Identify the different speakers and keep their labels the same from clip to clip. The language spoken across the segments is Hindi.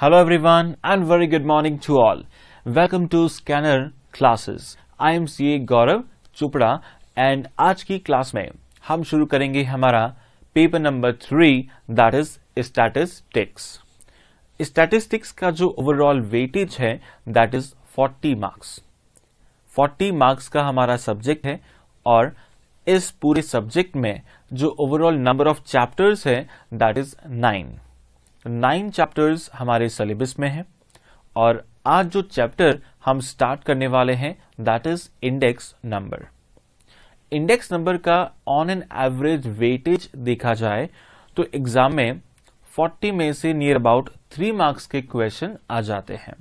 Speaker 1: Hello everyone and very good morning to all. Welcome to Scanner Classes. I am CA Gaurav Chopra and आज की क्लास में हम शुरू करेंगे हमारा paper number three that is statistics statistics का जो ओवरऑल वेटेज है दैट इज 40 मार्क्स 40 मार्क्स का हमारा सब्जेक्ट है और इस पूरे सब्जेक्ट में जो ओवरऑल नंबर ऑफ चैप्टर्स है that is nine nine chapters हमारे सिलेबस में हैं और आज जो चैप्टर हम स्टार्ट करने वाले हैं that is index number index number का ऑन एन एवरेज वेटेज देखा जाए तो एग्जाम में 40 में से नियर अबाउट थ्री मार्क्स के क्वेश्चन आ जाते हैं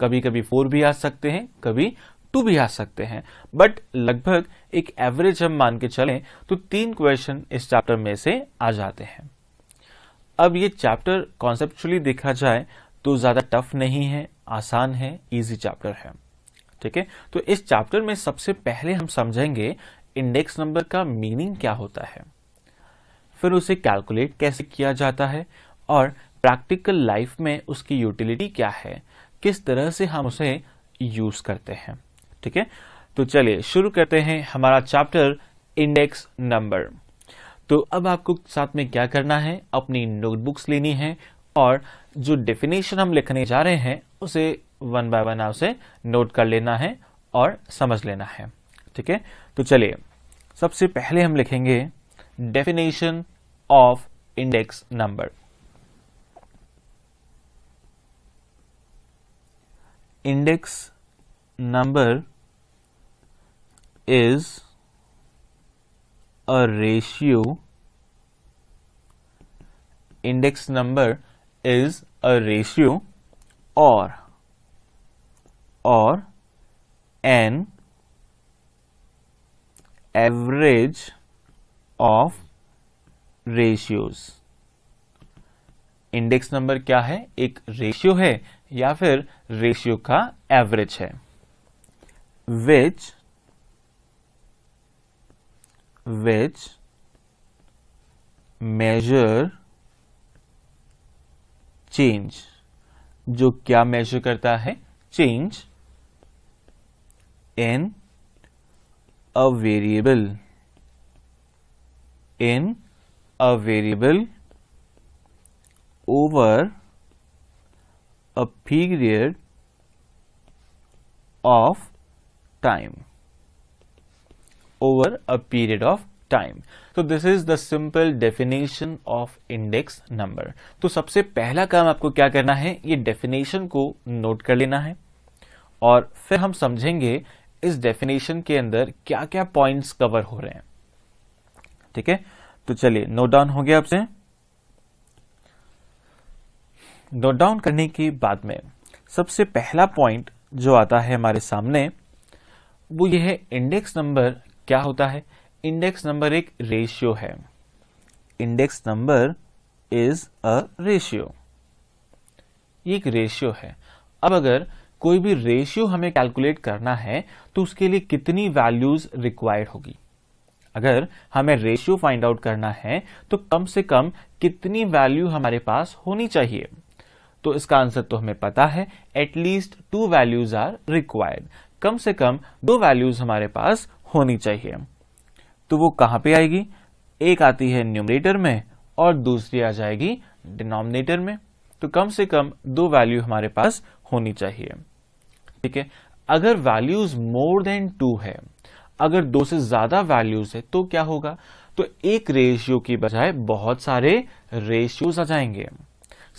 Speaker 1: कभी कभी फोर भी आ सकते हैं कभी टू भी आ सकते हैं बट लगभग एक एवरेज हम मान के चलें तो तीन क्वेश्चन इस चैप्टर में से आ जाते हैं अब ये चैप्टर कॉन्सेप्चुअली देखा जाए तो ज़्यादा टफ नहीं है आसान है इजी चैप्टर है ठीक है तो इस चैप्टर में सबसे पहले हम समझेंगे इंडेक्स नंबर का मीनिंग क्या होता है फिर उसे कैलकुलेट कैसे किया जाता है और प्रैक्टिकल लाइफ में उसकी यूटिलिटी क्या है किस तरह से हम उसे यूज करते हैं ठीक है तो चलिए शुरू करते हैं हमारा चैप्टर इंडेक्स नंबर तो अब आपको साथ में क्या करना है अपनी नोटबुक्स लेनी है और जो डेफिनेशन हम लिखने जा रहे हैं उसे वन बाय वन आपसे नोट कर लेना है और समझ लेना है ठीक है तो चलिए सबसे पहले हम लिखेंगे definition of index number index number is a ratio index number is a ratio or or an average of ratios index number क्या है एक रेशियो है या फिर रेशियो का एवरेज है विच which measure change जो क्या measure करता है change in a variable in a variable over a period of time over a period of time. So this is the simple definition of index number. तो सबसे पहला काम आपको क्या करना है ये definition को note कर लेना है और फिर हम समझेंगे इस definition के अंदर क्या क्या points cover हो रहे हैं ठीक है तो चलिए note down हो गया आपसे नोट डाउन करने के बाद में सबसे पहला पॉइंट जो आता है हमारे सामने वो ये है इंडेक्स नंबर क्या होता है इंडेक्स नंबर एक रेशियो है index number is a ratio ये एक रेशियो है अब अगर कोई भी रेशियो हमें कैलकुलेट करना है तो उसके लिए कितनी वैल्यूज रिक्वायर्ड होगी अगर हमें रेशियो फाइंड आउट करना है तो कम से कम कितनी वैल्यू हमारे पास होनी चाहिए तो इसका आंसर तो हमें पता है at least two values are required कम से कम दो वैल्यूज हमारे पास होनी चाहिए तो वो कहाँ पे आएगी एक आती है न्यूमरेटर में और दूसरी आ जाएगी डिनोमिनेटर में तो कम से कम दो वैल्यू हमारे पास होनी चाहिए ठीक है अगर वैल्यूज मोर देन टू है अगर दो से ज्यादा वैल्यूज है तो क्या होगा तो एक रेशियो की बजाय बहुत सारे रेशियोज आ जाएंगे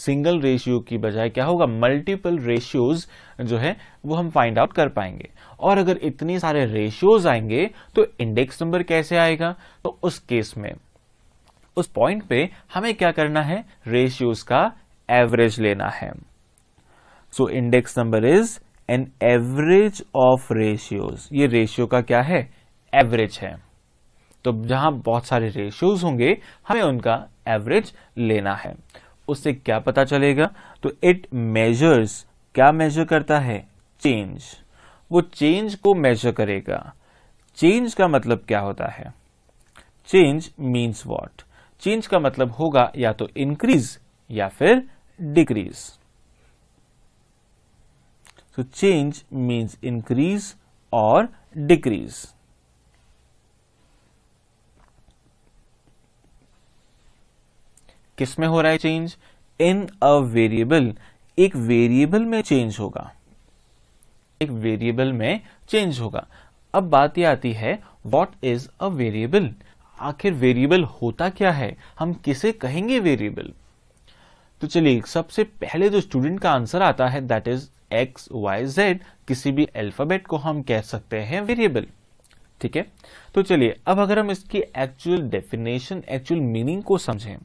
Speaker 1: सिंगल रेशियो की बजाय क्या होगा मल्टीपल रेशियोज जो है वो हम फाइंड आउट कर पाएंगे और अगर इतने सारे रेशियोज आएंगे तो इंडेक्स नंबर कैसे आएगा तो उस केस में उस पॉइंट पे हमें क्या करना है रेशियोज का एवरेज लेना है so index number is an average of ratios ये रेशियो का क्या है एवरेज है तो जहां बहुत सारे रेशियोज होंगे हमें उनका एवरेज लेना है उससे क्या पता चलेगा तो इट मेजर्स क्या मेजर करता है चेंज वो चेंज को मेजर करेगा चेंज का मतलब क्या होता है चेंज मीन्स वॉट चेंज का मतलब होगा या तो इंक्रीज या फिर डिक्रीज तो चेंज मीन्स इंक्रीज और डिक्रीज किस में हो रहा है चेंज इन अ वेरिएबल एक वेरिएबल में चेंज होगा एक वेरिएबल में चेंज होगा अब बात यह आती है वॉट इज अ वेरिएबल आखिर वेरिएबल होता क्या है हम किसे कहेंगे वेरिएबल तो चलिए सबसे पहले जो स्टूडेंट का आंसर आता है that is X Y Z किसी भी अल्फाबेट को हम कह सकते हैं वेरिएबल ठीक है तो चलिए अब अगर हम इसकी एक्चुअल डेफिनेशन एक्चुअल मीनिंग को समझें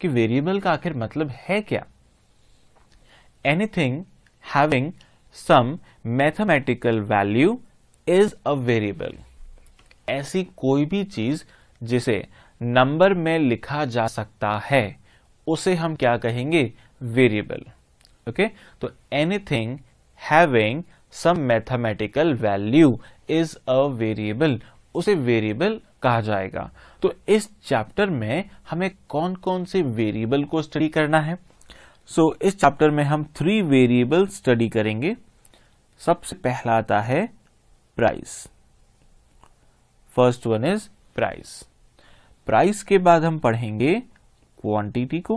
Speaker 1: कि वेरिएबल का आखिर मतलब है क्या anything having some mathematical value is a variable ऐसी कोई भी चीज जिसे नंबर में लिखा जा सकता है उसे हम क्या कहेंगे वेरिएबल ओके okay? तो anything having some mathematical value is a variable उसे वेरिएबल कहा जाएगा तो इस चैप्टर में हमें कौन कौन से वेरिएबल को स्टडी करना है सो so, इस चैप्टर में हम थ्री वेरिएबल स्टडी करेंगे सबसे पहला आता है price first one is price price के बाद हम पढ़ेंगे क्वांटिटी को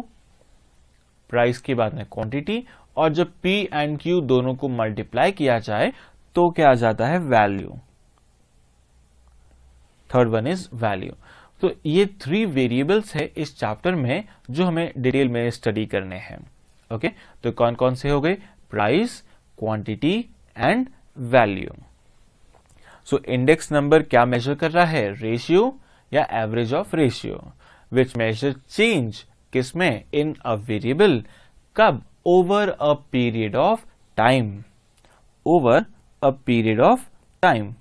Speaker 1: प्राइस के बाद में क्वांटिटी और जब पी एंड क्यू दोनों को मल्टीप्लाई किया जाए तो क्या आ जाता है value third one is value तो ये थ्री वेरिएबल्स है इस चैप्टर में जो हमें डिटेल में स्टडी करने हैं ओके तो कौन कौन से हो गए price quantity and value so index number क्या मेजर कर रहा है रेशियो या average of ratio which measure change किसमें इन अ वेरिएबल कब over a period of time over a period of time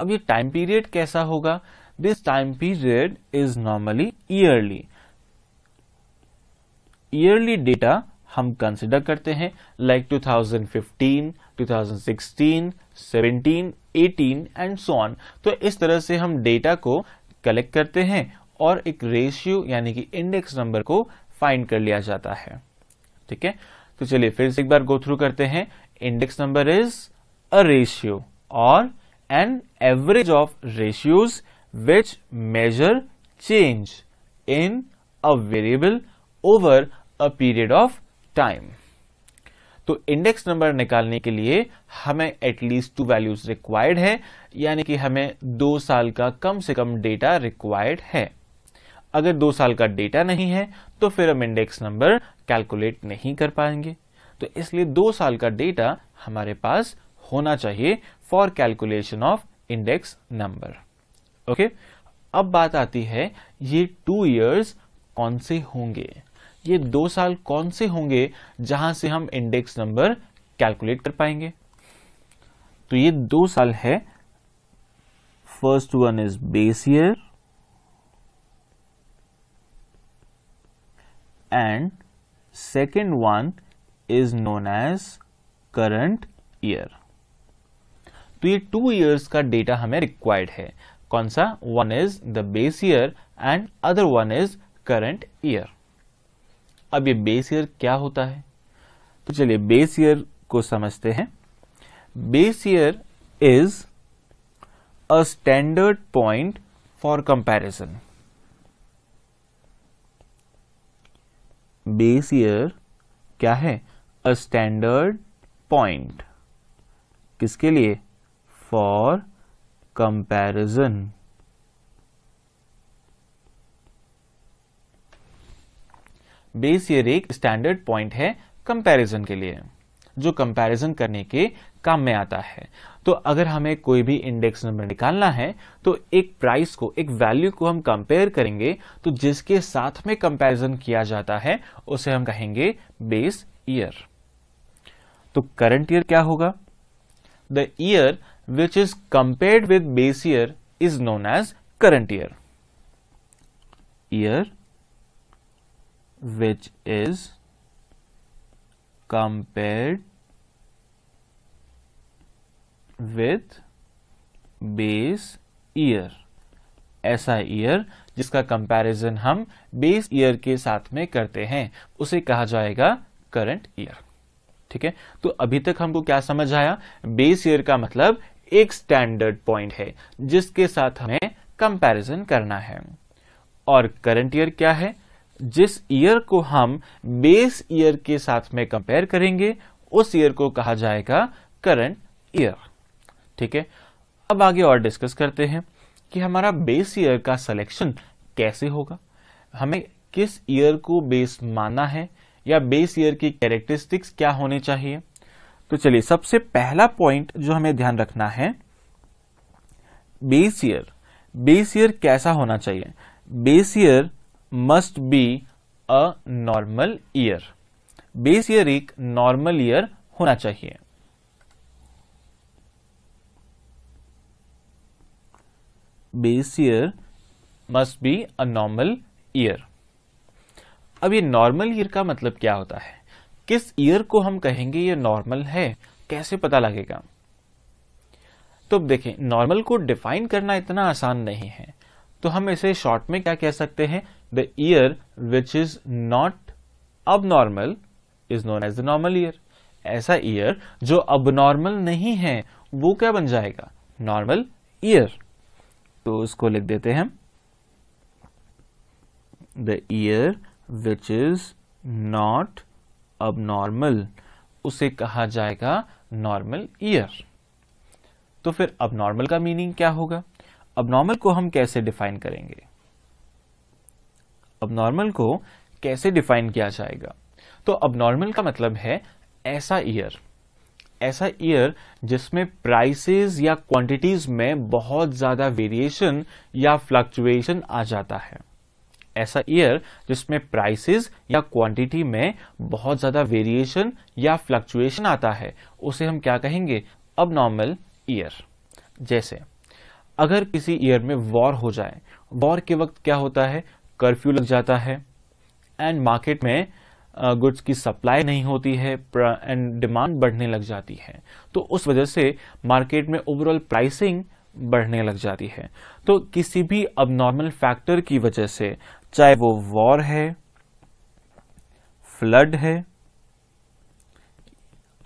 Speaker 1: अब ये टाइम पीरियड कैसा होगा This time period is normally yearly. Yearly data हम कंसिडर करते हैं like like 2015, 2016, 17, 18 and so on तो इस तरह से हम डेटा को कलेक्ट करते हैं और एक रेशियो यानी कि इंडेक्स नंबर को फाइंड कर लिया जाता है ठीक है तो चलिए फिर से एक बार गो थ्रू करते हैं index number is a ratio और an average of ratios which measure change in a variable over a period of time. तो इंडेक्स नंबर निकालने के लिए हमें एटलीस्ट टू वैल्यूज रिक्वायर्ड है यानी कि हमें दो साल का कम से कम डेटा रिक्वायर्ड है अगर दो साल का डेटा नहीं है तो फिर हम इंडेक्स नंबर कैलकुलेट नहीं कर पाएंगे तो इसलिए दो साल का डेटा हमारे पास होना चाहिए for calculation of index number okay अब बात आती है ये टू ईयर्स कौन से होंगे ये दो साल कौन से होंगे जहां से हम इंडेक्स नंबर कैलकुलेट कर पाएंगे तो ये दो साल है first one is base year and second one is known as current year तो ये टू ईयर्स का डेटा हमें रिक्वायर्ड है कौन सा one is the base year and other one is current year अब ये बेस ईयर क्या होता है तो चलिए बेस ईयर को समझते हैं base year is a standard point for comparison base year क्या है अ स्टैंडर्ड पॉइंट किसके लिए फॉर comparison बेस ये एक स्टैंडर्ड पॉइंट है कंपैरिजन के लिए जो कंपैरिजन करने के काम में आता है तो अगर हमें कोई भी इंडेक्स नंबर निकालना है तो एक प्राइस को एक वैल्यू को हम कंपेयर करेंगे तो जिसके साथ में कंपैरिजन किया जाता है उसे हम कहेंगे बेस ईयर तो करंट ईयर क्या होगा the year which is compared with base year is known as current year. Year which is compared with base year ऐसा ईयर जिसका कंपैरिजन हम बेस ईयर के साथ में करते हैं उसे कहा जाएगा करंट ईयर ठीक है तो अभी तक हमको क्या समझ आया बेस ईयर का मतलब एक स्टैंडर्ड पॉइंट है जिसके साथ हमें कंपैरिजन करना है और करंट ईयर क्या है जिस ईयर को हम बेस ईयर के साथ में कंपेयर करेंगे उस ईयर को कहा जाएगा करंट ईयर ठीक है अब आगे और डिस्कस करते हैं कि हमारा बेस ईयर का सिलेक्शन कैसे होगा हमें किस ईयर को बेस माना है या बेस ईयर की कैरेक्टरिस्टिक्स क्या होने चाहिए तो चलिए सबसे पहला पॉइंट जो हमें ध्यान रखना है बेस ईयर बेस ईयर कैसा होना चाहिए base year must be a normal year base year एक नॉर्मल ईयर होना चाहिए base year must be a normal year अब ये नॉर्मल ईयर का मतलब क्या होता है किस ईयर को हम कहेंगे ये नॉर्मल है कैसे पता लगेगा तो देखें नॉर्मल को डिफाइन करना इतना आसान नहीं है तो हम इसे शॉर्ट में क्या कह सकते हैं the year which is not abnormal is known as the normal year ऐसा ईयर जो अब नॉर्मल नहीं है वो क्या बन जाएगा नॉर्मल ईयर तो उसको लिख देते हैं the year which is not abnormal उसे कहा जाएगा नॉर्मल ईयर तो फिर अब नॉर्मल का मीनिंग क्या होगा अब नॉर्मल को हम कैसे डिफाइन करेंगे अब नॉर्मल को कैसे डिफाइन किया जाएगा तो अब नॉर्मल का मतलब है ऐसा ईयर ऐसा ईयर जिसमें प्राइसेस या क्वांटिटीज में बहुत ज्यादा वेरिएशन या फ्लक्चुएशन आ जाता है ऐसा ईयर जिसमें प्राइसेस या क्वांटिटी में बहुत ज़्यादा वेरिएशन या फ्लक्चुएशन आता है उसे हम क्या कहेंगे अब नॉर्मल ईयर जैसे अगर किसी ईयर में वॉर हो जाए वॉर के वक्त क्या होता है कर्फ्यू लग जाता है एंड मार्केट में गुड्स की सप्लाई नहीं होती है एंड डिमांड बढ़ने लग जाती है तो उस वजह से मार्केट में ओवरऑल प्राइसिंग बढ़ने लग जाती है तो किसी भी अब नॉर्मल फैक्टर की वजह से चाहे वो वॉर है फ्लड है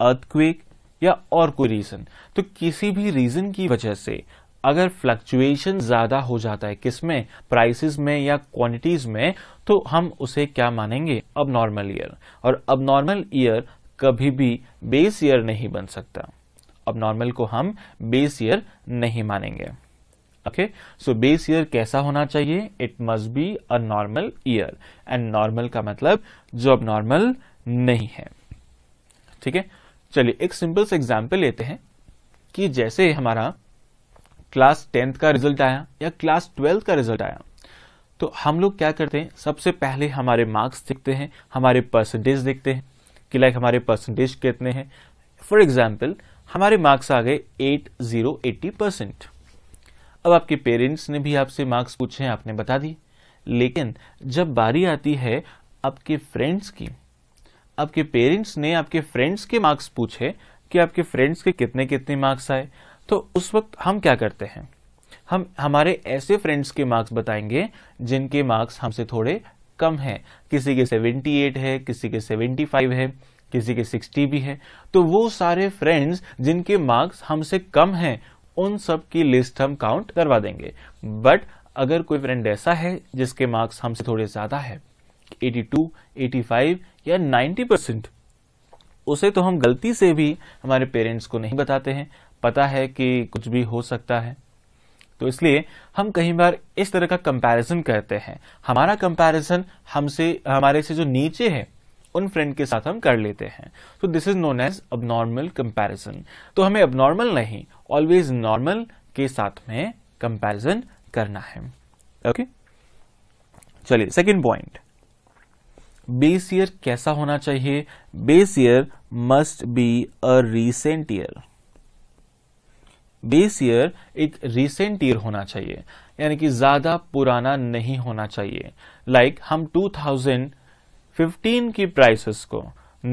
Speaker 1: अर्थक्वेक या और कोई रीजन तो किसी भी रीजन की वजह से अगर फ्लक्चुएशन ज्यादा हो जाता है किसमें प्राइसेस में या क्वांटिटीज में तो हम उसे क्या मानेंगे अब नॉर्मल ईयर और अब नॉर्मल ईयर कभी भी बेस ईयर नहीं बन सकता अब नॉर्मल को हम बेस ईयर नहीं मानेंगे ओके सो बेस ईयर कैसा होना चाहिए it must be a normal year and normal का मतलब जो अब नॉर्मल नहीं है ठीक है चलिए एक सिंपल से एग्जाम्पल लेते हैं कि जैसे हमारा क्लास टेंथ का रिजल्ट आया या क्लास ट्वेल्थ का रिजल्ट आया तो हम लोग क्या करते हैं सबसे पहले हमारे मार्क्स देखते हैं हमारे परसेंटेज देखते हैं कि लाइक हमारे परसेंटेज कितने हैं फॉर एग्जाम्पल हमारे मार्क्स आ गए एट जीरो एट्टी परसेंट अब आपके पेरेंट्स ने भी आपसे मार्क्स पूछे आपने बता दी लेकिन जब बारी आती है आपके फ्रेंड्स की आपके पेरेंट्स ने आपके फ्रेंड्स के मार्क्स पूछे कि आपके फ्रेंड्स के कितने कितने मार्क्स आए तो उस वक्त हम क्या करते हैं हम हमारे ऐसे फ्रेंड्स के मार्क्स बताएंगे जिनके मार्क्स हमसे थोड़े कम हैं किसी के 78 है किसी के 75 है किसी के 60 भी है तो वो सारे फ्रेंड्स जिनके मार्क्स हमसे कम हैं उन सब की लिस्ट हम काउंट करवा देंगे बट अगर कोई फ्रेंड ऐसा है जिसके मार्क्स हमसे थोड़े ज़्यादा है 82, 85 या 90 परसेंट उसे तो हम गलती से भी हमारे पेरेंट्स को नहीं बताते हैं पता है कि कुछ भी हो सकता है तो इसलिए हम कहीं बार इस तरह का कंपैरिजन करते हैं हमारा कंपैरिजन हमसे हमारे से जो नीचे है उन फ्रेंड के साथ हम कर लेते हैं तो दिस इज नोन एज अब कंपैरिजन तो हमें अब नॉर्मल नहीं ऑलवेज नॉर्मल के साथ में कंपैरिजन करना है ओके चलिए सेकेंड पॉइंट बेस ईयर कैसा होना चाहिए base year must be a recent year base year एक रीसेंट ईयर होना चाहिए यानी कि ज्यादा पुराना नहीं होना चाहिए लाइक like, हम 2015 की प्राइसेस को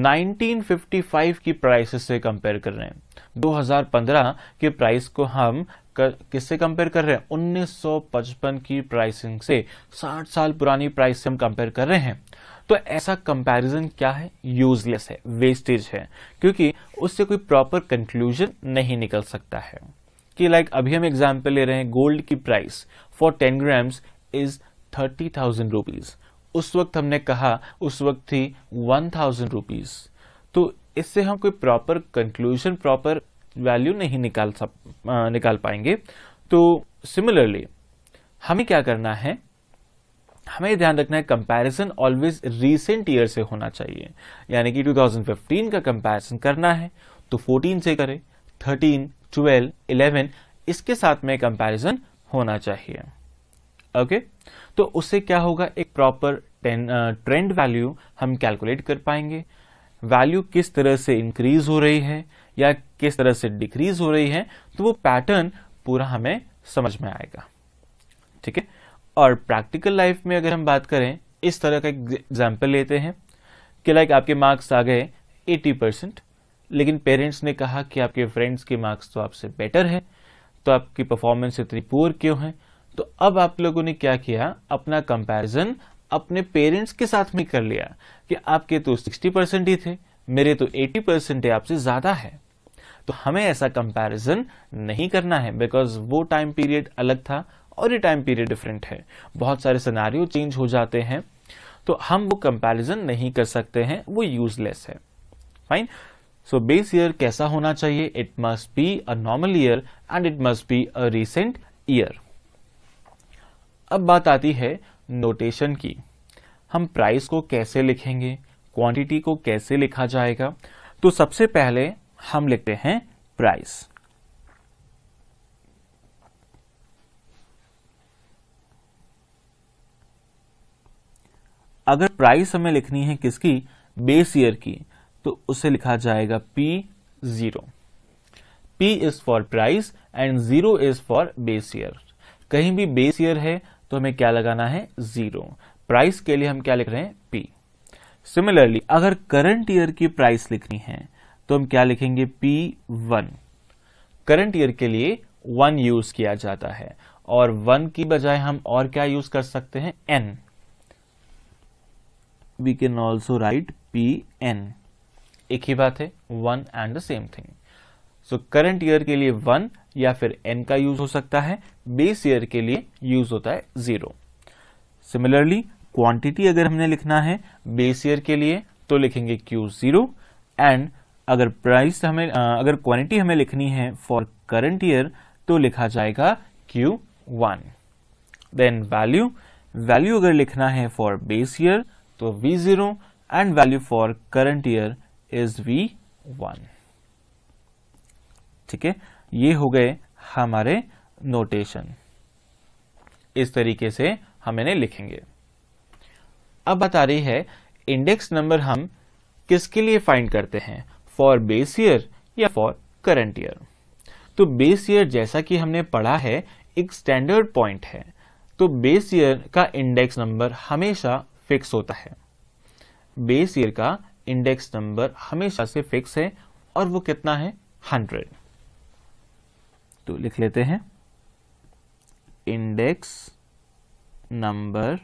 Speaker 1: 1955 की प्राइस से कंपेयर कर रहे हैं 2015 के प्राइस को हम किससे कंपेयर कर रहे हैं 1955 की प्राइसिंग से 60 साल पुरानी प्राइस से हम कंपेयर कर रहे हैं तो ऐसा कंपैरिजन क्या है यूजलेस है वेस्टेज है क्योंकि उससे कोई प्रॉपर कंक्लूजन नहीं निकल सकता है कि लाइक अभी हम एग्जाम्पल ले रहे हैं गोल्ड की price for ten grams is thirty thousand rupees उस वक्त हमने कहा उस वक्त थी वन थाउजेंड रुपीज़ तो इससे हम कोई प्रॉपर कंक्लूजन प्रॉपर वैल्यू नहीं निकाल सक निकाल पाएंगे तो सिमिलरली हमें क्या करना है हमें ध्यान रखना है कंपैरिजन ऑलवेज रीसेंट ईयर से होना चाहिए यानी कि 2015 का कंपैरिजन करना है तो 14 से करें 13, 12, 11 इसके साथ में कंपैरिजन होना चाहिए ओके okay? तो उससे क्या होगा एक प्रॉपर ट्रेंड वैल्यू हम कैलकुलेट कर पाएंगे वैल्यू किस तरह से इंक्रीज हो रही है या किस तरह से डिक्रीज हो रही है तो वो पैटर्न पूरा हमें समझ में आएगा ठीक है और प्रैक्टिकल लाइफ में अगर हम बात करें इस तरह का एग्जाम्पल लेते हैं कि लाइक आपके मार्क्स आ गए 80 परसेंट लेकिन पेरेंट्स ने कहा कि आपके फ्रेंड्स के मार्क्स तो आपसे बेटर है तो आपकी परफॉर्मेंस इतनी पुअर क्यों है तो अब आप लोगों ने क्या किया अपना कंपैरिजन अपने पेरेंट्स के साथ में कर लिया कि आपके तो 60 परसेंट ही थे मेरे तो 80 परसेंट आपसे ज्यादा है तो हमें ऐसा कंपैरिजन नहीं करना है बिकॉज वो टाइम पीरियड अलग था और ये टाइम पीरियड डिफरेंट है बहुत सारे सिनारियो चेंज हो जाते हैं तो हम वो कंपैरिजन नहीं कर सकते हैं वो यूजलेस है फाइन सो बेस ईयर कैसा होना चाहिए it must be a normal year and it must be a recent year अब बात आती है नोटेशन की हम प्राइस को कैसे लिखेंगे क्वांटिटी को कैसे लिखा जाएगा तो सबसे पहले हम लिखते हैं प्राइस अगर प्राइस हमें लिखनी है किसकी बेस ईयर की तो उसे लिखा जाएगा P zero P is for price and zero is for base year कहीं भी बेस ईयर है तो हमें क्या लगाना है जीरो प्राइस के लिए हम क्या लिख रहे हैं पी सिमिलरली अगर करंट ईयर की प्राइस लिखनी है तो हम क्या लिखेंगे पी वन करंट ईयर के लिए वन यूज किया जाता है और वन की बजाय हम और क्या यूज कर सकते हैं N we can also write P N एक ही बात है one and the same thing so current year के लिए वन या फिर एन का यूज हो सकता है बेस ईयर के लिए यूज होता है जीरो सिमिलरली क्वांटिटी अगर हमने लिखना है बेस ईयर के लिए तो लिखेंगे क्यू जीरो एंड अगर प्राइस हमें अगर क्वांटिटी हमें लिखनी है फॉर करंट ईयर तो लिखा जाएगा Q one then value value अगर लिखना है फॉर बेस ईयर तो V zero and value for current year is V one ठीक है ये हो गए हमारे नोटेशन इस तरीके से हम इन्हें लिखेंगे अब बता रही है इंडेक्स नंबर हम किसके लिए फाइंड करते हैं फॉर बेस ईयर या फॉर करंट ईयर तो बेस ईयर जैसा कि हमने पढ़ा है एक स्टैंडर्ड पॉइंट है तो बेस ईयर का इंडेक्स नंबर हमेशा फिक्स होता है बेस ईयर का इंडेक्स नंबर हमेशा से फिक्स है और वो कितना है हंड्रेड तो लिख लेते हैं index number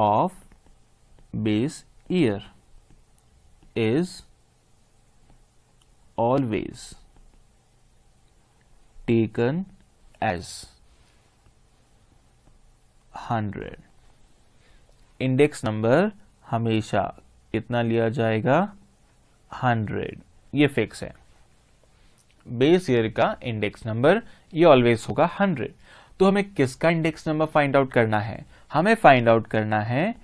Speaker 1: of base year is always taken as hundred index number हमेशा कितना लिया जाएगा हंड्रेड ये फिक्स है बेस ईयर का इंडेक्स नंबर ये ऑलवेज होगा हंड्रेड तो हमें किसका इंडेक्स नंबर फाइंड आउट करना है हमें फाइंड आउट करना है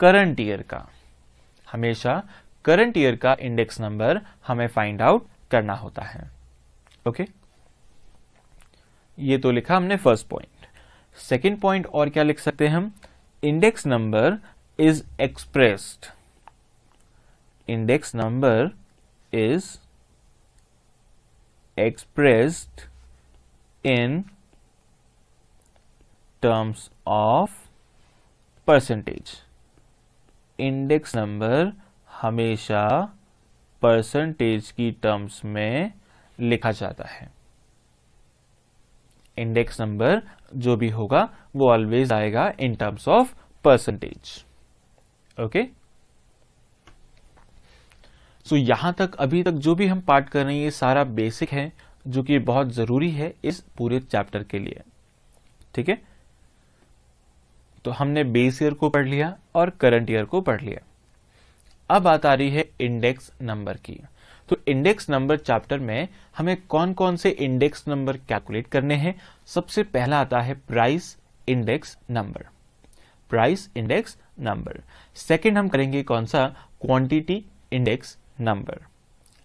Speaker 1: करंट ईयर का हमेशा करंट ईयर का इंडेक्स नंबर हमें फाइंड आउट करना होता है ओके okay? ये तो लिखा हमने फर्स्ट पॉइंट सेकेंड पॉइंट और क्या लिख सकते हैं हम index number is expressed index number is expressed in terms of percentage index number हमेशा परसेंटेज की टर्म्स में लिखा जाता है इंडेक्स नंबर जो भी होगा वो ऑलवेज आएगा in terms of percentage okay so so, यहाँ तक अभी तक जो भी हम पार्ट कर रहे हैं ये सारा बेसिक है जो कि बहुत ज़रूरी है इस पूरे चैप्टर के लिए ठीक है तो हमने बेस ईयर को पढ़ लिया और करंट ईयर को पढ़ लिया अब बात आ रही है इंडेक्स नंबर की तो इंडेक्स नंबर चैप्टर में हमें कौन कौन से इंडेक्स नंबर कैलकुलेट करने हैं सबसे पहला आता है price index number price index number second हम करेंगे कौन सा quantity index number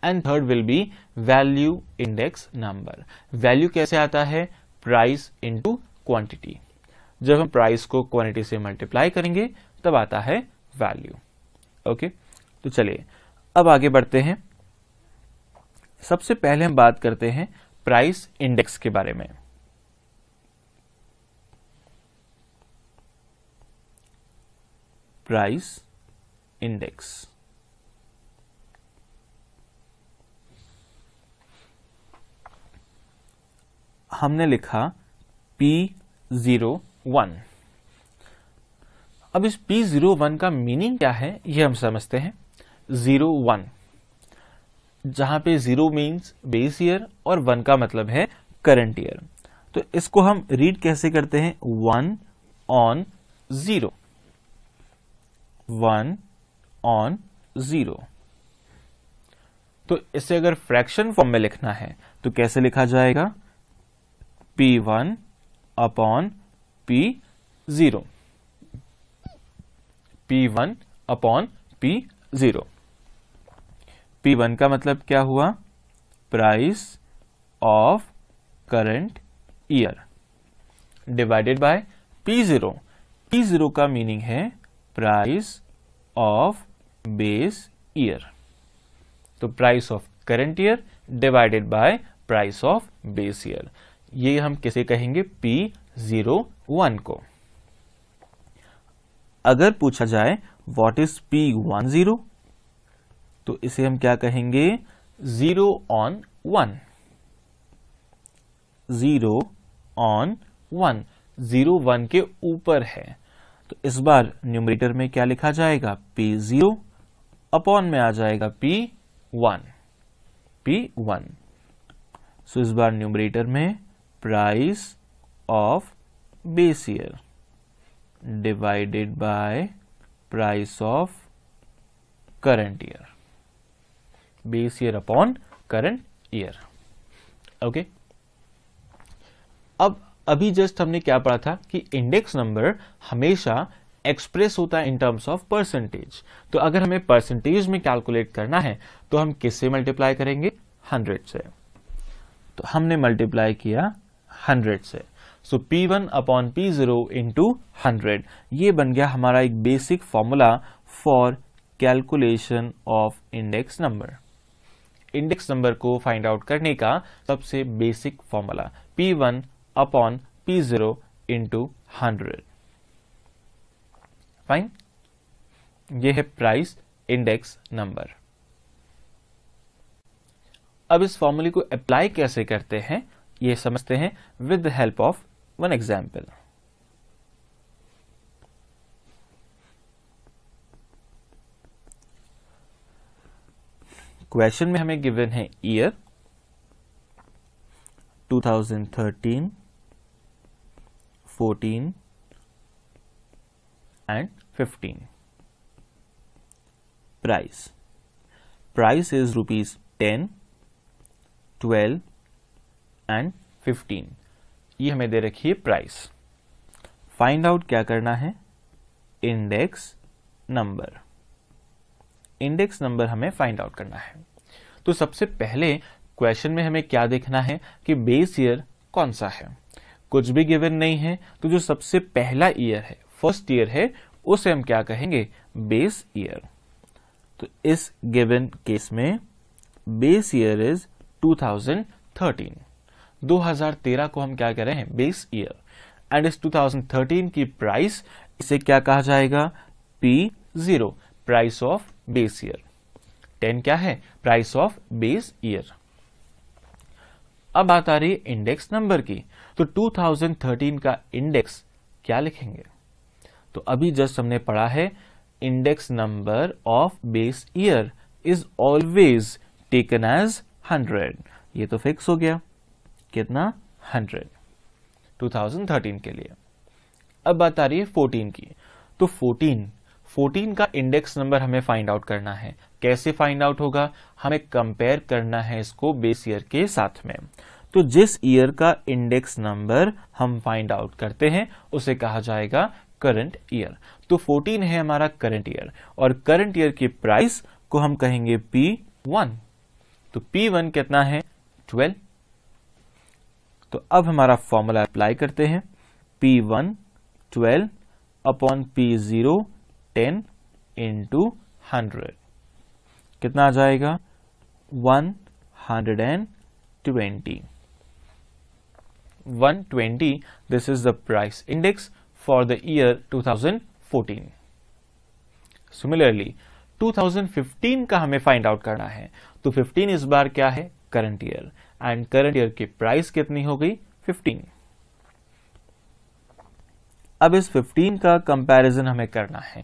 Speaker 1: and third will be value index number value कैसे आता है प्राइस इंटू क्वांटिटी जब हम प्राइस को क्वांटिटी से मल्टीप्लाई करेंगे तब आता है वैल्यू ओके तो चलिए अब आगे बढ़ते हैं सबसे पहले हम बात करते हैं प्राइस इंडेक्स के बारे में प्राइस इंडेक्स हमने लिखा पी जीरो वन अब इस पी जीरो वन का मीनिंग क्या है यह हम समझते हैं जीरो वन जहां पे जीरो मीन्स बेस ईयर और वन का मतलब है करंट ईयर तो इसको हम रीड कैसे करते हैं one on zero one on zero तो इसे अगर फ्रैक्शन फॉर्म में लिखना है तो कैसे लिखा जाएगा P1 one upon P zero P one upon P zero P one का मतलब क्या हुआ price of current year divided by P zero P zero का मीनिंग है प्राइस ऑफ बेस ईयर तो price of current year divided by price of base year ये हम किसे कहेंगे पी जीरो वन को अगर पूछा जाए what is P one zero तो इसे हम क्या कहेंगे zero on one zero on one zero one के ऊपर है तो इस बार न्यूमरेटर में क्या लिखा जाएगा पी अपॉन में आ जाएगा P one P one so इस बार न्यूमरेटर में price of base year divided by price of current year base year upon current year okay okay? अब अभी जस्ट हमने क्या पढ़ा था कि इंडेक्स नंबर हमेशा एक्सप्रेस होता है इन टर्म्स ऑफ परसेंटेज तो अगर हमें परसेंटेज में कैलकुलेट करना है तो हम किससे मल्टीप्लाई करेंगे हंड्रेड से तो हमने मल्टीप्लाई किया हंड्रेड से so P one upon P zero into hundred ये बन गया हमारा एक basic formula for calculation of index number index number को फाइंड आउट करने का सबसे basic formula P one upon P zero into hundred fine ये है प्राइस इंडेक्स नंबर अब इस फॉर्मूले को अप्लाई कैसे करते हैं ये समझते हैं with the help of one example question में हमें गिवन है year 2013, 14 and 15. Price price is rupees ten twelve and fifteen ये हमें दे रखी है प्राइस फाइंड आउट क्या करना है इंडेक्स नंबर इंडेक्स नंबर हमें फाइंड आउट करना है तो सबसे पहले क्वेश्चन में हमें क्या देखना है कि बेस ईयर कौन सा है कुछ भी गिवन नहीं है तो जो सबसे पहला ईयर है फर्स्ट ईयर है उसे हम क्या कहेंगे बेस ईयर तो इस गिवन केस में बेस ईयर इज 2013 2013 को हम क्या कह रहे हैं बेस ईयर एंड इस 2013 की प्राइस इसे क्या कहा जाएगा P zero price of base year 10 क्या है प्राइस ऑफ बेस ईयर अब आता आ रही इंडेक्स नंबर की तो 2013 का इंडेक्स क्या लिखेंगे तो अभी जस्ट हमने पढ़ा है index number of base year is always taken as hundred ये तो फिक्स हो गया कितना हंड्रेड 2013 के लिए अब बात आ रही है 14 की तो 14 14 का इंडेक्स नंबर हमें फाइंड आउट करना है कैसे फाइंड आउट होगा हमें कंपेयर करना है इसको बेस ईयर के साथ में तो जिस ईयर का इंडेक्स नंबर हम फाइंड आउट करते हैं उसे कहा जाएगा करंट ईयर तो 14 है हमारा करंट ईयर और करंट ईयर की प्राइस को हम कहेंगे P1 तो P1 कितना है 12 तो अब हमारा फॉर्मूला अप्लाई करते हैं P one upon P zero ten into hundred कितना आ जाएगा one hundred and twenty one twenty this is the price index for the year 2014. Similarly 2015 का हमें फाइंड आउट करना है तो 15 इस बार क्या है current year and current year की प्राइस कितनी हो गई 15 अब इस 15 का कंपैरिजन हमें करना है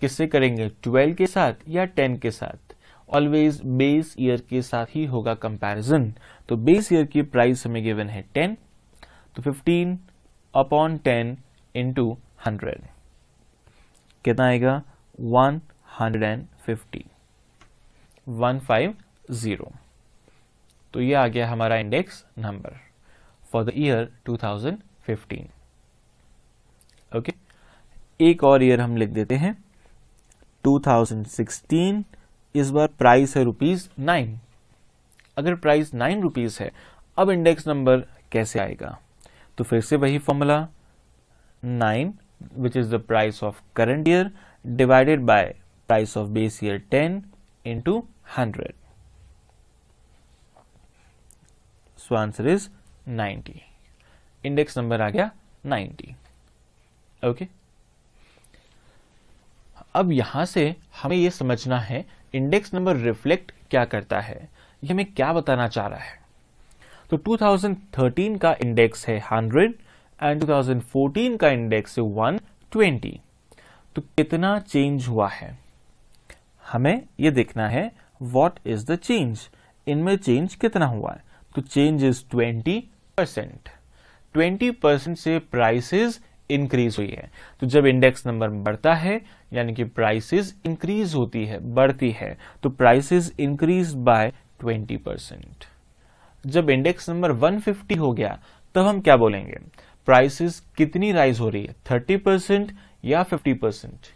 Speaker 1: किससे करेंगे 12 के साथ या 10 के साथ ऑलवेज बेस ईयर के साथ ही होगा कंपैरिजन तो बेस ईयर की प्राइस हमें गिवन है 10 तो 15 अपॉन टेन इंटू हंड्रेड कितना आएगा फाइव जीरो तो ये आ गया हमारा index number for the year 2015 okay एक और ईयर हम लिख देते हैं 2016 इस बार प्राइस है रुपीज नाइन अगर प्राइस नाइन रुपीज है अब इंडेक्स नंबर कैसे आएगा तो फिर से वही formula nine which is the price of current year divided by price of base year ten into hundred so answer is 90 index number आ गया 90 ओके okay? अब यहां से हमें यह समझना है इंडेक्स नंबर रिफ्लेक्ट क्या करता है यह हमें क्या बताना चाह रहा है तो 2013 का इंडेक्स है 100 एंड 2014 का इंडेक्स है 120 तो कितना चेंज हुआ है हमें यह देखना है व्हाट इज द चेंज इनमें चेंज कितना हुआ है तो change is twenty percent twenty percent से प्राइसेस इंक्रीज हुई है तो जब इंडेक्स नंबर बढ़ता है यानी कि प्राइसेस इंक्रीज होती है बढ़ती है तो prices increase by twenty percent जब इंडेक्स नंबर 150 हो गया तब हम क्या बोलेंगे प्राइसेस कितनी राइज हो रही है थर्टी परसेंट या फिफ्टी परसेंट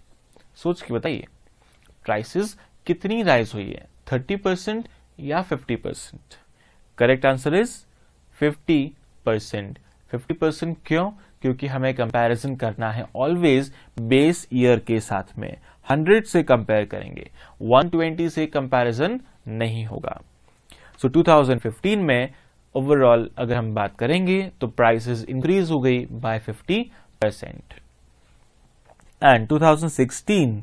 Speaker 1: सोच के बताइए प्राइसेस कितनी राइज हुई है थर्टी परसेंट या fifty percent correct answer is 50 percent fifty percent क्यों क्योंकि हमें कंपैरिजन करना है ऑलवेज बेस ईयर के साथ में 100 से कंपेयर करेंगे 120 से कंपैरिजन नहीं होगा सो so, 2015 में ओवरऑल अगर हम बात करेंगे तो प्राइसेस इंक्रीज हो गई बाय 50 परसेंट एंड 2016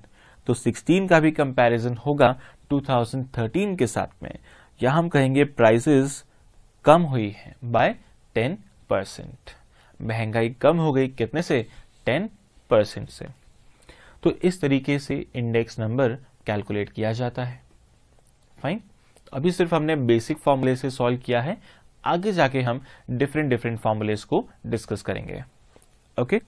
Speaker 1: तो 16 का भी कंपैरिजन होगा 2013 के साथ में या हम कहेंगे प्राइसेस कम हुई है बाय टेन परसेंट महंगाई कम हो गई कितने से टेन परसेंट से तो इस तरीके से इंडेक्स नंबर कैलकुलेट किया जाता है फाइन तो अभी सिर्फ हमने बेसिक फॉर्मूले से सॉल्व किया है आगे जाके हम डिफरेंट डिफरेंट फॉर्मूलेज को डिस्कस करेंगे ओके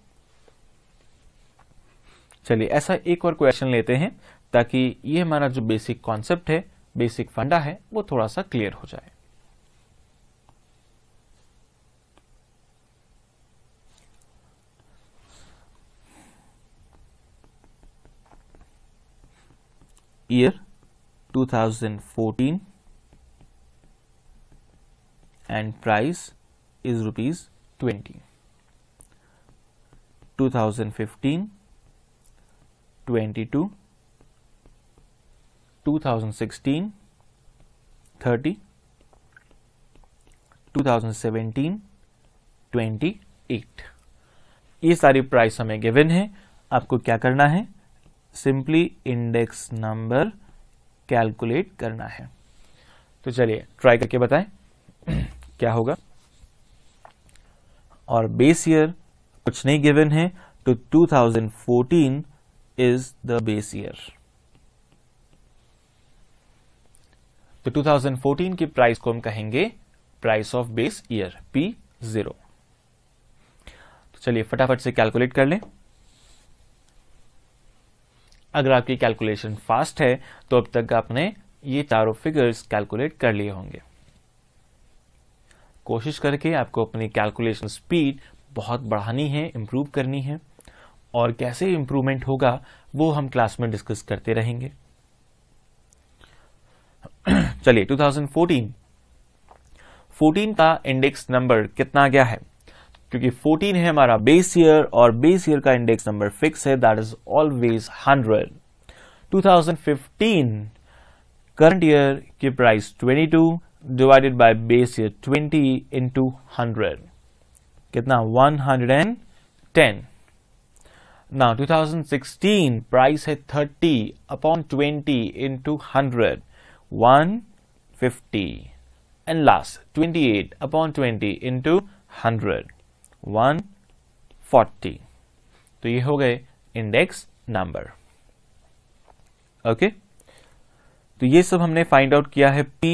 Speaker 1: चलिए ऐसा एक और क्वेश्चन लेते हैं ताकि ये हमारा जो बेसिक कॉन्सेप्ट है बेसिक फंडा है वो थोड़ा सा क्लियर हो जाए year 2014 and price is rupees twenty 2015, 22, 2016 30 2017 28 ये सारी प्राइस हमें गिवन है आपको क्या करना है सिंपली इंडेक्स नंबर कैलकुलेट करना है तो चलिए ट्राई करके बताएं क्या होगा और बेस ईयर कुछ नहीं गिवन है तो 2014 इज द बेस ईयर तो 2014 की प्राइस को हम कहेंगे price of base year P zero तो चलिए फटाफट से कैलकुलेट कर लें अगर आपकी कैलकुलेशन फास्ट है तो अब तक आपने ये तारो फिगर्स कैलकुलेट कर लिए होंगे कोशिश करके आपको अपनी कैलकुलेशन स्पीड बहुत बढ़ानी है इंप्रूव करनी है और कैसे इंप्रूवमेंट होगा वो हम क्लास में डिस्कस करते रहेंगे चलिए 2014 14 का इंडेक्स नंबर कितना गया है क्योंकि 14 है हमारा बेस ईयर और बेस ईयर का इंडेक्स नंबर फिक्स है that is always 100 2015 current year की price 22 divided by base year 20 into 100 कितना 110 Now 2016 price है 30 upon 20 into 100 1 50 and last 28 upon 20 into 100 140 तो ये हो गए इंडेक्स नंबर ओके तो ये सब हमने फाइंड आउट किया है P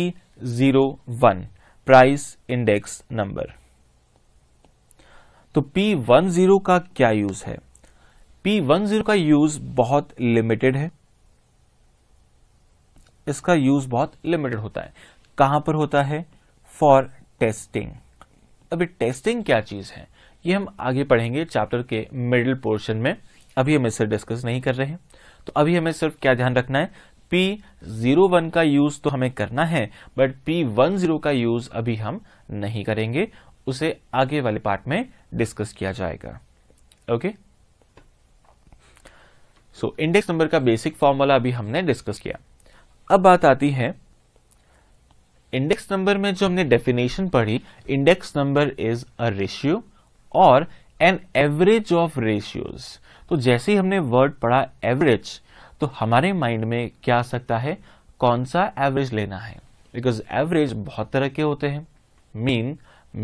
Speaker 1: zero one price index number तो पी वन जीरो का क्या यूज है पी वन जीरो का यूज बहुत लिमिटेड है इसका यूज बहुत लिमिटेड होता है कहां पर होता है फॉर टेस्टिंग अभी टेस्टिंग क्या चीज है ये हम आगे पढ़ेंगे चैप्टर के मिडिल पोर्शन में अभी हम इसे डिस्कस नहीं कर रहे हैं तो अभी हमें सिर्फ क्या ध्यान रखना है पी जीरो वन का यूज तो हमें करना है बट पी वन जीरो का यूज अभी हम नहीं करेंगे उसे आगे वाले पार्ट में डिस्कस किया जाएगा ओके सो इंडेक्स नंबर का बेसिक फॉर्मूला अभी हमने डिस्कस किया अब बात आती है इंडेक्स नंबर में जो हमने डेफिनेशन पढ़ी index number is a ratio और एन एवरेज ऑफ रेशियोज तो जैसे ही हमने वर्ड पढ़ा एवरेज तो हमारे माइंड में क्या आ सकता है कौन सा एवरेज लेना है बिकॉज एवरेज बहुत तरह के होते हैं mean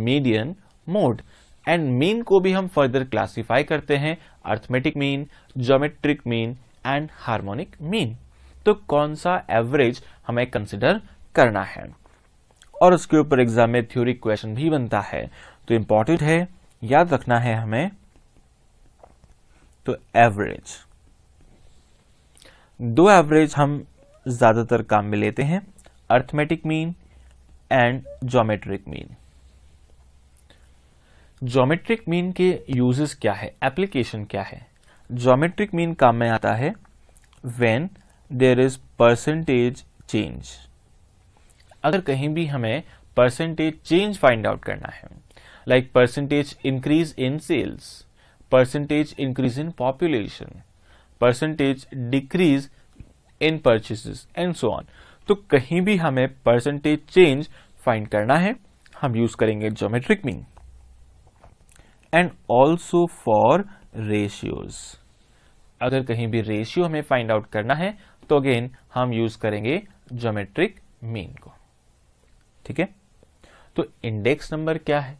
Speaker 1: median mode and mean को भी हम फर्दर क्लासिफाई करते हैं arithmetic mean geometric mean and harmonic mean तो कौन सा एवरेज हमें कंसिडर करना है और उसके ऊपर एग्जाम में थ्योरी क्वेश्चन भी बनता है तो इंपॉर्टेंट है याद रखना है हमें तो एवरेज दो एवरेज हम ज्यादातर काम में लेते हैं arithmetic mean and geometric mean geometric mean के यूजेस क्या है एप्लीकेशन क्या है जोमेट्रिक मीन काम में आता है when there is percentage change अगर कहीं भी हमें परसेंटेज चेंज फाइंड आउट करना है like percentage increase in sales percentage increase in population percentage decrease in purchases and so on तो कहीं भी हमें परसेंटेज चेंज फाइंड करना है हम यूज करेंगे geometric mean and also for ratios अगर कहीं भी रेशियो हमें फाइंड आउट करना है तो अगेन हम यूज करेंगे जोमेट्रिक मीन को ठीक है तो इंडेक्स नंबर क्या है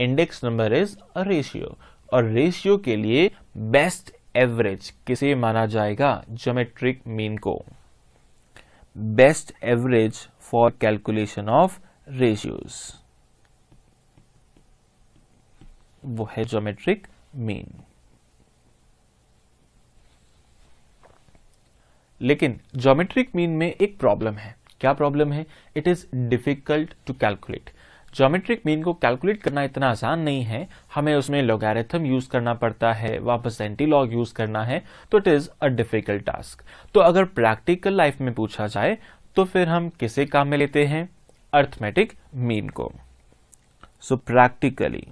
Speaker 1: index number is a ratio और रेशियो के लिए बेस्ट एवरेज किसे माना जाएगा जोमेट्रिक मीन को best average for calculation of ratios वो है जोमेट्रिक मीन लेकिन ज्योमेट्रिक मीन में एक प्रॉब्लम है क्या प्रॉब्लम है it is difficult to calculate geometric mean को कैलकुलेट करना इतना आसान नहीं है हमें उसमें लोगारिथम यूज करना पड़ता है वापस एंटी लॉग यूज करना है तो it is a difficult task तो अगर प्रैक्टिकल लाइफ में पूछा जाए तो फिर हम किसे काम में लेते हैं अर्थमेटिक मीन को so practically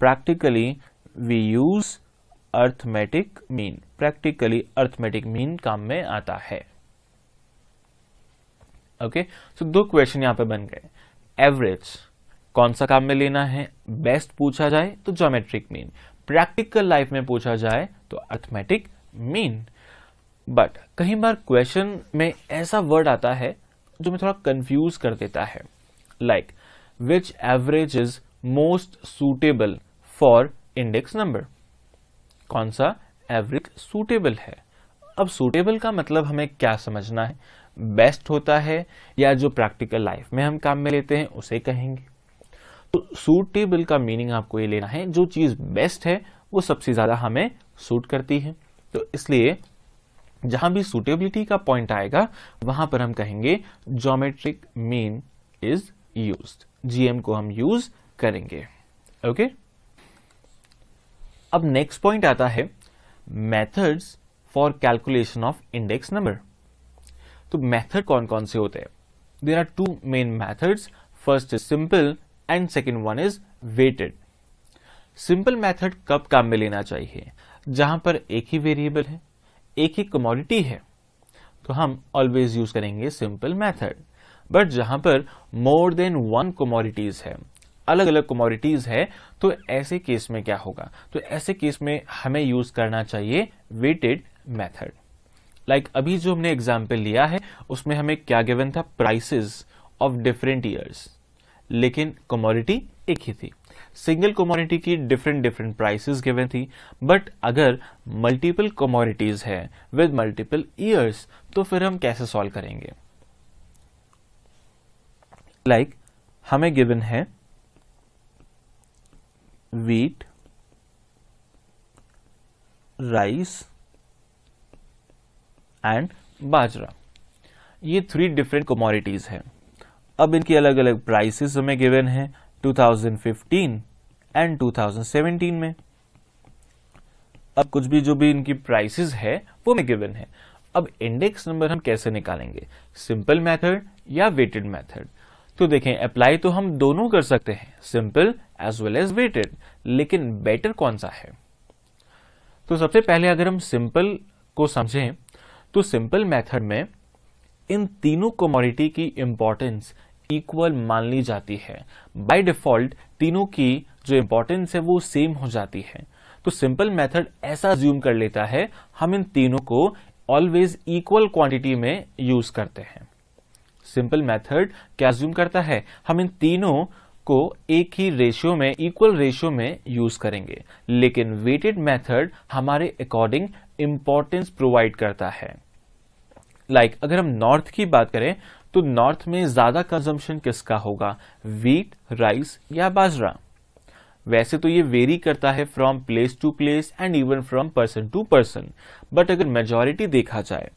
Speaker 1: practically we use arithmetic mean practically arithmetic mean काम में आता है ओके सो दो क्वेश्चन यहां पे बन गए एवरेज कौन सा काम में लेना है बेस्ट पूछा जाए तो ज्योमेट्रिक मीन प्रैक्टिकल लाइफ में पूछा जाए तो अर्थमेटिक मीन बट कई बार क्वेश्चन में ऐसा वर्ड आता है जो मैं थोड़ा कंफ्यूज कर देता है like which average is most suitable for index number कौन सा एवरेज सूटेबल है अब सूटेबल का मतलब हमें क्या समझना है बेस्ट होता है या जो प्रैक्टिकल लाइफ में हम काम में लेते हैं उसे कहेंगे तो सूटेबल का मीनिंग आपको ये लेना है जो चीज़ बेस्ट है वो सबसे ज़्यादा हमें सूट करती है तो इसलिए जहां भी सूटेबिलिटी का पॉइंट आएगा वहां पर हम कहेंगे geometric mean is use GM को हम यूज करेंगे ओके okay? अब नेक्स्ट पॉइंट आता है methods for calculation of index number तो मेथड कौन कौन से होते हैं there are two main methods first is simple and second one is weighted simple method कब काम में लेना चाहिए जहां पर एक ही वेरिएबल है एक ही कमोडिटी है तो हम ऑलवेज यूज करेंगे सिंपल मैथड बट जहां पर मोर देन वन कमोडिटीज है अलग अलग कमोडिटीज़ है तो ऐसे केस में क्या होगा तो ऐसे केस में हमें यूज़ करना चाहिए वेटेड मेथड लाइक अभी जो हमने एग्जाम्पल लिया है उसमें हमें क्या गिवन था प्राइसेस ऑफ डिफरेंट ईयर्स लेकिन कमोडिटी एक ही थी सिंगल कमोडिटी की डिफरेंट डिफरेंट प्राइसेस गिवन थी बट अगर मल्टीपल कमोडिटीज है विद मल्टीपल ईयर्स तो फिर हम कैसे सॉल्व करेंगे लाइक like, हमें गिवन है wheat rice एंड बाजरा ये थ्री डिफरेंट कमोडिटीज़ हैं अब इनकी अलग अलग प्राइसेस हमें गिवन हैं 2015 एंड 2017 में अब कुछ भी जो भी इनकी प्राइसेस है वो हमें गिवन है अब इंडेक्स नंबर हम कैसे निकालेंगे सिंपल मेथड या वेटेड मेथड तो देखें अप्लाई तो हम दोनों कर सकते हैं simple as well as weighted लेकिन बेटर कौन सा है तो सबसे पहले अगर हम सिंपल को समझें तो सिंपल मेथड में इन तीनों कमोडिटी की इंपॉर्टेंस इक्वल मान ली जाती है बाय डिफॉल्ट तीनों की जो इंपॉर्टेंस है वो सेम हो जाती है तो सिंपल मेथड ऐसा ज्यूम कर लेता है हम इन तीनों को ऑलवेज इक्वल क्वांटिटी में यूज करते हैं सिंपल मेथड क्या ज्यूम करता है हम इन तीनों को एक ही रेशियो में इक्वल रेशियो में यूज करेंगे लेकिन वेटेड मेथड हमारे अकॉर्डिंग इंपॉर्टेंस प्रोवाइड करता है लाइक like, अगर हम नॉर्थ की बात करें तो नॉर्थ में ज्यादा कंजम्पशन किसका होगा वीट राइस या बाजरा वैसे तो ये वेरी करता है from place to place and even from person to person but अगर मेजोरिटी देखा जाए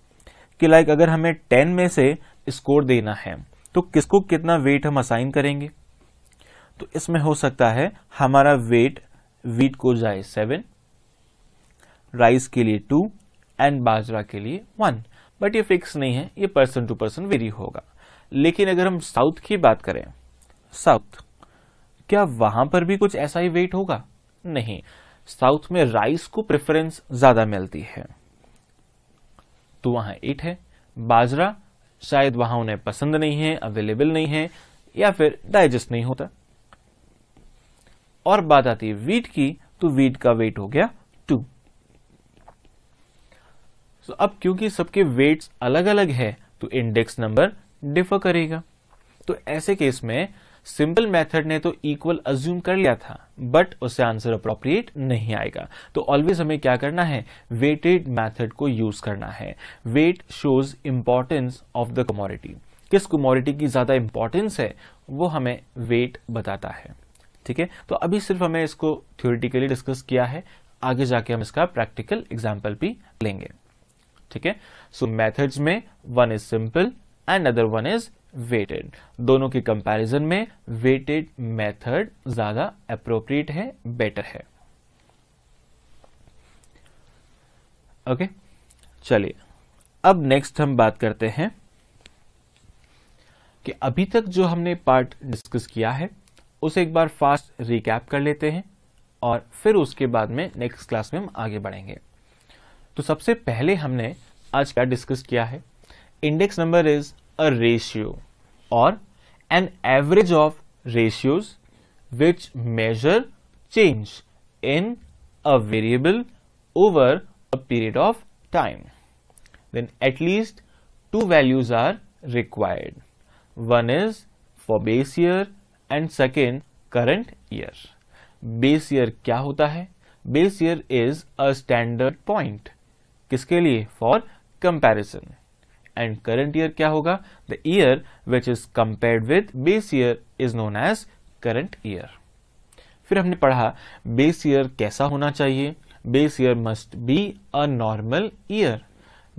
Speaker 1: कि लाइक अगर हमें टेन में से स्कोर देना है तो किसको कितना वेट हम असाइन करेंगे तो इसमें हो सकता है हमारा वेट वीट को जाए सेवन राइस के लिए टू एंड बाजरा के लिए वन बट ये फिक्स नहीं है ये पर्सन टू पर्सन वेरी होगा लेकिन अगर हम साउथ की बात करें साउथ क्या वहां पर भी कुछ ऐसा ही वेट होगा नहीं साउथ में राइस को प्रेफरेंस ज्यादा मिलती है तो वहां एट है बाजरा शायद वहां उन्हें पसंद नहीं है अवेलेबल नहीं है या फिर डाइजेस्ट नहीं होता और बात आती है वीट की तो वीट का वेट हो गया टू so, अब क्योंकि सबके वेट्स अलग अलग है तो इंडेक्स नंबर डिफर करेगा तो ऐसे केस में सिंपल मेथड ने तो इक्वल अज्यूम कर लिया था बट उससे आंसर अप्रोप्रिएट नहीं आएगा तो ऑलवेज हमें क्या करना है वेटेड मेथड को यूज करना है weight shows importance of the commodity किस कमोडिटी की ज्यादा इंपॉर्टेंस है वो हमें वेट बताता है ठीक है तो अभी सिर्फ हमें इसको थ्योरिटिकली डिस्कस किया है आगे जाके हम इसका प्रैक्टिकल एग्जाम्पल भी लेंगे ठीक है सो मेथड्स में one is simple and other one is weighted दोनों के कंपैरिजन में वेटेड मेथड ज्यादा अप्रोप्रिएट है बेटर है ओके okay? चलिए अब नेक्स्ट हम बात करते हैं कि अभी तक जो हमने पार्ट डिस्कस किया है उसे एक बार फास्ट रिकैप कर लेते हैं और फिर उसके बाद में नेक्स्ट क्लास में हम आगे बढ़ेंगे तो सबसे पहले हमने आज क्या डिस्कस किया है index number is a ratio or an average of ratios which measure change in a variable over a period of time. Then at least two values are required. One is for base year and second current year. Base year क्या होता है Base year is a standard point. किसके लिए? For comparison. And current year क्या होगा the year which is compared with base year is known as current year फिर हमने पढ़ा बेस ईयर कैसा होना चाहिए base year must be a normal year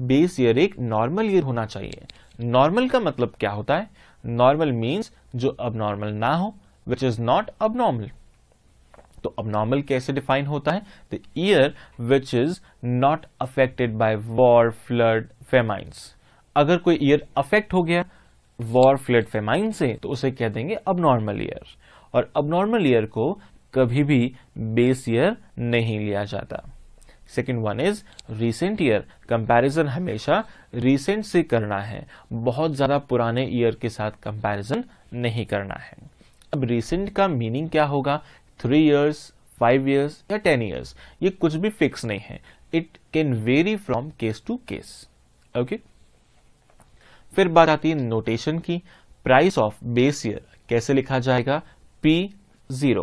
Speaker 1: base year एक नॉर्मल ईयर होना चाहिए नॉर्मल का मतलब क्या होता है नॉर्मल मीन्स जो अब नॉर्मल ना हो which is not abnormal तो अब नॉर्मल कैसे डिफाइन होता है the year which is not affected by war flood famines अगर कोई ईयर अफेक्ट हो गया वॉर फ्लड फेमाइन से तो उसे कह देंगे अब नॉर्मल ईयर और अब नॉर्मल ईयर को कभी भी बेस ईयर नहीं लिया जाता second one is recent year comparison हमेशा रीसेंट से करना है बहुत ज़्यादा पुराने ईयर के साथ कंपैरिजन नहीं करना है अब रिसेंट का मीनिंग क्या होगा थ्री ईयर्स फाइव ईयर्स या टेन ईयर्स ये कुछ भी फिक्स नहीं है it can vary from case to case okay फिर बात आती है नोटेशन की प्राइस ऑफ बेस ईयर कैसे लिखा जाएगा P zero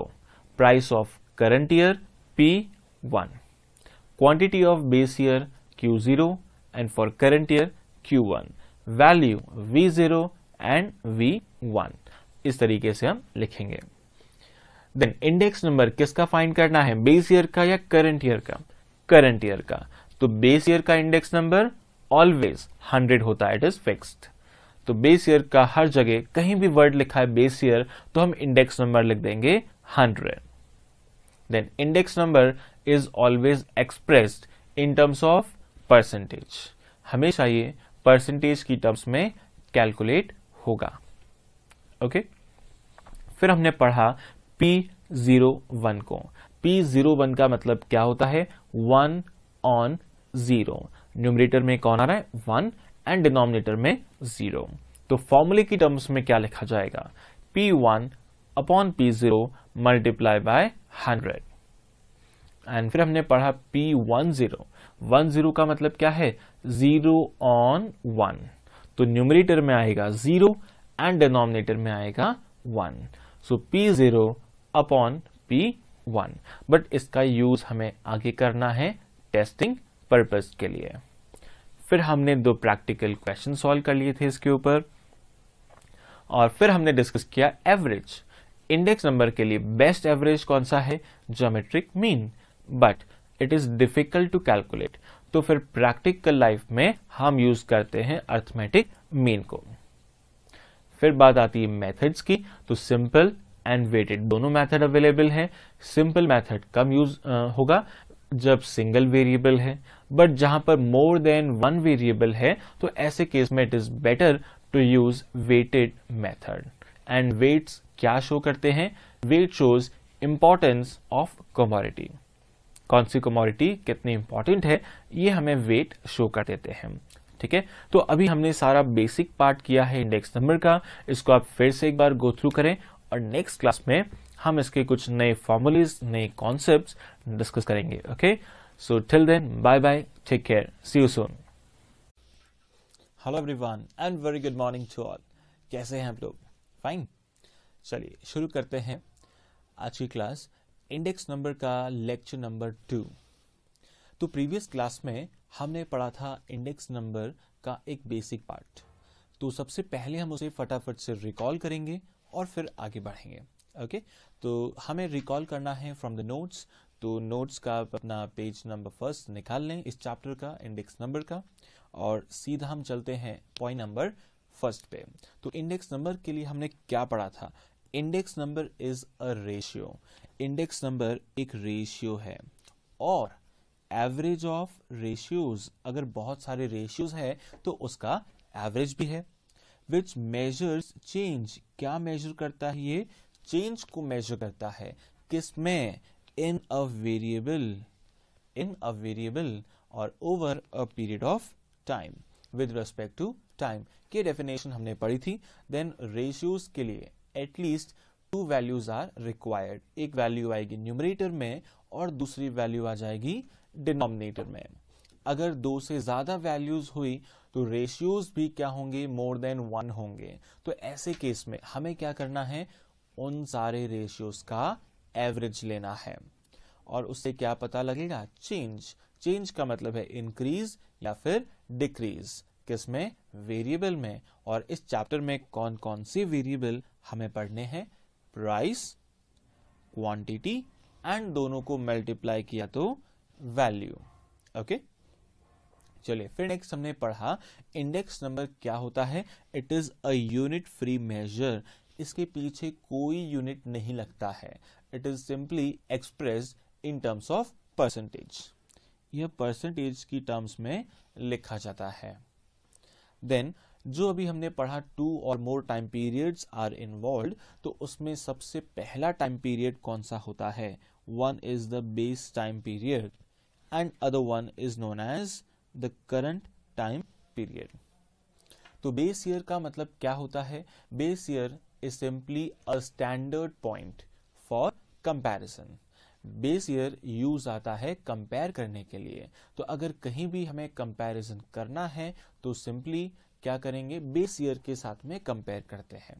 Speaker 1: price of current year P one quantity of base year Q zero and for current year Q one value V zero and V one इस तरीके से हम लिखेंगे देन इंडेक्स नंबर किसका फाइंड करना है बेस ईयर का या करंट ईयर का करंट ईयर का तो बेस ईयर का इंडेक्स नंबर ऑलवेज हंड्रेड होता है इट इज फिक्स्ड तो बेस ईयर का हर जगह कहीं भी वर्ड लिखा है बेस ईयर तो हम इंडेक्स नंबर लिख देंगे hundred then index number is always expressed in terms of percentage हमेशा ये परसेंटेज की टर्म्स में कैलकुलेट होगा ओके फिर हमने पढ़ा पी जीरो वन को पी जीरो वन का मतलब क्या होता है वन ऑन जीरो न्यूमरेटर में कौन आ रहा है वन एंड डिनोमिनेटर में जीरो तो फॉर्मूले की टर्म्स में क्या लिखा जाएगा P one upon P zero multiply by hundred and फिर हमने पढ़ा P one zero one zero का मतलब क्या है जीरो ऑन वन तो न्यूमरेटर में आएगा जीरो एंड डिनोमिनेटर में आएगा one so P zero upon P one but इसका यूज हमें आगे करना है टेस्टिंग पर्पस के लिए फिर हमने दो प्रैक्टिकल क्वेश्चन सॉल्व कर लिए थे इसके ऊपर और फिर हमने डिस्कस किया एवरेज इंडेक्स नंबर के लिए बेस्ट एवरेज कौन सा है geometric mean but it is difficult to calculate तो फिर प्रैक्टिकल लाइफ में हम यूज करते हैं अर्थमेटिक मीन को फिर बात आती है मेथड्स की तो सिंपल एंड वेटेड दोनों मेथड अवेलेबल हैं सिंपल मेथड कम यूज होगा जब सिंगल वेरिएबल है बट जहां पर मोर देन वन वेरिएबल है तो ऐसे केस में it is better to use weighted method and weights क्या शो करते हैं weight shows importance of commodity कौन सी कमोडिटी कितनी इंपॉर्टेंट है ये हमें वेट शो कर देते हैं ठीक है तो अभी हमने सारा बेसिक पार्ट किया है इंडेक्स नंबर का इसको आप फिर से एक बार गो थ्रू करें और नेक्स्ट क्लास में हम इसके कुछ नए फॉर्मुलेज नए कॉन्सेप्ट डिस्कस करेंगे okay so till then bye bye take care see you soon hello everyone and very good morning to all कैसे हैं आप लोग फाइन चलिए शुरू करते हैं आज की क्लास इंडेक्स नंबर का लेक्चर नंबर टू तो प्रीवियस क्लास में हमने पढ़ा था इंडेक्स नंबर का एक बेसिक पार्ट तो सबसे पहले हम उसे फटाफट से रिकॉल करेंगे और फिर आगे बढ़ेंगे ओके तो हमें रिकॉल करना है फ्रॉम द नोट्स तो नोट्स का अपना पेज नंबर फर्स्ट निकाल लें इस चैप्टर का इंडेक्स नंबर का और सीधा हम चलते हैं पॉइंट नंबर फर्स्ट पे तो इंडेक्स नंबर के लिए हमने क्या पढ़ा था index number is a ratio index number एक रेशियो है और एवरेज ऑफ रेशियोज अगर बहुत सारे रेशियोज है तो उसका एवरेज भी है विच मेजर्स चेंज क्या मेजर करता है ये चेंज को मेजर करता है किस में in a variable in a variable or over a period of time with respect to time के डेफिनेशन हमने पढ़ी थी देन रेशियोज के लिए at least two values are required एक वैल्यू आएगी न्यूमरेटर में और दूसरी वैल्यू आ जाएगी डिनोमिनेटर में अगर दो से ज्यादा वैल्यूज हुई तो रेशियोज भी क्या होंगे मोर देन वन होंगे तो ऐसे केस में हमें क्या करना है उन सारे रेशियोज का एवरेज लेना है और उससे क्या पता लगेगा चेंज चेंज का मतलब है इंक्रीज या फिर डिक्रीज किसमें वेरिएबल में और इस चैप्टर में कौन कौन सी वेरिएबल हमें पढ़ने हैं प्राइस क्वांटिटी एंड दोनों को मल्टीप्लाई किया तो वैल्यू ओके चलिए फिर नेक्स्ट हमने पढ़ा इंडेक्स नंबर क्या होता है it is a unit free measure इसके पीछे कोई यूनिट नहीं लगता है it is simply express in terms of percentage यह परसेंटेज की टर्म्स में लिखा जाता है देन जो अभी हमने पढ़ा two or more time periods are involve तो उसमें सबसे पहला टाइम पीरियड कौन सा होता है one is the base time period and other one is known as the current time period तो बेस ईयर का मतलब क्या होता है base year is simply a standard point for comparison. Base year use आता है कंपेयर करने के लिए तो अगर कहीं भी हमें कंपेरिजन करना है तो सिंपली क्या करेंगे बेस ईयर के साथ में कंपेयर करते हैं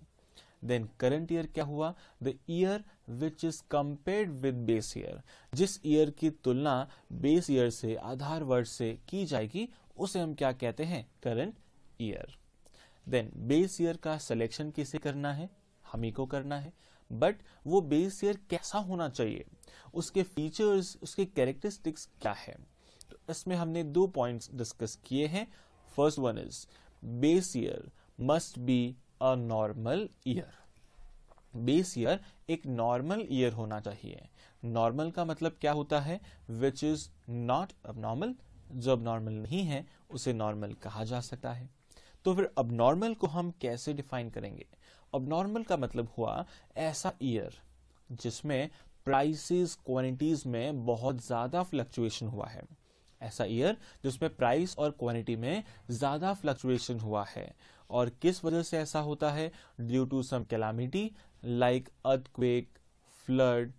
Speaker 1: देन करंट ईयर क्या हुआ the year which is compared with base year जिस ईयर की तुलना बेस ईयर से आधार वर्ष से की जाएगी उसे हम क्या कहते हैं current year then base year का सिलेक्शन किसे करना है हम ही को करना है बट वो बेस ईयर कैसा होना चाहिए उसके फीचर्स उसके कैरेक्टरिस्टिक्स क्या है तो इसमें हमने दो पॉइंट्स डिस्कस किए हैं first one is base year must be a normal year base year एक नॉर्मल ईयर होना चाहिए नॉर्मल का मतलब क्या होता है which is not abnormal जो अब नॉर्मल नहीं है उसे नॉर्मल कहा जा सकता है तो फिर अब नॉर्मल को हम कैसे डिफाइन करेंगे अब नॉर्मल का मतलब हुआ ऐसा ईयर जिसमें प्राइसेस क्वांटिटीज में बहुत ज़्यादा फ्लक्चुएशन हुआ है ऐसा ईयर जिसमें प्राइस और क्वांटिटी में ज़्यादा फ्लक्चुएशन हुआ है और किस वजह से ऐसा होता है due to some calamity like earthquake flood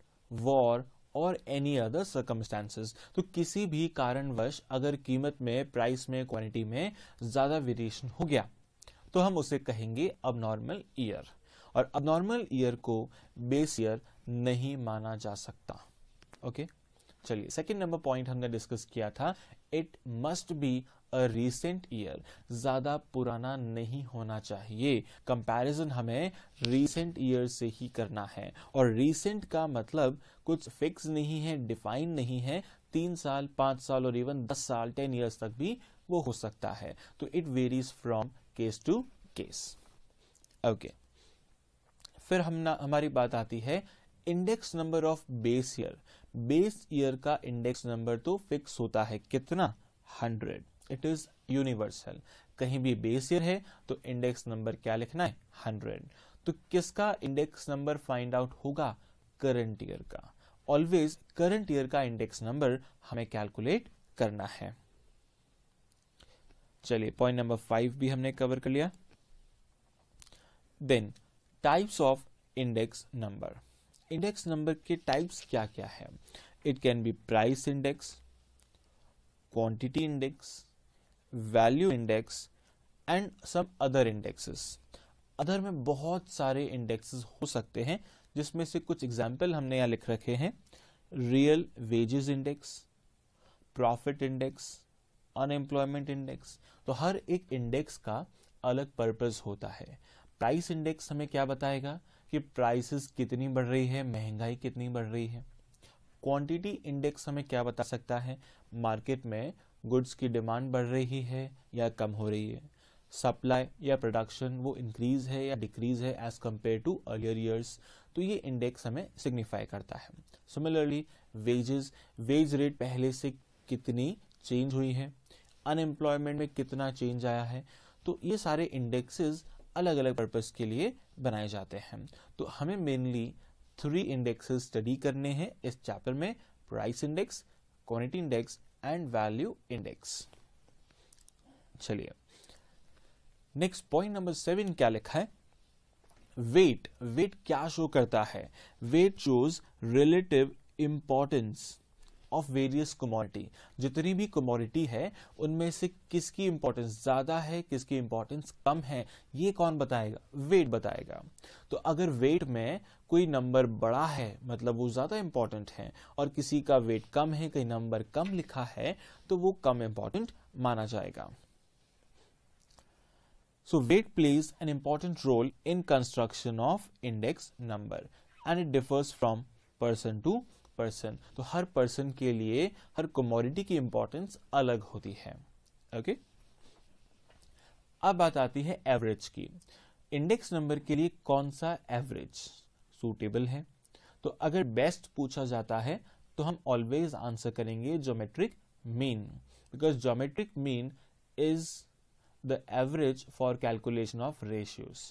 Speaker 1: war or any other circumstances तो किसी भी कारणवश अगर कीमत में प्राइस में क्वालिटी में ज़्यादा वेरिएशन हो गया तो हम उसे कहेंगे अब नॉर्मल ईयर और अब नॉर्मल ईयर को बेस ईयर नहीं माना जा सकता ओके चलिए सेकेंड नंबर पॉइंट हमने डिस्कस किया था it must be recent year ज़्यादा पुराना नहीं होना चाहिए कंपैरिजन हमें रीसेंट ईयर से ही करना है और रीसेंट का मतलब कुछ फिक्स नहीं है डिफाइन नहीं है तीन साल पाँच साल और इवन दस साल टेन ईयर्स तक भी वो हो सकता है तो it varies from case to case okay फिर हम ना हमारी बात आती है index number of base year base year का इंडेक्स नंबर तो फिक्स होता है कितना हंड्रेड इट इज यूनिवर्सल कहीं भी बेस ईयर है तो इंडेक्स नंबर क्या लिखना है हंड्रेड तो किसका इंडेक्स नंबर फाइंड आउट होगा करंट ईयर का ऑलवेज करंट ईयर का इंडेक्स नंबर हमें कैलकुलेट करना है चलिए पॉइंट नंबर फाइव भी हमने कवर कर लिया then types of index number index number के टाइप्स क्या क्या है it can be price index quantity index value index and some other indexes other में बहुत सारे इंडेक्सेस हो सकते हैं जिसमें से कुछ एग्जाम्पल हमने यहाँ लिख रखे हैं real wages index profit index unemployment index तो हर एक इंडेक्स का अलग पर्पस होता है प्राइस इंडेक्स हमें क्या बताएगा कि प्राइसेस कितनी बढ़ रही है महंगाई कितनी बढ़ रही है क्वांटिटी इंडेक्स हमें क्या बता सकता है मार्केट में गुड्स की डिमांड बढ़ रही है या कम हो रही है सप्लाई या प्रोडक्शन वो इंक्रीज है या डिक्रीज है as compare to earlier years तो ये इंडेक्स हमें सिग्निफाई करता है सिमिलरली वेजेस वेज रेट पहले से कितनी चेंज हुई है अनएम्प्लॉयमेंट में कितना चेंज आया है तो ये सारे इंडेक्सेस अलग अलग पर्पस के लिए बनाए जाते हैं तो हमें मेनली थ्री इंडेक्सेस स्टडी करने हैं इस चैप्टर में price index quantity index and value index चलिए नेक्स्ट पॉइंट नंबर सेवन क्या लिखा है वेट वेट क्या शो करता है weight shows relative importance of various commodity जितनी भी कमोडिटी है उनमें से किसकी इंपॉर्टेंस ज्यादा है किसकी इंपॉर्टेंस कम है ये कौन बताएगा वेट बताएगा तो अगर वेट में कोई नंबर बड़ा है मतलब वो ज्यादा इंपॉर्टेंट है और किसी का वेट कम है कहीं नंबर कम लिखा है तो वो कम इंपॉर्टेंट माना जाएगा So weight plays an important role in construction of index number and it differs from person to person तो हर पर्सन के लिए हर कमोडिटी की इंपॉर्टेंस अलग होती है ओके okay? अब बात आती है एवरेज की इंडेक्स नंबर के लिए कौन सा एवरेज सूटेबल है तो अगर बेस्ट पूछा जाता है तो हम ऑलवेज आंसर करेंगे geometric mean because geometric mean is the average for calculation of ratios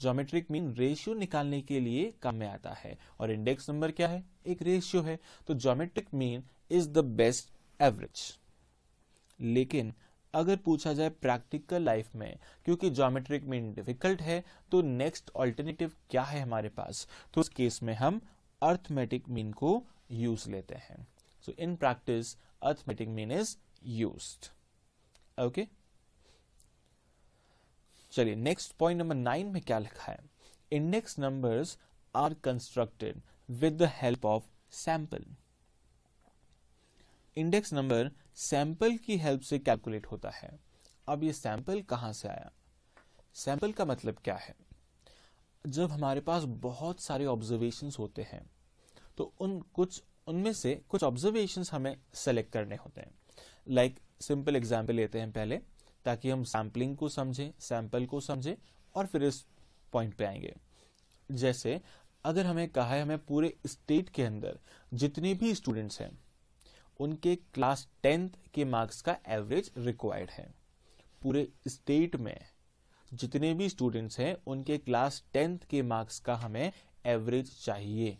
Speaker 1: geometric mean ratio निकालने के लिए काम में आता है और इंडेक्स नंबर क्या है एक रेशियो है तो geometric mean is the best average लेकिन अगर पूछा जाए प्रैक्टिकल लाइफ में क्योंकि ज्योमेट्रिक मीन डिफिकल्ट है तो नेक्स्ट ऑल्टरनेटिव क्या है हमारे पास तो उस केस में हम अर्थमेटिक मीन को यूज लेते हैं so in practice arithmetic mean is used okay चलिए नेक्स्ट पॉइंट नंबर नाइन में क्या लिखा है index numbers are constructed with the help of sample index number sample की हेल्प से कैलकुलेट होता है अब ये सैंपल कहां से आया सैंपल का मतलब क्या है जब हमारे पास बहुत सारे ऑब्जर्वेशंस होते हैं तो उन कुछ उनमें से कुछ ऑब्जर्वेशंस हमें सेलेक्ट करने होते हैं लाइक सिंपल एग्जांपल लेते हैं पहले ताकि हम सैम्पलिंग को समझें सैंपल को समझें और फिर इस पॉइंट पे आएंगे जैसे अगर हमें कहा है हमें पूरे स्टेट के अंदर जितने भी स्टूडेंट्स हैं उनके क्लास टेंथ के मार्क्स का एवरेज रिक्वायर्ड है पूरे स्टेट में जितने भी स्टूडेंट्स हैं उनके क्लास टेंथ के मार्क्स का हमें एवरेज चाहिए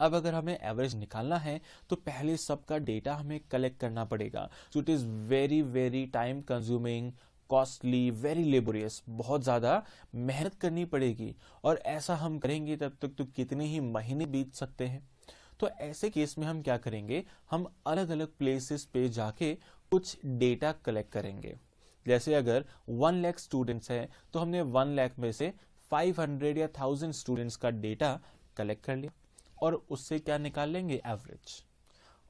Speaker 1: अब अगर हमें एवरेज निकालना है तो पहले सबका डेटा हमें कलेक्ट करना पड़ेगा so it is very very time consuming costly very laborious बहुत ज़्यादा मेहनत करनी पड़ेगी और ऐसा हम करेंगे तब तक तो कितने ही महीने बीत सकते हैं तो ऐसे केस में हम क्या करेंगे हम अलग अलग प्लेसेस पे जाके कुछ डेटा कलेक्ट करेंगे जैसे अगर वन लैख स्टूडेंट्स हैं तो हमने वन लैख में से फाइव हंड्रेड या थाउजेंड स्टूडेंट्स का डेटा कलेक्ट कर लिया और उससे क्या निकाल लेंगे एवरेज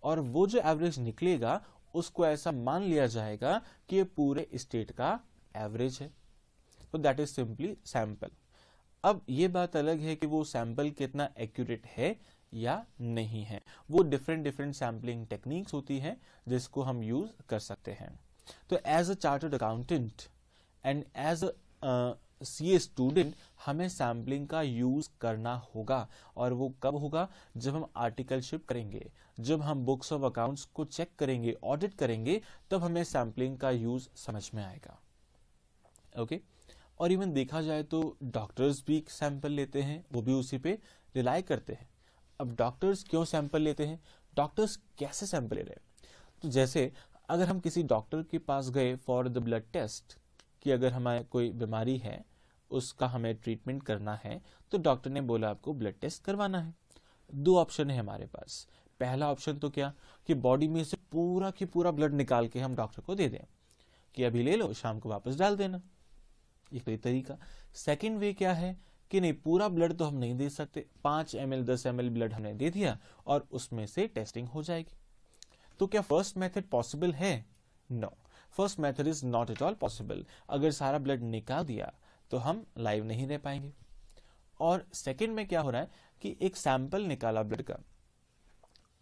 Speaker 1: और वो जो एवरेज निकलेगा उसको ऐसा मान लिया जाएगा कि ये पूरे स्टेट का एवरेज है तो दैट इज सिंपली सैंपल अब ये बात अलग है कि वो सैंपल कितना एक्यूरेट है या नहीं है वो डिफरेंट डिफरेंट सैम्पलिंग टेक्निक्स होती हैं जिसको हम यूज कर सकते हैं तो as a chartered accountant and as a student हमें सैम्पलिंग का यूज करना होगा और वो कब होगा जब हम आर्टिकलशिप करेंगे जब हम बुक्स ऑफ अकाउंट्स को चेक करेंगे ऑडिट करेंगे तब हमें सैम्पलिंग का यूज समझ में आएगा ओके okay? और इवन देखा जाए तो डॉक्टर्स भी सैंपल लेते हैं वो भी उसी पे रिलाई करते हैं अब डॉक्टर्स क्यों सैंपल लेते हैं डॉक्टर्स कैसे सैंपल ले रहे हैं तो जैसे अगर हम किसी डॉक्टर के पास गए फॉर द ब्लड टेस्ट कि अगर हमारे कोई बीमारी है उसका हमें ट्रीटमेंट करना है तो डॉक्टर ने बोला आपको ब्लड टेस्ट करवाना है दो ऑप्शन है हमारे पास पहला ऑप्शन तो क्या कि बॉडी में से पूरा की पूरा ब्लड निकाल के हम डॉक्टर को दे दें कि अभी ले लो शाम को वापस डाल देना ये कोई तो तरीका सेकेंड वे क्या है कि नहीं पूरा ब्लड तो हम नहीं दे सकते पाँच एम एल दस एम एल ब्लड हमने दे दिया और उसमें से टेस्टिंग हो जाएगी तो क्या फर्स्ट मेथड पॉसिबल है no first method is not at all possible अगर सारा ब्लड निकाल दिया तो हम लाइव नहीं रह पाएंगे और सेकंड में क्या हो रहा है कि एक सैंपल निकाला ब्लड का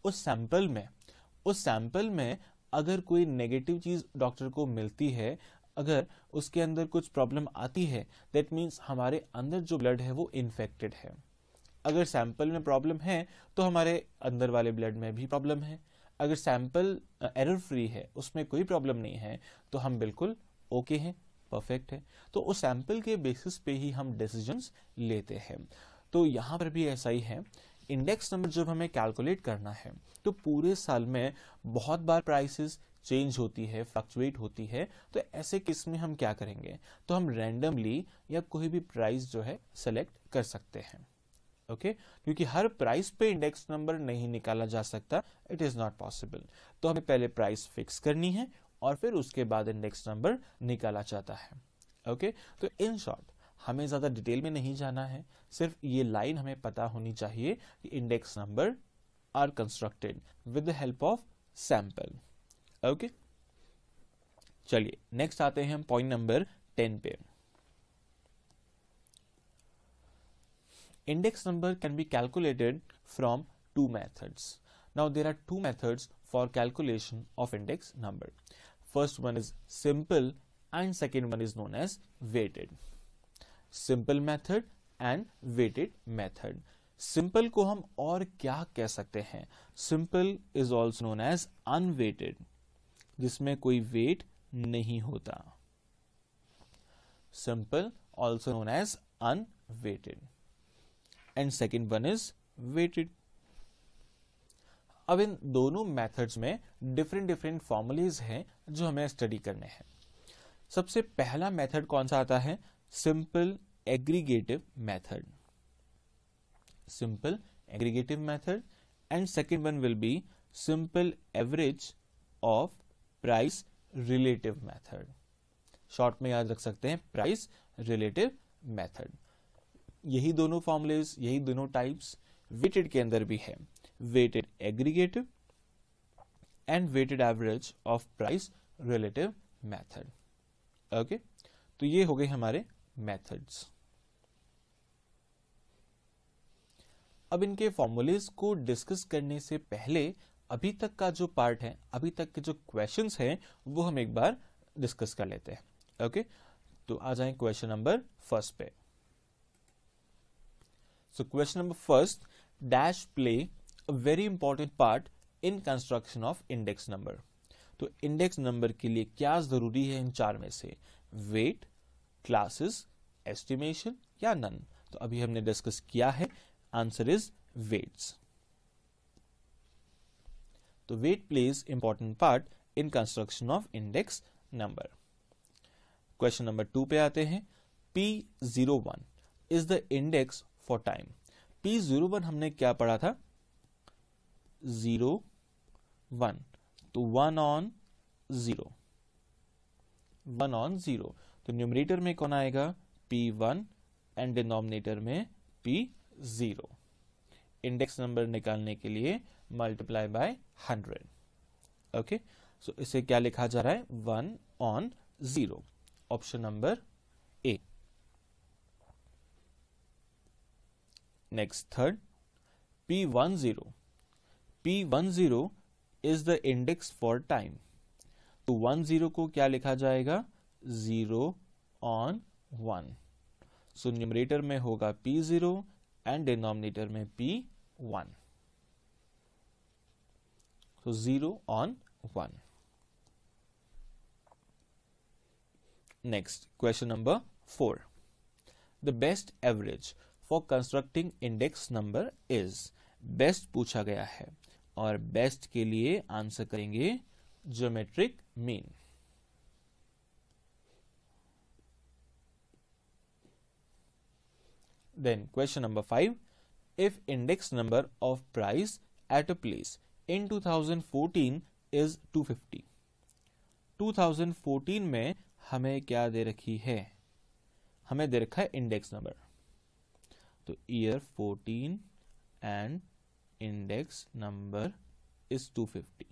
Speaker 1: उस सैंपल में उस सैंपल में अगर कोई नेगेटिव चीज डॉक्टर को मिलती है अगर उसके अंदर कुछ प्रॉब्लम आती है दैट मीन्स हमारे अंदर जो ब्लड है वो इन्फेक्टेड है अगर सैंपल में प्रॉब्लम है तो हमारे अंदर वाले ब्लड में भी प्रॉब्लम है अगर सैंपल एरर फ्री है उसमें कोई प्रॉब्लम नहीं है तो हम बिल्कुल ओके okay हैं परफेक्ट है तो उस सैंपल के बेसिस पे ही हम डिसीजंस लेते हैं तो यहाँ पर भी ऐसा ही है इंडेक्स नंबर जब हमें कैलकुलेट करना है तो पूरे साल में बहुत बार प्राइसेस चेंज होती है फ्लक्चुएट होती है तो ऐसे किस में हम क्या करेंगे तो हम रैंडमली या कोई भी प्राइस जो है सेलेक्ट कर सकते हैं ओके okay? क्योंकि हर प्राइस पे इंडेक्स नंबर नहीं निकाला जा सकता इट इज नॉट पॉसिबल तो हमें पहले प्राइस फिक्स करनी है और फिर उसके बाद इंडेक्स नंबर निकाला जाता है ओके तो इन शॉर्ट हमें ज़्यादा डिटेल में नहीं जाना है सिर्फ ये लाइन हमें पता होनी चाहिए कि index number are constructed with the help of sample okay चलिए नेक्स्ट आते हैं हम पॉइंट नंबर टेन पे index number can be calculated from two methods now there are two methods for calculation of index number First one is simple and second one is known as weighted. Simple method and weighted method. simple ko hum aur kya keh sakte hain simple is also known as unweighted jisme koi weight nahi hota simple also known as unweighted and second one is weighted अब इन दोनों मेथड्स में डिफरेंट डिफरेंट फॉर्मुलेज हैं जो हमें स्टडी करने हैं सबसे पहला मेथड कौन सा आता है simple aggregative method simple aggregative method and second one will be simple average of price relative method short में याद रख सकते हैं प्राइस रिलेटिव मेथड यही दोनों फॉर्मुलेज यही दोनों टाइप्स वेटेड के अंदर भी है weighted aggregator and weighted average of price relative method okay okay? तो ये हो गए हमारे methods अब इनके फॉर्मूलेज को डिस्कस करने से पहले अभी तक का जो पार्ट है अभी तक के जो क्वेश्चंस हैं वो हम एक बार डिस्कस कर लेते हैं ओके okay? तो आ जाए क्वेश्चन नंबर फर्स्ट पे so question number first dash play very important part in construction of index number तो इंडेक्स नंबर के लिए क्या जरूरी है इन चार में से वेट क्लासेस एस्टिमेशन या नन तो अभी हमने डिस्कस किया है आंसर इज वेट्स तो weight plays important part in construction of index number question number two पे आते हैं P zero one is the index for time P zero one हमने क्या पढ़ा था ज़ीरो वन तो one on zero one on zero तो न्यूमरेटर में कौन आएगा पी वन एंड डिनोमिनेटर में पी ज़ीरो इंडेक्स नंबर निकालने के लिए multiply by hundred okay so इसे क्या लिखा जा रहा है one on zero option number A next third P one zero one zero is the index for time तो वन जीरो को क्या लिखा जाएगा zero on one so numerator में होगा पी जीरो एंड डिनोमिनेटर में P one so zero on one next question number four the best average for constructing index number is best पूछा गया है और बेस्ट के लिए आंसर करेंगे geometric mean then question number five if index number of price at a place in 2014 is 250 2014 में हमें क्या दे रखी है हमें दे रखा है इंडेक्स नंबर तो year 14 and index number is 250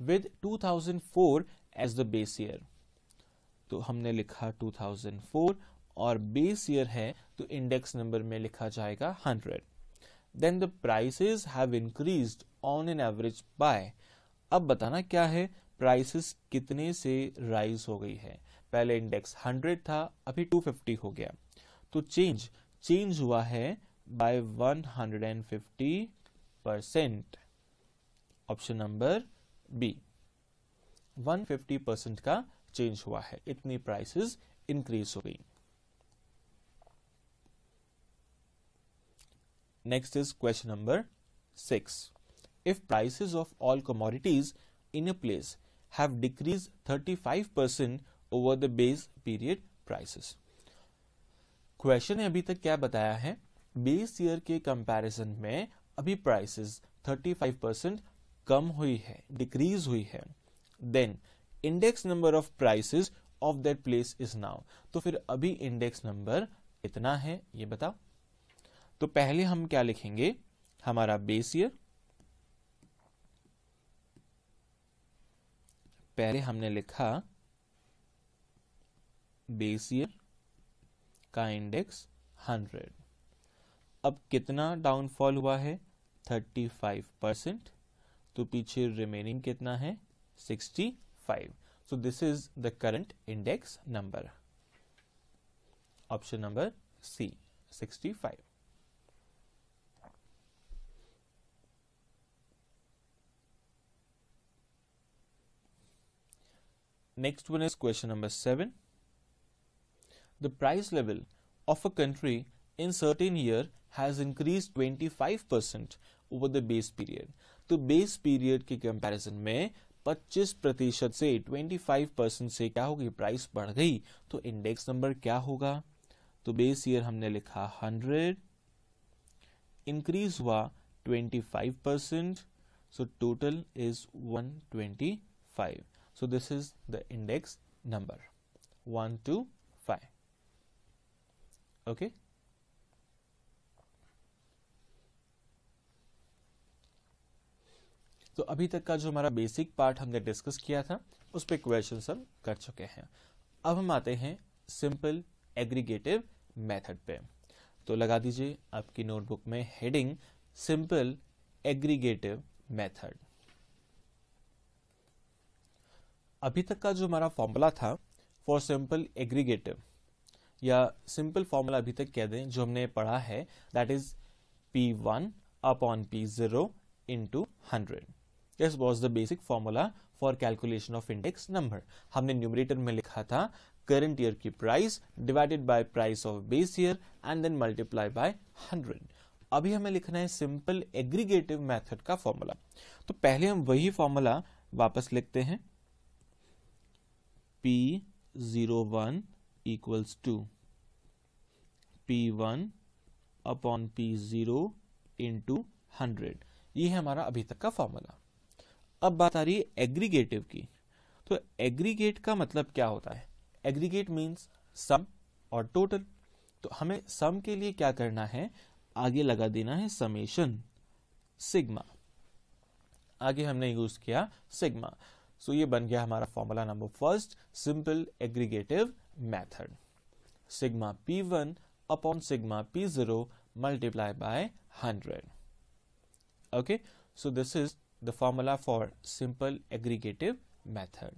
Speaker 1: with 2004 as the base year तो हमने लिखा 2004 और बेस ईयर है तो इंडेक्स नंबर में लिखा जाएगा 100 then the prices have increased on an average by अब बताना क्या है प्राइसेस कितने से राइज हो गई है पहले इंडेक्स 100 था अभी 250 हो गया तो चेंज चेंज हुआ है by 150 percent option number B 150 percent का चेंज हुआ है इतनी प्राइसेस इंक्रीज हो गई next is question number six if prices of all commodities in a place have decreased 35% over the base period prices question ने अभी तक क्या बताया है बेस ईयर के कंपैरिजन में अभी प्राइसेस 35 परसेंट कम हुई है डिक्रीज हुई है then index number of prices of that place is now तो फिर अभी इंडेक्स नंबर कितना है ये बताओ तो पहले हम क्या लिखेंगे हमारा बेस ईयर पहले हमने लिखा बेस ईयर का इंडेक्स हंड्रेड अब कितना डाउनफॉल हुआ है थर्टी फाइव परसेंट तो पीछे रिमेनिंग कितना है sixty five so this is the current index number option number C sixty five next one is question number seven the price level of a country year has increase twenty five 25% over the base period तो बेस पीरियड के कंपैरिजन में 25 प्रतिशत से 25 परसेंट से क्या होगी प्राइस बढ़ गई तो इंडेक्स नंबर क्या होगा तो बेस ईयर हमने लिखा 100 इंक्रीज हुआ 25 percent so total is 125 so this is the index number five okay तो अभी तक का जो हमारा बेसिक पार्ट हमने डिस्कस किया था उस पर क्वेश्चन हम कर चुके हैं अब हम आते हैं सिंपल एग्रीगेटिव मेथड पे तो लगा दीजिए आपकी नोटबुक में हेडिंग सिंपल एग्रीगेटिव मेथड अभी तक का जो हमारा फॉर्मूला था फॉर सिंपल एग्रीगेटिव या सिंपल फॉर्मूला अभी तक कह दें जो हमने पढ़ा है that is P one upon zero into hundred this was the basic formula for calculation of index number हमने न्यूमरेटर में लिखा था करंट ईयर की price divided by price of base year and then multiply by hundred अभी हमें लिखना है सिंपल एग्रीगेटिव मेथड का फॉर्मूला तो पहले हम वही फॉर्मूला वापस लिखते हैं P zero one equals to P one upon P zero into hundred ये है हमारा अभी तक का फॉर्मूला अब बात आ रही है एग्रीगेटिव की तो एग्रीगेट का मतलब क्या होता है एग्रीगेट मीन्स सम और टोटल तो हमें सम के लिए क्या करना है आगे लगा देना है समेशन सिग्मा आगे हमने यूज किया सिग्मा सो so ये बन गया हमारा formula number first simple aggregative method sigma P one upon sigma P zero multiply by hundred okay so this is the formula for simple aggregative method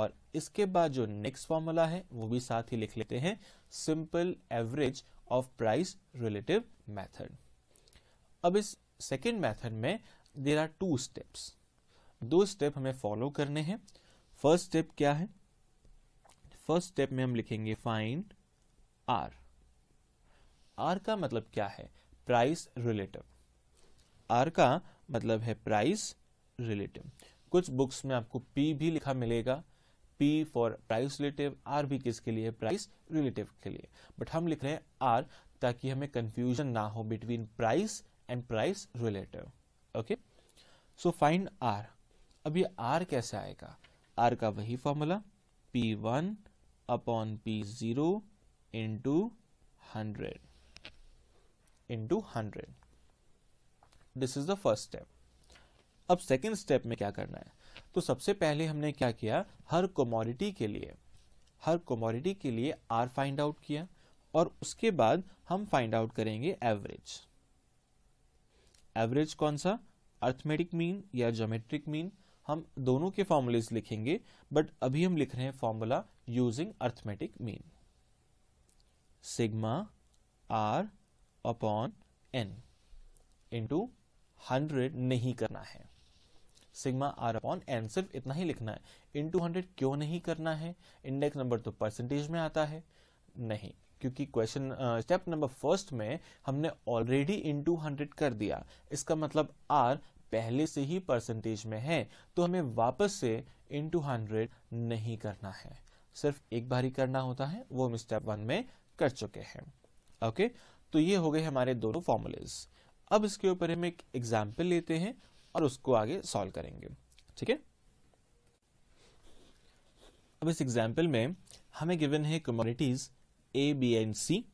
Speaker 1: और इसके बाद जो नेक्स्ट फॉर्मूला है वो भी साथ ही लिख लेते हैं simple average of price relative method अब इस सेकेंड मेथड में देर आर टू स्टेप्स दो स्टेप हमें फॉलो करने हैं फर्स्ट स्टेप क्या है फर्स्ट स्टेप में हम लिखेंगे फाइंड आर आर का मतलब क्या है प्राइस रिलेटिव आर का मतलब है प्राइस रिलेटिव कुछ बुक्स में आपको पी भी लिखा मिलेगा P for price relative R भी किसके लिए प्राइस रिलेटिव के लिए बट हम लिख रहे हैं आर ताकि हमें कंफ्यूजन ना हो between price and price relative okay so find R अब ये आर कैसे आएगा आर का वही formula P one upon P zero into hundred into hundred this is the first step अब सेकेंड स्टेप में क्या करना है तो सबसे पहले हमने क्या किया हर कमोडिटी के लिए हर कमोडिटी के लिए आर फाइंड आउट किया और उसके बाद हम फाइंड आउट करेंगे एवरेज एवरेज कौन सा अर्थमेटिक मीन या जोमेट्रिक मीन हम दोनों के फॉर्मूलेज लिखेंगे बट अभी हम लिख रहे हैं formula using arithmetic mean sigma R upon N into hundred नहीं करना है सिग्मा आर अपॉन एन सिर्फ इतना ही लिखना है इन टू हंड्रेड क्यों नहीं करना है इंडेक्स नंबर तो परसेंटेज में आता है नहीं क्योंकि क्वेश्चन स्टेप नंबर फर्स्ट में हमने ऑलरेडी इन टू हंड्रेड कर दिया इसका मतलब आर पहले से ही परसेंटेज में है तो हमें वापस से इन टू हंड्रेड नहीं करना है सिर्फ एक बार ही करना होता है वो हम स्टेप वन में कर चुके हैं ओके तो ये हो गए हमारे दोनों फॉर्मूलेज अब इसके ऊपर हम एक एग्जाम्पल लेते हैं और उसको आगे सॉल्व करेंगे ठीक है अब इस एग्जाम्पल में हमें गिवन है commodities A B and C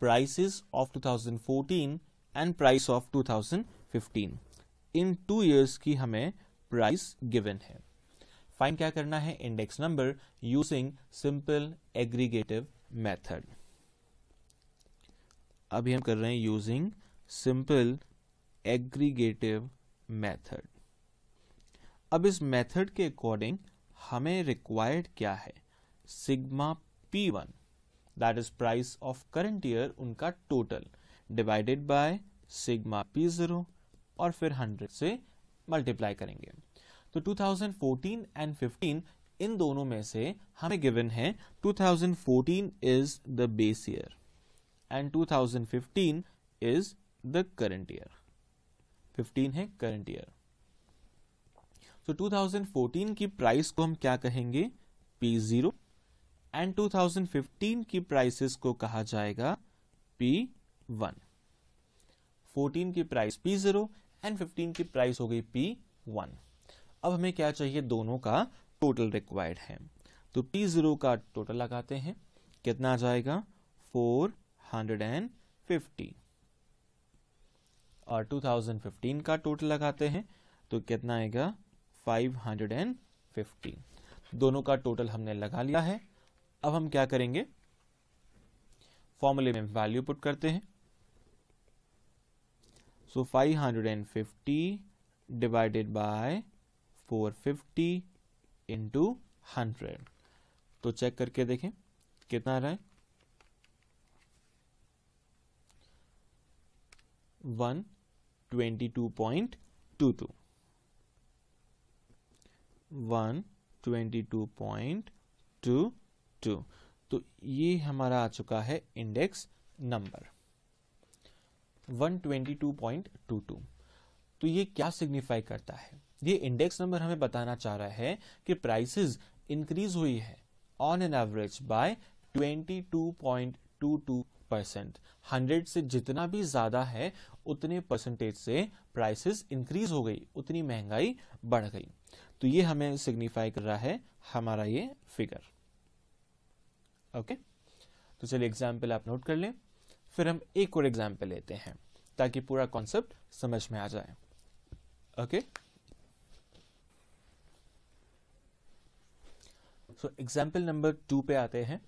Speaker 1: prices of 2014 and price of 2015 in two years की हमें प्राइस गिवन है फाइंड क्या करना है index number using simple aggregative method अभी हम कर रहे हैं यूजिंग सिंपल एग्रीगेटिव मेथड अब इस मेथड के अकॉर्डिंग हमें रिक्वायर्ड क्या है sigma P one that is price of current year उनका total divided by sigma P zero और फिर हंड्रेड से मल्टीप्लाई करेंगे तो 2014 एंड 15 इन दोनों में से हमें गिवन है 2014 is the base year and 2015 is the current year 15 है करंट ईयर तो 2014 की प्राइस को हम क्या कहेंगे पी जीरो एंड 2015 की प्राइसेस को कहा जाएगा पी वन फोर्टीन की price P zero and fifteen की प्राइस हो गई पी वन अब हमें क्या चाहिए दोनों का टोटल रिक्वायर्ड है तो पी जीरो का टोटल लगाते हैं कितना आ जाएगा फोर हंड्रेड एंड फिफ्टी और 2015 का टोटल लगाते हैं तो कितना आएगा 550 दोनों का टोटल हमने लगा लिया है अब हम क्या करेंगे फॉर्मूले में वैल्यू पुट करते हैं so so 550 divided by 450 fifty into तो चेक करके देखें कितना आ रहा है one twenty two point two two one twenty two point two two तो ये हमारा आ चुका है इंडेक्स नंबर 122.22 तो ये क्या सिग्निफाई करता है ये इंडेक्स नंबर हमें बताना चाह रहा है कि प्राइसेस इंक्रीज हुई है on an average by 22.22 percent hundred से जितना भी ज्यादा है उतने परसेंटेज से प्राइसेस इंक्रीज हो गई उतनी महंगाई बढ़ गई तो ये हमें सिग्निफाई कर रहा है हमारा ये फिगर ओके तो चलिए एग्जाम्पल आप नोट कर लें फिर हम एक और एग्जाम्पल लेते हैं ताकि पूरा कॉन्सेप्ट समझ में आ जाए okay so example number two पे आते हैं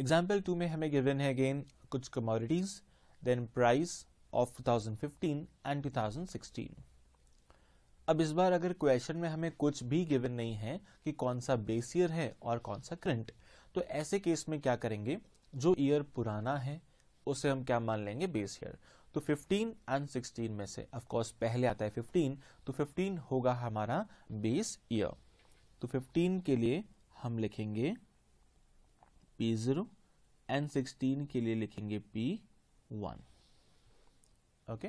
Speaker 1: एग्जाम्पल टू में हमें गिवन है अगेन कुछ commodities then price of 2015 and 2016 अब इस बार अगर क्वेश्चन में हमें कुछ भी गिवन नहीं है कि कौन सा बेस ईयर है और कौन सा करंट तो ऐसे केस में क्या करेंगे जो ईयर पुराना है उसे हम क्या मान लेंगे बेस ईयर तो 15 एंड 16 में से ऑफ कोर्स पहले आता है 15 तो 15 होगा हमारा बेस ईयर तो 15 के लिए हम लिखेंगे P0 एंड 16 के लिए लिखेंगे P1 ओके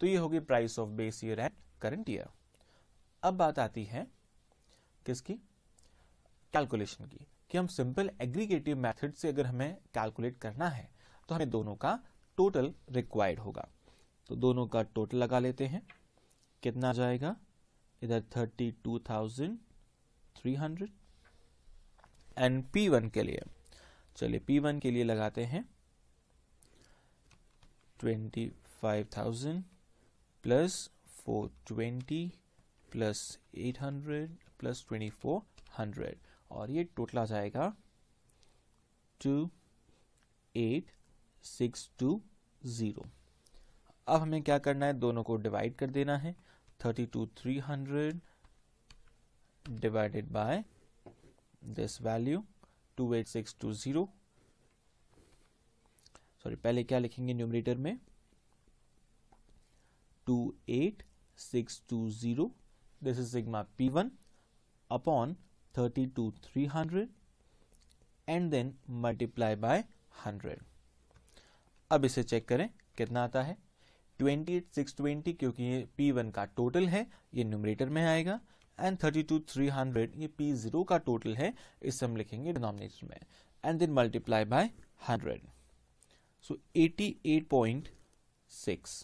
Speaker 1: तो ये होगी price of base year and current year अब बात आती है किसकी कैलकुलेशन की कि हम सिंपल एग्रीगेटिव मेथड से अगर हमें कैलकुलेट करना है तो हमें दोनों का टोटल रिक्वायर्ड होगा तो दोनों का टोटल लगा लेते हैं कितना जाएगा इधर thirty two thousand three hundred and P one के लिए चलिए पी वन के लिए लगाते हैं ट्वेंटी 5000 plus 420 प्लस 800 प्लस 2400 और ये टोटल आ जाएगा two eight six two zero अब हमें क्या करना है दोनों को डिवाइड कर देना है thirty two three hundred divided by this value two eight six two zero sorry पहले क्या लिखेंगे न्यूमरेटर में 28620 this is sigma p1 upon 32300 and then multiply by 100 अब इसे चेक करें कितना आता है 28620 क्योंकि ये P1 का टोटल है ये न्यूमरेटर में आएगा एंड 32300 ये P0 का टोटल है इसे हम लिखेंगे डिनोमिनेटर में and then multiply by 100 so so 88.6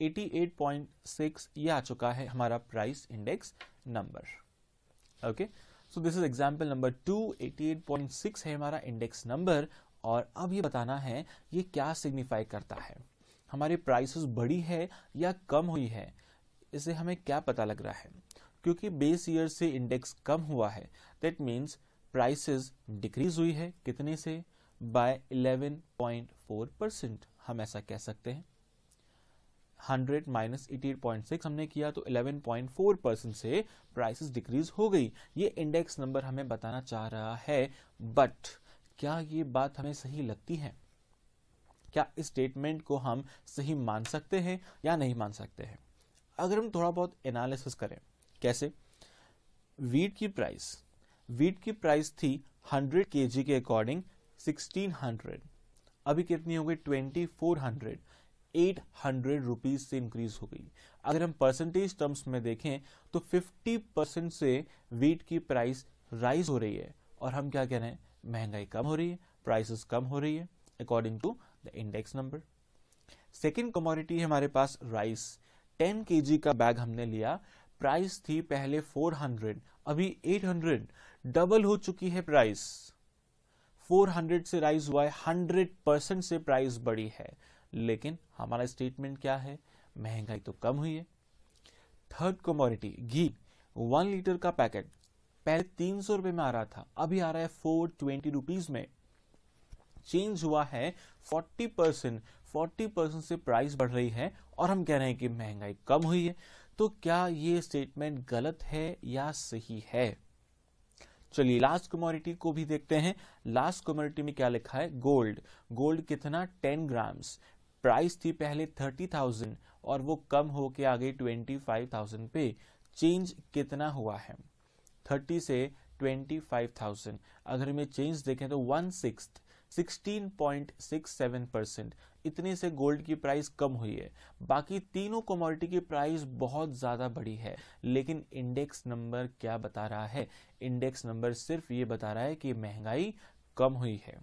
Speaker 1: 88.6 ये आ चुका है हमारा price index number okay so this is example number two 88.6 है हमारा इंडेक्स नंबर और अब ये बताना है ये क्या सिग्निफाई करता है हमारे प्राइसेस बढ़ी है या कम हुई है इसे हमें क्या पता लग रहा है क्योंकि बेस ईयर से इंडेक्स कम हुआ है दैट मीन्स प्राइसेस डिक्रीज हुई है कितने से बाय 11.4 परसेंट हम ऐसा कह सकते हैं hundred minus eighty eight point six हमने किया तो इलेवन पॉइंट फोर परसेंट से प्राइसेस डिक्रीज हो गई ये इंडेक्स नंबर हमें बताना चाह रहा है बट क्या ये बात हमें सही लगती है क्या इस स्टेटमेंट को हम सही मान सकते हैं या नहीं मान सकते हैं अगर हम थोड़ा बहुत एनालिसिस करें कैसे वीट की प्राइस वीट की प्राइस थी 100 के के अकॉर्डिंग 1600 अभी कितनी हो गई 2400 एट हंड्रेड रुपीज से इंक्रीज हो गई अगर हम परसेंटेज टर्म्स में देखें तो फिफ्टी परसेंट से वीट की प्राइस राइज हो रही है और हम क्या कह रहे हैं महंगाई कम हो रही है प्राइसेस कम हो रही है according to the index number second commodity है हमारे पास राइस टेन के का बैग हमने लिया प्राइस थी पहले 400 अभी 800 डबल हो चुकी है प्राइस 400 से राइज हुआ है 100 परसेंट से प्राइस बढ़ी है लेकिन हमारा स्टेटमेंट क्या है महंगाई तो कम हुई है थर्ड कमोडिटी घी वन लीटर का पैकेट पहले तीन सौ रुपए में आ रहा था अभी आ रहा है फोर ट्वेंटी रुपीज में चेंज हुआ है फोर्टी परसेंट फोर्टी परसेंट से प्राइस बढ़ रही है और हम कह रहे हैं कि महंगाई कम हुई है तो क्या ये स्टेटमेंट गलत है या सही है चलिए लास्ट कमोडिटी को भी देखते हैं लास्ट कमोडिटी में क्या लिखा है गोल्ड गोल्ड कितना टेन ग्राम्स प्राइस थी पहले थर्टी थाउजेंड और वो कम के आ गई ट्वेंटी फाइव थाउजेंड पे चेंज कितना हुआ है थर्टी से ट्वेंटी फाइव थाउजेंड अगर हमें चेंज देखें तो one six sixteen point six seven percent इतने से गोल्ड की प्राइस कम हुई है बाकी तीनों कमोडिटी की प्राइस बहुत ज़्यादा बढ़ी है लेकिन इंडेक्स नंबर क्या बता रहा है इंडेक्स नंबर सिर्फ ये बता रहा है कि महंगाई कम हुई है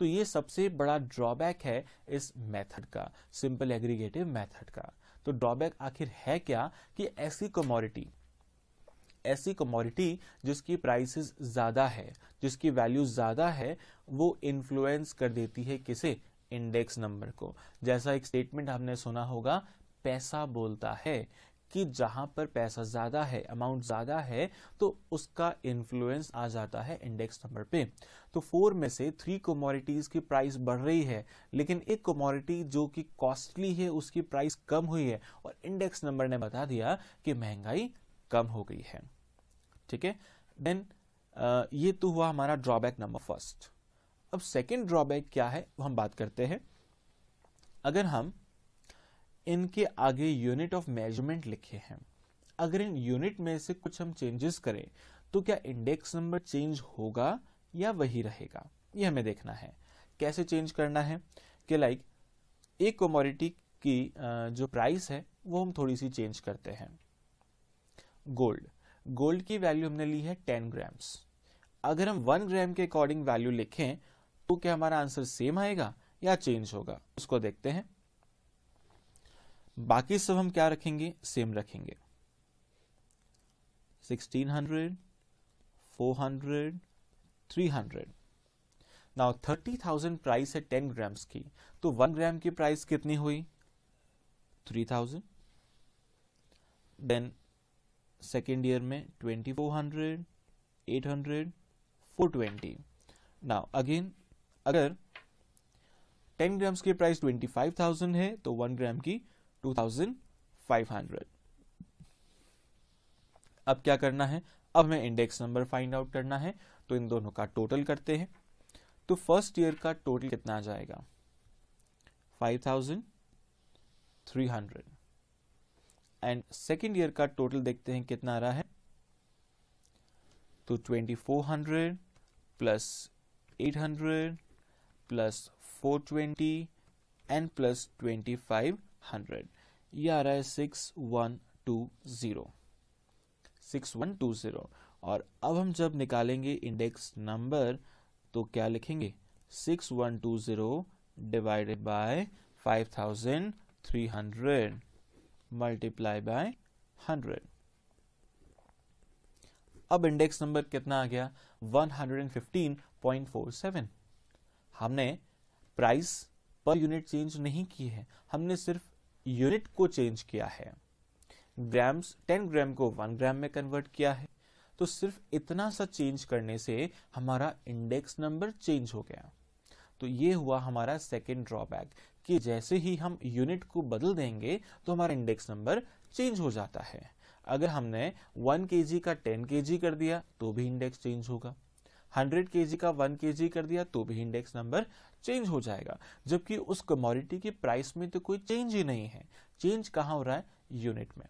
Speaker 1: तो ये सबसे बड़ा ड्रॉबैक है इस मेथड का सिंपल एग्रीगेटिव मेथड का तो ड्रॉबैक आखिर है क्या कि ऐसी कमोडिटी ऐसी कमोडिटी जिसकी प्राइसेस ज़्यादा है जिसकी वैल्यू ज़्यादा है वो इन्फ्लुएंस कर देती है किसे इंडेक्स नंबर को जैसा एक स्टेटमेंट हमने सुना होगा पैसा बोलता है कि जहां पर पैसा ज्यादा है अमाउंट ज्यादा है तो उसका इन्फ्लुएंस आ जाता है इंडेक्स नंबर पे तो फोर में से थ्री कमोडिटीज की प्राइस बढ़ रही है लेकिन एक कमोडिटी जो कि कॉस्टली है उसकी प्राइस कम हुई है और इंडेक्स नंबर ने बता दिया कि महंगाई कम हो गई है ठीक है देन ये तो हुआ हमारा ड्रॉबैक नंबर फर्स्ट अब सेकेंड ड्रॉबैक क्या है हम बात करते हैं अगर हम इनके आगे यूनिट ऑफ मेजरमेंट लिखे हैं अगर इन यूनिट में से कुछ हम चेंजेस करें तो क्या इंडेक्स नंबर चेंज होगा या वही रहेगा ये हमें देखना है कैसे चेंज करना है कि लाइक एक कमोडिटी की जो प्राइस है वो हम थोड़ी सी चेंज करते हैं गोल्ड गोल्ड की वैल्यू हमने ली है टेन ग्राम्स अगर हम वन ग्राम के अकॉर्डिंग वैल्यू लिखें तो क्या हमारा आंसर सेम आएगा या चेंज होगा उसको देखते हैं बाकी सब हम क्या रखेंगे सेम रखेंगे 1600, 400, 300. नाउ 30,000 प्राइस है 10 ग्राम्स की तो 1 ग्राम की प्राइस कितनी हुई 3,000. देन सेकेंड ईयर में 2400, 800, 420. नाउ अगेन अगर 10 ग्राम्स की प्राइस 25,000 है तो 1 ग्राम की 2500 अब क्या करना है अब हमें इंडेक्स नंबर फाइंड आउट करना है तो इन दोनों का टोटल करते हैं तो फर्स्ट ईयर का टोटल कितना आ जाएगा 5300 एंड सेकेंड ईयर का टोटल देखते हैं कितना आ रहा है तो 2400 plus 800 plus 420 and plus hundred ये आ रहा है six one two zero six one two zero और अब हम जब निकालेंगे इंडेक्स नंबर तो क्या लिखेंगे six one two zero divided by five thousand three hundred multiply by hundred अब इंडेक्स नंबर कितना आ गया one hundred and fifteen point four seven हमने प्राइस पर यूनिट चेंज नहीं की है हमने सिर्फ यूनिट को चेंज किया है ग्राम्स 10 ग्राम को 1 ग्राम में कन्वर्ट किया है तो सिर्फ इतना सा चेंज करने से हमारा इंडेक्स नंबर चेंज हो गया तो ये हुआ हमारा सेकेंड ड्रॉबैक कि जैसे ही हम यूनिट को बदल देंगे तो हमारा इंडेक्स नंबर चेंज हो जाता है अगर हमने 1 के का 10 के कर दिया तो भी इंडेक्स चेंज होगा हंड्रेड के का वन के कर दिया तो भी इंडेक्स नंबर चेंज हो जाएगा जबकि उस कमोडिटी के प्राइस में तो कोई चेंज ही नहीं है चेंज कहाँ हो रहा है यूनिट में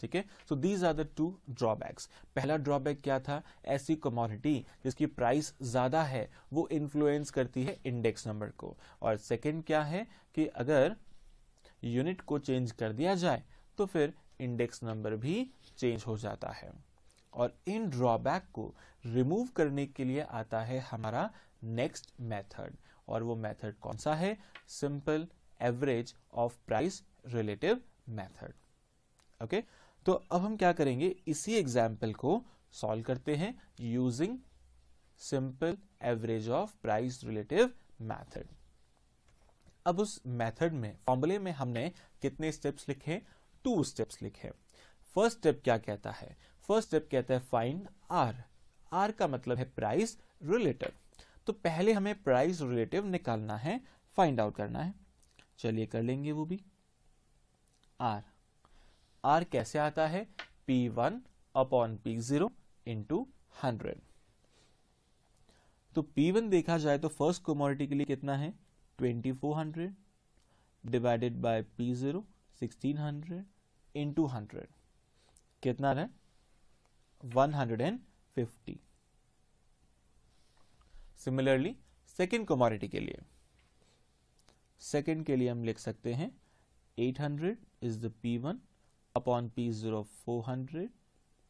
Speaker 1: ठीक है so these are the two drawbacks पहला ड्रॉबैक क्या था ऐसी कमोडिटी जिसकी प्राइस ज्यादा है वो इन्फ्लुएंस करती है इंडेक्स नंबर को और सेकेंड क्या है कि अगर यूनिट को चेंज कर दिया जाए तो फिर इंडेक्स नंबर भी चेंज हो जाता है और इन ड्रॉबैक को रिमूव करने के लिए आता है हमारा नेक्स्ट मेथड और वो मेथड कौन सा है simple average of price relative method okay तो अब हम क्या करेंगे इसी एग्जांपल को सॉल्व करते हैं using simple average of price relative method अब उस मेथड में फॉर्मूले में हमने कितने स्टेप्स लिखे टू स्टेप्स लिखे फर्स्ट स्टेप क्या कहता है फर्स्ट स्टेप कहता है फाइंड आर आर का मतलब है प्राइस रिलेटिव तो पहले हमें प्राइस रिलेटिव निकालना है फाइंड आउट करना है चलिए कर लेंगे वो भी आर आर कैसे आता है P one upon P zero into hundred तो पी वन देखा जाए तो फर्स्ट कमोडिटी के लिए कितना है twenty four hundred divided by P zero sixteen hundred into hundred कितना है 150 सिमिलरली सेकेंड कमोडिटी के लिए सेकेंड के लिए हम लिख सकते हैं 800 is the P1 one upon P zero four hundred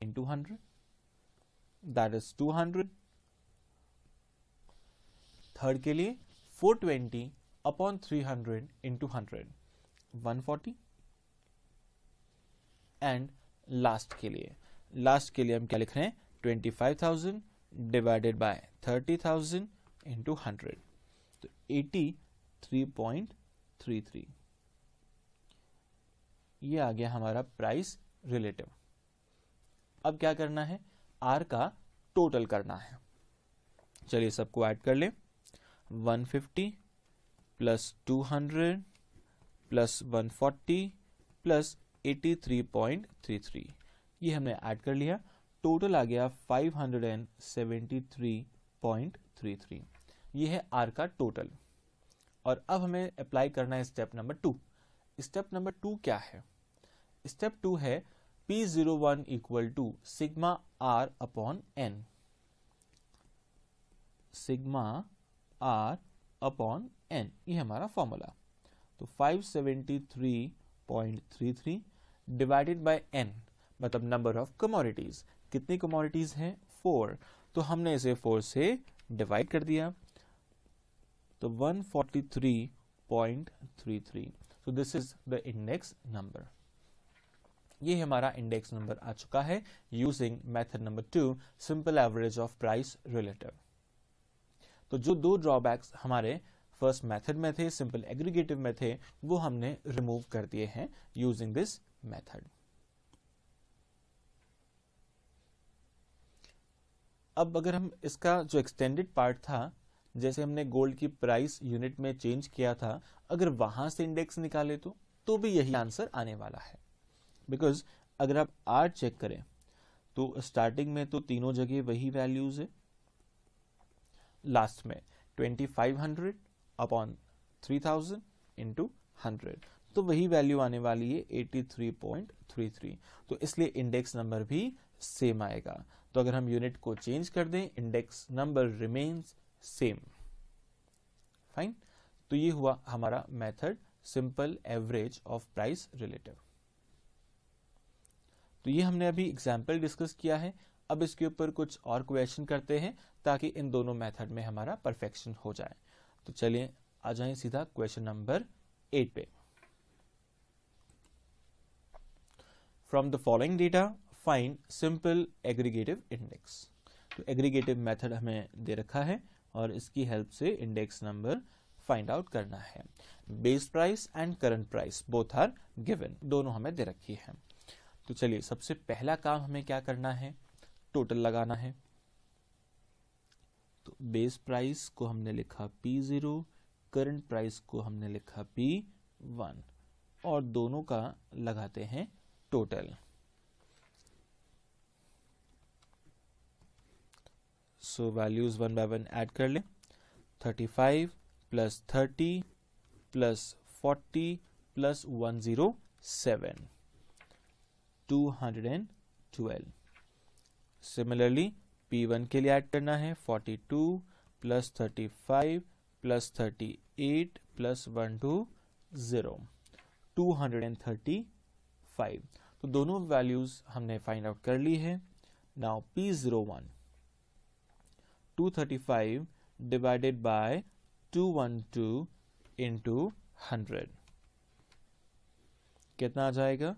Speaker 1: in to hundred that is two hundred third के लिए 420 upon three 300 into one forty and last के लिए लास्ट के लिए हम क्या लिख रहे हैं twenty five thousand divided by thirty thousand into hundred तो eighty three point three three ये आ गया हमारा प्राइस रिलेटिव अब क्या करना है आर का टोटल करना है चलिए सबको ऐड कर लें 150 प्लस 200 प्लस 140 प्लस 83.33 ये हमने ऐड कर लिया टोटल आ गया 573.33 ये है आर का टोटल और अब हमें अप्लाई करना है step number two step number two क्या है स्टेप टू है P zero one equal to sigma R upon N sigma R upon N ये हमारा फॉर्मूला तो 573.33 डिवाइडेड बाय एन मतलब नंबर ऑफ कमोडिटीज़ कितनी कमोडिटीज़ हैं फोर तो हमने इसे फोर से डिवाइड कर दिया तो 143.33 so this is the index number ये हमारा इंडेक्स नंबर आ चुका है using method number two simple average of price relative तो जो दो ड्रॉबैक्स हमारे फर्स्ट मेथड में थे सिंपल एग्रीगेटिव में थे वो हमने रिमूव कर दिए हैं यूजिंग दिस मेथड अब अगर हम इसका जो एक्सटेंडेड पार्ट था जैसे हमने गोल्ड की प्राइस यूनिट में चेंज किया था अगर वहां से इंडेक्स निकाले तो तो भी यही आंसर आने वाला है बिकॉज अगर आप आर चेक करें तो स्टार्टिंग में तो तीनों जगह वही वैल्यूज है लास्ट में 2500 अपॉन 3000 इंटू 100 तो वही वैल्यू आने वाली है 83.33 तो इसलिए इंडेक्स नंबर भी सेम आएगा तो अगर हम यूनिट को चेंज कर दें index number remains same fine तो ये हुआ हमारा method simple average of price relative तो ये हमने अभी एग्जाम्पल डिस्कस किया है अब इसके ऊपर कुछ और क्वेश्चन करते हैं ताकि इन दोनों मेथड में हमारा परफेक्शन हो जाए तो चलिए आ जाए सीधा क्वेश्चन नंबर एट पे from the following data find simple aggregative index तो एग्रीगेटिव मेथड हमें दे रखा है और इसकी हेल्प से इंडेक्स नंबर फाइंड आउट करना है base price and current price both are given दोनों हमें दे रखी है तो चलिए सबसे पहला काम हमें क्या करना है टोटल लगाना है तो बेस प्राइस को हमने लिखा पी जीरो करंट प्राइस को हमने लिखा पी वन और दोनों का लगाते हैं total so values one by one add कर लें thirty five plus thirty plus forty plus one zero seven two hundred and twelve similarly P one के लिए ऐड करना है forty two plus thirty five plus thirty eight plus one two zero two hundred and thirty five तो दोनों वैल्यूज़ हमने फाइंड आउट कर ली है now P zero one 235 divided by 212 into hundred कितना आ जाएगा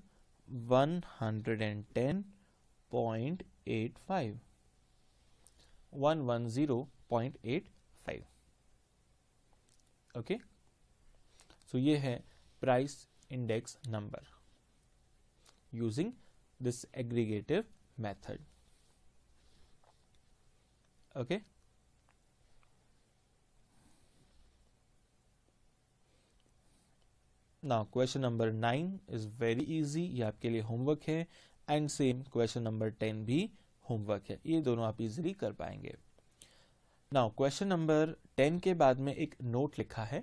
Speaker 1: 110.85 110.85 ओके सो ये है price index number using this aggregative method okay now question number nine is very easy ये आपके लिए होमवर्क है and same question number ten भी होमवर्क है ये दोनों आप इजिली कर पाएंगे नाउ क्वेश्चन नंबर टेन के बाद में एक नोट लिखा है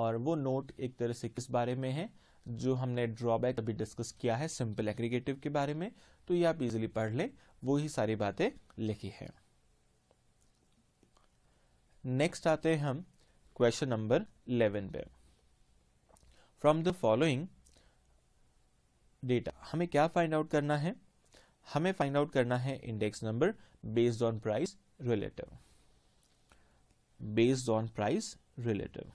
Speaker 1: और वो नोट एक तरह से किस बारे में है जो हमने ड्रॉबैक अभी डिस्कस किया है सिंपल एग्रीगेटिव के बारे में तो ये आप इजिली पढ़ लें वो ही सारी बातें लिखी है नेक्स्ट आते हैं हम क्वेश्चन नंबर इलेवन पे फ्रॉम द फॉलोइंग डेटा हमें क्या फाइंड आउट करना है हमें फाइंड आउट करना है index number based on price relative based on price relative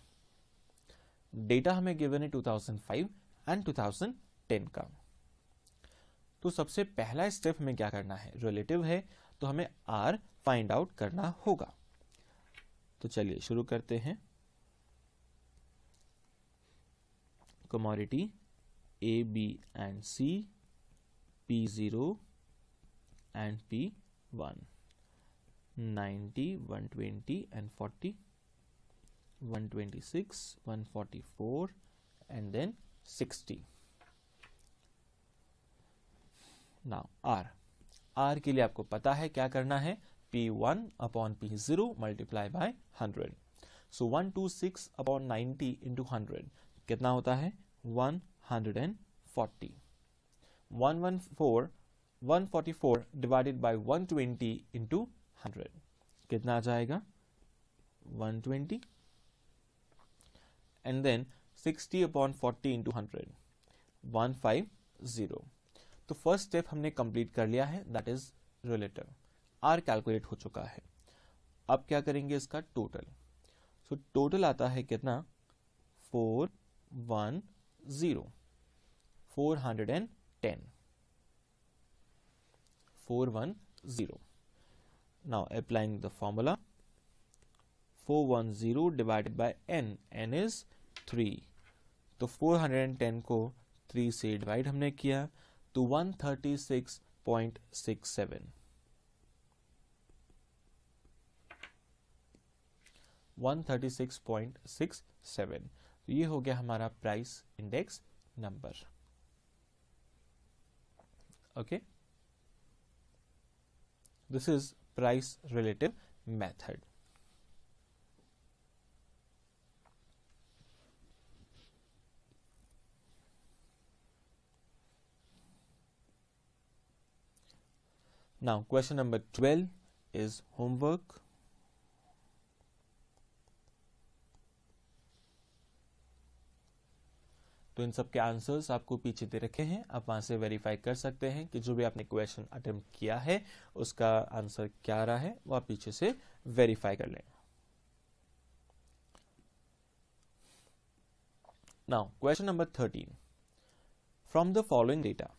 Speaker 1: data हमें गिवन है 2005 एंड 2010 का तो सबसे पहला स्टेप हमें क्या करना है रिलेटिव है तो हमें आर फाइंड आउट करना होगा तो चलिए शुरू करते हैं commodity A, B and C, P0 and P1, 90, 120 and 40, 126, 144 and then 60. Now R R के लिए आपको पता है क्या करना है P one upon P zero multiply by hundred so one two six upon ninety into hundred कितना होता है 140. 114 144 डिवाइडेड बाय 120 इंटू हंड्रेड कितना आ जाएगा 120 and then 60 upon 40 into hundred one five zero तो फर्स्ट स्टेप हमने कंप्लीट कर लिया है that is relative R calculate हो चुका है अब क्या करेंगे इसका टोटल सो so, टोटल आता है कितना four one 0 410 410 now applying the formula 410 divided by n n is 3 तो 410 को 3 से डिवाइड हमने किया तो 136.67 136.67 तो ये हो गया हमारा price index number okay this is price relative method Now, question number 12 is homework. तो इन सब के आंसर्स आपको पीछे दे रखे हैं आप वहां से वेरीफाई कर सकते हैं कि जो भी आपने क्वेश्चन अटेम्प्ट किया है उसका आंसर क्या रहा है वो आप पीछे से वेरीफाई कर लें now question number thirteen from the following data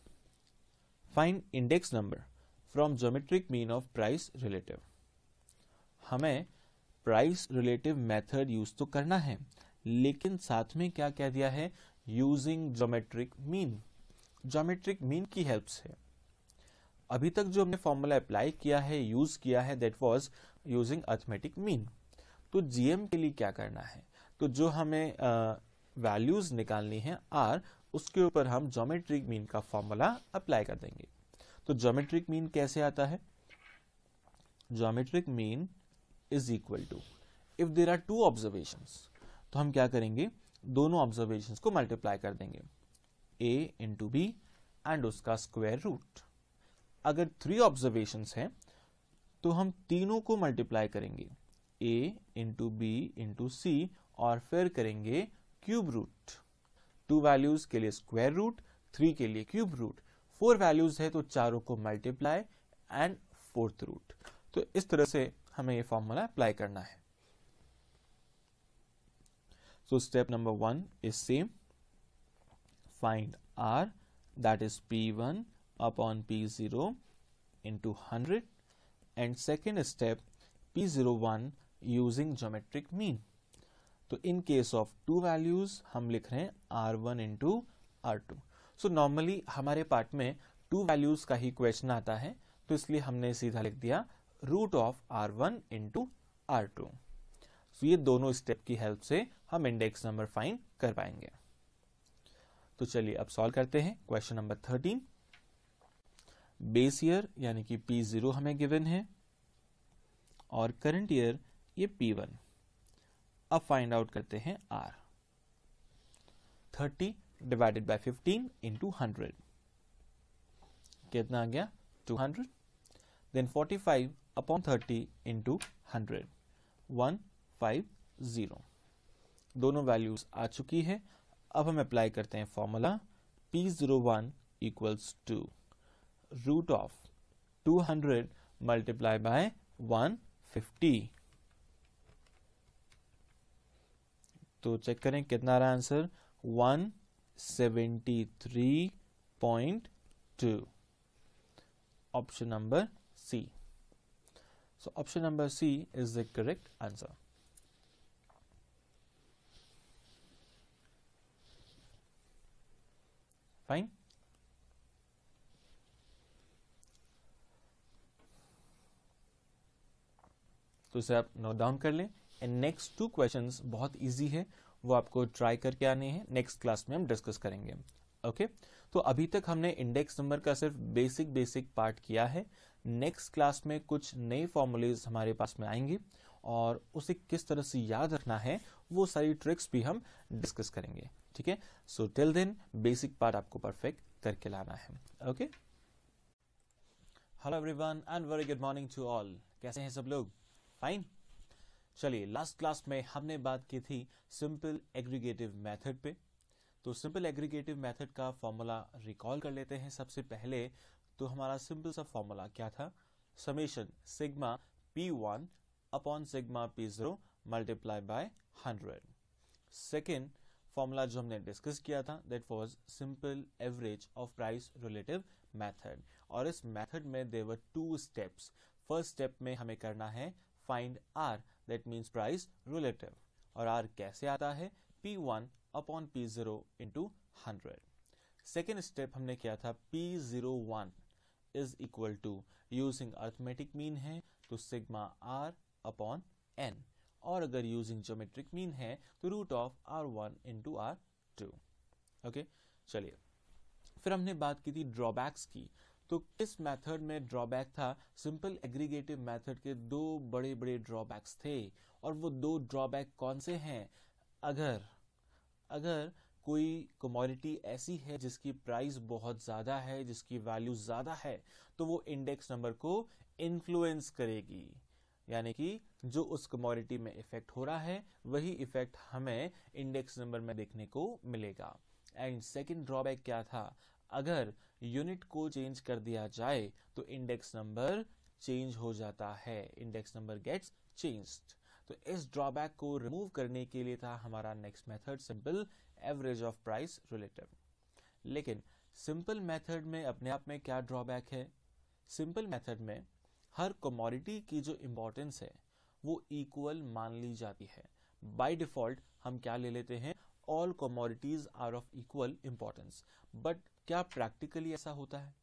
Speaker 1: find index number from geometric mean of price relative हमें प्राइस रिलेटिव मेथड यूज तो करना है लेकिन साथ में क्या कह दिया है using geometric mean geometric mean की हेल्प से अभी तक जो हमने फॉर्मूला अप्लाई किया है यूज किया है that was using arithmetic mean तो जीएम के लिए क्या करना है तो जो हमें वैल्यूज uh, निकालनी है आर उसके ऊपर हम जोमेट्रिक मीन का फॉर्मूला अप्लाई कर देंगे तो जोमेट्रिक मीन कैसे आता है geometric mean is equal to if there are two observation तो हम क्या करेंगे दोनों ऑब्जर्वेशन को मल्टीप्लाई कर देंगे ए इंटू बी एंड उसका स्क्वायर रूट अगर थ्री ऑब्जर्वेशन हैं तो हम तीनों को मल्टीप्लाई करेंगे A into B into C और फिर करेंगे क्यूब रूट टू वैल्यूज के लिए स्क्वायर रूट थ्री के लिए क्यूब रूट फोर वैल्यूज है तो चारों को मल्टीप्लाई एंड फोर्थ रूट तो इस तरह से हमें ये फॉर्मूला अप्लाई करना है So step number one is same. Find R that is P1 upon P0 into 100 and second step P01 using geometric mean. तो in case of two values हम लिख रहे हैं R one into R two so normally हमारे पार्ट में टू वैल्यूज का ही क्वेश्चन आता है तो इसलिए हमने सीधा लिख दिया root of R one into R two so ये दोनों स्टेप की हेल्प से हम इंडेक्स नंबर फाइंड कर पाएंगे तो चलिए अब सॉल्व करते हैं question number thirteen base year यानी कि पी जीरो हमें गिवन है और करंट ईयर ये पी वन अब फाइंड आउट करते हैं R thirty divided by fifteen into hundred कितना आ गया two hundred then forty five upon thirty into hundred one five zero दोनों वैल्यूज आ चुकी है अब हम अप्लाई करते हैं formula P zero one equals to root of two hundred multiply bye one fifty तो चेक करें कितना आ रहा है answer one seventy three point two option number C so option number C is the correct answer fine तो इसे आप नोट डाउन कर लें एंड नेक्स्ट टू क्वेश्चन बहुत ईजी है वो आपको ट्राई करके आने हैं नेक्स्ट क्लास में हम डिस्कस करेंगे ओके okay? तो अभी तक हमने इंडेक्स नंबर का सिर्फ बेसिक बेसिक पार्ट किया है नेक्स्ट क्लास में कुछ नए फॉर्मूलेज हमारे पास में आएंगे और उसे किस तरह से याद रखना है वो सारी ट्रिक्स भी हम डिस्कस करेंगे ठीक है so till then basic part आपको परफेक्ट करके लाना है okay hello everyone and very good morning to all कैसे हैं सब लोग फाइन चलिए लास्ट क्लास में हमने बात की थी सिंपल एग्रीगेटिव मेथड पे तो सिंपल एग्रीगेटिव मेथड का फॉर्मूला रिकॉल कर लेते हैं सबसे पहले तो हमारा सिंपल सा फॉर्मूला क्या था summation sigma P one upon sigma P zero multiply by hundred second formula जो हमने डिस्कस किया था that was simple average of price relative method और इस मेथड में there are two steps first step में हमें करना है find R that means price relative और आर कैसे आता है P one upon P zero into hundred second step हमने किया था P zero one is equal to using arithmetic mean है तो सिग्मा आर अपॉन एन और अगर यूजिंग ज्योमेट्रिक मीन है तो root of R one into R two okay चलिए फिर हमने बात की थी ड्रॉबैक्स की तो किस मेथड में ड्रॉबैक था सिंपल एग्रीगेटिव मेथड के दो बड़े बड़े ड्रॉबैक्स थे और वो दो ड्रॉबैक कौन से हैं अगर अगर कोई कमोडिटी ऐसी है जिसकी प्राइस बहुत ज़्यादा है जिसकी वैल्यू ज़्यादा है तो वो इंडेक्स नंबर को इन्फ्लुएंस करेगी यानी कि जो उस कमोडिटी में इफेक्ट हो रहा है वही इफेक्ट हमें इंडेक्स नंबर में देखने को मिलेगा एंड सेकेंड ड्रॉबैक क्या था अगर यूनिट को चेंज कर दिया जाए तो इंडेक्स नंबर चेंज हो जाता है इंडेक्स नंबर गेट्स चेंज्ड तो इस ड्रॉबैक को रिमूव करने के लिए था हमारा next method simple average of price relative लेकिन सिंपल मेथड में अपने आप में क्या ड्रॉबैक है सिंपल मेथड में हर कमोडिटी की जो इम्पोर्टेंस है वो इक्वल मान ली जाती है बाय डिफॉल्ट हम क्या ले लेते हैं all commodities are of equal importance but क्या प्रैक्टिकली ऐसा होता है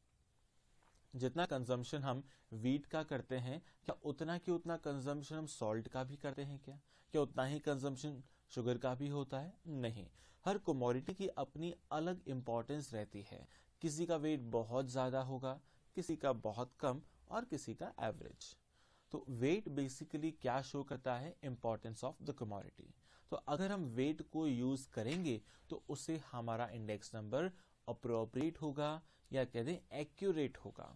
Speaker 1: जितना कंजम्पशन हम वीट का करते हैं क्या उतना की उतना कंजम्पशन हम सॉल्ट का भी करते हैं क्या क्या उतना ही कंजम्पशन शुगर का भी होता है नहीं हर कमोडिटी की अपनी अलग इंपॉर्टेंस रहती है किसी का वेट बहुत ज्यादा होगा किसी का बहुत कम और किसी का एवरेज तो वेट बेसिकली क्या शो करता है इंपॉर्टेंस ऑफ द कमोडिटी तो अगर हम वेट को यूज करेंगे तो उसे हमारा इंडेक्स नंबर अप्रोप्रिएट होगा या कह दें एक्यूरेट होगा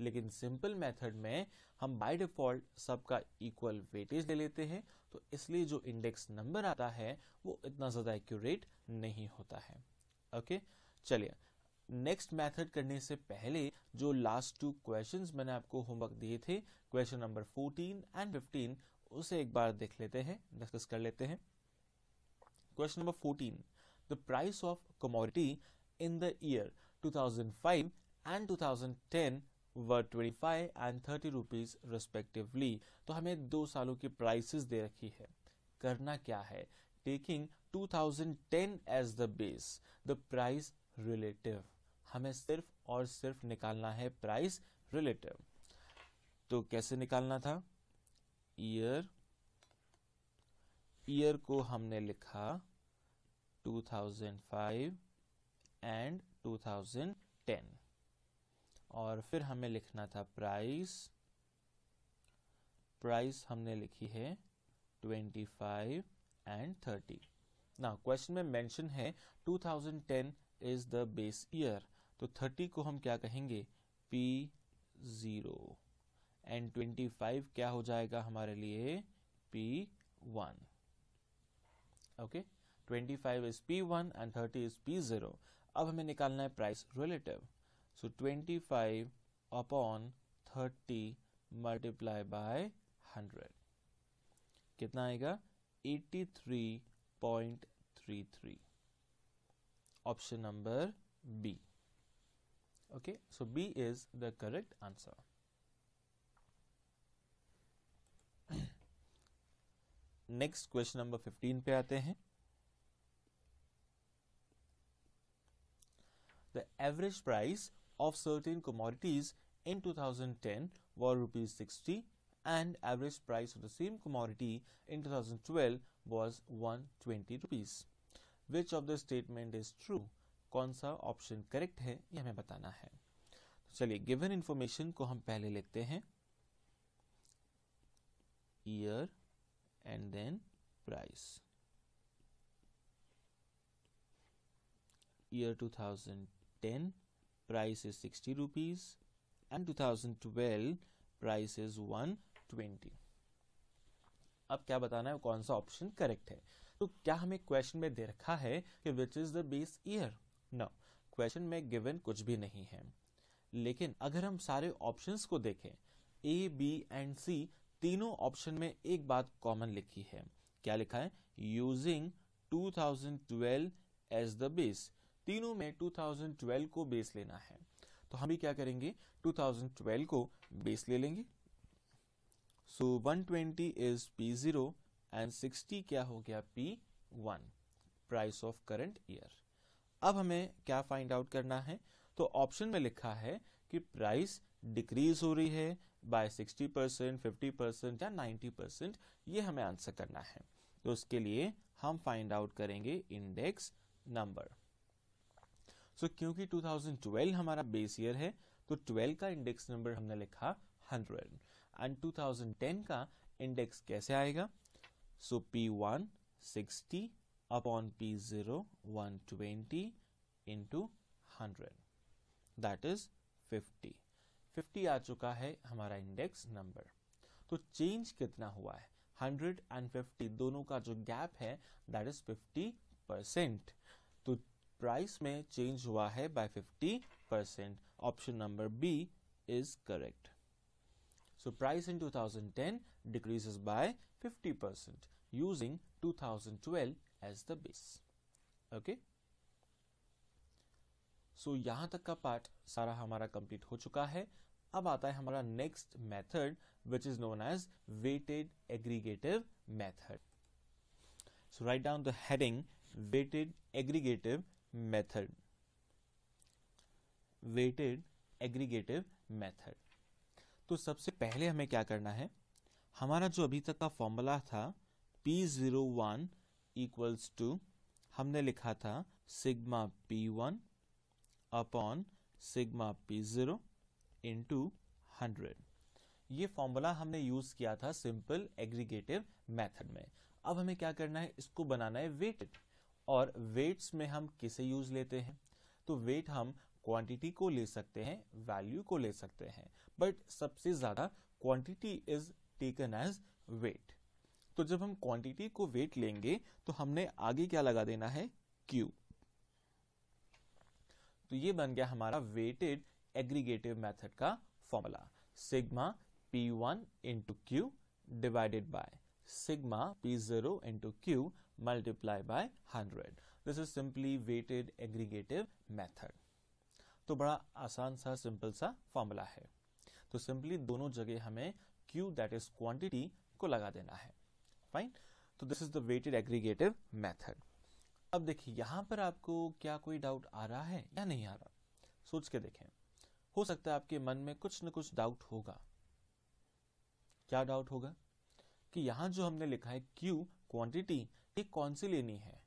Speaker 1: लेकिन सिंपल मेथड में हम बाय डिफॉल्ट सबका इक्वल वेटेज ले लेते हैं तो इसलिए जो इंडेक्स नंबर आता है वो इतना ज्यादा एक्यूरेट नहीं होता है ओके चलिए नेक्स्ट मेथड करने से पहले जो लास्ट टू क्वेश्चंस मैंने आपको होमवर्क दिए थे क्वेश्चन नंबर 14 एंड 15 उसे एक बार देख लेते हैं डिस्कस कर लेते हैं question number 14 the price of commodity in the year 2005 and 2010 were twenty five and thirty rupees respectively तो हमें दो सालों की प्राइसेस दे रखी है करना क्या है taking two thousand ten as the base the price relative हमें सिर्फ और सिर्फ निकालना है प्राइस रिलेटिव तो कैसे निकालना था ईयर ईयर को हमने लिखा 2005 एंड 2010 और फिर हमें लिखना था प्राइस प्राइस हमने लिखी है 25 एंड 30 ना क्वेश्चन में मेंशन है 2010 इज द बेस ईयर तो थर्टी को हम क्या कहेंगे P zero and twenty five क्या हो जाएगा हमारे लिए P one okay twenty five is P one and thirty is P zero अब हमें निकालना है price relative so twenty five upon thirty multiply by hundred कितना आएगा eighty three point three three option number B okay so b is the correct answer Next question number 15 पे आते The average price of certain commodities in 2010 were rupees 60 and average price of the same commodity in 2012 was 120 rupees. Which of the statement is true? कौन सा ऑप्शन करेक्ट है ये हमें बताना है तो चलिए गिवन इंफॉर्मेशन को हम पहले लिखते हैं year and then price year 2010 price is 60 rupees and 2012 is one 120 अब क्या बताना है कौन सा ऑप्शन करेक्ट है तो क्या हमें क्वेश्चन में दे रखा है कि which is the base year no question में गिवन कुछ भी नहीं है लेकिन अगर हम सारे ऑप्शंस को देखें ए बी एंड सी तीनों ऑप्शन में एक बात कॉमन लिखी है क्या लिखा है यूजिंग 2012 एज द बेस तीनों में 2012 को बेस लेना है तो हम भी क्या करेंगे 2012 को बेस ले लेंगे so so, 120 is P zero and sixty क्या हो गया P one price of current year अब हमें क्या फाइंड आउट करना है तो ऑप्शन में लिखा है कि प्राइस डिक्रीज हो रही है बाय 60 परसेंट फिफ्टी परसेंट या 90 परसेंट ये हमें आंसर करना है तो उसके लिए हम फाइंड आउट करेंगे इंडेक्स नंबर सो क्योंकि 2012 हमारा बेस ईयर है तो 12 का इंडेक्स नंबर हमने लिखा 100 एंड 2010 का इंडेक्स कैसे आएगा so P one sixty upon P0 120 into 100 that is 50 50 आ चुका है हमारा इंडेक्स नंबर तो चेंज कितना हुआ है 100 एंड 50 दोनों का जो गैप है दैट इज 50 परसेंट तो प्राइस में चेंज हुआ है by 50 percent option number B is correct So price in 2010 decreases by 50% using 2012 as the base okay so यहां तक का पार्ट सारा हमारा कंप्लीट हो चुका है अब आता है हमारा next method which is known as weighted aggregative method so write down the heading weighted aggregative method weighted aggregative method तो सबसे पहले हमें क्या करना है हमारा जो अभी तक का फॉर्मूला था P zero one equals to हमने लिखा था sigma P one upon sigma P zero into hundred ये फॉर्मूला हमने यूज किया था सिंपल एग्रीगेटिव मेथड में अब हमें क्या करना है इसको बनाना है वेटेड और वेट्स में हम किसे यूज लेते हैं तो वेट हम क्वांटिटी को ले सकते हैं वैल्यू को ले सकते हैं बट सबसे ज्यादा quantity is taken as weight तो जब हम क्वांटिटी को वेट लेंगे तो हमने आगे क्या लगा देना है क्यू तो ये बन गया हमारा वेटेड एग्रीगेटिव मेथड का formula sigma P one into Q divided by P p0 into Q multiply by hundred this is simply weighted aggregative method तो बड़ा आसान सा सिंपल सा फॉर्मूला है तो सिंपली दोनों जगह हमें q दैट इज क्वांटिटी को लगा देना है फाइन तो this is the weighted aggregative method अब देखिए यहाँ पर आपको क्या कोई डाउट आ रहा है या नहीं आ रहा सोच के देखें हो सकता है आपके मन में कुछ न कुछ डाउट होगा क्या डाउट होगा कि यहाँ जो हमने लिखा है क्यू क्वांटिटी ये कौन सी लेनी है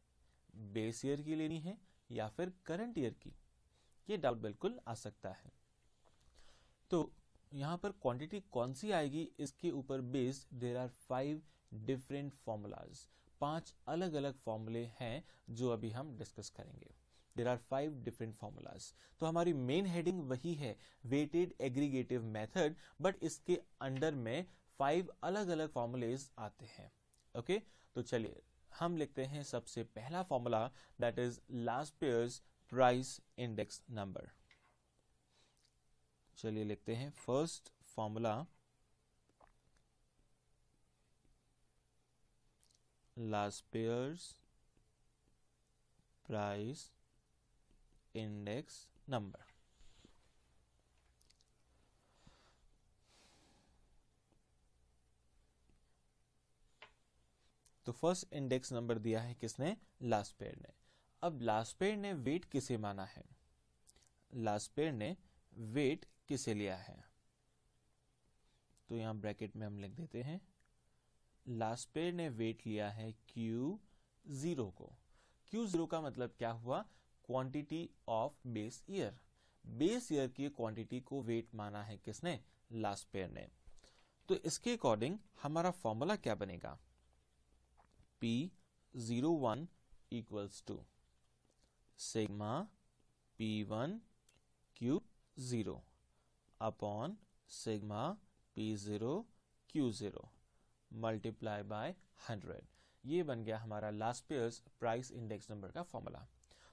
Speaker 1: बेस ईयर की लेनी है या फिर करंट ईयर की ये डाउट बिल्कुल आ सकता है तो यहाँ पर क्वांटिटी कौन सी आएगी इसके ऊपर based there are five different formulas पांच अलग अलग फॉर्मूले हैं जो अभी हम डिस्कस करेंगे there are five different formulas तो हमारी मेन हेडिंग वही है वेटेड एग्रीगेटिव मेथड बट इसके अंडर में फाइव अलग अलग फॉर्मूलेज आते हैं ओके okay? तो चलिए हम लिखते हैं सबसे पहला formula that is Laspeyres price index number चलिए लिखते हैं first formula last pairs price index number तो फर्स्ट इंडेक्स नंबर दिया है किसने लास्ट पेयर ने अब लास्ट पेयर ने वेट किसे माना है लास्ट पेयर ने वेट किसे लिया है तो यहां ब्रैकेट में हम लिख देते हैं लास्पेर ने वेट लिया है क्यू जीरो को क्यू जीरो का मतलब क्या हुआ quantity of base year base year की क्वांटिटी को वेट माना है किसने पेयर ने तो इसके अकॉर्डिंग हमारा फॉर्मूला क्या बनेगा P zero one equals to sigma P one Q zero upon sigma P zero Q zero multiply by hundred ये बन गया हमारा Laspeyres price index number का फॉर्मूला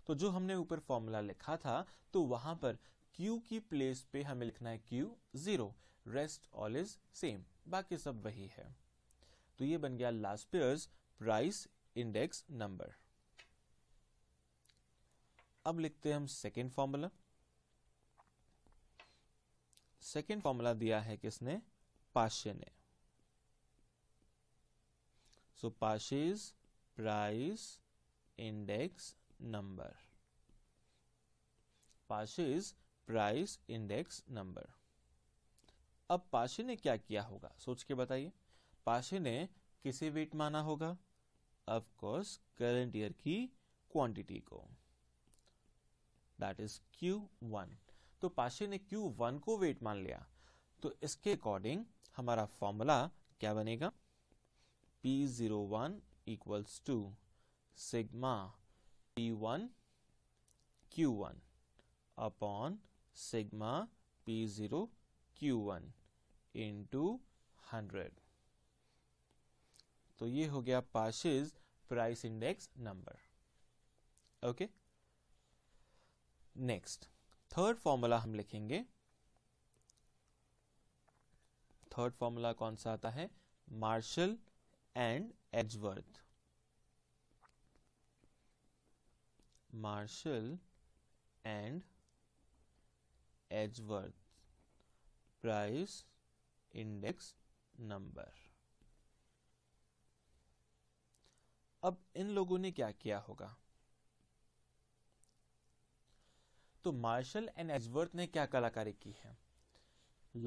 Speaker 1: तो जो हमने ऊपर फॉर्मूला लिखा था तो वहां पर Q की प्लेस पे हमें लिखना है Q zero rest all is same बाकी सब वही है तो ये बन गया Laspeyres price index number अब लिखते हैं हम सेकेंड फॉर्मूला सेकेंड फॉर्मूला दिया है किसने पाशे ने So price index number number. Passes price index number अब पाशे ने क्या किया होगा सोच के बताइए पाशे ने किसे वेट माना होगा ऑफ कोर्स करंट ईयर की क्वांटिटी को दैट इज Q1 तो पाशे ने Q1 को वेट मान लिया तो इसके अकॉर्डिंग हमारा फॉर्मूला क्या बनेगा P01 equals to sigma P1 Q1 upon sigma P0 Q1 into 100. तो ये हो गया Paasche's price index number okay next third formula हम लिखेंगे थर्ड फॉर्मूला कौन सा आता है Marshall and Edgeworth. Marshall and Edgeworth price index number. अब इन लोगों ने क्या किया होगा तो मार्शल एंड एजवर्थ ने क्या कलाकारी की है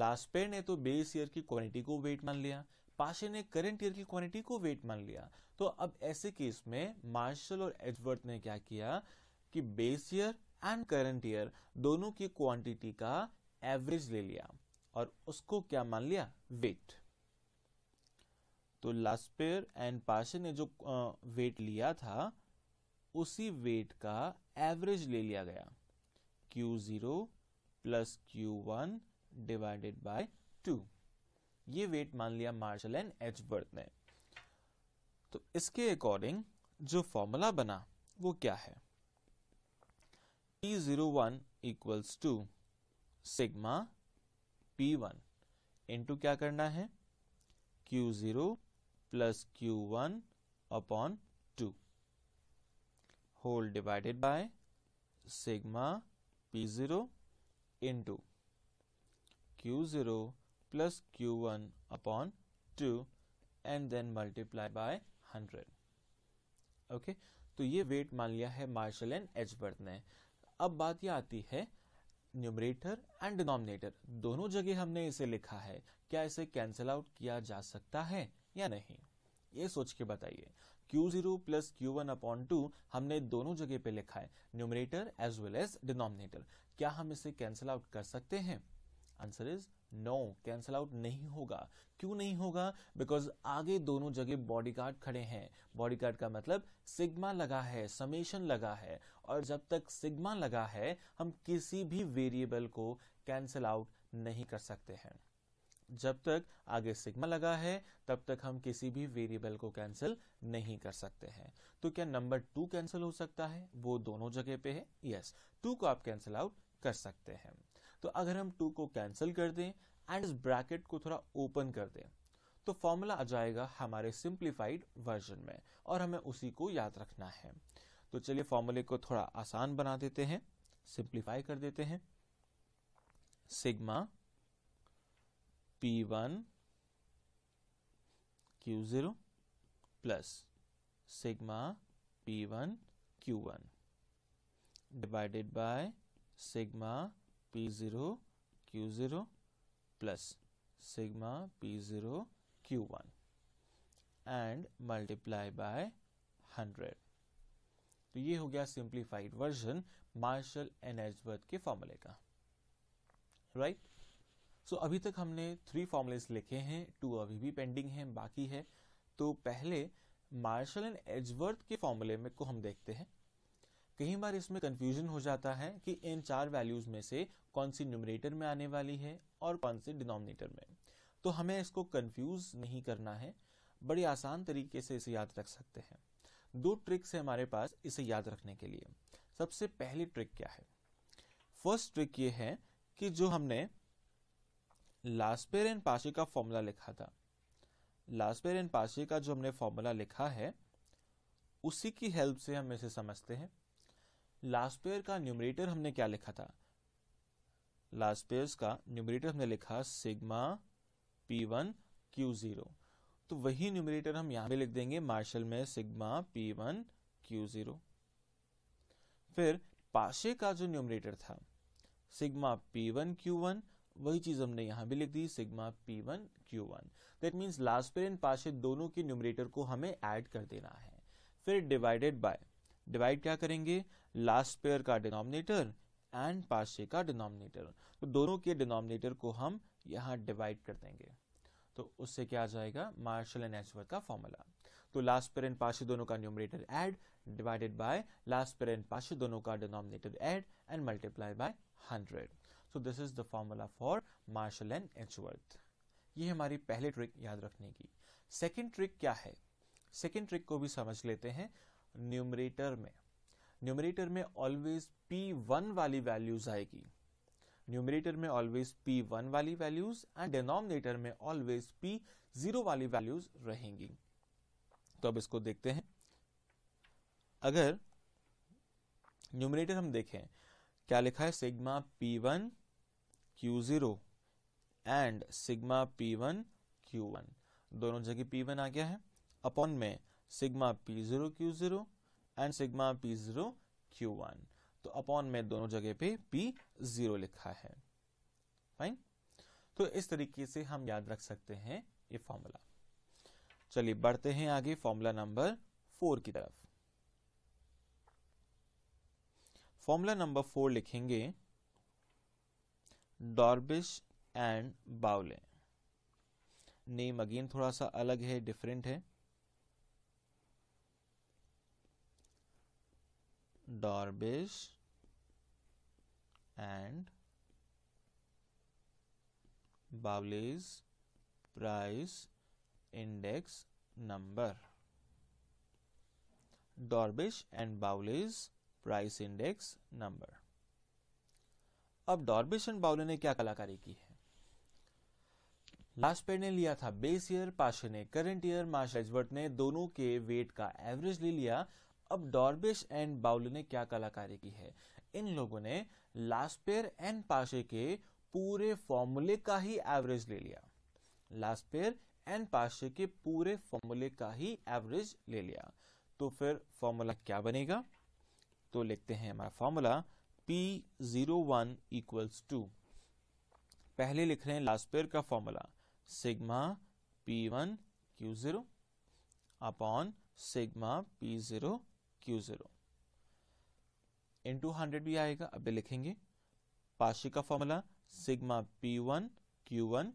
Speaker 1: लास्ट पेयर ने तो बेस ईयर की क्वालिटी को वेट मान लिया पाशे ने करेंट ईयर की क्वांटिटी को वेट मान लिया तो अब ऐसे केस में मार्शल और एजवर्थ ने क्या किया कि base year and current year दोनों की क्वांटिटी का एवरेज ले लिया और उसको क्या मान लिया वेट तो लास्पेयर एंड पाशे ने जो वेट लिया था उसी वेट का एवरेज ले लिया गया Q zero plus Q one divided by two ये वेट मान लिया मार्शल एंड एचबर्थ ने तो इसके अकॉर्डिंग जो फॉर्मूला बना वो क्या है P zero one equals to sigma P one into क्या करना है Q zero plus Q one upon two whole divided by sigma P zero into Q zero plus q1 upon 2 and then multiply by 100 okay? तो ये वेट मान लिया है मार्शल एंड एचबर्थ ने अब बात ये आती है न्यूमरेटर एंड डिनोमिनेटर दोनों जगह हमने इसे लिखा है क्या इसे कैंसिल आउट किया जा सकता है या नहीं ये सोच के बताइए Q0 zero plus Q one upon two हमने दोनों जगह पे लिखा है numerator as well as denominator क्या हम इसे कैंसिल आउट कर सकते हैं answer is no cancel out नहीं होगा क्यों नहीं होगा बिकॉज आगे दोनों जगह बॉडी गार्ड खड़े हैं बॉडी गार्ड का मतलब सिग्मा लगा है समेशन लगा है और जब तक सिग्मा लगा है हम किसी भी वेरिएबल को कैंसल आउट नहीं कर सकते हैं जब तक आगे सिग्मा लगा है तब तक हम किसी भी वेरिएबल को कैंसिल नहीं कर सकते हैं तो क्या नंबर टू कैंसिल हो सकता है वो दोनों जगह पे है यस yes, टू को आप कैंसिल आउट कर सकते हैं तो अगर हम टू को कैंसिल कर दें एंड इस ब्रैकेट को थोड़ा ओपन कर दें तो फॉर्मूला आ जाएगा हमारे सिंप्लीफाइड वर्जन में और हमें उसी को याद रखना है तो चलिए फॉर्मूले को थोड़ा आसान बना देते हैं सिंप्लीफाई कर देते हैं sigma P one Q zero plus sigma P one Q one divided by sigma p0 q0 plus sigma p0 q1 and multiply by 100 तो ये हो गया सिंप्लीफाइड वर्जन मार्शल एन के फॉर्मूले का राइट right? सो so, अभी तक हमने थ्री फॉर्मूलेस लिखे हैं टू अभी भी पेंडिंग हैं बाकी है तो पहले मार्शल एंड एजवर्थ के फॉर्मूले में को हम देखते हैं कई बार इसमें कंफ्यूजन हो जाता है कि इन चार वैल्यूज में से कौन सी न्यूमरेटर में आने वाली है और कौन सी डिनोमिनेटर में तो हमें इसको कंफ्यूज नहीं करना है बड़ी आसान तरीके से इसे याद रख सकते हैं दो ट्रिक्स है हमारे पास इसे याद रखने के लिए सबसे पहली ट्रिक क्या है फर्स्ट ट्रिक ये है कि जो हमने लास्पेर एंड पाशे का फॉर्मूला लिखा था लास्पेर एंड पाशे का जो हमने फॉर्मूला लिखा है उसी की हेल्प से हम इसे समझते हैं लास्ट पेयर का न्यूमरेटर हमने क्या लिखा था लास्ट पेयर्स का न्यूमरेटर हमने लिखा sigma P one Q zero तो वही न्यूमरेटर हम यहां पे लिख देंगे मार्शल में sigma P one Q zero फिर पाशे का जो न्यूमरेटर था sigma P one Q one वही चीज हमने यहां भी लिख दी sigma P one Q one that means Laspeyres and Paasche दोनों के न्यूमरेटर को हमें ऐड कर देना है फिर डिवाइडेड बाय डिवाइड क्या करेंगे लास्ट पेयर का डिनोमिनेटर एंड पास का डिनोमिनेटर तो दोनों के डिनोमिनेटर को हम यहाँ डिवाइड कर देंगे तो उससे क्या आ जाएगा मार्शल एंड एचवर्थ का फॉर्मूला तो लास्ट पेयर एंड पाशे दोनों का numerator add divided by Laspeyres and Paasche दोनों का denominator add and multiply by hundred so this is the formula for Marshall and Edgeworth ये हमारी पहली ट्रिक याद रखने की सेकेंड ट्रिक क्या है सेकेंड ट्रिक को भी समझ लेते हैं न्यूमरेटर में न्यूमरेटर में ऑलवेज पी वन वाली वैल्यूज आएगी न्यूमरेटर में ऑलवेज पी वन वाली वैल्यूज एंड डिनोमिनेटर में ऑलवेज पी जीरो वाली वैल्यूज रहेंगी तो अब इसको देखते हैं अगर न्यूमरेटर हम देखें क्या लिखा है sigma P one Q zero and sigma P one Q one दोनों जगह पी वन आ गया है अपॉन में sigma P zero Q zero and sigma P zero Q one तो अपॉन में दोनों जगह पे पी जीरो लिखा है फाइन तो इस तरीके से हम याद रख सकते हैं ये फॉर्मूला चलिए बढ़ते हैं आगे फॉर्मूला नंबर फोर की तरफ फॉर्मूला नंबर फोर लिखेंगे Dorbish and Bowley name again थोड़ा सा अलग है डिफरेंट है Darbish and Bowley's price index number. Darbish and Bowley's price index number अब डॉर्बिश एंड बाउले ने क्या कलाकारी की है लास्ट पेड ने लिया था बेस ईयर पाशे ने करंट ईयर मार्शल एजबर्ट ने दोनों के वेट का एवरेज ले लिया अब डॉर्बिश एंड बाउल ने क्या कलाकारी की है इन लोगों ने लास्पेयर एंड पाशे के पूरे फॉर्मूले का ही एवरेज ले लिया लास्पेयर एंड पाशे के पूरे फॉर्मूले का ही एवरेज ले लिया तो फिर फॉर्मूला क्या बनेगा तो लिखते हैं हमारा formula P zero one equals to पहले लिख रहे हैं लास्पेयर का formula sigma P one Q zero upon sigma P zero Q zero into hundred भी आएगा अभी लिखेंगे पाशी का formula sigma P one Q one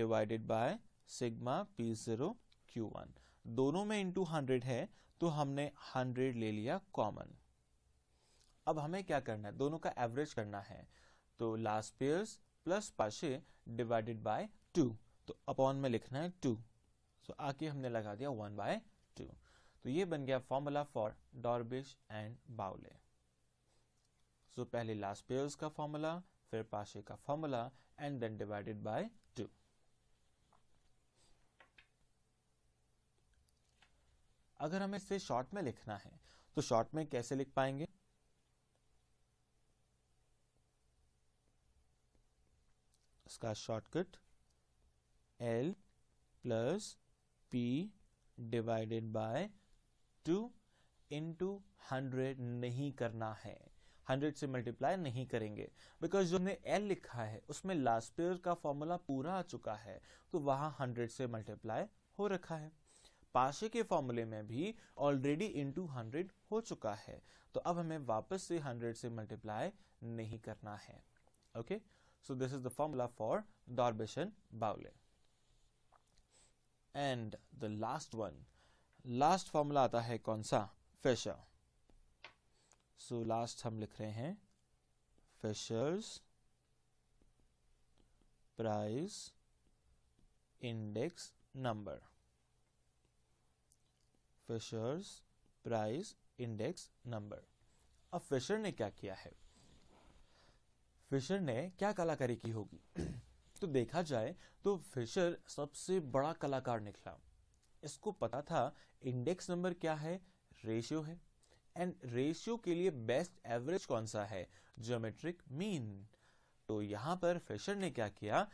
Speaker 1: divided by sigma P zero Q one दोनों में इंटू हंड्रेड है तो हमने हंड्रेड ले लिया कॉमन अब हमें क्या करना है दोनों का एवरेज करना है तो Laspeyres plus Paasche divided by two तो अपॉन में लिखना है टू सो आके हमने लगा दिया वन बाय तो ये बन गया फॉर्मूला फॉर डॉर्बिश एंड बाउले सो पहले लास्ट पेयर्स का फॉर्मूला फिर पाशे का formula and then divided by two अगर हमें इसे शॉर्ट में लिखना है तो शॉर्ट में कैसे लिख पाएंगे इसका shortcut L plus P divided by two into hundred नहीं करना है हंड्रेड से मल्टीप्लाई नहीं करेंगे बिकॉज जो हमने एल लिखा है उसमें लास्ट ईयर का फॉर्मूला पूरा आ चुका है तो वहां हंड्रेड से मल्टीप्लाई हो रखा है पाशे के फॉर्मूले में भी ऑलरेडी इंटू हंड्रेड हो चुका है तो अब हमें वापस से हंड्रेड से मल्टीप्लाई नहीं करना है okay so this is the formula for Dorbish and Bowley and the last one last formula आता है कौन सा फेशर सो लास्ट हम लिख रहे हैं Fisher's price index number Fisher's price index number अब फिशर ने क्या किया है फिशर ने क्या कलाकारी की होगी तो देखा जाए तो फिशर सबसे बड़ा कलाकार निकला इसको पता था इंडेक्स नंबर क्या है रेशियो है एंड रेशियो के लिए बेस्ट एवरेज कौन सा है ज्योमेट्रिक मीन तो यहां पर फिशर ने क्या किया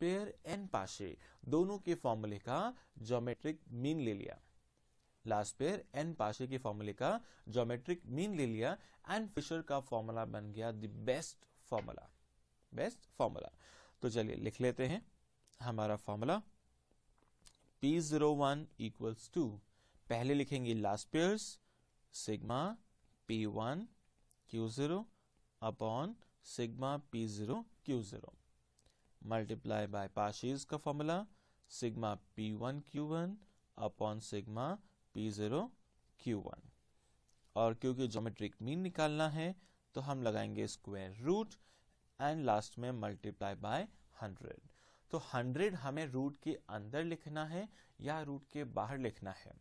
Speaker 1: पेयर एंड पाशे दोनों के फॉर्मूले का ज्योमेट्रिक मीन ले लिया पेयर एंड पाशे के फॉर्मूले का ज्योमेट्रिक मीन ले लिया एंड फिशर का फॉर्मूला बन गया the best formula best formula तो चलिए लिख लेते हैं हमारा formula P zero one equals to पहले लिखेंगे Laspeyres sigma P one Q zero upon sigma P zero Q zero multiply by Paasche's का formula sigma P one Q one P0 sigma P zero Q one और क्योंकि जोमेट्रिक मीन निकालना है तो हम लगाएंगे square रूट एंड लास्ट में मल्टीप्लाई बाय हंड्रेड तो 100 हमें रूट के अंदर लिखना है या रूट के बाहर लिखना है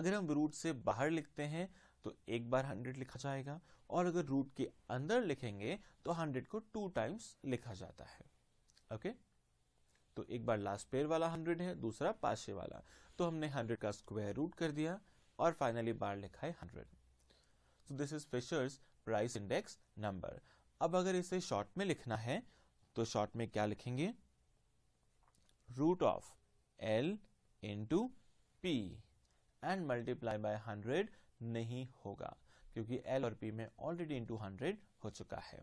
Speaker 1: अगर हम रूट से बाहर लिखते हैं तो एक बार 100 लिखा जाएगा और अगर रूट के अंदर लिखेंगे तो 100 को टू टाइम्स लिखा जाता है ओके तो एक बार लास्ट पेयर वाला 100 है दूसरा पाशे वाला तो हमने 100 का स्क्वायर रूट कर दिया और फाइनली बार लिखा है हंड्रेड तो this is Fisher's price index number अब अगर इसे शॉर्ट में लिखना है तो शॉर्ट में क्या लिखेंगे root of L into P and multiply by 100 नहीं होगा क्योंकि L और P में ऑलरेडी इंटू 100 हो चुका है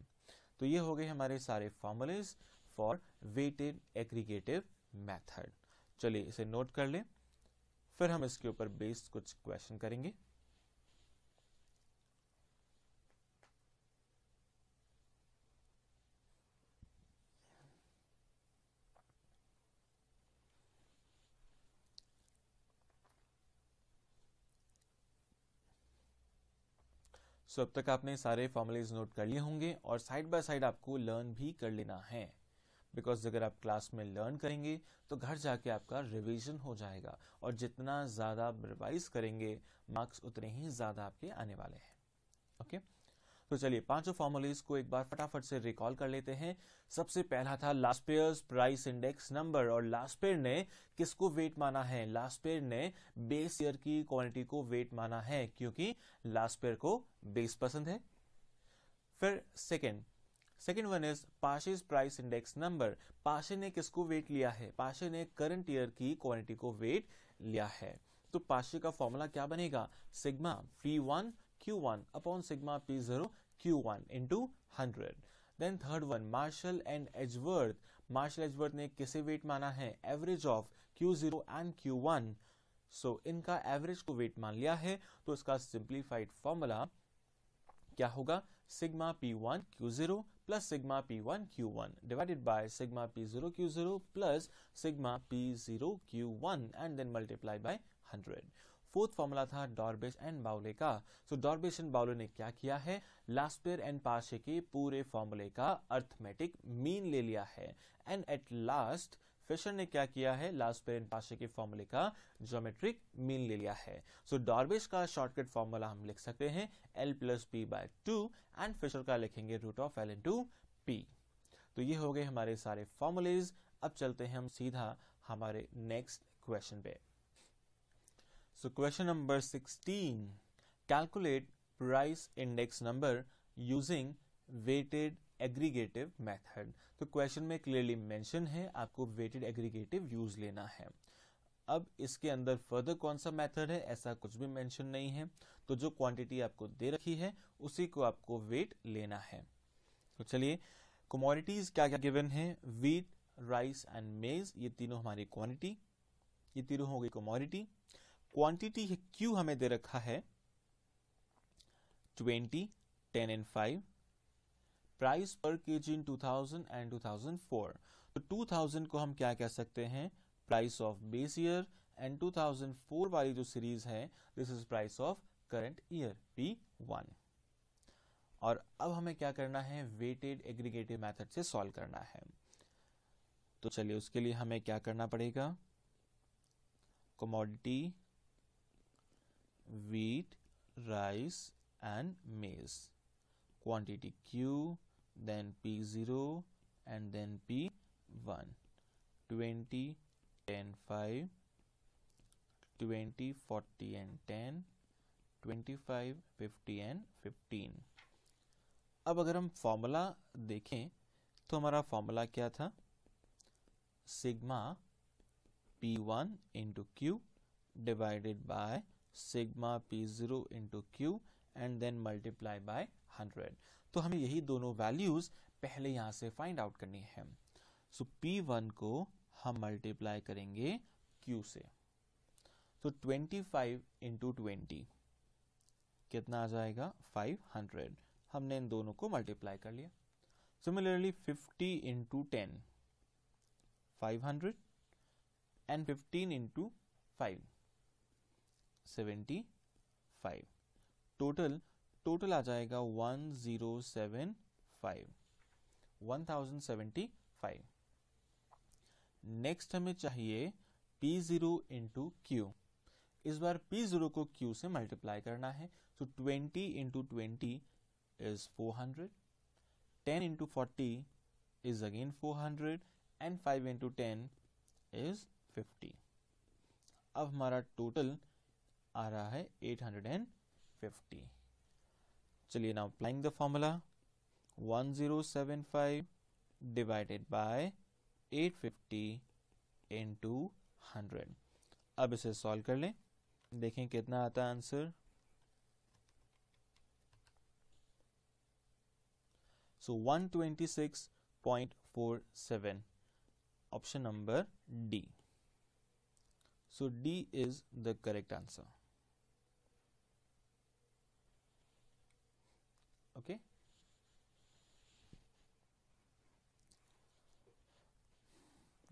Speaker 1: तो ये हो गए हमारे सारे formulas for weighted aggregative method चलिए इसे नोट कर लें फिर हम इसके ऊपर based कुछ क्वेश्चन करेंगे सो अब तक आपने सारे फॉर्मुलेज नोट कर लिए होंगे और साइड बाय साइड आपको लर्न भी कर लेना है बिकॉज अगर आप क्लास में लर्न करेंगे तो घर जाके आपका रिविजन हो जाएगा और जितना ज़्यादा आप रिवाइज करेंगे मार्क्स उतने ही ज़्यादा आपके आने वाले हैं ओके okay? तो चलिए पांचों फॉर्मुलेज को एक बार फटाफट से रिकॉल कर लेते हैं सबसे पहला था Laspeyres price index number और लास्ट पेयर ने किसको वेट माना है लास्ट पेयर ने बेस ईयर की क्वांटिटी को वेट माना है क्योंकि लास्ट पेयर को बेस पसंद है फिर second second one is Paasche's price index number Paasche ने किसको वेट लिया है पाशे ने करंट ईयर की क्वांटिटी को वेट लिया है तो पाशे का फॉर्मूला क्या बनेगा sigma P one Q1 upon sigma P0 Q1 into 100. Then third one Marshall and Edgeworth Marshall Edgeworth ने किसे वेट माना है average of Q0 and Q1 so so, इनका एवरेज को वेट मान लिया है तो इसका सिंप्लीफाइड फॉर्मूला क्या होगा sigma P one Q zero plus sigma P one Q one divided by sigma P zero Q zero plus sigma P zero Q one and then multiply by hundred fourth formula था डॉर्बेश एंड बाउले का सो so, डॉर्बेश एंड बाउले ने क्या किया है लास्ट पेयर एंड पार्शे के पूरे फॉर्मूले का अर्थमेटिक मीन ले लिया है एंड एट लास्ट फिशर ने क्या किया है लास्ट पेयर एंड पार्शे के फॉर्मूले का ज्योमेट्रिक मीन ले लिया है सो so, डॉर्बेश का शॉर्टकट फॉर्मूला हम लिख सकते हैं L plus P by two and Fisher का लिखेंगे root of L into P तो ये हो गए हमारे सारे फॉर्मूलेज अब चलते हैं हम सीधा हमारे नेक्स्ट क्वेश्चन पे so question number 16, calculate price index number using weighted aggregative method तो क्वेश्चन में क्लियरली मेंशन है आपको वेटेड एग्रीगेटिव यूज लेना है अब इसके अंदर फर्दर कौन सा मेथड है ऐसा कुछ भी मेंशन नहीं है तो जो क्वांटिटी आपको दे रखी है उसी को आपको वेट लेना है तो चलिए कमोडिटीज क्या क्या गिवन है वीट राइस एंड मेज ये तीनों हमारी क्वांटिटी ये तीनों हो गई कमोडिटी क्वांटिटी क्यू हमें दे रखा है twenty ten and five price पर K G in two thousand and two thousand four तो टू थाउजेंड को हम क्या कह सकते हैं price of base year and two thousand four वाली जो सीरीज है this is price of current year P one और अब हमें क्या करना है वेटेड एग्रीगेटिव मेथड से सॉल्व करना है तो चलिए उसके लिए हमें क्या करना पड़ेगा commodity wheat, rice and maize. Quantity Q, then P0 and then P1. 20, 10, 5, 20, 40 and 10, 25, 50 and 15. अब अगर हम फॉर्मूला देखें तो हमारा फॉर्मूला क्या था sigma P1 one into Q divided by sigma P zero into Q and then multiply by hundred तो हमें यही दोनों वैल्यूज पहले यहां से फाइंड आउट करनी है सो पी वन को हम मल्टीप्लाई करेंगे क्यू से तो ट्वेंटी फाइव इंटू ट्वेंटी कितना आ जाएगा फाइव हंड्रेड हमने इन दोनों को मल्टीप्लाई कर लिया similarly fifty into ten five hundred and fifteen into five seventy five total total आ जाएगा one zero seven five one thousand seventy five next हमें चाहिए पी जीरो इंटू क्यू इस बार पी जीरो को क्यू से मल्टीप्लाई करना है तो twenty into twenty is four hundred ten into forty is again four hundred and five into ten is fifty अब हमारा टोटल आ रहा है 850 चलिए now applying the formula 1075 divided by 850 into 100 अब इसे सॉल्व कर लें देखें कितना आता है answer so 126.47 option number D so D is the correct answer okay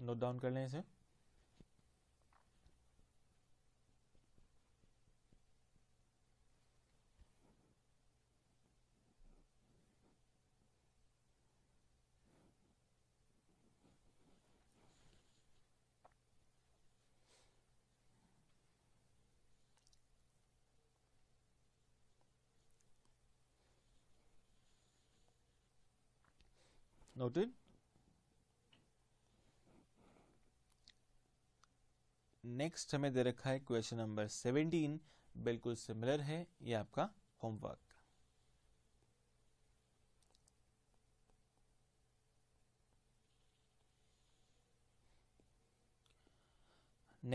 Speaker 1: note down कर लें इसे Noted. Oh, नेक्स्ट हमें दे रखा है क्वेश्चन नंबर सेवेंटीन बिल्कुल सिमिलर है ये आपका होमवर्क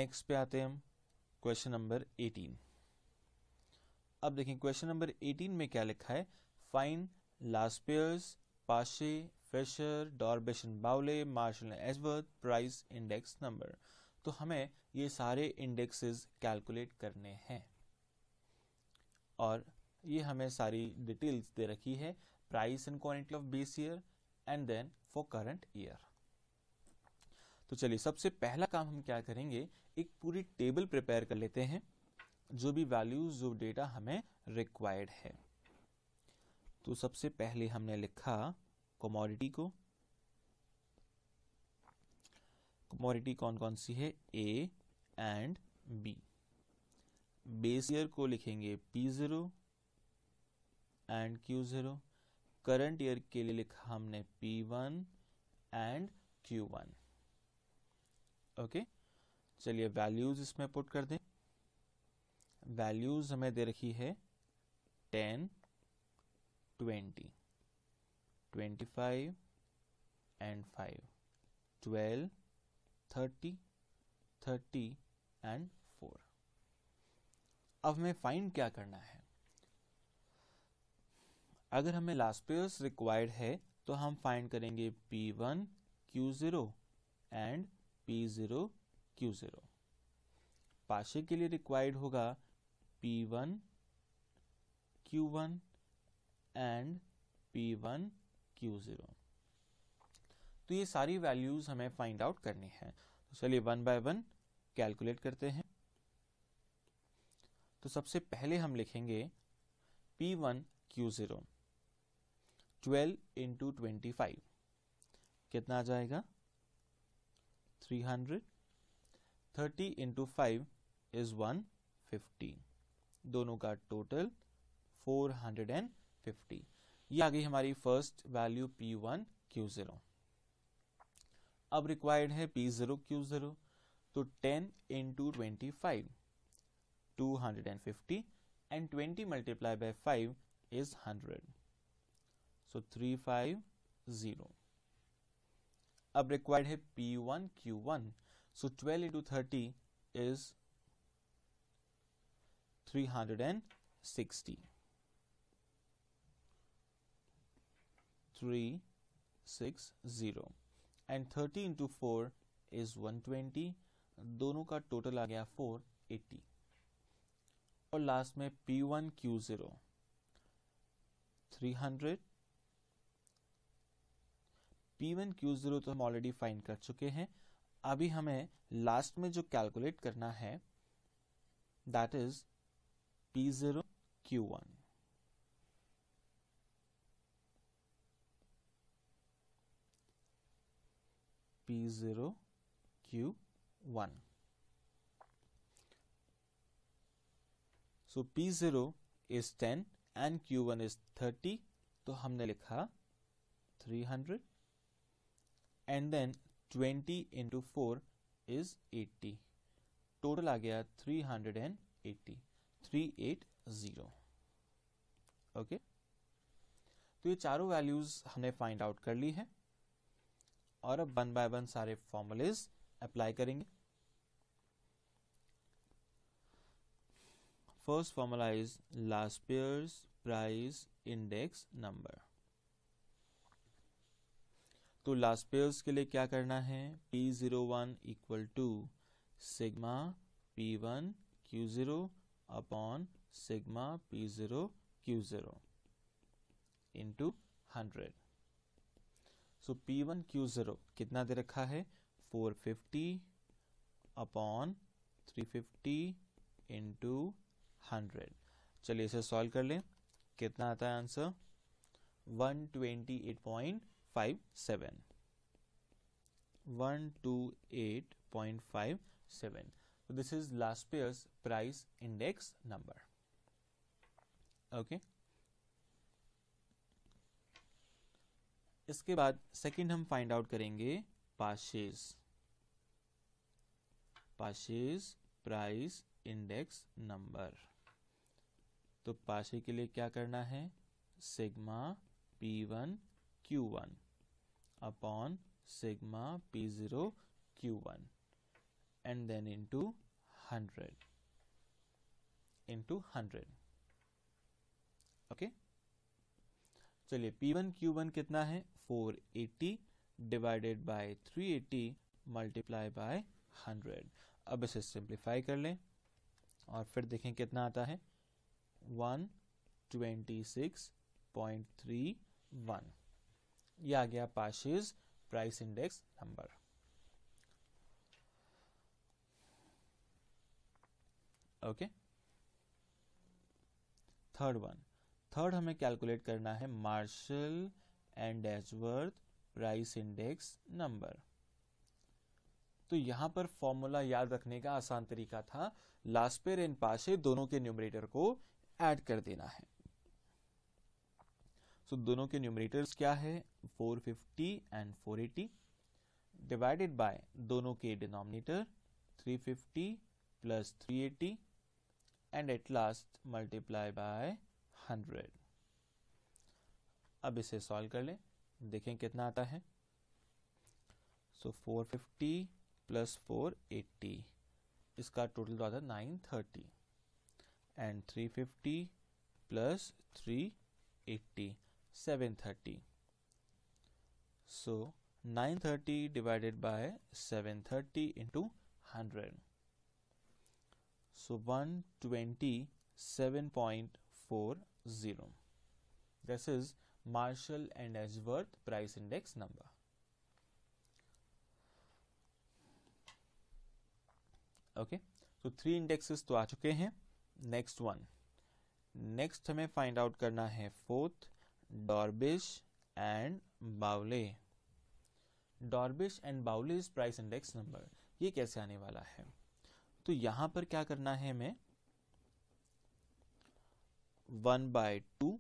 Speaker 1: नेक्स्ट पे आते हैं हम क्वेश्चन नंबर एटीन अब देखें क्वेश्चन नंबर एटीन में क्या लिखा है fine Laspeyres Paasche Fisher Dorbish and Bowley Marshall Edgeworth price index number तो हमें ये सारे इंडेक्सेस कैलकुलेट करने हैं और ये हमें सारी डिटेल्स दे रखी है price and quantity of base year and then for current year तो चलिए सबसे पहला काम हम क्या करेंगे एक पूरी टेबल प्रिपेयर कर लेते हैं जो भी वैल्यूज जो डेटा हमें रिक्वायर्ड है तो सबसे पहले हमने लिखा कमोडिटी को कमोडिटी कौन कौन सी है A and B base year को लिखेंगे P zero and Q zero current year के लिए लिखा हमने P one and Q one okay चलिए वैल्यूज इसमें पुट कर दें वैल्यूज हमें दे रखी है ten twenty twenty five and five twelve thirty thirty and four अब हमें फाइंड क्या करना है अगर हमें लास्ट पेयर्स रिक्वायर्ड है तो हम फाइंड करेंगे P one Q zero and P zero Q zero Paasche के लिए रिक्वायर्ड होगा P one Q one and P one Q zero तो ये सारी वैल्यूज हमें फाइंड आउट करनी है तो चलिए वन बाय वन कैलकुलेट करते हैं तो सबसे पहले हम लिखेंगे P one Q zero twelve into twenty five कितना आ जाएगा three hundred thirty into five is one fifty दोनों का total four hundred and fifty ये आ गई हमारी first value P one Q zero अब रिक्वायर्ड है पी जीरो क्यू जीरो तो ten into twenty five two hundred and fifty and twenty multiply by five is hundred so three five zero अब रिक्वायर्ड है P one Q one so twelve into thirty is three hundred and sixty six zero and and into into four is twenty दोनों का टोटल आ गया एट्टी और लास्ट में P1 Q0 300 P1 Q0 तो हम ऑलरेडी फाइंड कर चुके हैं अभी हमें लास्ट में जो कैलकुलेट करना है that is P0 Q1 P0 Q1. So P0 is 10 and Q1 is 30 तो हमने लिखा 300 and then 20 into 4 is 80 total आ गया 380 380 okay? तो ये चारों वैल्यूज हमने फाइंड आउट कर ली है और अब वन बाय वन सारे फॉर्मूलेज अप्लाई करेंगे first formula is Laspeyres price index number तो लास्ट पेयर्स के लिए क्या करना है P zero one equal to sigma P one Q zero upon sigma P zero Q zero into hundred so P one Q zero कितना दे रखा है four fifty upon three fifty into hundred चलिए इसे सॉल्व कर लें कितना आता है answer one twenty eight point five seven one two eight point five seven this is last price index number okay okay इसके बाद सेकंड हम फाइंड आउट करेंगे Paasche's Paasche's price index number तो पाशे के लिए क्या करना है sigma P one Q one upon sigma P zero Q one and then into hundred into hundred okay चलिए P1 Q1 कितना है 480 डिवाइडेड बाय 380 मल्टीप्लाई बाय 100 अब इसे सिंप्लीफाई कर लें और फिर देखें कितना आता है 126.31 ये आ गया Paasche's price index number okay third one third हमें कैलकुलेट करना है Marshall Edgeworth price index number तो यहां पर फॉर्मूला याद रखने का आसान तरीका था लास्ट पेर एंड पास दोनों के न्यूमरेटर को ऐड कर देना है सो so, दोनों के न्यूमरेटर्स क्या है 450 एंड 480 डिवाइडेड बाय दोनों के denominator 350 plus 380 and at last multiply by 100 अब इसे सॉल्व कर लें देखें कितना आता है so four fifty plus four eighty इसका टोटल तो आता है nine thirty and three fifty plus three eighty seven thirty so nine thirty divided by seven thirty into hundred so one twenty seven point four zero this is Marshall and Ashworth price index number. Okay तो थ्री इंडेक्सेस तो आ चुके हैं नेक्स्ट वन नेक्स्ट हमें फाइंड आउट करना है fourth Dorbish and Bowley डॉर्बिश and Bowley is price index number ये कैसे आने वाला है तो यहां पर क्या करना है हमें one by two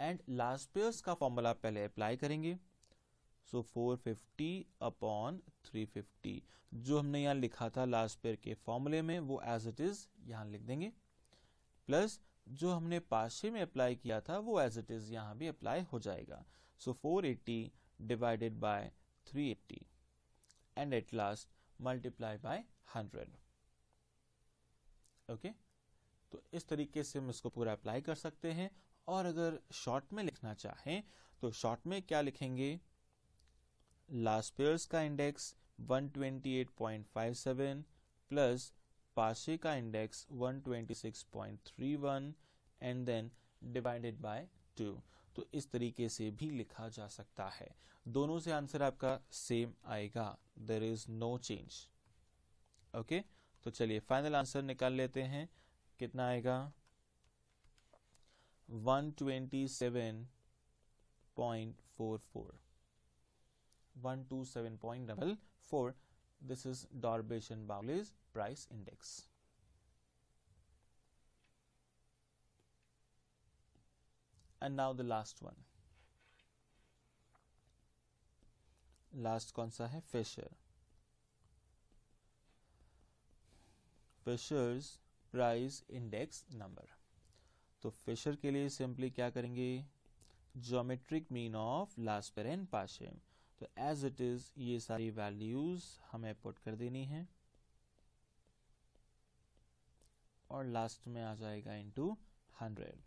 Speaker 1: and last Laspeyres का फॉर्मूला पहले अप्लाई करेंगे so so, 450 fifty upon three जो हमने यहाँ लिखा था लास्ट पेयर के फॉर्मूले में वो एज इट इज यहाँ लिख देंगे प्लस जो हमने पाशे में अप्लाई किया था वो एज इट इज यहाँ भी अप्लाई हो जाएगा so so, 480 eighty divided by three eighty and at last multiply by hundred okay तो इस तरीके से हम इसको पूरा अप्लाई कर सकते हैं और अगर शॉर्ट में लिखना चाहें तो शॉर्ट में क्या लिखेंगे लास्ट पेयर्स का इंडेक्स 128.57 प्लस पासे का index 126.31 and then divided by two तो इस तरीके से भी लिखा जा सकता है दोनों से आंसर आपका सेम आएगा there is no change okay तो चलिए फाइनल आंसर निकाल लेते हैं कितना आएगा 127.44 this is Darbesh and Bowley's price index and now the last one last कौन सा है Fisher Fisher's price index number तो फिशर के लिए सिंपली क्या करेंगे geometric mean of Laspeyres and Paasche तो एज इट इज ये सारी वैल्यूज हमें पुट कर देनी है और लास्ट में आ जाएगा इनटू हंड्रेड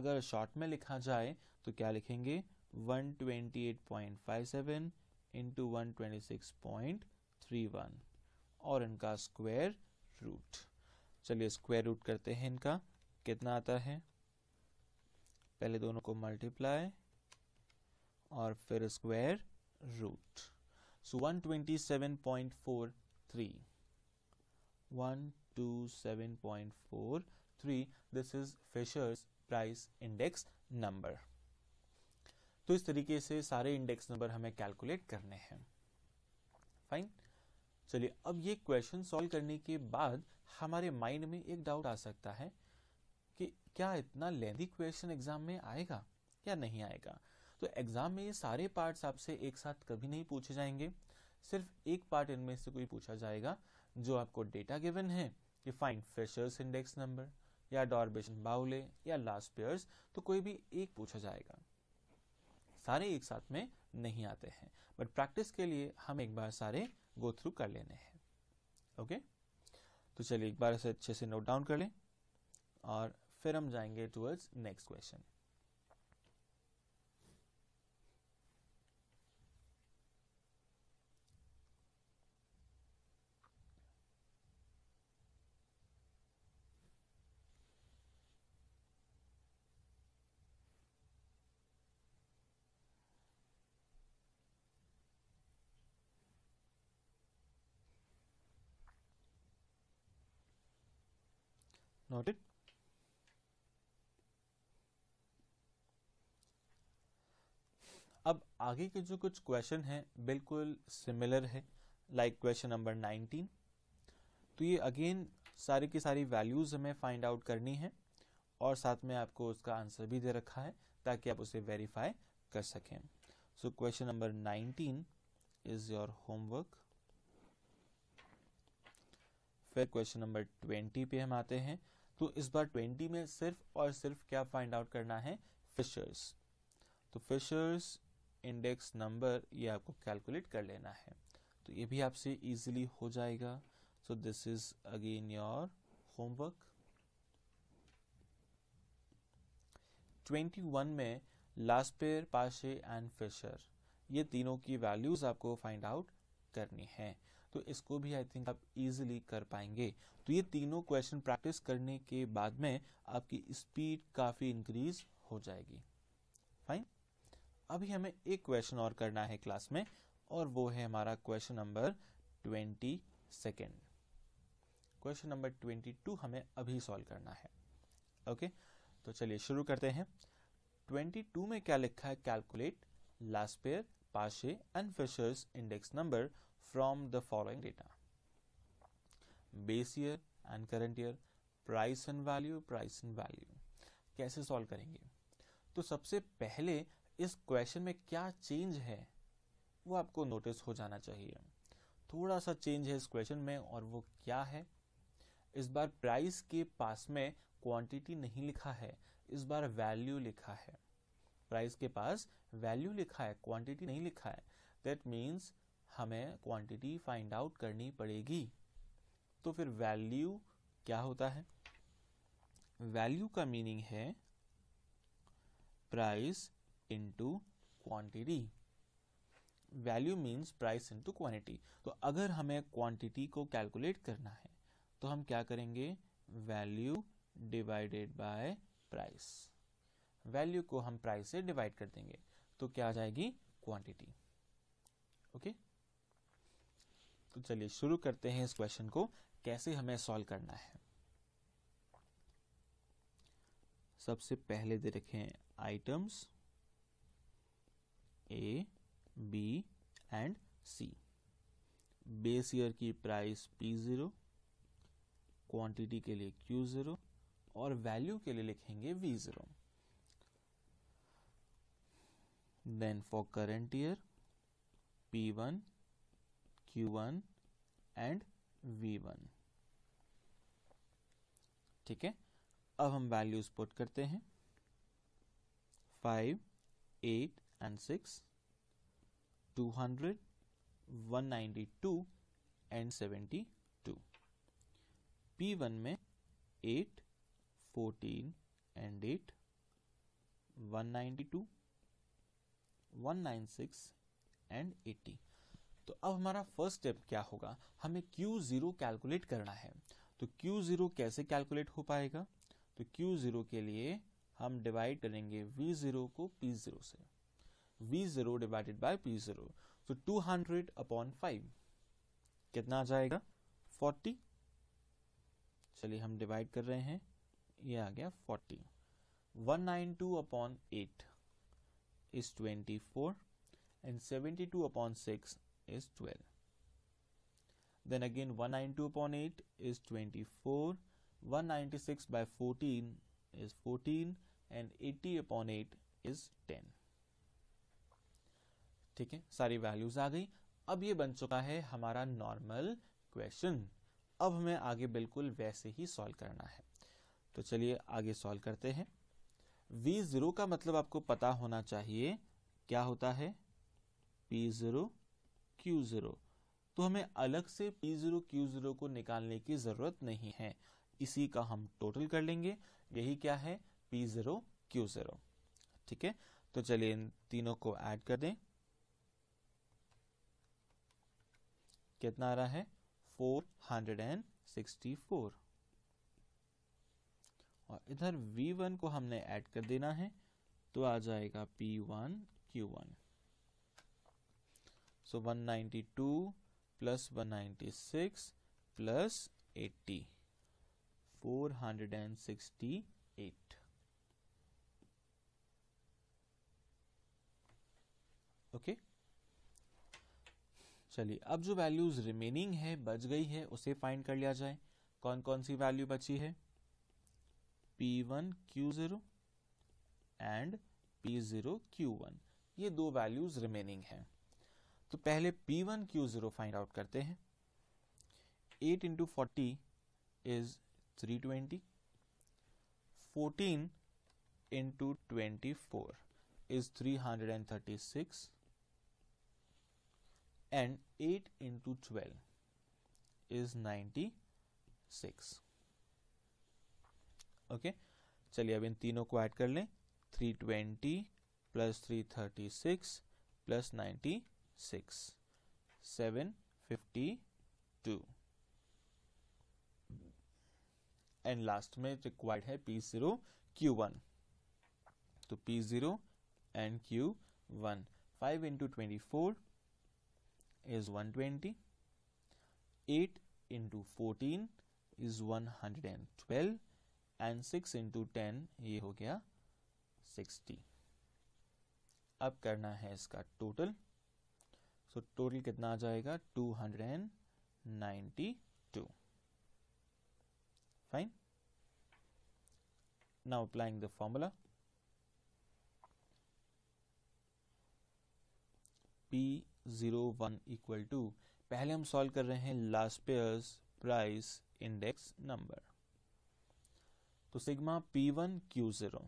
Speaker 1: अगर शॉर्ट में लिखा जाए तो क्या लिखेंगे 128.57 इंटू वन और इनका स्क्वायर रूट चलिए स्क्वायर रूट करते हैं इनका कितना आता है पहले दोनों को मल्टीप्लाई और फिर square root so 127.43 127.43 this is Fisher's price index number तो इस तरीके से सारे इंडेक्स नंबर हमें कैलकुलेट करने हैं फाइन चलिए अब ये क्वेश्चन सॉल्व करने के बाद हमारे माइंड में एक डाउट आ सकता है क्या इतना लेंदी क्वेश्चन एग्जाम में आएगा या नहीं आएगा तो एग्जाम में ये सारे पार्ट्स आपसे एक साथ कभी नहीं पूछे जाएंगे सिर्फ एक पार्ट इनमें से कोई पूछा जाएगा जो आपको डेटा गिवन है कि फाइंड फ्रेशर्स इंडेक्स नंबर या डॉर्बेशन बाउले या लास्ट पेयर्स तो कोई भी एक पूछा जाएगा सारे एक साथ में नहीं आते हैं बट प्रैक्टिस के लिए हम एक बार सारे गो थ्रू कर लेने हैं ओके okay? तो चलिए एक बार इसे अच्छे से नोट डाउन कर लें और फिर हम जाएंगे टुवर्ड्स नेक्स्ट क्वेश्चन noted अब आगे के जो कुछ क्वेश्चन हैं बिल्कुल सिमिलर है लाइक क्वेश्चन नंबर 19 तो ये अगेन सारी की सारी वैल्यूज हमें फाइंड आउट करनी है और साथ में आपको उसका आंसर भी दे रखा है ताकि आप उसे वेरीफाई कर सकें so question number 19 is your homework फिर क्वेश्चन नंबर 20 पे हम आते हैं तो इस बार 20 में सिर्फ और सिर्फ क्या फाइंड आउट करना है फिशर्स तो फिशर्स इंडेक्स नंबर ये आपको कैलकुलेट कर लेना है तो ये भी आपसे इजीली हो जाएगा so this is again your homework 21 में पेयर पाशे एंड फिशर ये तीनों की वैल्यूज आपको फाइंड आउट करनी है तो इसको भी आई थिंक आप इजीली कर पाएंगे तो ये तीनों क्वेश्चन प्रैक्टिस करने के बाद में आपकी स्पीड काफी इंक्रीज हो जाएगी फाइन अभी हमें एक क्वेश्चन और करना है क्लास में और वो है हमारा question number twenty second question number twenty two हमें अभी सॉल्व करना है ओके तो चलिए शुरू करते हैं ट्वेंटी टू में क्या लिखा है calculate Laspeyres Paasche and Fisher's index number from the following data base year and current year price and value price and value कैसे सॉल्व करेंगे तो सबसे पहले इस क्वेश्चन में क्या चेंज है वो आपको नोटिस हो जाना चाहिए थोड़ा सा चेंज है इस क्वेश्चन में और वो क्या है इस बार प्राइस के पास में क्वांटिटी नहीं लिखा है इस बार वैल्यू लिखा है प्राइस के पास वैल्यू लिखा है क्वांटिटी नहीं लिखा है दैट मीन्स हमें क्वांटिटी फाइंड आउट करनी पड़ेगी तो फिर वैल्यू क्या होता है वैल्यू का मीनिंग है price into quantity value means price into quantity तो अगर हमें क्वांटिटी को कैलकुलेट करना है तो हम क्या करेंगे value divided by price value को हम प्राइस से डिवाइड कर देंगे तो क्या आ जाएगी क्वांटिटी ओके तो चलिए शुरू करते हैं इस क्वेश्चन को कैसे हमें सॉल्व करना है सबसे पहले दे रखे हैं items A B and C base year की प्राइस पी ज़ीरो क्वांटिटी के लिए क्यू ज़ीरो और वैल्यू के लिए लिखेंगे V zero then for current year P one Q one and V one ठीक है अब हम वैल्यूज पुट करते हैं five eight and 6, 200, 192 and 72. P1 में 8, 14 and 8, 192, 196 and 80 तो अब हमारा फर्स्ट स्टेप क्या होगा हमें Q0 कैलकुलेट करना है तो Q0 कैसे कैलकुलेट हो पाएगा तो Q0 के लिए हम डिवाइड करेंगे V0 को P0 से V0 divided by P0. So 200 upon 5 kitna aa jayega 40 chaliye hum divide kar rahe hain ye aa gaya 40 192 upon 8 is 24 and 72 upon 6 is 12. Then again 192 upon 8 is 24, 196 by 14 is 14 and 80 upon 8 is 10. ठीक है सारी वैल्यूज आ गई अब ये बन चुका है हमारा नॉर्मल क्वेश्चन अब हमें आगे बिल्कुल वैसे ही सॉल्व करना है तो चलिए आगे सॉल्व करते हैं वी जीरो का मतलब आपको पता होना चाहिए क्या होता है पी जीरो क्यू जीरो तो हमें अलग से पी जीरो क्यू जीरो को निकालने की जरूरत नहीं है इसी का हम टोटल कर लेंगे यही क्या है पी जीरो क्यू जीरो ठीक है तो चलिए इन तीनों को ऐड कर दें कितना आ रहा है four hundred and sixty four और इधर V1 को हमने ऐड कर देना है तो आ जाएगा P1 Q1 so so 192 plus 196 plus 80 468 okay okay? चलिए अब जो वैल्यूज रिमेनिंग है बच गई है उसे फाइंड कर लिया जाए कौन कौन सी वैल्यू बची है P one Q zero and P zero Q one ये दो वैल्यूज रिमेनिंग है तो पहले P one Q zero find out करते हैं eight into forty is three twenty fourteen into twenty four is three hundred and thirty six and 8 into 12 is 96 okay चलिए अब इन तीनों को ऐड कर लें 320 प्लस 336 प्लस 96 752 एंड लास्ट में रिक्वायर्ड है पी जीरो क्यू वन तो P zero and Q one five into twenty four is 120 8 into 14 is 112 and 6 into ten ये हो गया 60 अब करना है इसका टोटल सो so, टोटल कितना आ जाएगा 292 fine now applying the formula P zero one equal to पहले हम सॉल्व कर रहे हैं Laspeyres price index number तो sigma P one Q zero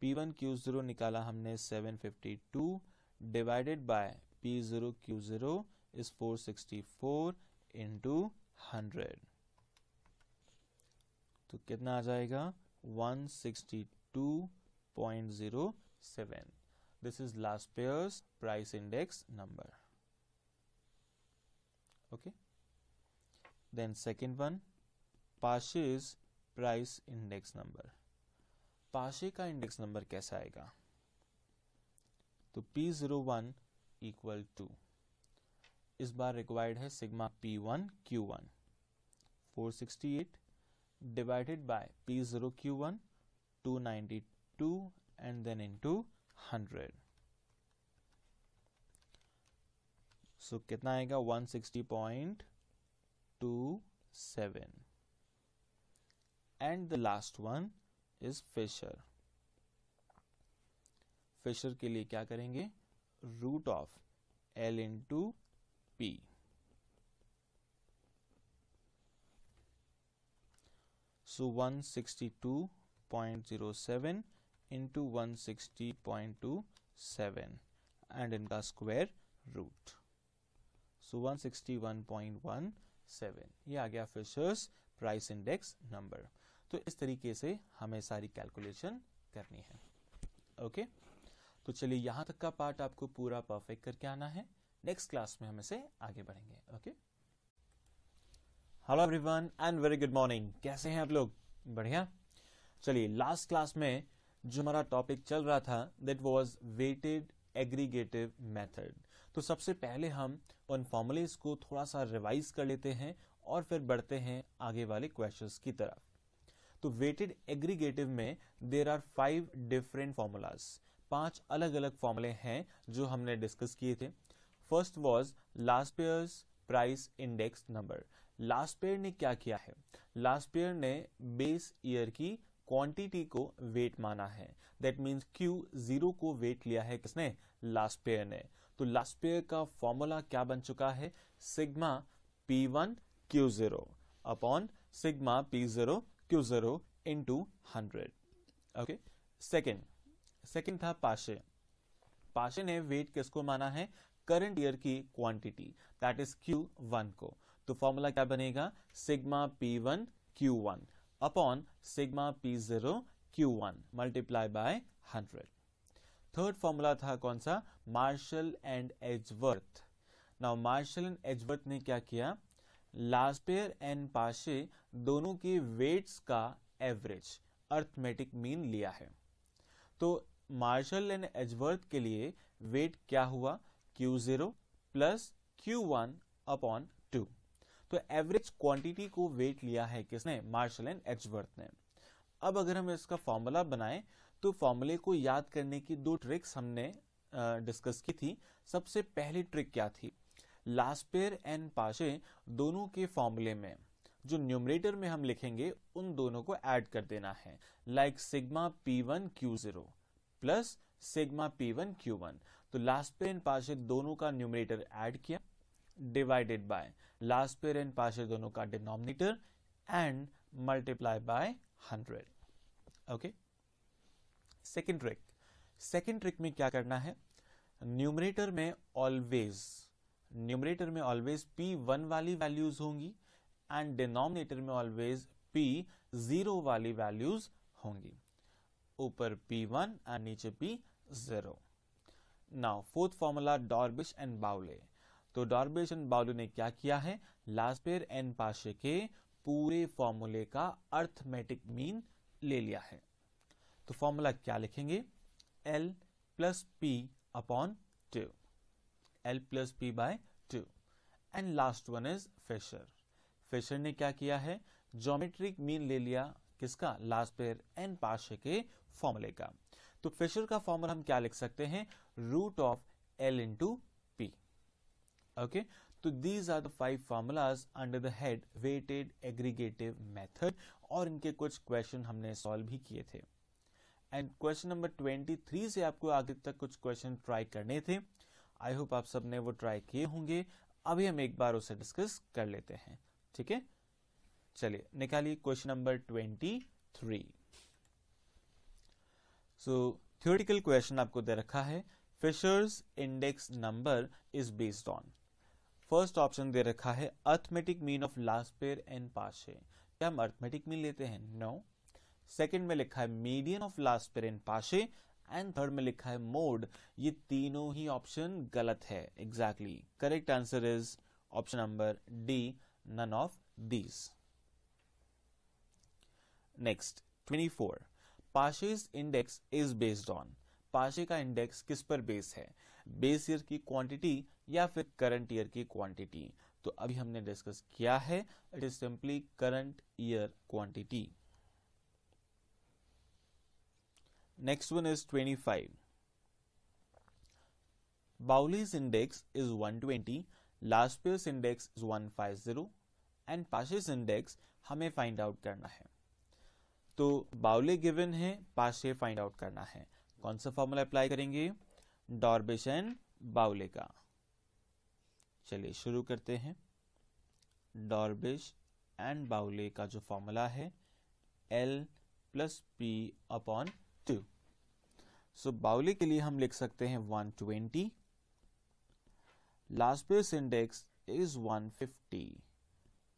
Speaker 1: P one Q zero निकाला हमने seven fifty two divided by P zero Q zero is four sixty four into hundred तो कितना आ जाएगा one sixty two point zero seven this is last pair's price index number okay then second one Pashe's price index number Pashe ka index number kaisa aega to P01 equal to is bar required hai sigma P1 Q1 468 divided by P0 Q1 292 and then into hundred so कितना आएगा one sixty point two seven and the last one is Fisher Fisher के लिए क्या करेंगे root of L into P zero seven into one sixty point two seven and इनका square root so one sixty one point one seven ये आ गया फिशर्स प्राइस इंडेक्स नंबर तो इस तरीके से हमें सारी कैलकुलेशन करनी है ओके okay? तो चलिए यहाँ तक का पार्ट आपको पूरा परफेक्ट करके आना है नेक्स्ट क्लास में हम इसे आगे बढ़ेंगे okay hello everyone and very good morning कैसे हैं आप लोग बढ़िया चलिए लास्ट क्लास में जो हमारा टॉपिक चल रहा था that was weighted aggregative method तो सबसे पहले हम उन फॉर्मूलेज को थोड़ा सा रिवाइज कर लेते हैं और फिर बढ़ते हैं आगे वाले क्वेश्चंस की तरफ तो वेटेड एग्रीगेटिव में there are five different formulas पांच अलग अलग फॉर्मूले हैं जो हमने डिस्कस किए थे first was Laspeyres price index number Laspeyres ने क्या किया है लास्ट पेयर ने बेस ईयर की क्वांटिटी को वेट माना है दैट मीन्स क्यू जीरो को वेट लिया है किसने लास्ट पेयर ने तो लास्ट पेयर का फॉर्मूला क्या बन चुका है sigma P one Q zero upon sigma P zero Q zero into hundred okay second second था पाशे पाशे ने वेट किसको माना है करंट ईयर की quantity that is Q one को तो फॉर्मूला क्या बनेगा sigma P one Q one upon sigma P0 Q1 multiply by hundred third formula था कौन सा Marshall and Edgeworth now Marshall and Edgeworth ने क्या किया लास्पेयर एंड पाशे दोनों के वेट्स का एवरेज अर्थमेटिक मीन लिया है तो मार्शल एंड एजवर्थ के लिए वेट क्या हुआ Q zero plus Q one upon तो एवरेज क्वांटिटी को वेट लिया है किसने मार्शल एंड एचबर्थ ने अब अगर हम इसका फॉर्मूला बनाएं तो फॉर्मूले को याद करने की दो ट्रिक्स हमने डिस्कस की थी सबसे पहली ट्रिक क्या थी पेयर एंड पाशे दोनों के फॉर्मूले में जो न्यूमरेटर में हम लिखेंगे उन दोनों को ऐड कर देना है like sigma P one Q zero plus sigma P one Q one तो लास्ट पेयर एंड पाशे दोनों का न्यूमरेटर ऐड किया divided by Laspeyres and Paasche दोनों का denominator and multiply by hundred okay second trick second trick में क्या करना है न्यूमरेटर में ऑलवेज न्यूमरेटर में ऑलवेज पी वन वाली वैल्यूज होंगी एंड डिनोमिनेटर में ऑलवेज पी जीरो वाली वैल्यूज होंगी ऊपर पी वन एंड नीचे P zero now fourth formula Drobisch and Bowley तो डॉर्बेज एंड ने क्या किया है लास्पेर एन पाशे के पूरे फॉर्मूले का अर्थमेटिक मीन ले लिया है तो फॉर्मूला क्या लिखेंगे L plus P upon two L plus P by two and last one is Fisher Fisher ने क्या किया है जोमेट्रिक मीन ले लिया किसका लास्ट पेयर एन पाशे के फॉर्मूले का तो फेशर का फॉर्मूला हम क्या लिख सकते हैं root of L into okay so तो these are the five formulas under the head weighted aggregative method और इनके कुछ क्वेश्चन हमने सॉल्व भी किए थे एंड क्वेश्चन नंबर 23 से आपको आगे तक कुछ क्वेश्चन ट्राई करने थे आई होप आप सबने वो ट्राई किए होंगे अभी हम एक बार उसे डिस्कस कर लेते हैं ठीक है चलिए निकालिए question number 23 so theoretical question आपको दे रखा है Fisher's index number is based on first option दे रखा है arithmetic mean of Laspeyres and Paasche क्या हम अर्थमेटिक मीन लेते हैं नो no. सेकेंड में लिखा है median of Laspeyres and Paasche and third में लिखा है मोड ये तीनों ही ऑप्शन गलत है exactly correct answer is option number D none of these next twenty four Paasche's index is based on Paasche का इंडेक्स किस पर बेस है बेस ईयर की क्वांटिटी या फिर करंट ईयर की क्वांटिटी तो अभी हमने डिस्कस किया है it is simply current year quantity next one is 25 Bowley's index is 120, Laspeyres index is 150 and Pashe's index हमें फाइंड आउट करना है तो बाउले गिवन है पाशे फाइंड आउट करना है कौन सा फॉर्मूला अप्लाई करेंगे डॉर्बेशन बाउले का चलिए शुरू करते हैं डॉर्बिश एंड बाउले का जो फॉर्मूला है L plus P upon two so Bowley के लिए हम लिख सकते हैं 120 Laspeyres index is 150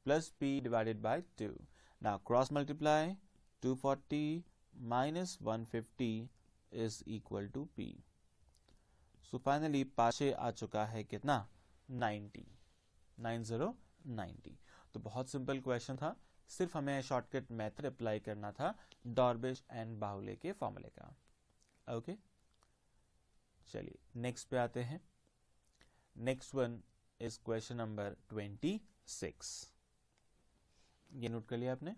Speaker 1: plus P divided by two now cross multiply 240 minus 150 is equal to P so finally Paasche आ चुका है कितना नाइन्टी तो बहुत सिंपल क्वेश्चन था सिर्फ हमें शॉर्टकट मेथड अप्लाई करना था डॉर्बेज एंड बाहुले के फॉर्मूले का ओके चलिए नेक्स्ट पे आते हैं next one is question number twenty six ये नोट कर लिया आपने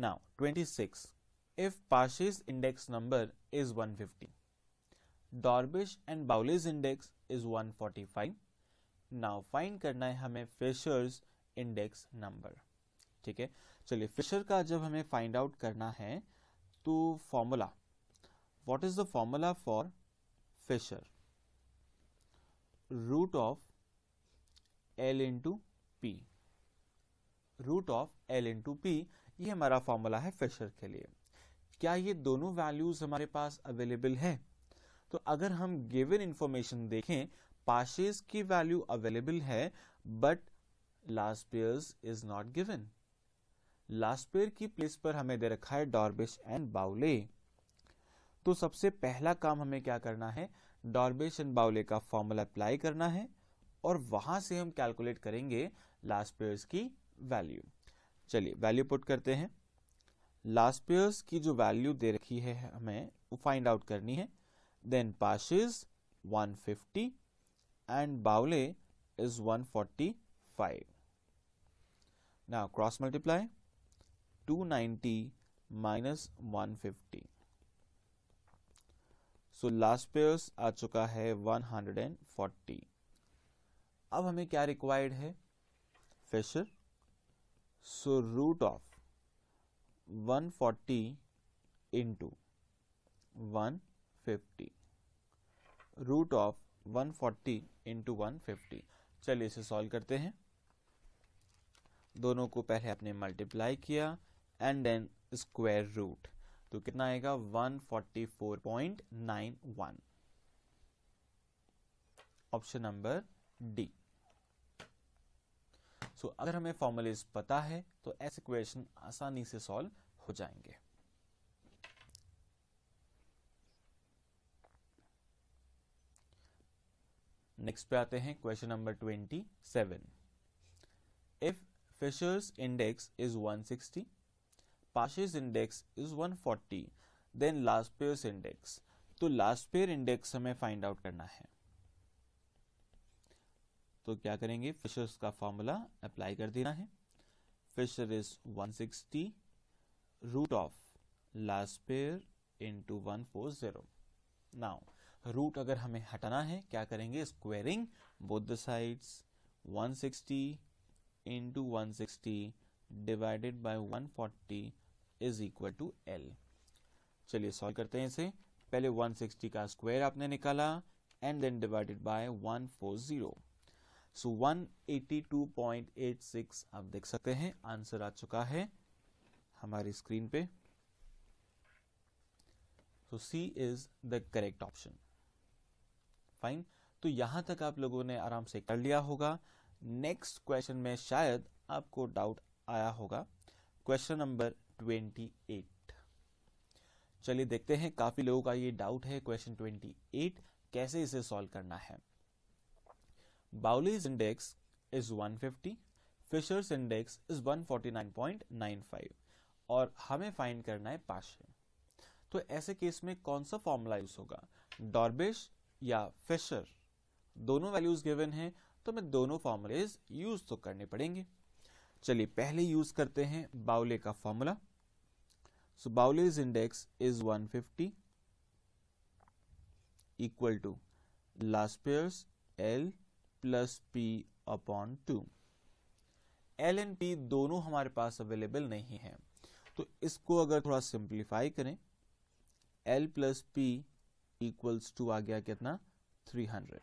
Speaker 1: now twenty six if Paasche's index number is one fifty Drobisch and Bowley's index is 145 now find करना है हमें फिशर्स इंडेक्स नंबर ठीक है चलिए फिशर का जब हमें फाइंड आउट करना है तो formula what is the formula for Fisher root of L into P root of L into P ये हमारा फॉर्मूला है फिशर के लिए क्या ये दोनों वैल्यूज हमारे पास अवेलेबल है तो अगर हम गिवन इंफॉर्मेशन देखें पाशेज की वैल्यू अवेलेबल है but Laspeyres is not given Laspeyres की प्लेस पर हमें दे रखा है डॉर्बिश एंड बाउले तो सबसे पहला काम हमें क्या करना है डॉर्बिश एंड बाउले का फॉर्मूला अप्लाई करना है और वहां से हम कैलकुलेट करेंगे लास्ट पेयर्स की वैल्यू चलिए वैल्यू पुट करते हैं लास्ट पेयर्स की जो वैल्यू दे रखी है हमें वो फाइंड आउट करनी है Then Pash is 150 and Baule is 145. Now cross multiply 290 minus 150. So last pairs आ चुका है 140 अब हमें क्या required है Fisher. So root of 140 into 1 150 root of 140 forty into one चलिए इसे सॉल्व करते हैं दोनों को पहले आपने मल्टीप्लाई किया एंड देन स्क्वायर रूट तो कितना आएगा 144.91 ऑप्शन नंबर डी सो अगर हमें फॉर्मुलेज पता है तो ऐसे क्वेश्चन आसानी से सॉल्व हो जाएंगे नेक्स्ट पे आते हैं question number twenty seven if Fisher's index is sixty Paasche's index is forty then Laspeyres index तो लास्ट पेयर इंडेक्स हमें फाइंड आउट करना है तो क्या करेंगे फिशर्स का फॉर्मूला अप्लाई कर देना है Fisher is 160 root of Laspeyres into one four zero now root अगर हमें हटाना है क्या करेंगे squaring both the sides 160 sixty into one divided by 140 forty is equal to L चलिए सॉल्व करते हैं इसे पहले 160 का स्क्वायर आपने निकाला and then divided by 140 so 182.86 आप देख सकते हैं आंसर आ चुका है हमारी स्क्रीन पे so C is the correct option fine तो यहां तक आप लोगों ने आराम से कर लिया होगा नेक्स्ट क्वेश्चन में शायद आपको डाउट आया होगा क्वेश्चन नंबर ट्वेंटी चलिए देखते हैं काफी लोगों का ये डाउट है क्वेश्चन ट्वेंटी एट कैसे इसे सॉल्व करना है Bowley's index is 150 Fisher's index is 149.95 और हमें फाइंड करना है पाशे तो ऐसे केस में कौन सा फॉर्मूला यूज होगा डॉर्बिश या फिशर दोनों वैल्यूज गिवन हैं तो हमें दोनों फॉर्मूलेज यूज तो करने पड़ेंगे चलिए पहले यूज करते हैं बाउले का formula so Bowley's index is 150 equal to Laspeyres L plus P upon two L and P दोनों हमारे पास अवेलेबल नहीं है तो इसको अगर थोड़ा सिंप्लीफाई करें L plus P equals to आ गया कितना 300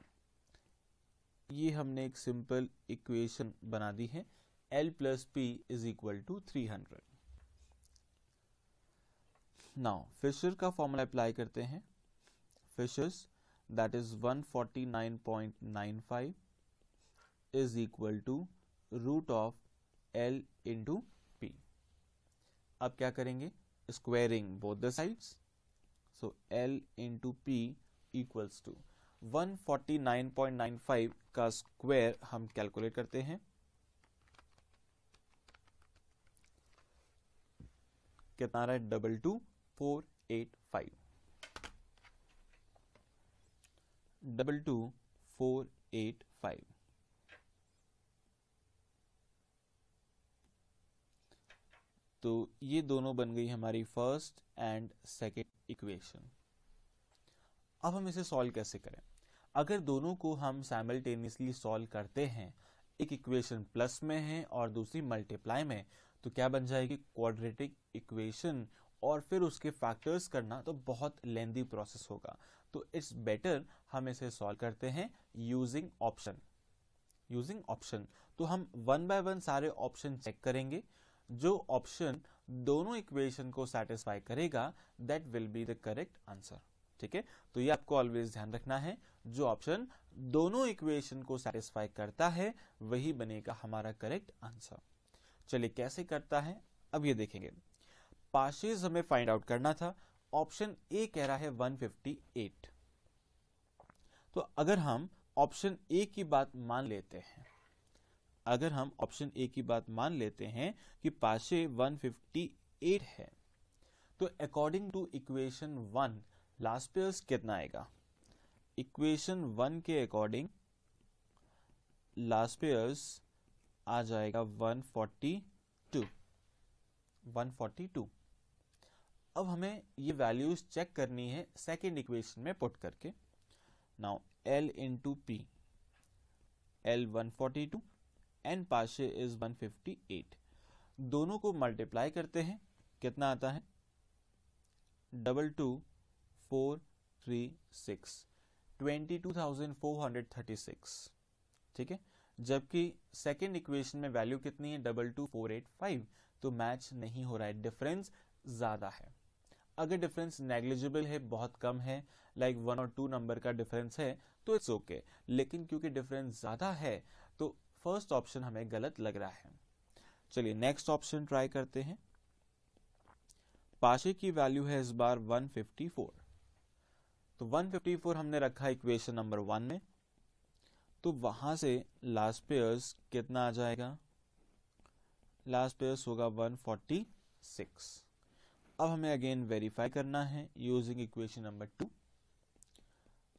Speaker 1: ये हमने एक सिंपल इक्वेशन बना दी है L plus P is equal to three hundred now Fisher का फॉर्मूला अप्लाई करते हैं Fisher's that is 149.95 is equal to root of L into P अब क्या करेंगे squaring both the sides So L into P equals to 149.95 का स्क्वायर हम कैलकुलेट करते हैं कितना रहा है double two four eight five double two four eight five तो ये दोनों बन गई हमारी फर्स्ट एंड सेकेंड इक्वेशन अब हम इसे सॉल्व कैसे करें अगर दोनों को हम साइमल्टेनियसली सॉल्व करते हैं एक इक्वेशन प्लस में है और दूसरी मल्टीप्लाई में तो क्या बन जाएगी क्वाड्रेटिक इक्वेशन और फिर उसके फैक्टर्स करना तो बहुत लेंदी प्रोसेस होगा तो इट्स बेटर हम इसे सॉल्व करते हैं यूजिंग ऑप्शन यूजिंग ऑप्शन तो हम वन बाय वन सारे ऑप्शन चेक करेंगे जो ऑप्शन दोनों इक्वेशन को सेटिस्फाई करेगा that will be the correct answer ठीक है तो ये आपको ऑलवेज ध्यान रखना है जो ऑप्शन दोनों इक्वेशन को सेटिस्फाई करता है वही बनेगा हमारा करेक्ट आंसर चलिए कैसे करता है अब ये देखेंगे पार्शेज हमें फाइंड आउट करना था ऑप्शन ए कह रहा है 158 तो अगर हम ऑप्शन ए की बात मान लेते हैं अगर हम ऑप्शन ए की बात मान लेते हैं कि पाशे 158 है तो according to equation one Laspeyres कितना आएगा इक्वेशन वन के अकॉर्डिंग लास्ट पेयर्स आ जाएगा 142 142 अब हमें ये वैल्यूज चेक करनी है सेकेंड इक्वेशन में पुट करके now L into P L one forty two and Paasche is 158 दोनों को मल्टीप्लाई करते हैं कितना आता है double two four three six twenty two thousand four hundred thirty six ठीक है जबकि सेकेंड इक्वेशन में वैल्यू कितनी है double two four eight five तो मैच नहीं हो रहा है डिफरेंस ज़्यादा है अगर डिफरेंस नेग्लिजिबल है बहुत कम है लाइक वन और टू नंबर का डिफरेंस है तो इट्स ओके okay. लेकिन क्योंकि डिफरेंस ज़्यादा है तो फर्स्ट ऑप्शन हमें गलत लग रहा है चलिए नेक्स्ट ऑप्शन ट्राई करते हैं पाशे की वैल्यू है इस बार 154 तो 154 हमने रखा इक्वेशन नंबर वन में तो वहां से लास्ट पेयर्स कितना आ जाएगा लास्ट पेयर्स होगा 146 अब हमें अगेन वेरीफाई करना है using equation number two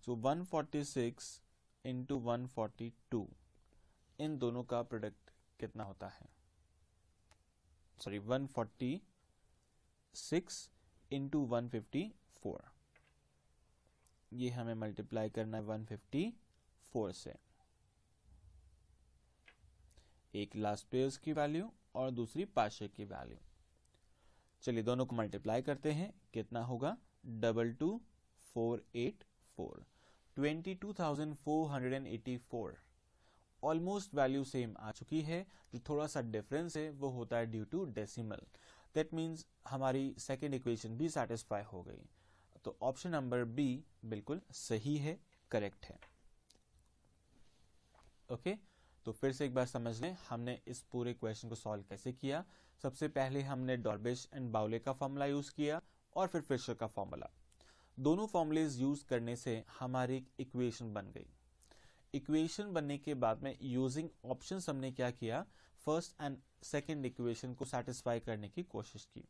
Speaker 1: so 146 forty six into one इन दोनों का प्रोडक्ट कितना होता है sorry 146 forty six into one ये हमें मल्टीप्लाई करना है 154 से एक लास्ट पेयर्स की वैल्यू और दूसरी पाशे की वैल्यू चलिए दोनों को मल्टीप्लाई करते हैं कितना होगा double two four eight four twenty two thousand four hundred and eighty four almost value same आ चुकी है जो थोड़ा सा डिफरेंस है वो होता है due to decimal that means हमारी सेकेंड इक्वेशन भी सेटिस्फाई हो गई तो ऑप्शन नंबर बी बिल्कुल सही है करेक्ट है ओके okay? तो फिर से एक बार समझ लें हमने इस पूरे क्वेश्चन को सॉल्व कैसे किया सबसे पहले हमने डॉर्बिश एंड बाउले का फॉर्मूला यूज किया और फिर फिशर का फॉर्मूला दोनों फॉर्मूलेज यूज करने से हमारी एक इक्वेशन बन गई इक्वेशन बनने के बाद में यूजिंग ऑप्शन हमने क्या किया फर्स्ट एंड सेकेंड इक्वेशन को सेटिस्फाई करने की कोशिश की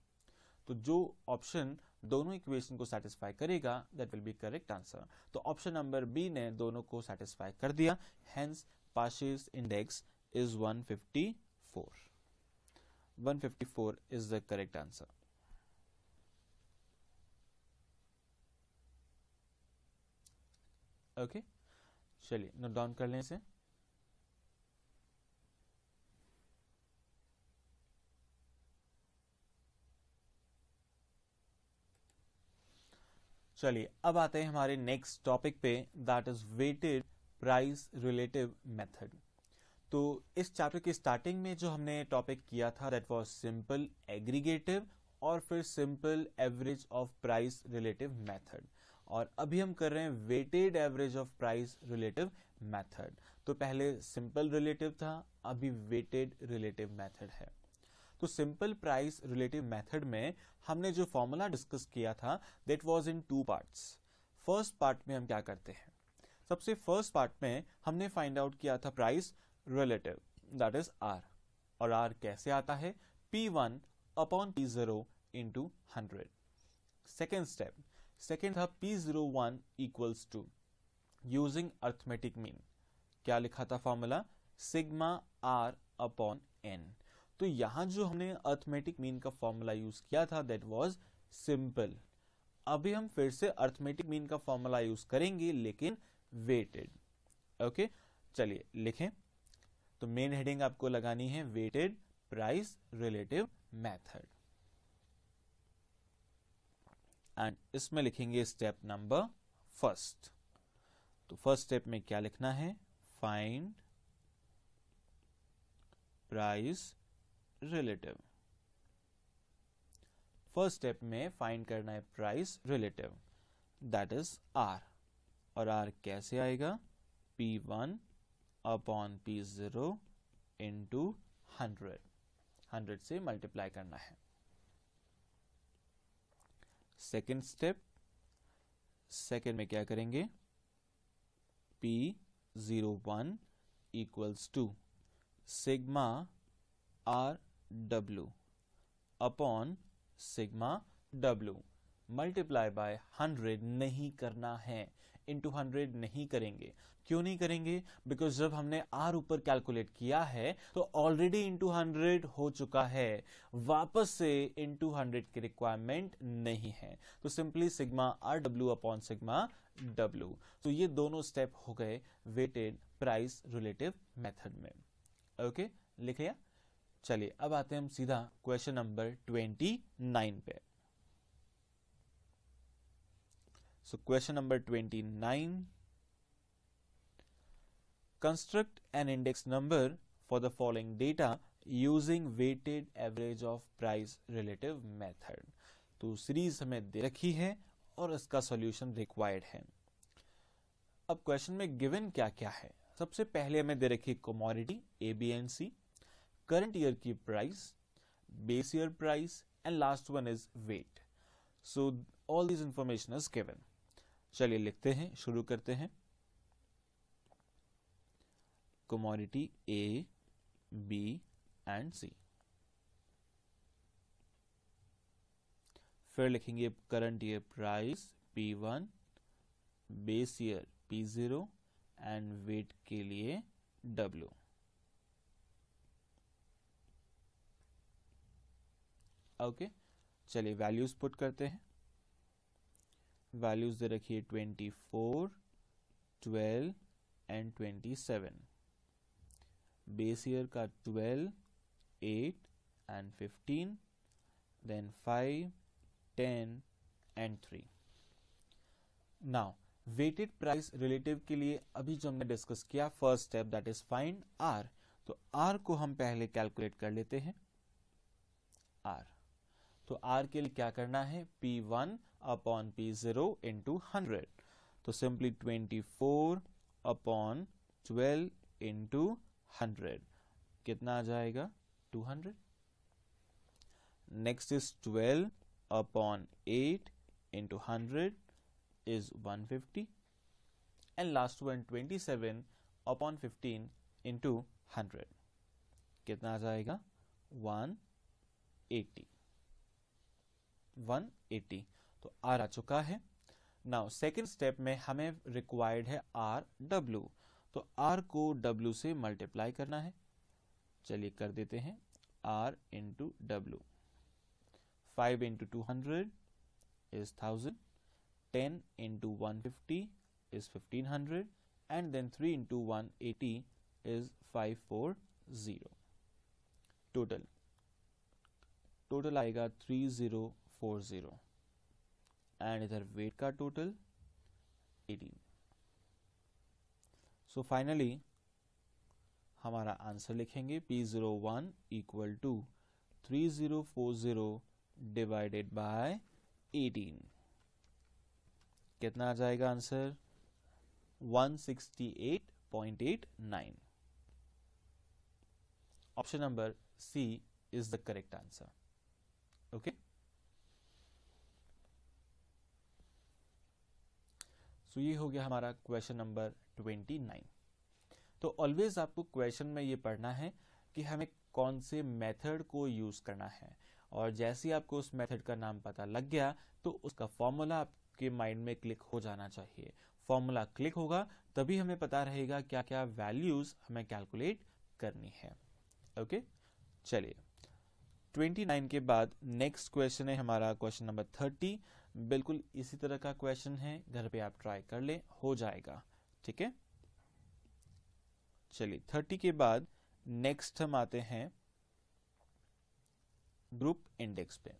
Speaker 1: तो जो ऑप्शन दोनों इक्वेशन को सेटिस्फाई करेगा that will be correct answer तो ऑप्शन नंबर बी ने दोनों को सेटिस्फाई कर दिया hence Paasche's index is 154 154 is the correct answer okay चलिए नोट डाउन कर लें इसे चलिए अब आते हैं हमारे नेक्स्ट टॉपिक पे that is weighted price relative method तो इस चैप्टर की स्टार्टिंग में जो हमने टॉपिक किया था दैट वाज सिंपल एग्रीगेटिव और फिर simple average of price relative method और अभी हम कर रहे हैं weighted average of price relative method तो पहले सिंपल रिलेटिव था अभी वेटेड रिलेटिव मेथड है तो सिंपल प्राइस रिलेटिव मेथड में हमने जो फॉर्मूला डिस्कस किया था that was in two parts first part में हम क्या करते हैं सबसे फर्स्ट पार्ट में हमने फाइंड आउट किया था price relative that is R और आर कैसे आता है P one upon P zero into hundred second step second था P zero one equals to using arithmetic mean क्या लिखा था formula sigma R upon N तो यहां जो हमने अर्थमेटिक मीन का फॉर्मूला यूज किया था दैट वाज सिंपल अभी हम फिर से अर्थमेटिक मीन का फॉर्मूला यूज करेंगे लेकिन वेटेड ओके चलिए लिखें तो मेन हेडिंग आपको लगानी है weighted price relative method and इसमें लिखेंगे स्टेप नंबर फर्स्ट तो फर्स्ट स्टेप में क्या लिखना है find price relative first step में फाइंड करना है price relative that is R और आर कैसे आएगा P one upon P zero into hundred hundred से मल्टीप्लाई करना है सेकेंड स्टेप सेकेंड में क्या करेंगे P zero one equals to sigma R W upon sigma W multiply by hundred नहीं करना है इंटू हंड्रेड नहीं करेंगे क्यों नहीं करेंगे बिकॉज जब हमने आर ऊपर कैलकुलेट किया है तो ऑलरेडी इंटू हंड्रेड हो चुका है वापस से इंटू हंड्रेड की रिक्वायरमेंट नहीं है तो simply sigma R W upon sigma W तो ये दोनों स्टेप हो गए वेटेड प्राइस रिलेटिव मेथड में ओके लिखिए चलिए अब आते हैं हम सीधा क्वेश्चन नंबर ट्वेंटी नाइन पे So question number 29. Construct an index number for the following data using weighted average of price relative method. तो सीरीज हमें दे रखी है और इसका सॉल्यूशन रिक्वायर्ड है अब क्वेश्चन में गिवन क्या क्या है सबसे पहले हमें दे रखी commodity A B and C current year की price base year price and last one is weight so all this information is given चलिए लिखते हैं शुरू करते हैं commodity A B and C फिर लिखेंगे current year price P one base year P zero and weight के लिए डब्ल्यू ओके चलिए वैल्यूज पुट करते हैं वैल्यूज दे रखी है twenty four twelve and twenty seven base year का twelve eight and fifteen then five ten and three now weighted price relative के लिए अभी जो हमने डिस्कस किया first step that is find are तो आर को हम पहले कैलकुलेट कर लेते हैं आर तो आर के लिए क्या करना है P one upon P zero into hundred तो simply twenty four upon twelve into hundred कितना आ जाएगा two hundred next is twelve upon eight into hundred is one fifty and last one twenty seven upon fifteen into hundred कितना आ जाएगा वन एटी वन एटी तो आर आ चुका है नाउ सेकेंड स्टेप में हमें रिक्वायर्ड है आर डब्ल्यू तो आर को डब्ल्यू से मल्टीप्लाई करना है चलिए कर देते हैं R into W five into two hundred is thousand ten into one fifty is fifteen hundred and then three into one eighty is five four zero total total आएगा three zero four zero and इधर वेट का टोटल 18 सो so फाइनली हमारा आंसर लिखेंगे P zero one equal to three zero four zero divided by eighteen कितना आ जाएगा answer one sixty eight point eight nine option number C is the correct answer okay so तो ये हो गया हमारा क्वेश्चन नंबर ट्वेंटी नाइन तो ऑलवेज आपको क्वेश्चन में ये पढ़ना है कि हमें कौन से मेथड को यूज करना है और जैसे ही आपको उस मेथड का नाम पता लग गया तो उसका फॉर्मूला आपके माइंड में क्लिक हो जाना चाहिए फॉर्मूला क्लिक होगा तभी हमें पता रहेगा क्या क्या वैल्यूज हमें कैलकुलेट करनी है ओके चलिए 29 के बाद नेक्स्ट क्वेश्चन है हमारा क्वेश्चन नंबर 30 बिल्कुल इसी तरह का क्वेश्चन है घर पे आप ट्राई कर ले हो जाएगा ठीक है चलिए थर्टी के बाद नेक्स्ट हम आते हैं ग्रुप इंडेक्स पे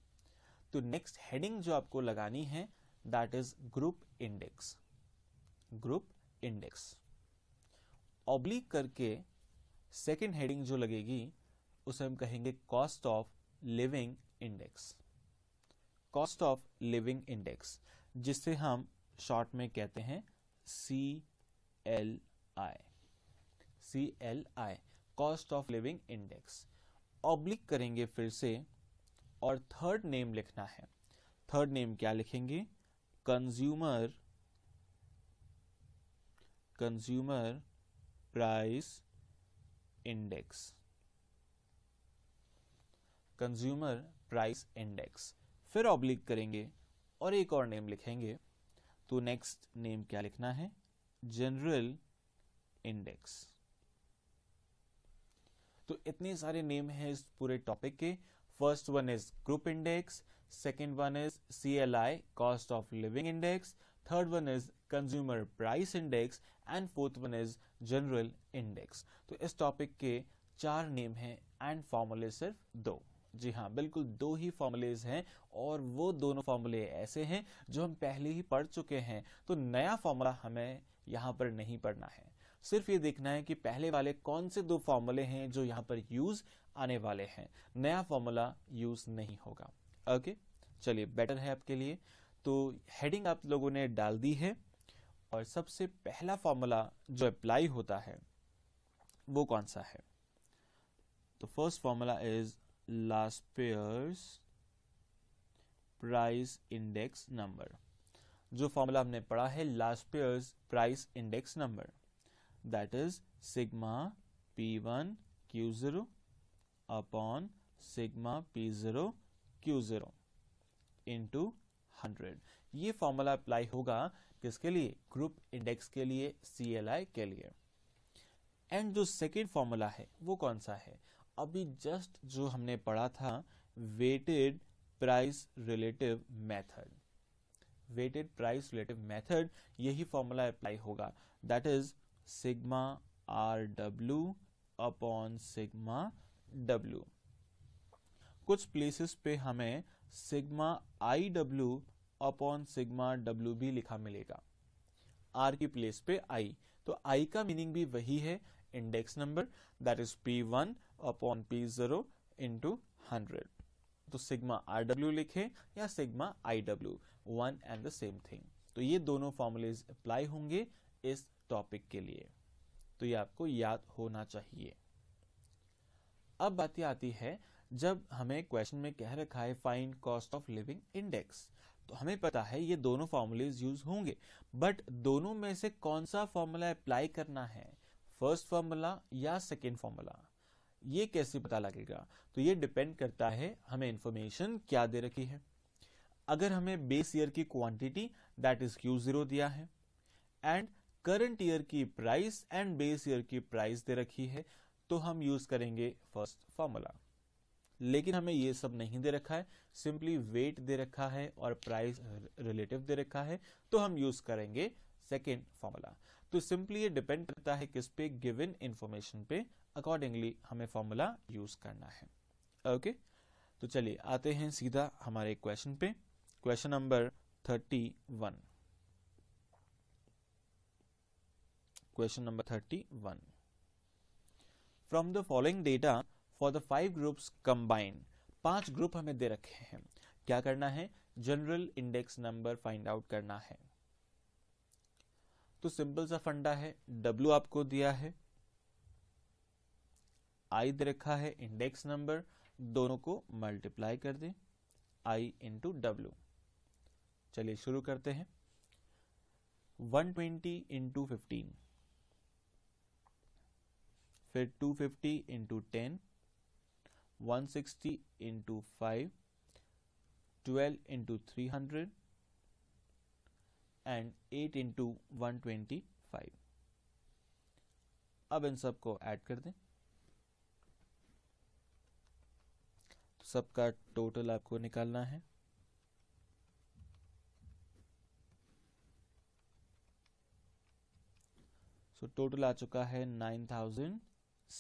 Speaker 1: तो नेक्स्ट हेडिंग जो आपको लगानी है that is group index group index oblique करके सेकेंड हेडिंग जो लगेगी उसे हम कहेंगे cost of living index cost of living index जिसे हम शॉर्ट में कहते हैं C L I C L I cost of living index oblique करेंगे फिर से और थर्ड नेम लिखना है थर्ड नेम क्या लिखेंगे consumer consumer price index consumer price index फिर ऑब्लिक करेंगे और एक और नेम लिखेंगे तो नेक्स्ट नेम क्या लिखना है जनरल इंडेक्स तो इतने सारे नेम हैं इस पूरे टॉपिक के first one is group index second one is C L I cost of living index third one is consumer price index and fourth one is general index तो इस टॉपिक के चार नेम हैं एंड फॉर्मूले सिर्फ दो जी हाँ बिल्कुल दो ही फॉर्मूलेज हैं और वो दोनों फॉर्मूले ऐसे हैं जो हम पहले ही पढ़ चुके हैं तो नया फॉर्मूला हमें यहाँ पर नहीं पढ़ना है सिर्फ ये देखना है कि पहले वाले कौन से दो फॉर्मूले हैं जो यहाँ पर यूज आने वाले हैं नया फॉर्मूला यूज नहीं होगा ओके चलिए बेटर है आपके लिए तो हेडिंग आप लोगों ने डाल दी है और सबसे पहला फॉर्मूला जो अप्लाई होता है वो कौन सा है तो first formula is last pairs price index number जो फॉर्मूला हमने पढ़ा है Laspeyres price index number that is sigma P one Q zero upon sigma P zero Q zero into hundred ये फॉर्मूला अप्लाई होगा किसके लिए ग्रुप इंडेक्स के लिए सी एल आई के लिए एंड जो सेकेंड फॉर्मूला है वो कौन सा है अभी जस्ट जो हमने पढ़ा था weighted price relative method weighted price relative method यही फॉर्मूला अप्लाई होगा that is sigma R W upon sigma W कुछ प्लेसेस पे हमें sigma I W upon sigma W भी लिखा मिलेगा आर की प्लेस पे आई तो आई का मीनिंग भी वही है index number that is P1 upon P0 into 100. तो सिग्मा आर डब्ल्यू लिखे या sigma I W one and the same thing तो ये दोनों फॉर्मूलेज अप्लाई होंगे इस टॉपिक के लिए तो ये आपको याद होना चाहिए अब बातें आती है जब हमें क्वेश्चन में कह रखा है find cost of living index तो हमें पता है ये दोनों फॉर्मूलेज यूज होंगे बट दोनों में से कौन सा फॉर्मूला अप्लाई करना है फर्स्ट फॉर्मूला या सेकेंड फॉर्मूला ये कैसे पता लगेगा तो ये डिपेंड करता है हमें इंफॉर्मेशन क्या दे रखी है अगर हमें बेस ईयर की quantity that is Q zero दिया है एंड करंट ईयर की प्राइस एंड बेस ईयर की प्राइस दे रखी है तो हम यूज करेंगे फर्स्ट फॉर्मूला लेकिन हमें ये सब नहीं दे रखा है सिंपली वेट दे रखा है और प्राइस रिलेटिव दे रखा है तो हम यूज करेंगे सेकेंड फॉर्मूला तो सिंपली ये डिपेंड करता है किस पे गिवन इंफॉर्मेशन पे अकॉर्डिंगली हमें फॉर्मूला यूज करना है ओके okay? तो चलिए आते हैं सीधा हमारे क्वेश्चन पे question number thirty one question number thirty one from the following data for the five groups combine पांच ग्रुप हमें दे रखे हैं क्या करना है general index number find out करना है तो सिंपल सा फंडा है डब्ल्यू आपको दिया है आई दे रखा है इंडेक्स नंबर दोनों को मल्टीप्लाई कर दे आई इंटू डब्ल्यू चलिए शुरू करते हैं 120 ट्वेंटी इंटू फिफ्टीन फिर 250 fifty into ten one sixty into five twelve into three hundred and 8 into one अब इन सबको ऐड कर दें तो सबका टोटल आपको निकालना है सो so, टोटल आ चुका है nine thousand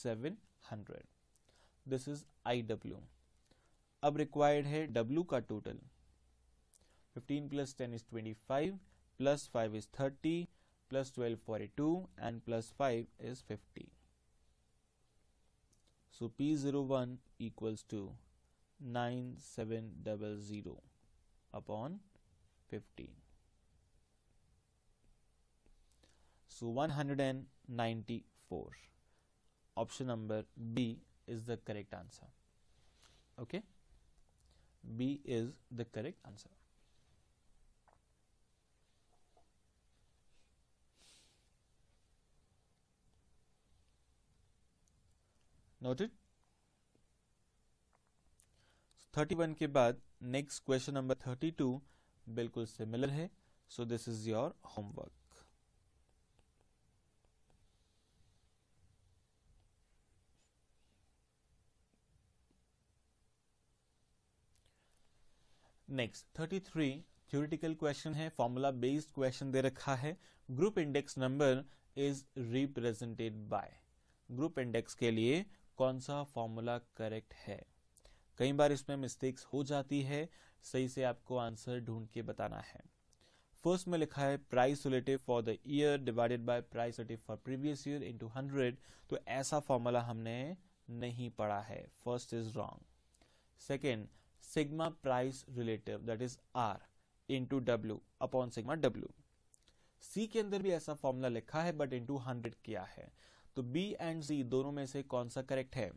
Speaker 1: seven hundred this is I W अब रिक्वायर्ड है डब्ल्यू का total fifteen plus ten is twenty five plus 5 is 30 plus 12 42 and plus 5 is 50 so p01 equals to 9700 upon 15 so 194 option number b is the correct answer okay b is the correct answer noted 31 के बाद नेक्स्ट क्वेश्चन नंबर 32 बिल्कुल सिमिलर है so this is your homework next 33 theoretical question है फॉर्मूला बेस्ड क्वेश्चन दे रखा है group index number is represented by group index के लिए कौन सा फॉर्मूला करेक्ट है कई बार इसमें मिस्टेक्स हो जाती है सही से आपको आंसर ढूंढ के बताना है फर्स्ट में लिखा है price relative for the year divided by price relative for previous year into hundred तो ऐसा फॉर्मूला हमने नहीं पढ़ा है first is wrong second sigma price relative that is R into W upon sigma W C के अंदर भी ऐसा फॉर्मूला लिखा है बट इंटू हंड्रेड किया है तो बी एंड सी दोनों में से कौन सा करेक्ट है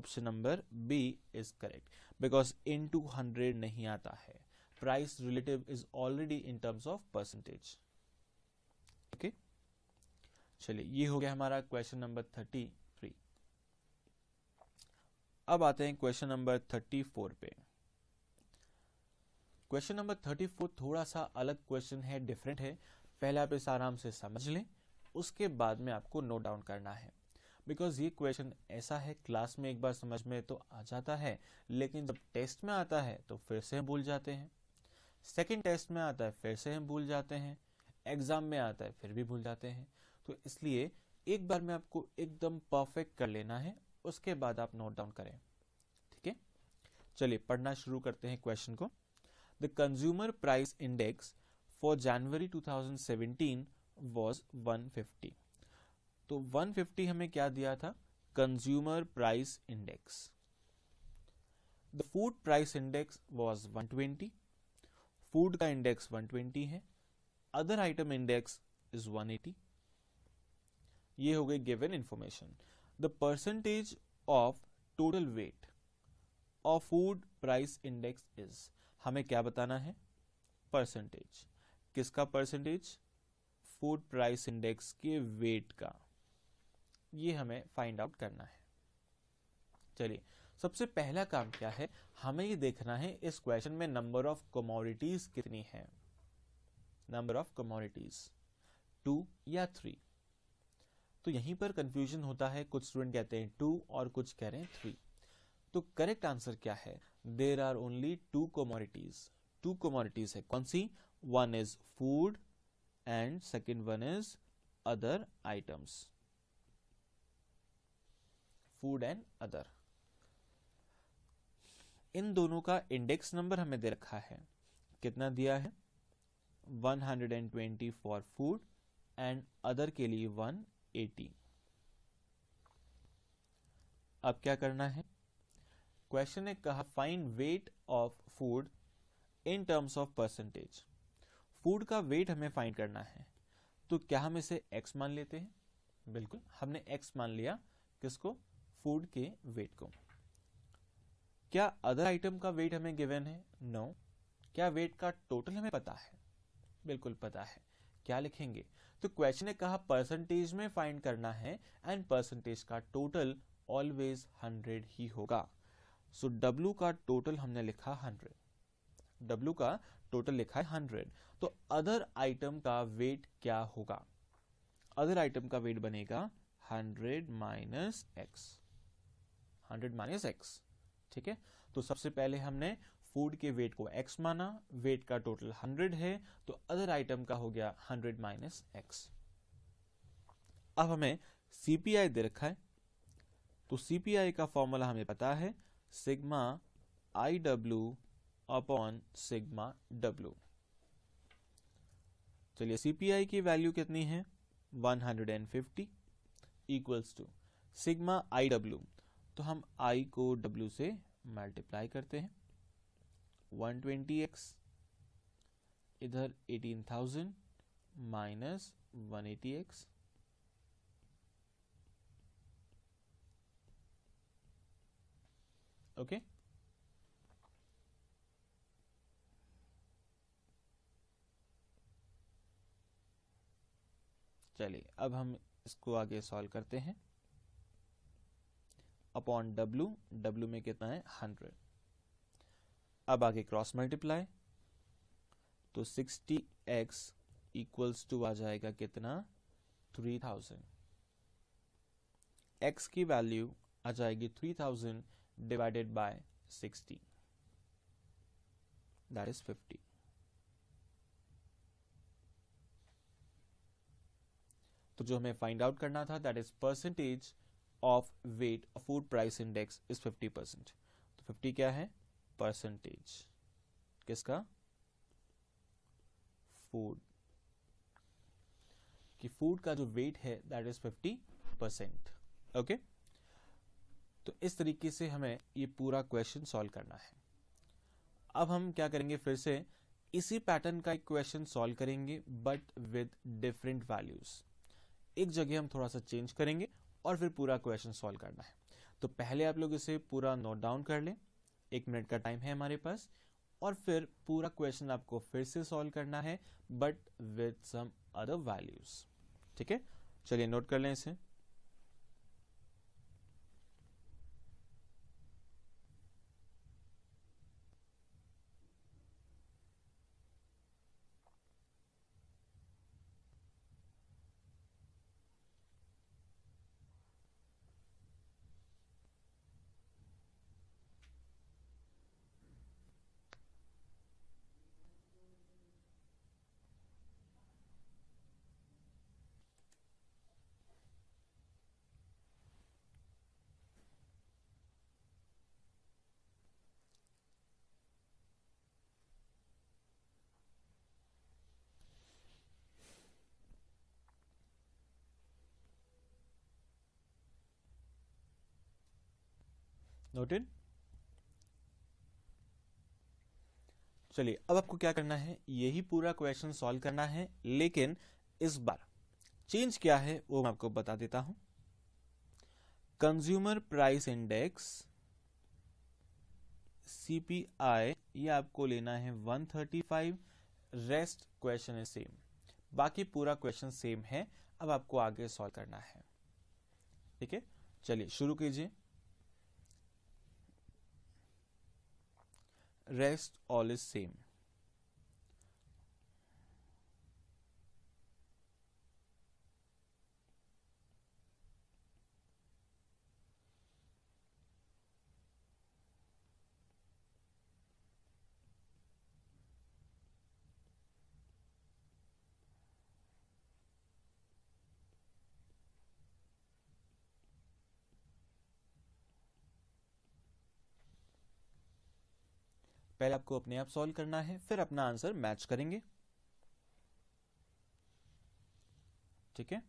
Speaker 1: option number B is correct because in to hundred नहीं आता है price relative is already in terms of percentage okay चलिए ये हो गया हमारा क्वेश्चन नंबर थर्टी थ्री अब आते हैं क्वेश्चन नंबर थर्टी फोर पे क्वेश्चन नंबर थर्टी फोर थोड़ा सा अलग क्वेश्चन है डिफरेंट है पहले आप इस आराम से समझ लें उसके बाद में आपको नोट डाउन करना है बिकॉज ये क्वेश्चन ऐसा है क्लास में एक बार समझ में तो आ जाता है लेकिन जब टेस्ट में आता है तो फिर से हम भूल जाते हैं सेकेंड टेस्ट में आता है फिर से हम भूल जाते हैं एग्जाम में आता है फिर भी भूल जाते हैं तो इसलिए एक बार में आपको एकदम परफेक्ट कर लेना है उसके बाद आप नोट डाउन करें ठीक है चलिए पढ़ना शुरू करते हैं क्वेश्चन को the consumer price index for January 2017 was 150 तो 150 हमें क्या दिया था consumer price index the food price index was 120 food का इंडेक्स 120 है अदर आइटम इंडेक्स इज 180 ये हो गई given information the percentage of total weight of food price index is हमें क्या बताना है परसेंटेज किसका परसेंटेज फूड प्राइस इंडेक्स के वेट का ये हमें फाइंड आउट करना है चलिए सबसे पहला काम क्या है हमें ये देखना है इस क्वेश्चन में नंबर ऑफ कमोडिटीज कितनी है नंबर ऑफ कमोडिटीज टू या थ्री तो यहीं पर कंफ्यूजन होता है कुछ स्टूडेंट कहते हैं टू और कुछ कह रहे हैं थ्री तो करेक्ट आंसर क्या है there are only two commodities two commodities है कौन सी one is food and second one is other items food and other इन दोनों का इंडेक्स नंबर हमें दे रखा है कितना दिया है 120 फॉर फूड एंड अदर के लिए 180 अब क्या करना है क्वेश्चन ने कहा find weight of food in terms of percentage food का वेट हमें फाइंड करना है तो क्या हम इसे एक्स मान लेते हैं बिल्कुल हमने एक्स मान लिया किसको फूड के वेट को क्या अदर आइटम का वेट हमें गिवन है नो no. क्या वेट का टोटल हमें पता है बिल्कुल पता है क्या लिखेंगे तो क्वेश्चन ने कहा परसेंटेज में फाइंड करना है एंड परसेंटेज का टोटल ऑलवेज हंड्रेड ही होगा सो so, डब्ल्यू का टोटल हमने लिखा हंड्रेड डब्ल्यू का टोटल लिखा है हंड्रेड तो अदर आइटम का वेट क्या होगा अदर आइटम का वेट बनेगा hundred minus X hundred minus X ठीक है तो सबसे पहले हमने फूड के वेट को एक्स माना वेट का टोटल हंड्रेड है तो अदर आइटम का हो गया हंड्रेड माइनस एक्स अब हमें सीपीआई दे रखा है तो सीपीआई का फॉर्मूला हमें पता है sigma I W upon sigma W चलिए सीपीआई की वैल्यू कितनी है 150 hundred and fifty equals to sigma I W तो हम आई को डब्ल्यू से मल्टीप्लाई करते हैं 120x इधर 18,000 माइनस 180x ओके okay? चलिए अब हम इसको आगे सॉल्व करते हैं अपॉन डब्लू डब्लू में कितना है हंड्रेड अब आगे क्रॉस मल्टीप्लाई तो सिक्सटी एक्स इक्वल्स टू आ जाएगा कितना थ्री थाउजेंड एक्स की वैल्यू आ जाएगी three thousand divided by sixty that is fifty तो जो हमें फाइंड आउट करना था that is percentage of weight food price index is 50 percent तो 50 क्या है परसेंटेज किसका फूड कि फूड का जो वेट है दैट इज 50 परसेंट ओके तो इस तरीके से हमें ये पूरा क्वेश्चन सॉल्व करना है अब हम क्या करेंगे फिर से इसी पैटर्न का एक क्वेश्चन सॉल्व करेंगे बट विद डिफरेंट वैल्यूज़ एक जगह हम थोड़ा सा चेंज करेंगे और फिर पूरा क्वेश्चन सॉल्व करना है तो पहले आप लोग इसे पूरा नोट डाउन कर लें एक मिनट का टाइम है हमारे पास और फिर पूरा क्वेश्चन आपको फिर से सॉल्व करना है but with some other values ठीक है चलिए नोट कर लें इसे नोटेड चलिए अब आपको क्या करना है यही पूरा क्वेश्चन सॉल्व करना है लेकिन इस बार चेंज क्या है वो मैं आपको बता देता हूं कंज्यूमर प्राइस इंडेक्स सीपीआई ये आपको लेना है 135 रेस्ट क्वेश्चन है सेम बाकी पूरा क्वेश्चन सेम है अब आपको आगे सॉल्व करना है ठीक है चलिए शुरू कीजिए rest all is same पहले आपको अपने आप सॉल्व करना है फिर अपना आंसर मैच करेंगे ठीक है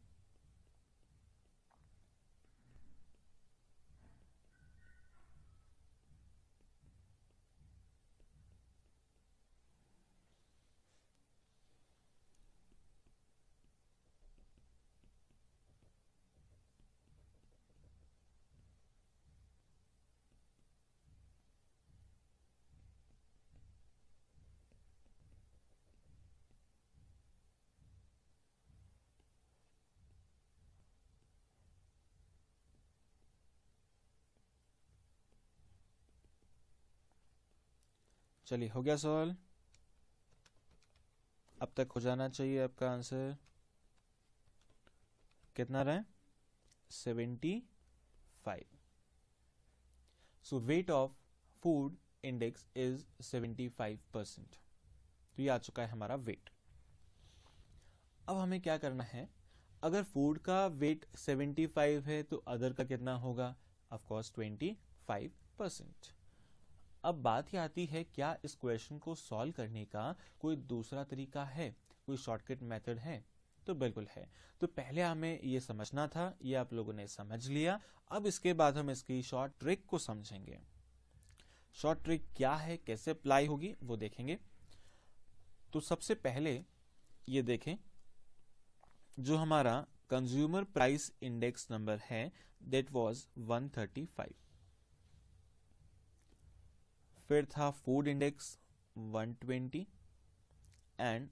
Speaker 1: चलिए हो गया सवाल अब तक हो जाना चाहिए आपका आंसर कितना रहा seventy five so weight of food index is seventy five percent तो ये आ चुका है हमारा वेट अब हमें क्या करना है अगर फूड का वेट सेवेंटी फाइव है तो अदर का कितना होगा ऑफ कोर्स फाइव परसेंट अब बात यह आती है क्या इस क्वेश्चन को सॉल्व करने का कोई दूसरा तरीका है कोई शॉर्टकट मेथड है तो बिल्कुल है तो पहले हमें ये समझना था ये आप लोगों ने समझ लिया अब इसके बाद हम इसकी शॉर्ट ट्रिक को समझेंगे शॉर्ट ट्रिक क्या है कैसे अप्लाई होगी वो देखेंगे तो सबसे पहले ये देखें जो हमारा कंज्यूमर प्राइस इंडेक्स नंबर है देट वाज 135 फिर था फूड इंडेक्स 120 एंड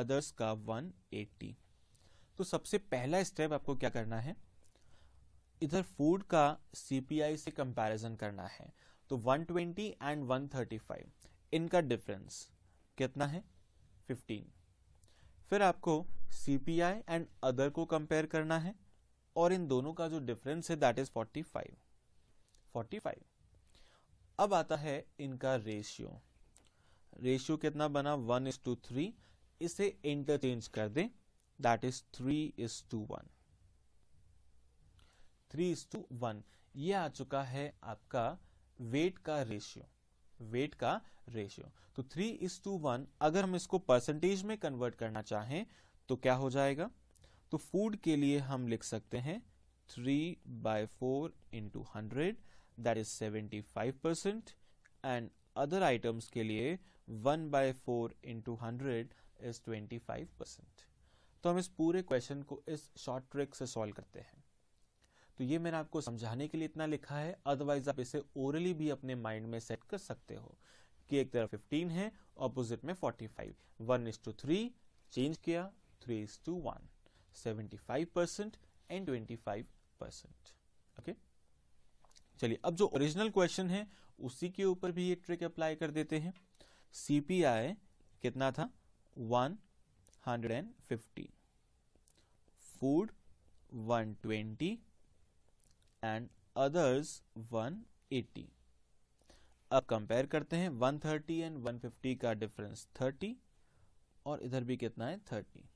Speaker 1: अदर्स का 180 तो सबसे पहला स्टेप आपको क्या करना है इधर फूड का सीपीआई से कंपैरिजन करना है तो 120 एंड 135 इनका डिफरेंस कितना है 15 फिर आपको सीपीआई एंड अदर को कंपेयर करना है और इन दोनों का जो डिफरेंस है दैट इज 45 45 अब आता है इनका रेशियो रेशियो कितना बना वन इज टू थ्री इसे इंटरचेंज कर दें that is three is to one three is to one ये आ चुका है आपका वेट का रेशियो वेट का रेशियो तो थ्री इज टू वन अगर हम इसको परसेंटेज में कन्वर्ट करना चाहें तो क्या हो जाएगा तो फूड के लिए हम लिख सकते हैं three by four into hundred that is 75 percent and other items के लिए one by four into hundred is twenty five percent तो हम इस पूरे क्वेश्चन को इस शॉर्ट ट्रिक से सॉल्व करते हैं तो ये मैंने आपको समझाने के लिए इतना लिखा है अदरवाइज आप इसे ओरली भी अपने माइंड में सेट कर सकते हो कि एक तरफ 15 है ऑपोजिट में 45 one is to three change किया three is to one seventy five percent and twenty five percent okay चलिए अब जो ओरिजिनल क्वेश्चन है उसी के ऊपर भी ये ट्रिक अप्लाई कर देते हैं सीपीआई कितना था 150 फूड 120 एंड अदर्स 180 अब कंपेयर करते हैं 130 एंड 150 का डिफरेंस 30 और इधर भी कितना है 30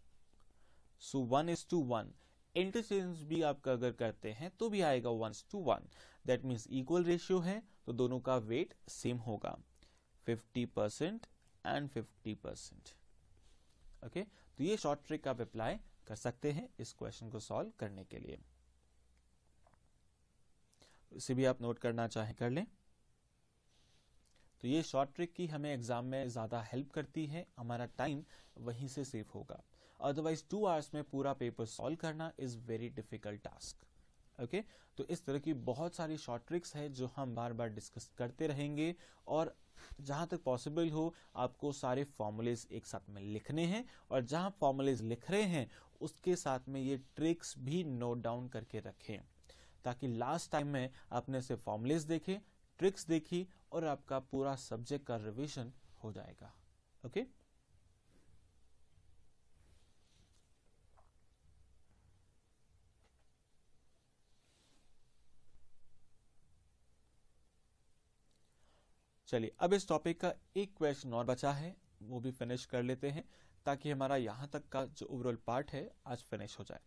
Speaker 1: so one is to one interchange भी आपका अगर करते हैं तो भी आएगा one's to one that means equal ratio है तो दोनों का वेट सेम होगा 50 percent and fifty percent okay तो ये शॉर्ट ट्रिक आप अप्लाई कर सकते हैं इस क्वेश्चन को सॉल्व करने के लिए इसे भी आप नोट करना चाहें कर लें तो ये शॉर्ट ट्रिक की हमें एग्जाम में ज़्यादा हेल्प करती है हमारा टाइम वहीं से सेव होगा अदरवाइज टू आवर्स में पूरा पेपर सॉल्व करना is very difficult task okay तो इस तरह की बहुत सारी शॉर्ट ट्रिक्स है जो हम बार बार डिस्कस करते रहेंगे और जहां तक पॉसिबल हो आपको सारे फॉर्मूलेज एक साथ में लिखने हैं और जहां फॉर्मूलेज लिख रहे हैं उसके साथ में ये ट्रिक्स भी नोट डाउन करके रखें ताकि लास्ट टाइम में आपने से फॉर्मूलेज देखे ट्रिक्स देखी और आपका पूरा सब्जेक्ट का रिविजन हो जाएगा ओके okay? चलिए अब इस टॉपिक का एक क्वेश्चन और बचा है वो भी फिनिश कर लेते हैं ताकि हमारा यहाँ तक का जो ओवरऑल पार्ट है आज फिनिश हो जाए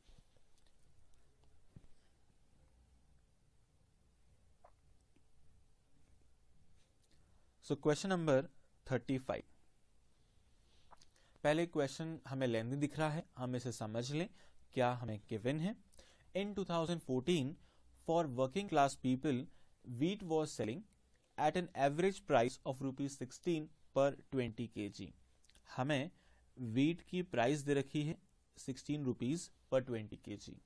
Speaker 1: so question number thirty five पहले क्वेश्चन हमें लेंदी दिख रहा है हम इसे समझ लें क्या हमें गिवन है in 2014 for working class people wheat was selling at an average price of rupees sixteen per twenty K G हमें वीट की प्राइस दे रखी है sixteen rupees per twenty K जी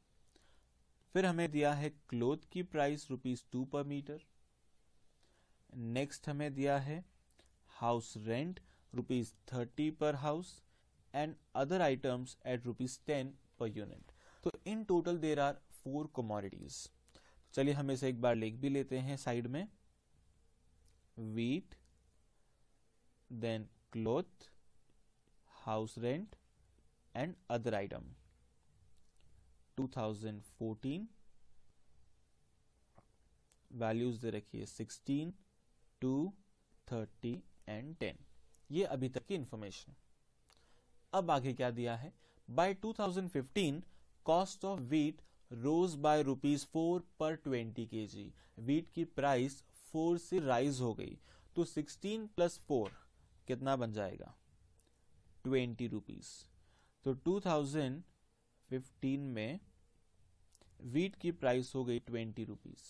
Speaker 1: फिर हमें दिया है क्लोथ की price rupees two per metre next हमें दिया है house rent rupees thirty per house and other items at rupees ten per unit तो in total there are four commodities चलिए हम इसे एक बार लिख भी लेते हैं साइड में wheat then cloth house rent and other item 2014 values दे रखी है 16 2 30 एंड 10 ये अभी तक की इंफॉर्मेशन अब आगे क्या दिया है by 2015 cost of wheat rose by rupees four per twenty K G wheat की प्राइस फोर से राइज हो गई तो सिक्सटीन प्लस फोर कितना बन जाएगा ट्वेंटी रुपीज तो टू थाउजेंड फिफ्टीन में वीट की प्राइस हो गई ट्वेंटी रुपीज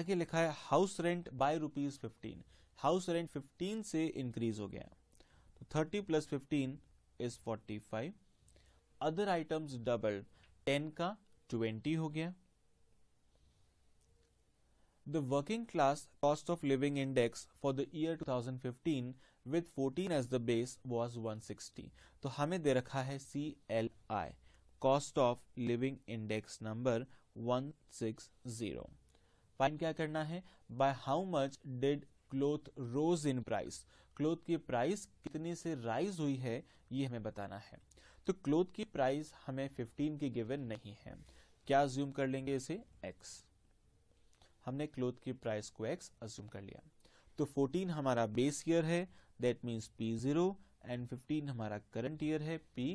Speaker 1: आगे लिखा है house rent by rupees fifteen house rent fifteen से इंक्रीज हो गया तो thirty plus fifteen is forty five other items double ten का ट्वेंटी हो गया The working class cost of living index for the year 2015 with 14 as the base was 160. तो हमें दे रखा है C L I cost of living index number 160. Fine क्या करना है by how much did cloth rose in price cloth की प्राइस कितनी से राइज हुई है ये हमें बताना है तो क्लोथ की प्राइस हमें 15 की गिवन नहीं है क्या ज्यूम कर लेंगे इसे एक्स हमने क्लोथ की प्राइस को एक्स अज्यूम कर लिया तो 14 हमारा बेस ईयर है that means P zero and 15 हमारा करंट ईयर है पी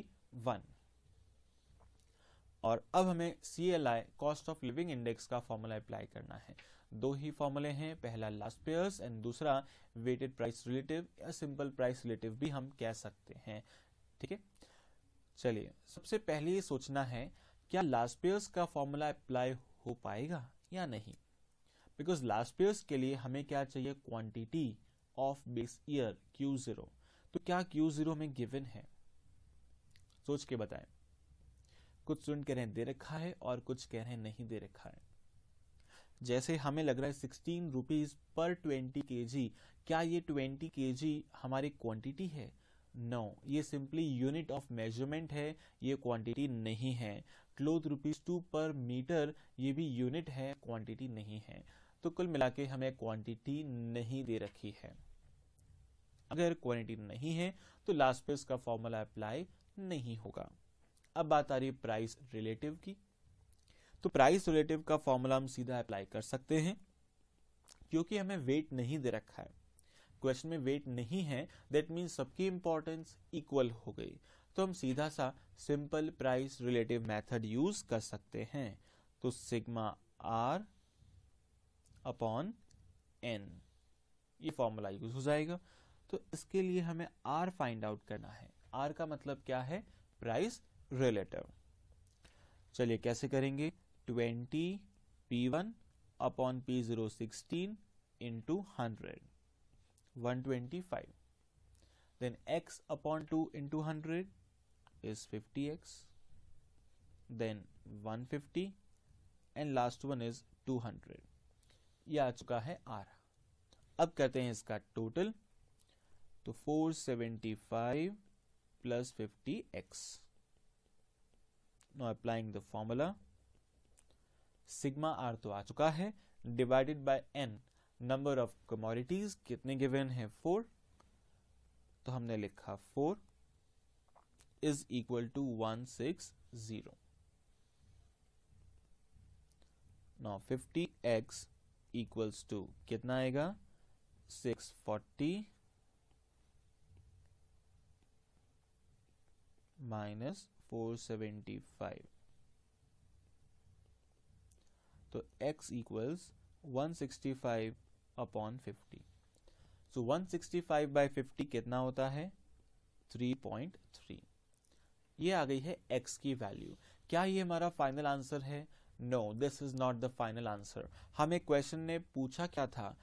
Speaker 1: वन और अब हमें C L I cost of living index का फॉर्मूला अप्लाई करना है दो ही फॉर्मूले हैं पहला लास्ट पेयर्स एंड दूसरा वेटेड प्राइस रिलेटिव या सिंपल प्राइस रिलेटिव भी हम कह सकते हैं ठीक है चलिए सबसे पहले ये सोचना है क्या लास्ट पेयर्स का फॉर्मूला अप्लाई हो पाएगा या नहीं बिकॉज लास्ट ईयर्स के लिए हमें क्या चाहिए quantity of base year Q zero तो क्या क्यू जीरो में गिवन है सोच के बताएं कुछ स्टूडेंट कह रहे हैं दे रखा है और कुछ कह रहे हैं नहीं दे रखा है जैसे हमें लग रहा है sixteen rupees per twenty K जी क्या ये ट्वेंटी के जी हमारी क्वांटिटी है नो no, ये सिंपली यूनिट ऑफ मेजरमेंट है ये क्वांटिटी नहीं है cloth rupees two per metre ये भी यूनिट है क्वांटिटी नहीं है तो कुल मिला के हमें क्वांटिटी नहीं दे रखी है अगर क्वांटिटी नहीं है तो लास्ट पे उसका फॉर्मूला अप्लाई नहीं होगा अब बात आ रही है प्राइस रिलेटिव की तो प्राइस रिलेटिव का फॉर्मूला हम सीधा अप्लाई कर सकते हैं क्योंकि हमें वेट नहीं दे रखा है क्वेश्चन में वेट नहीं है दैट मीन सबकी इंपॉर्टेंस इक्वल हो गई तो हम सीधा सा simple price relative method use कर सकते हैं तो सिग्मा आर अपॉन एन ये फॉर्मूला यूज हो जाएगा तो इसके लिए हमें आर फाइंड आउट करना है आर का मतलब क्या है प्राइस रिलेटिव चलिए कैसे करेंगे twenty P one upon P zero sixteen into hundred one twenty five then X upon two into hundred is fifty X then one fifty and last one is two hundred ये आ चुका है आर अब करते हैं इसका टोटल तो 475 plus fifty X no applying the formula sigma R तो आ चुका है divided by N number of commodities कितने गिवन है फोर तो हमने लिखा four is equal to one six zero no fifty X equals to कितना आएगा six forty minus four seventy five तो x equals 165 upon 50 so so 165 by fifty कितना होता है 3.3 ये आ गई है x की वैल्यू क्या ये हमारा फाइनल आंसर है no this is not the final answer हमें क्वेश्चन ने पूछा क्या था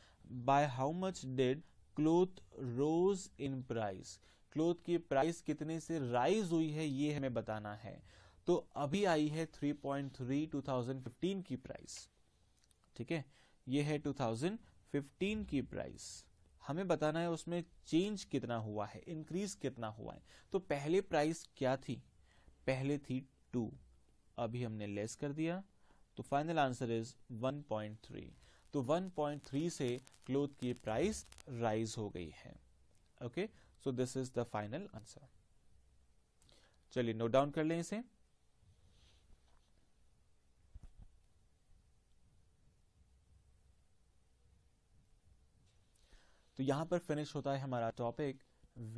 Speaker 1: by how much did cloth rose in price cloth की प्राइस कितने से राइज हुई है ये हमें बताना है तो अभी आई है 3.3 2015 की प्राइस ठीक है ये है 2015 की प्राइस हमें बताना है उसमें चेंज कितना हुआ है इंक्रीज कितना हुआ है तो पहले प्राइस क्या थी पहले थी टू अभी हमने लेस कर दिया तो फाइनल आंसर इज 1.3 तो 1.3 से क्लोथ की प्राइस राइज हो गई है okay so this is the final answer चलिए नोट डाउन कर लें इसे तो यहां पर फिनिश होता है हमारा topic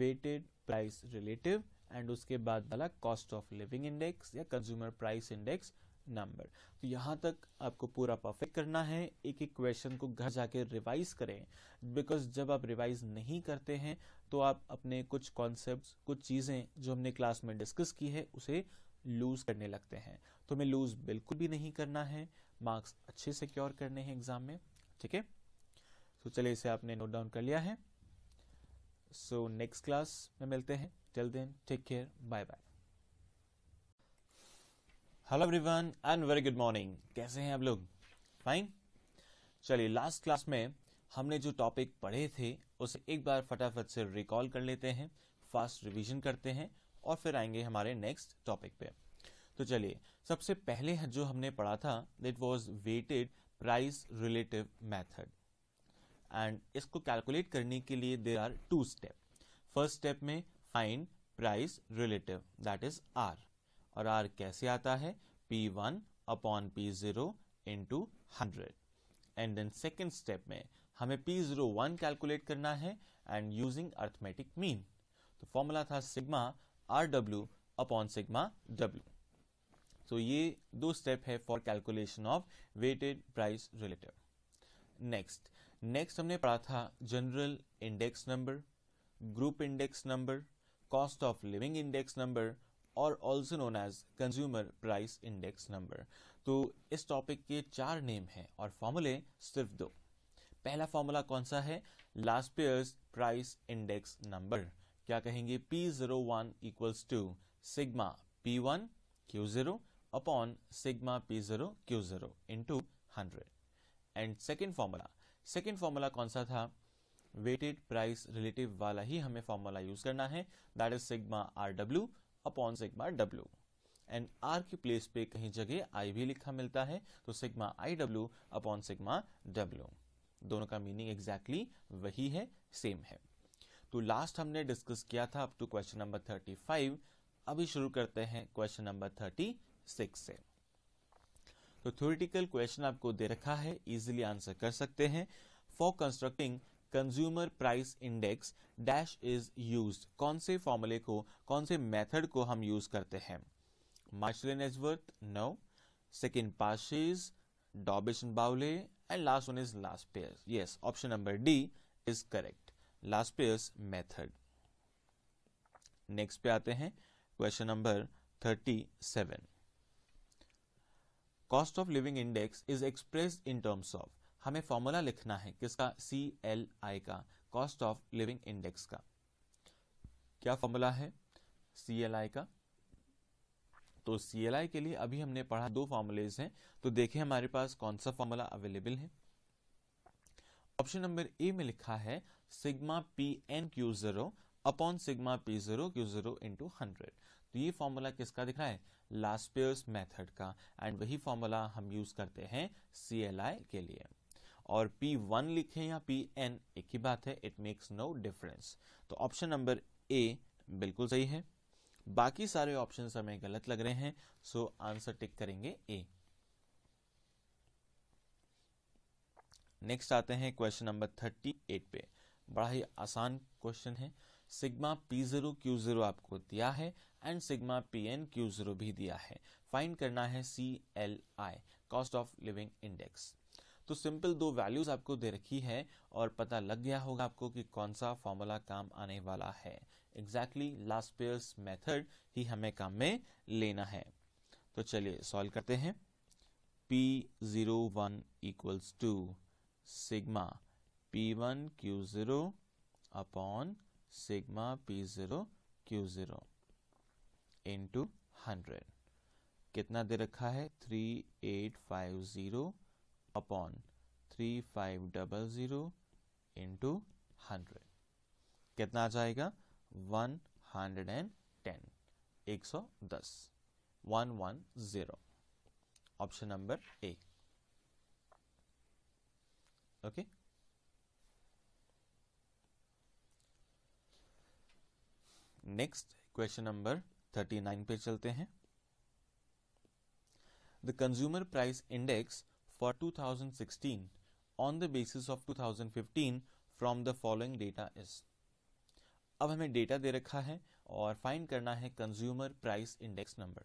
Speaker 1: weighted price relative and उसके बाद वाला कॉस्ट ऑफ लिविंग इंडेक्स या कंज्यूमर प्राइस इंडेक्स नंबर तो यहाँ तक आपको पूरा परफेक्ट करना है एक एक क्वेश्चन को घर जाके रिवाइज करें बिकॉज जब आप रिवाइज नहीं करते हैं तो आप अपने कुछ कॉन्सेप्ट कुछ चीज़ें जो हमने क्लास में डिस्कस की है उसे लूज करने लगते हैं तो हमें लूज बिल्कुल भी नहीं करना है मार्क्स अच्छे से क्योर करने हैं एग्जाम में ठीक है तो चलिए इसे आपने नोट डाउन कर लिया है सो नेक्स्ट क्लास में मिलते हैं till then take care bye bye hello everyone and very good morning कैसे हैं आप लोग फाइन चलिए लास्ट क्लास में हमने जो टॉपिक पढ़े थे उसे एक बार फटाफट से रिकॉल कर लेते हैं फास्ट रिवीजन करते हैं और फिर आएंगे हमारे नेक्स्ट टॉपिक पे तो चलिए सबसे पहले जो हमने पढ़ा था that was weighted price relative method and इसको कैलकुलेट करने के लिए there are two step first step में find price relative that is R और आर कैसे आता है P one upon P zero into hundred and then second step में हमें पी जीरो वन कैलकुलेट करना है एंड यूजिंग अर्थमेटिक मीन तो फॉर्मूला था sigma R W upon sigma W तो ये दो स्टेप है for calculation of weighted price relative next next हमने पढ़ा था general index number group index number cost of living index number और also known as consumer price index number तो इस टॉपिक के चार नेम हैं और फॉर्मूले सिर्फ दो पहला फॉर्मूला कौन सा है Laspeyres price index number क्या कहेंगे P zero one equals to sigma P one Q zero upon sigma P zero Q zero into hundred and second formula second formula कौन सा था वेटेड प्राइस रिलेटिव वाला ही हमें फॉर्मूला यूज करना है that is sigma R W upon sigma W and R की प्लेस पे कहीं जगह आई भी लिखा मिलता है तो sigma I W upon sigma W दोनों का मीनिंग एग्जैक्टली exactly वही है सेम है तो लास्ट हमने डिस्कस किया था up to question number thirty five अभी शुरू करते हैं क्वेश्चन नंबर थर्टी सिक्स से तो थ्योरिटिकल क्वेश्चन आपको दे रखा है इजिली आंसर कर सकते हैं for constructing consumer price index dash is use कौन से फॉर्मूले को कौन से मेथड को हम यूज करते हैं Marshall Edgeworth no second Paasche's Dorbish Bowley and last one is Laspeyres yes option number D is correct Laspeyres method next पे आते हैं question number thirty seven cost of living index is express in terms of हमें फॉर्मूला लिखना है किसका सी एल आई का कॉस्ट ऑफ लिविंग इंडेक्स का क्या फॉर्मूला है सी एल आई का तो सी एल आई के लिए अभी हमने पढ़ा दो फॉर्मूलेज हैं तो देखें हमारे पास कौन सा फॉर्मूला अवेलेबल है ऑप्शन नंबर ए में लिखा है sigma P N Q zero upon sigma P zero Q zero into hundred तो ये फॉर्मूला किसका दिख रहा है लास्ट पेयर्स मेथड का एंड वही फॉर्मूला हम यूज करते हैं सी एल आई के लिए और पी वन या पी एन एक ही बात है इट मेक्स नो डिफरेंस तो ऑप्शन नंबर ए बिल्कुल सही है बाकी सारे ऑप्शन हमें गलत लग रहे हैं सो आंसर टिक करेंगे ए नेक्स्ट आते हैं क्वेश्चन नंबर थर्टी एट पे बड़ा ही आसान क्वेश्चन है sigma P zero Q zero आपको दिया है and sigma P N Q zero भी दिया है फाइंड करना है C L I cost of living index तो सिंपल दो वैल्यूज आपको दे रखी है और पता लग गया होगा आपको कि कौन सा फॉर्मूला काम आने वाला है एग्जैक्टली लास्ट पेयर्स मेथड ही हमें काम में लेना है तो चलिए सॉल्व करते हैं P zero one equals to sigma P one Q zero upon sigma P zero Q zero into hundred कितना दे रखा है three eight five zero upon three five double zero into hundred कितना आ जाएगा वन हंड्रेड एंड टेन एक सौ दस one one zero option number A okay next question number thirty nine पे चलते हैं the consumer price index for 2016 on the basis of 2015 from the following data is अब हमें डेटा दे रखा है और फाइंड करना है कंज्यूमर प्राइस इंडेक्स नंबर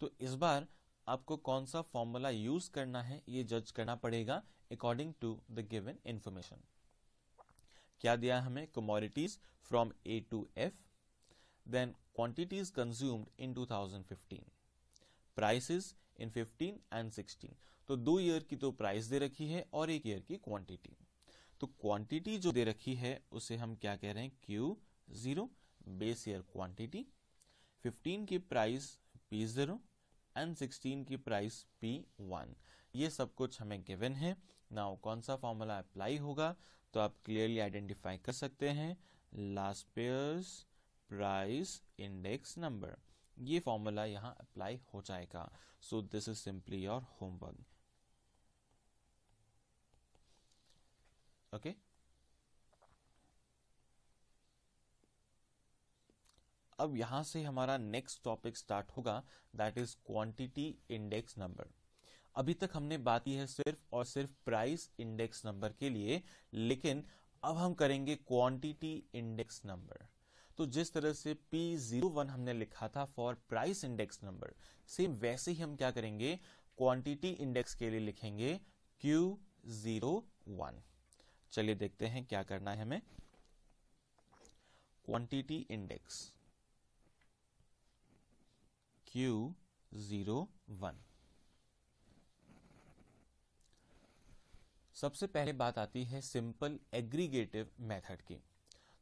Speaker 1: तो इस बार आपको कौन सा फॉर्मूला यूज करना है ये जज करना पड़ेगा according to the given information क्या दिया हमें commodities from A to F then quantities consumed in 2015 prices in 15 and 16 तो दो ईयर की तो प्राइस दे रखी है और एक ईयर की क्वांटिटी तो क्वांटिटी जो दे रखी है उसे हम क्या कह रहे हैं Q zero base year quantity 15 की प्राइस पी जीरो एंड 16 की प्राइस पी वन ये सब कुछ हमें गिवन है नाउ कौन सा फॉर्मूला अप्लाई होगा तो आप क्लियरली आइडेंटिफाई कर सकते हैं Laspeyres price index number ये फॉर्मूला यहाँ अप्लाई हो जाएगा so this is simply your homework okay अब यहां से हमारा नेक्स्ट टॉपिक स्टार्ट होगा that is quantity index number अभी तक हमने बात की है सिर्फ और सिर्फ प्राइस इंडेक्स नंबर के लिए लेकिन अब हम करेंगे क्वांटिटी इंडेक्स नंबर तो जिस तरह से पी जीरो वन हमने लिखा था for price index number same वैसे ही हम क्या करेंगे क्वांटिटी इंडेक्स के लिए लिखेंगे क्यू जीरो वन चलिए देखते हैं क्या करना है हमें quantity index Q zero one सबसे पहले बात आती है सिंपल एग्रीगेटिव मेथड की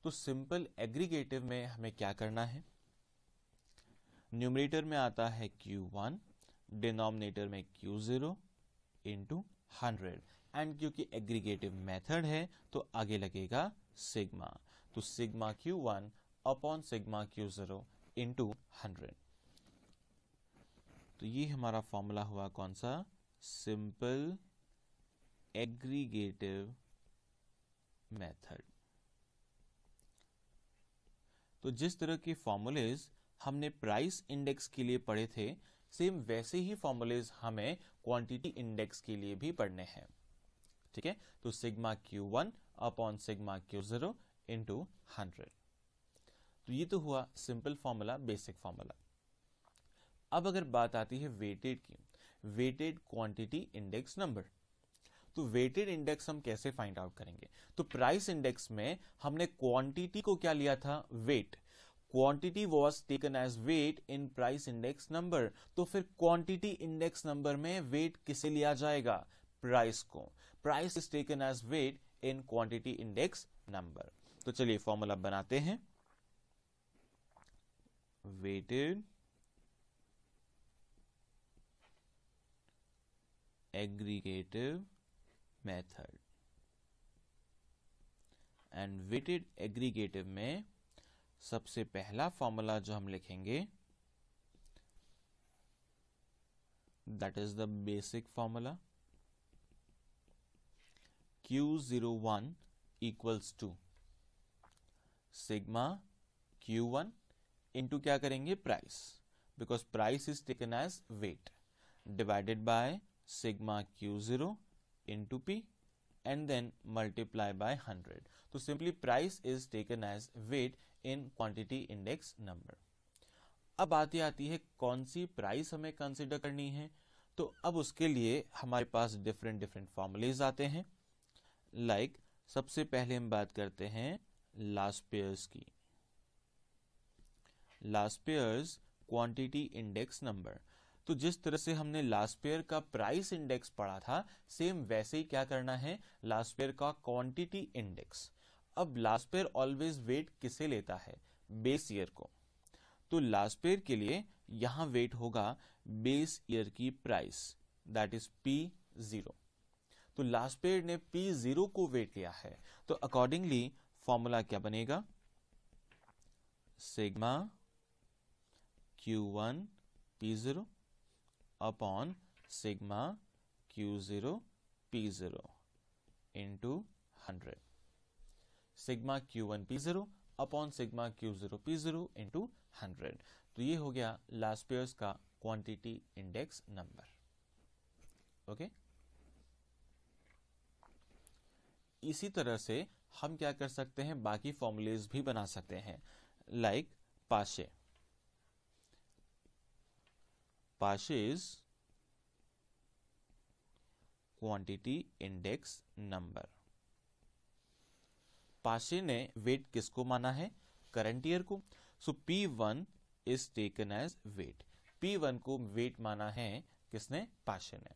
Speaker 1: तो सिंपल एग्रीगेटिव में हमें क्या करना है न्यूमरेटर में आता है Q1 डिनोमिनेटर में Q0 zero into hundred and क्योंकि एग्रीगेटिव मेथड है तो आगे लगेगा सिग्मा तो sigma Q one upon sigma Q zero into hundred तो ये हमारा फॉर्मूला हुआ कौन सा सिंपल एग्रीगेटिव मेथड तो जिस तरह के फॉर्मूलेज हमने प्राइस इंडेक्स के लिए पढ़े थे सेम वैसे ही फॉर्मूलेज हमें क्वांटिटी इंडेक्स के लिए भी पढ़ने हैं ठीक है तो sigma Q one upon sigma Q zero into hundred तो ये तो हुआ सिंपल फॉर्मूला बेसिक फॉर्मूला अब अगर बात आती है वेटेड की वेटेड क्वांटिटी इंडेक्स नंबर तो वेटेड इंडेक्स हम कैसे फाइंड आउट करेंगे तो प्राइस इंडेक्स में हमने क्वांटिटी को क्या लिया था weight quantity was taken as weight in price index number तो फिर क्वांटिटी इंडेक्स नंबर में वेट किसे लिया जाएगा प्राइस को price is taken as weight in quantity index number तो चलिए फॉर्मूला बनाते हैं weighted aggregative method and weighted aggregative में सबसे पहला फॉर्मूला जो हम लिखेंगे that is the basic formula zero one equals to sigma Q one into क्या करेंगे price because price is taken as weight divided by sigma Q zero into P and then multiply by hundred तो simply price is taken as weight in quantity index number अब आती आती है कौन सी प्राइस हमें कंसिडर करनी है तो अब उसके लिए हमारे पास डिफरेंट डिफरेंट फॉर्मुलेज आते हैं लाइक like, सबसे पहले हम बात करते हैं लास्ट पेयर्स की लास्ट पेयर्स क्वांटिटी इंडेक्स नंबर तो जिस तरह से हमने लास्ट पेयर का प्राइस इंडेक्स पढ़ा था सेम वैसे ही क्या करना है लास्ट पेयर का क्वांटिटी इंडेक्स अब लास्ट पेयर ऑलवेज वेट किसे लेता है बेस ईयर को तो लास्ट पेयर के लिए यहां वेट होगा बेस ईयर की price that is P zero तो लास्ट पेयर ने पी जीरो को वेट लिया है तो अकॉर्डिंगली फॉर्मूला क्या बनेगा sigma Q one P upon sigma Q zero P zero into hundred sigma Q one P zero upon sigma Q zero P zero into hundred तो ये हो गया लास्ट पेयर्स का क्वांटिटी इंडेक्स नंबर ओके इसी तरह से हम क्या कर सकते हैं बाकी फॉर्मूलेज भी बना सकते हैं लाइक पाशे पाशेज क्वांटिटी इंडेक्स नंबर पाशे ने वेट किसको माना है करंट ईयर को so P one is taken as weight P one को वेट माना है किसने पाशे ने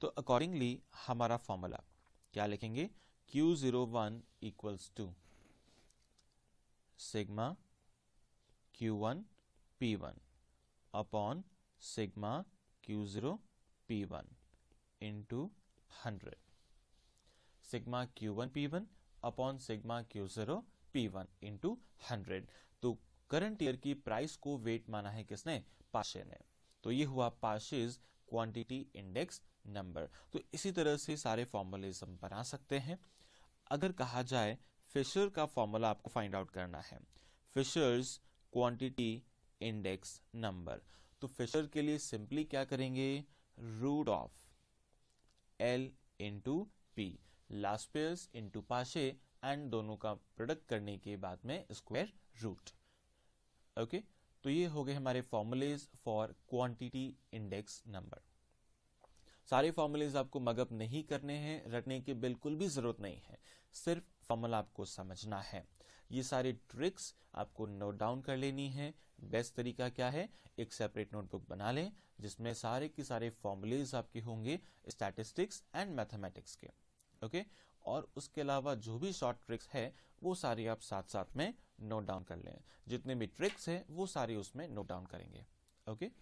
Speaker 1: तो अकॉर्डिंगली हमारा फॉर्मूला क्या लिखेंगे Q01 equals to sigma Q1 P1 upon sigma Q0 P1 into 100 sigma Q1 P1 upon sigma Q0 P1 into 100 तो करंट ईयर की प्राइस को वेट माना है किसने पाशे ने तो ये हुआ पाशेज क्वांटिटी इंडेक्स नंबर तो इसी तरह से सारे फॉर्मुलिज्म बना सकते हैं अगर कहा जाए फिशर का फॉर्मूला आपको फाइंड आउट करना है फिशर्स क्वांटिटी इंडेक्स नंबर तो फिशर के लिए सिंपली क्या करेंगे root of L into P Laspeyres into Paasche and दोनों का प्रोडक्ट करने के बाद में स्क्वायर रूट ओके तो ये हो गए हमारे formulas for quantity index number सारे फॉर्मूलेज आपको मगअप नहीं करने हैं रटने की बिल्कुल भी जरूरत नहीं है सिर्फ फॉर्मूला आपको समझना है ये सारे ट्रिक्स आपको नोट डाउन कर लेनी है बेस्ट तरीका क्या है एक सेपरेट नोटबुक बना लें जिसमें सारे के सारे फॉर्मूलेज आपके होंगे स्टैटिस्टिक्स एंड मैथमेटिक्स के ओके और उसके अलावा जो भी शॉर्ट ट्रिक्स है वो सारी आप साथ साथ में नोट डाउन कर लें जितने भी ट्रिक्स है वो सारी उसमें नोट डाउन करेंगे ओके okay?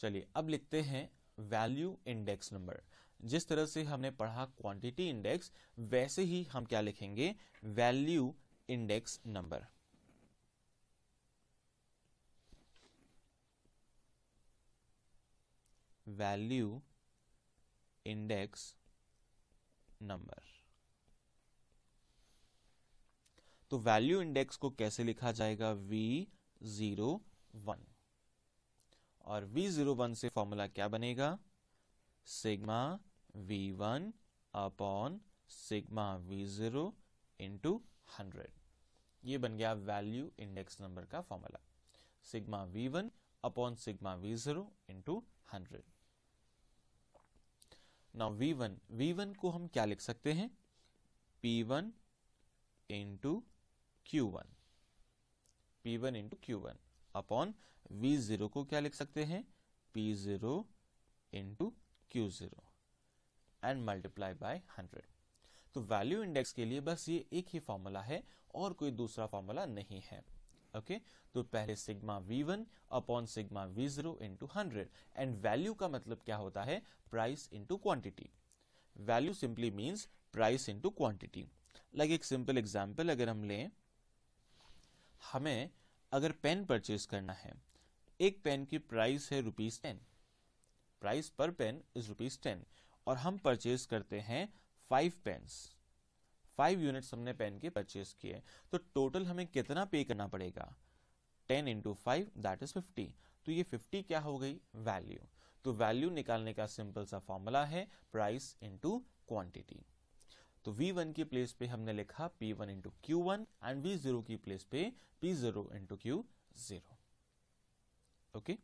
Speaker 1: चलिए अब लिखते हैं वैल्यू इंडेक्स नंबर जिस तरह से हमने पढ़ा क्वांटिटी इंडेक्स वैसे ही हम क्या लिखेंगे value index number value index number तो वैल्यू इंडेक्स को कैसे लिखा जाएगा वी जीरो वन और वी जीरो वन से फॉर्मूला क्या बनेगा sigma V one upon sigma V zero into hundred ये बन गया वैल्यू इंडेक्स नंबर का formula sigma V1 one upon sigma V zero into now V1 V1 को हम क्या लिख सकते हैं P one into Q one P one into Q one upon V zero को क्या लिख सकते हैं P zero into Q zero and multiply by hundred तो वैल्यू इंडेक्स के लिए बस ये एक ही फॉर्मूला है और कोई दूसरा फॉर्मूला नहीं है ओके okay? तो पहले sigma V one upon sigma V zero into hundred and value का मतलब क्या होता है price into quantity value simply means price into quantity like एक सिंपल एग्जाम्पल अगर हम लें हमें अगर पेन परचेज करना है एक पेन की प्राइस है rupees ten price per pen is rupees ten और हम परचेज करते हैं फाइव पेन्स फाइव यूनिट्स हमने पेन के परचेज किए तो टोटल हमें कितना पे करना पड़ेगा ten into five that is fifty तो ये फिफ्टी क्या हो गई वैल्यू तो वैल्यू निकालने का सिंपल सा फॉर्मूला है प्राइस इंटू क्वांटिटी तो V1 की प्लेस पे हमने लिखा P1 one into Q one and V zero की प्लेस पे P0 zero into Q zero okay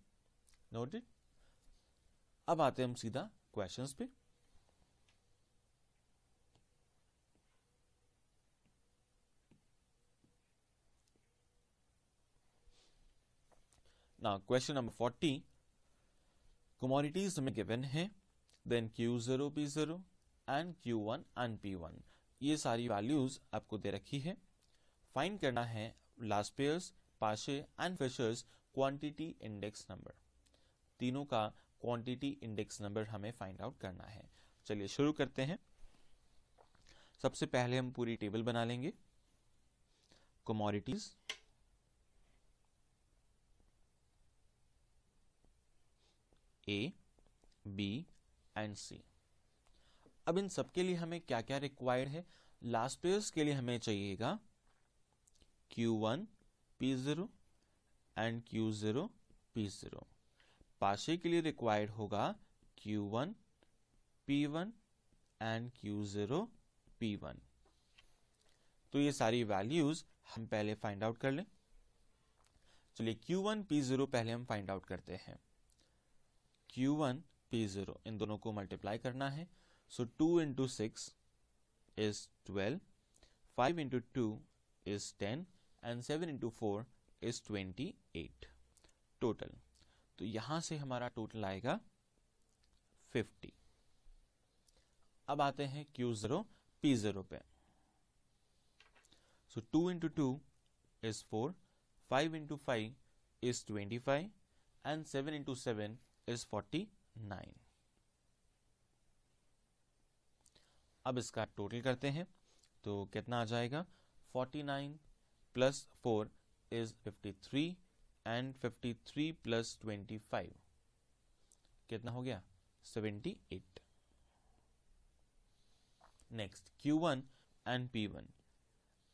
Speaker 1: noted अब आते हैं हम सीधा क्वेश्चन पे ना क्वेश्चन नंबर फोर्टी कमोडिटीज हमें गिवन है then Q zero P zero and Q one and P one ये सारी वैल्यूज आपको दे रखी है फाइंड करना है Laspeyres Paasche and Fisher's quantity index number तीनों का क्वांटिटी इंडेक्स नंबर हमें फाइंड आउट करना है चलिए शुरू करते हैं सबसे पहले हम पूरी टेबल बना लेंगे commodities A B and C अब इन सबके लिए हमें क्या क्या रिक्वायर्ड है लास्ट पेयर्स के लिए हमें चाहिएगा Q1 P0 and Q0 zero P zero Paasche के लिए रिक्वायर्ड होगा Q1 P1 and Q0 P1 तो ये सारी वैल्यूज हम पहले फाइंड आउट कर लें चलिए Q1 P0 पहले हम फाइंड आउट करते हैं Q1 P0 इन दोनों को मल्टीप्लाई करना है so two into six is twelve five into two is ten and seven into four is twenty eight total तो यहां से हमारा टोटल आएगा फिफ्टी अब आते हैं क्यू जीरो पी जीरो पे so two into two is four five into five is twenty five and seven into seven is forty nine अब इसका टोटल करते हैं तो कितना आ जाएगा forty nine plus four is 53 and 53 plus 25 कितना हो गया 78 नेक्स्ट Q1 एंड P1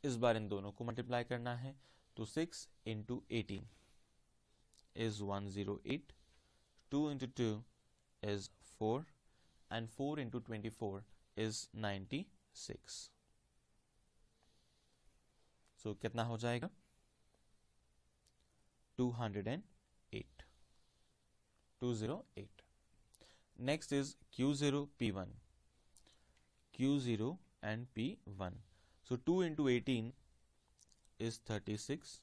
Speaker 1: इस बार इन दोनों को मल्टीप्लाई करना है तो 6 into eighteen is 108 2 into two is 4 and 4 into 24 is 96 six so, कितना हो जाएगा 208 208 next is q0 p1 q0 and p1 so 2 into 18 is 36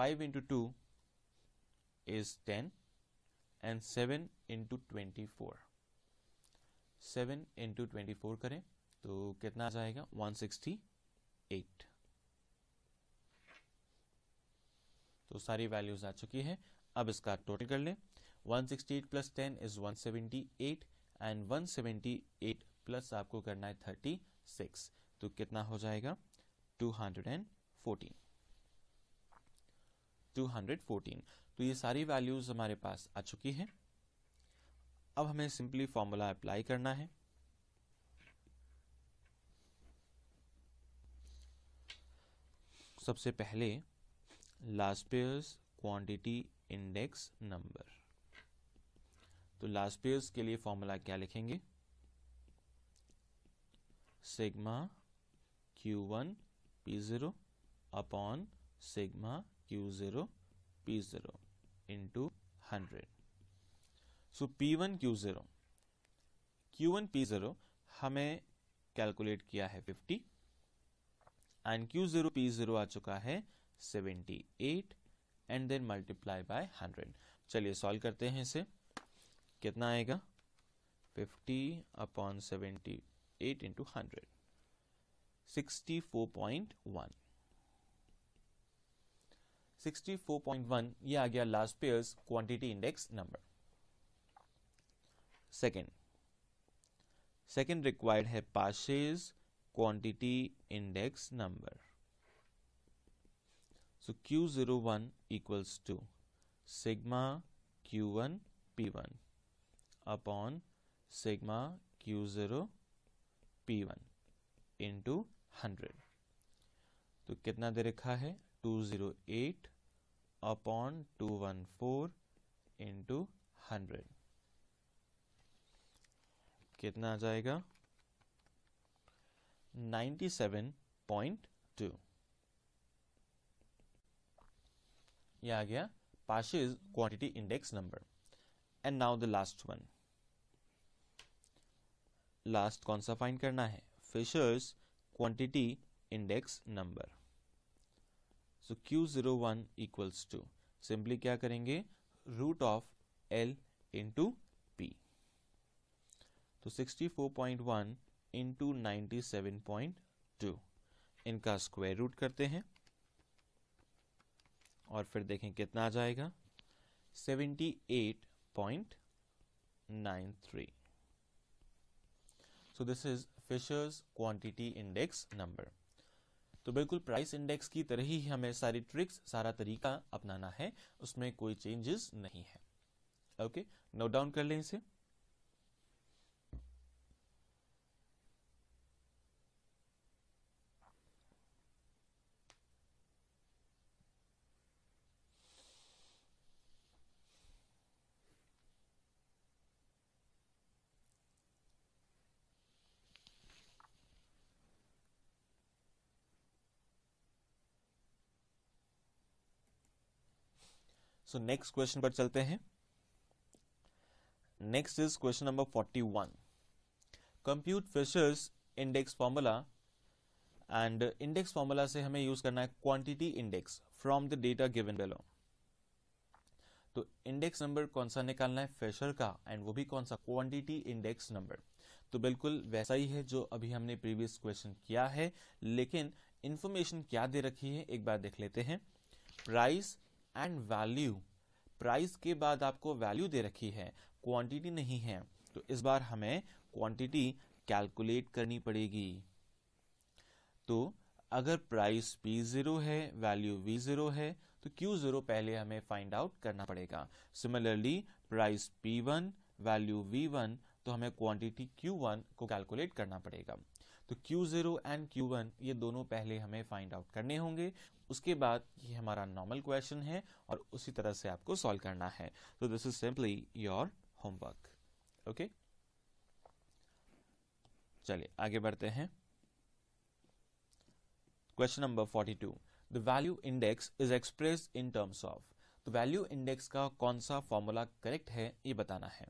Speaker 1: 5 into 2 is 10 and 7 into 24 7 into 24 करें तो कितना आ जाएगा 168 तो सारी वैल्यूज आ चुकी है अब इसका टोटल कर लें 168 प्लस 10 इज 178 एंड 178 प्लस आपको करना है 36 तो कितना हो जाएगा 214 214 तो ये सारी वैल्यूज हमारे पास आ चुकी है अब हमें सिंपली फॉर्मूला अप्लाई करना है सबसे पहले last pairs quantity index number तो लास्ट पेयर्स के लिए फॉर्मूला क्या लिखेंगे sigma Q one P zero upon sigma Q zero P zero into hundred so P one Q zero Q one P zero हमें कैलकुलेट किया है fifty and Q zero P zero आ चुका है 78 एंड देन मल्टीप्लाई बाय 100 चलिए सॉल्व करते हैं इसे कितना आएगा 50 upon 78 eight into hundred sixty four point one आ गया last pairs quantity index number second second required है Paasche's quantity index number So Q01 equals to sigma Q1 P1 upon sigma Q0 P1 into 100. तो कितना दे रखा है 208 अपॉन 214 इंटू हंड्रेड कितना आ जाएगा 97.2 ये आ गया Paasche is quantity index number and now the last one last कौन सा फाइंड करना है Fisher's quantity index number so Q zero one equals to simply क्या करेंगे root of L into P तो sixty four point one into ninety seven point two इनका स्क्वायर रूट करते हैं और फिर देखें कितना आ जाएगा seventy eight point nine three so this is Fisher's quantity index number तो बिल्कुल प्राइस इंडेक्स की तरह ही हमें सारी ट्रिक्स सारा तरीका अपनाना है उसमें कोई चेंजेस नहीं है ओके नोट डाउन कर लें इसे सो नेक्स्ट क्वेश्चन पर चलते हैं next is question number forty one compute Fisher's index formula and index formula से हमें यूज करना है quantity index from the data given below तो इंडेक्स नंबर कौन सा निकालना है फेशर का एंड वो भी कौन सा क्वांटिटी इंडेक्स नंबर तो बिल्कुल वैसा ही है जो अभी हमने प्रीवियस क्वेश्चन किया है लेकिन इंफॉर्मेशन क्या दे रखी है एक बार देख लेते हैं प्राइस एंड वैल्यू प्राइस के बाद आपको वैल्यू दे रखी है क्वांटिटी नहीं है तो इस बार हमें क्वांटिटी कैलकुलेट करनी पड़ेगी तो अगर प्राइस पी जीरो है वैल्यू वी जीरो है तो क्यू जीरो पहले हमें फाइंड आउट करना पड़ेगा similarly price P one value V one तो हमें क्वांटिटी वन को कैलकुलेट करना पड़ेगा तो Q0 एंड क्यू ये दोनों पहले हमें फाइंड आउट करने होंगे उसके बाद ये हमारा नॉर्मल क्वेश्चन है और उसी तरह से आपको सॉल्व करना है तो this is simply your homework okay चलिए आगे बढ़ते हैं question number 42 the value index is express in terms of तो वैल्यू इंडेक्स का कौन सा फॉर्मूला करेक्ट है ये बताना है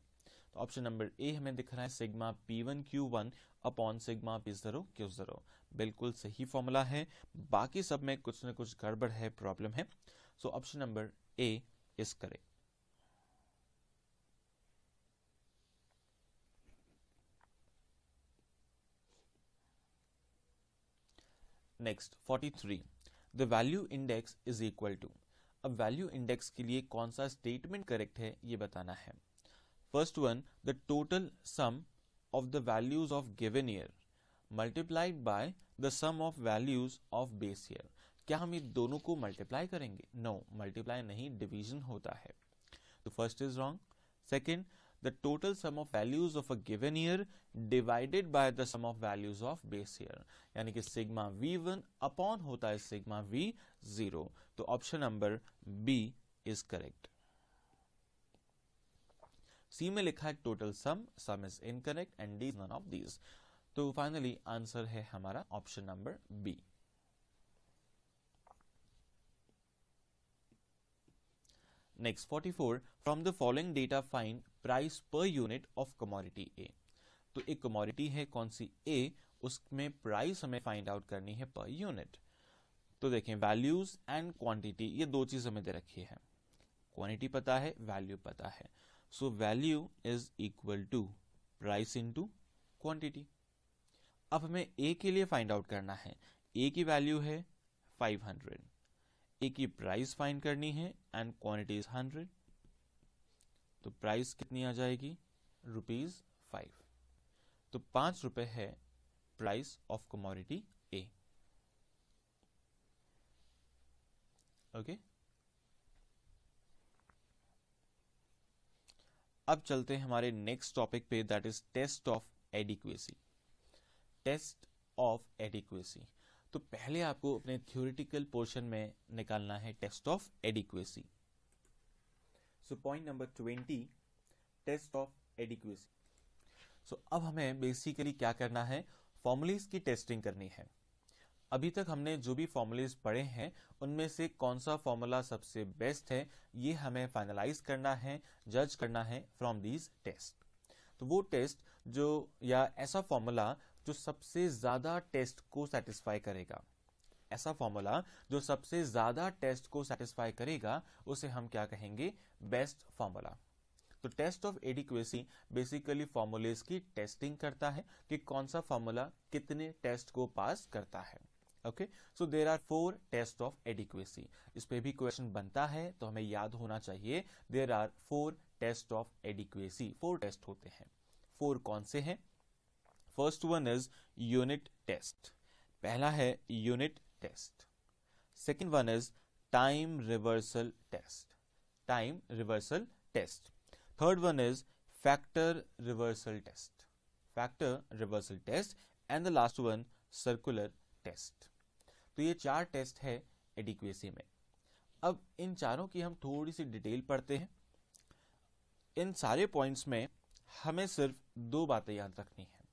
Speaker 1: तो ऑप्शन नंबर ए हमें दिख रहा है sigma P one Q one upon sigma P zero Q zero बिल्कुल सही फॉर्मूला है बाकी सब में कुछ ना कुछ गड़बड़ है प्रॉब्लम है so option number A is correct next 43 the value index is equal to अब वैल्यू इंडेक्स के लिए कौन सा स्टेटमेंट करेक्ट है ये बताना है First one, the total sum of the values of given year multiplied by the sum of values of base year. क्या हम ये दोनों को मल्टीप्लाई करेंगे नो no, मल्टीप्लाई नहीं डिवीजन होता है तो first is wrong second the total sum of values of a given year divided by the sum of values of base year यानी कि सिग्मा वी वन अपॉन होता है सिग्मा वी जीरो तो option number B is correct C में लिखा है total sum sum is incorrect and D none of these तो फाइनली आंसर है हमारा option number B next 44 from the following data find price per unit of commodity A तो एक कमोडिटी है कौन सी ए उसमें प्राइस हमें फाइंड आउट करनी है पर यूनिट तो देखें वैल्यूज एंड क्वांटिटी ये दो चीज हमें दे रखी है क्वांटिटी पता है वैल्यू पता है value is equal to price into quantity अब हमें ए के लिए फाइंड आउट करना है ए की वैल्यू है 500, ए की प्राइस फाइंड करनी है एंड क्वांटिटी इज 100. तो प्राइस कितनी आ जाएगी रुपीज फाइव तो पांच रुपए है price of commodity A okay okay? अब चलते हैं हमारे नेक्स्ट टॉपिक पे that is test of adequacy test of adequacy तो पहले आपको अपने थ्योरिटिकल पोर्शन में निकालना है test of adequacy so point number twenty test of adequacy so अब हमें बेसिकली क्या करना है फॉर्मुलेज की टेस्टिंग करनी है अभी तक हमने जो भी फॉर्मूलेज पढ़े हैं उनमें से कौन सा फॉर्मूला सबसे बेस्ट है ये हमें फाइनलाइज करना है जज करना है फ्रॉम दीज टेस्ट तो वो टेस्ट जो या ऐसा फॉर्मूला जो सबसे ज्यादा टेस्ट को सेटिस्फाई करेगा ऐसा फॉर्मूला जो सबसे ज्यादा टेस्ट को सेटिस्फाई करेगा उसे हम क्या कहेंगे बेस्ट फॉर्मूला तो test of adequacy basically formulas की टेस्टिंग करता है कि कौन सा फॉर्मूला कितने टेस्ट को पास करता है okay so there are four test of adequacy इस पे भी क्वेश्चन बनता है तो हमें याद होना चाहिए there are four test of adequacy four test होते हैं फोर कौन से हैं first one is unit test पहला है unit test second one is time reversal test time reversal test third one is factor reversal test factor reversal test and the last one circular test तो ये चार टेस्ट है एडिक्वेसी में अब इन चारों की हम थोड़ी सी डिटेल पढ़ते हैं इन सारे पॉइंट्स में हमें सिर्फ दो बातें याद रखनी है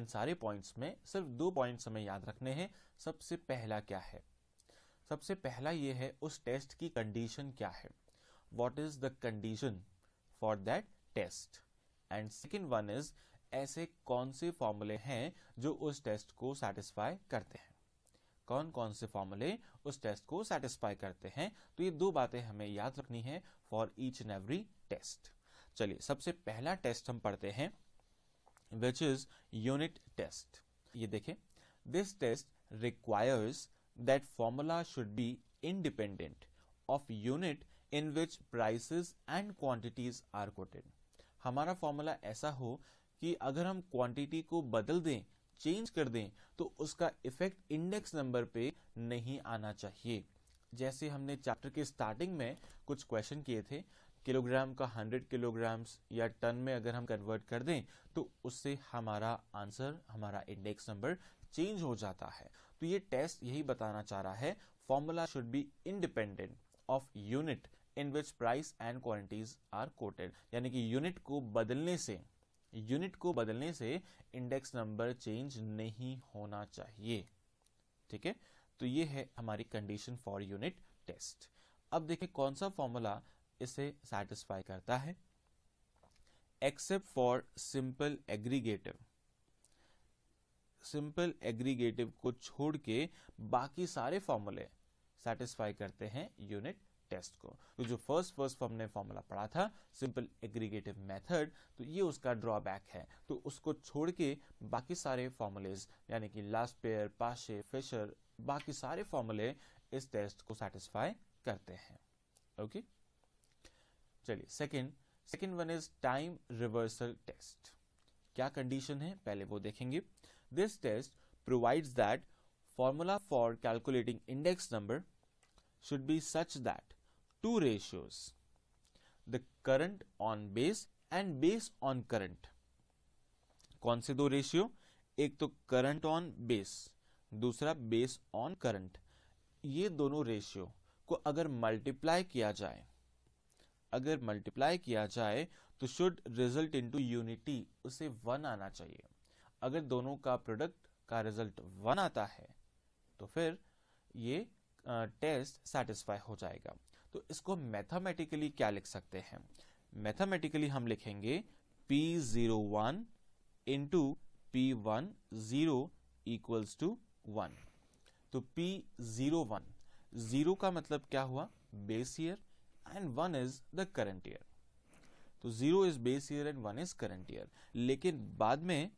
Speaker 1: इन सारे पॉइंट्स में सिर्फ दो पॉइंट्स हमें याद रखने हैं सबसे पहला क्या है सबसे पहला ये है उस टेस्ट की कंडीशन क्या है what is the condition for that test and second one is ऐसे कौन से फॉर्मूले हैं जो उस टेस्ट को सेटिस्फाई करते हैं कौन कौन से फॉर्मूले उस टेस्ट को सेटिस्फाई करते हैं तो ये दो बातें हमें याद रखनी है for each and every test चलिए सबसे पहला टेस्ट हम पढ़ते हैं विच इज यूनिट टेस्ट ये देखें this test requires that formula should be independent of unit in which prices and quantities are quoted हमारा फॉर्मूला ऐसा हो कि अगर हम क्वांटिटी को बदल दें चेंज कर दें तो उसका इफेक्ट इंडेक्स नंबर पे नहीं आना चाहिए जैसे हमने चैप्टर के स्टार्टिंग में कुछ क्वेश्चन किए थे किलोग्राम का 100 किलोग्राम्स या टन में अगर हम कन्वर्ट कर दें तो उससे हमारा आंसर हमारा इंडेक्स नंबर चेंज हो जाता है तो ये टेस्ट यही बताना चाह रहा है formula should be independent of unit in which price and quantities are quoted यानी कि यूनिट को बदलने से यूनिट को बदलने से इंडेक्स नंबर चेंज नहीं होना चाहिए ठीक है तो ये है हमारी कंडीशन फॉर यूनिट टेस्ट अब देखें कौन सा फॉर्मूला इसे सेटिस्फाई करता है except for simple aggregative simple aggregative को छोड़ के बाकी सारे फॉर्मूले सेटिस्फाई करते हैं यूनिट टेस्ट को तो जो फर्स्ट फर्स्ट हमने फॉर्मूला पढ़ा था सिंपल एग्रीगेटिव मेथड तो ये उसका ड्रॉबैक है तो उसको छोड़ के बाकी सारे फॉर्मूलेज यानी कि लास्ट पेयर पाशे फिशर बाकी सारे फॉर्मूले इस टेस्ट को सेटिस्फाई करते हैं ओके चलिए second second one is time reversal test क्या कंडीशन है पहले वो देखेंगे this test provides that formula for calculating index number should be such that two ratios the current on base and base on current कौन से दो रेशियो एक तो करंट ऑन बेस दूसरा बेस ऑन करंट ये दोनों रेशियो को अगर मल्टीप्लाई किया जाए अगर मल्टीप्लाई किया जाए तो शुड रिजल्ट इनटू यूनिटी उसे वन आना चाहिए अगर दोनों का प्रोडक्ट का रिजल्ट वन आता है तो फिर ये टेस्ट सेटिस्फाई हो जाएगा तो इसको मैथमेटिकली क्या लिख सकते हैं मैथमेटिकली हम लिखेंगे P zero one into P one zero equals to one तो P01 जीरो वन जीरो का मतलब क्या हुआ base year and one is the current year तो zero is base year and one is current year लेकिन बाद में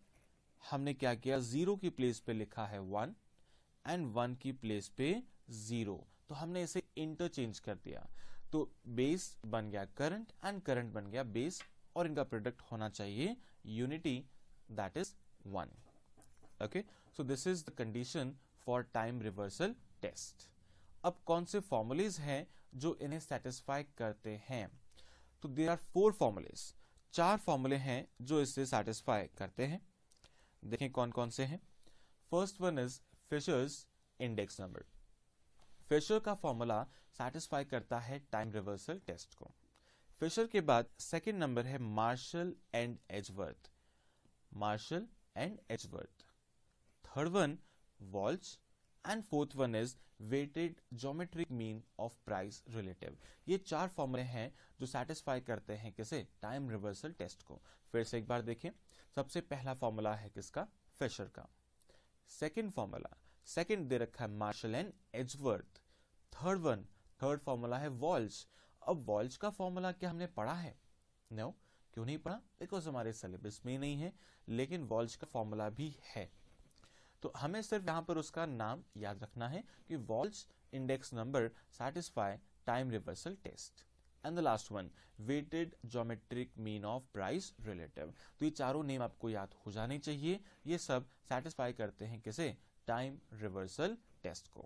Speaker 1: हमने क्या किया जीरो की प्लेस पे लिखा है वन एंड वन की प्लेस पे जीरो तो हमने इसे इंटरचेंज कर दिया तो बेस बन गया करंट एंड करंट बन गया बेस और इनका प्रोडक्ट होना चाहिए unity that is one okay so this is the condition for time reversal test अब कौन से फॉर्मुलेज हैं जो इन्हें सेटिस्फाई करते हैं तो देर आर फोर फॉर्मुलेज चार फॉर्मूले हैं जो इसे सेटिस्फाई करते हैं देखें कौन कौन से हैं first one is Fisher's index number Fisher का फॉर्मूला सेटिस्फाई करता है टाइम रिवर्सल टेस्ट को फिशर के बाद सेकंड नंबर है Marshall and Edgeworth Marshall and Edgeworth third one Walsh and fourth one is weighted geometric mean of price relative ये चार फॉर्मूले हैं जो सेटिस्फाई करते हैं किसे टाइम रिवर्सल टेस्ट को फिर से एक बार देखें सबसे पहला फॉर्मूला है किसका फिशर का सेकेंड फॉर्मूला सेकेंड दे रखा है Marshall and Edgeworth third one third formula है वॉल्स अब वॉल्स का फॉर्मूला क्या हमने पढ़ा है नो no, क्यों नहीं पढ़ा बिकॉज हमारे सिलेबस में नहीं है लेकिन वॉल्स का फॉर्मूला भी है तो हमें सिर्फ यहां पर उसका नाम याद रखना है कि Walsh index number satisfy time reversal test and the last one weighted geometric mean of price relative तो ये चारों नेम आपको याद हो जाने चाहिए ये सब सेटिस्फाई करते हैं किसे टाइम रिवर्सल टेस्ट को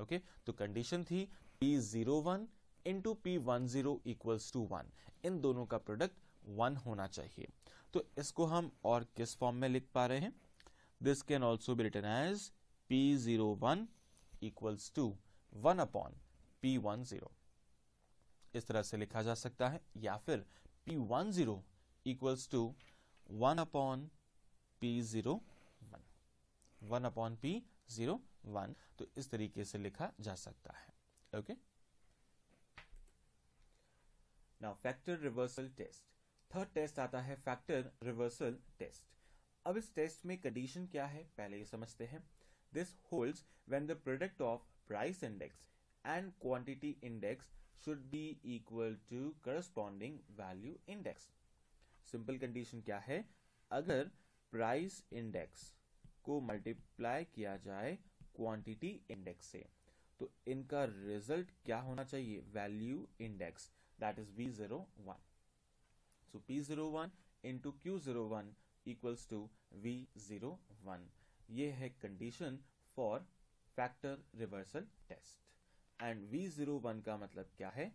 Speaker 1: ओके okay? तो कंडीशन थी P zero one into P one zero equals to one इन दोनों का प्रोडक्ट वन होना चाहिए तो इसको हम और किस फॉर्म में लिख पा रहे हैं this can also be written as P zero one equals to one upon P one zero इस तरह से लिखा जा सकता है या फिर P one zero equals to one upon P zero one upon P zero one तो इस तरीके से लिखा जा सकता है okay now factor reversal test third test आता है फैक्टर रिवर्सल टेस्ट अब इस टेस्ट में कंडीशन क्या है पहले ये समझते हैं this holds when the product of price index and quantity index should be equal to corresponding value index simple condition क्या है अगर प्राइस इंडेक्स को मल्टीप्लाई किया जाए क्वांटिटी इंडेक्स से तो इनका रिजल्ट क्या होना चाहिए value index that is V zero one so P zero one into Q zero one equals to V zero one ये है condition for factor reversal test and V zero one का मतलब क्या है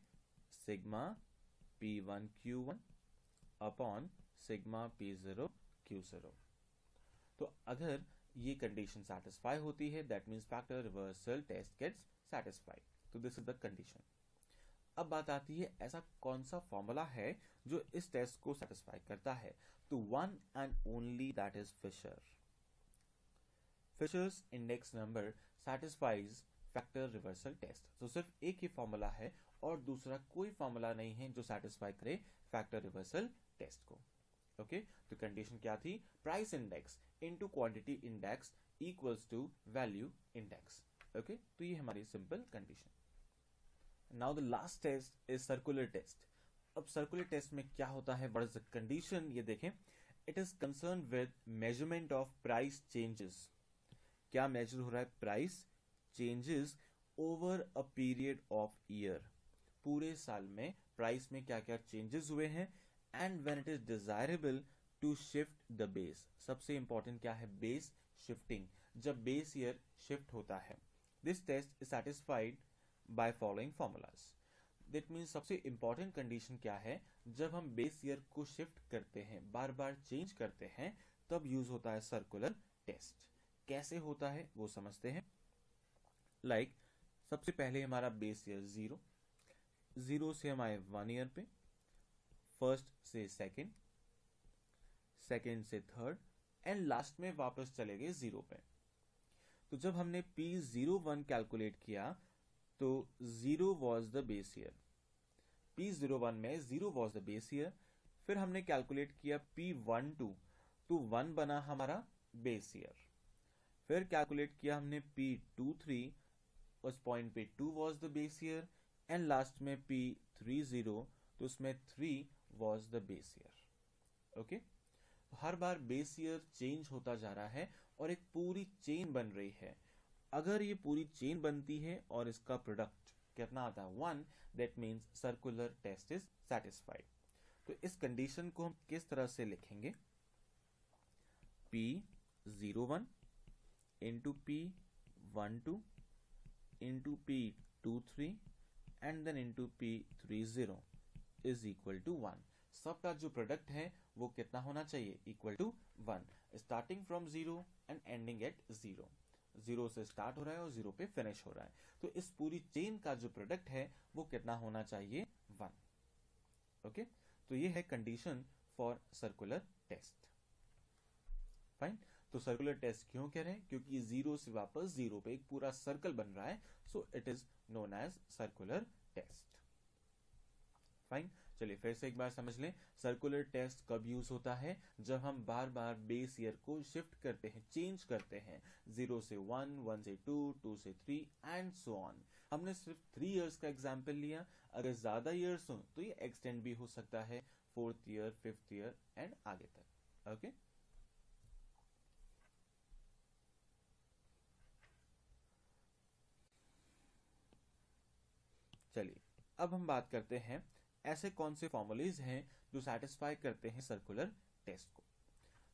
Speaker 1: sigma P one Q one upon sigma P zero Q zero तो अगर ये कंडीशन सेटिस्फाई होती है that means factor reversal test gets satisfy तो दिस इज द कंडीशन अब बात आती है ऐसा कौन सा फॉर्मूला है जो इस टेस्ट को सेटिस्फाई करता है तो one and only that is Fisher Fisher's index number satisfies factor reversal test तो सिर्फ एक ही फॉर्मूला है और दूसरा कोई फॉर्मूला नहीं है जो सेटिस्फाई करे फैक्टर रिवर्सल टेस्ट को ओके तो कंडीशन क्या थी price index into quantity index equals to value index okay तो ये हमारी simple condition now the last test is circular test अब सर्कुलर टेस्ट में क्या होता है वट इज द कंडीशन ये देखें it is concern with measurement of price changes क्या मेजर हो रहा है price changes over a period of year पूरे साल में प्राइस में क्या क्या चेंजेस हुए हैं and when it is desirable to shift the base सबसे इंपॉर्टेंट क्या है बेस शिफ्टिंग जब बेस ईयर शिफ्ट होता है this test is satisfied by following formulas that means सबसे इंपॉर्टेंट कंडीशन क्या है जब हम बेस ईयर को शिफ्ट करते हैं बार बार चेंज करते हैं तब यूज होता है सर्कुलर टेस्ट कैसे होता है वो समझते हैं लाइक like, सबसे पहले हमारा बेस ईयर जीरो जीरो से हम आए वन ईयर पे फर्स्ट से सेकंड सेकंड से थर्ड एंड लास्ट में वापस चले गए जीरो पे तो जब हमने पी जीरो वन कैलकुलेट किया तो zero was the base year P zero one में zero was the base year फिर हमने कैलकुलेट किया पी वन टू तो वन बना हमारा बेस ईयर फिर कैलकुलेट किया हमने पी टू थ्री उस पॉइंट पे two was the base year and last में पी थ्री जीरो तो उसमें three was the base year okay हर बार बेस ईयर चेंज होता जा रहा है और एक पूरी चेन बन रही है अगर ये पूरी चेन बनती है और इसका प्रोडक्ट कितना आता है one that means circular test is satisfied तो इस कंडीशन को हम किस तरह से लिखेंगे P zero one into P one two into P two three and then into P three zero is equal to one सबका जो प्रोडक्ट है वो कितना होना चाहिए equal to one starting from zero and ending at zero zero से स्टार्ट हो रहा है और जीरो पे फिनिश हो रहा है तो इस पूरी चेन का जो प्रोडक्ट है वो कितना होना चाहिए वन ओके okay? तो ये है condition for circular test fine तो सर्कुलर टेस्ट क्यों कह रहे हैं क्योंकि जीरो से वापस जीरो पे एक पूरा सर्कल बन रहा है so it is known as circular test fine चलिए फिर से एक बार समझ लें सर्कुलर टेस्ट कब यूज होता है जब हम बार बार बेस ईयर को शिफ्ट करते हैं चेंज करते हैं जीरो से वन वन से टू टू से थ्री एंड सो ऑन हमने सिर्फ थ्री इयर्स का एग्जाम्पल लिया अगर ज्यादा ईयर्स हो तो ये एक्सटेंड भी हो सकता है fourth year fifth year and आगे तक ओके चलिए अब हम बात करते हैं ऐसे कौन से फॉर्मूलेज हैं जो सेटिस्फाई करते हैं सर्कुलर टेस्ट को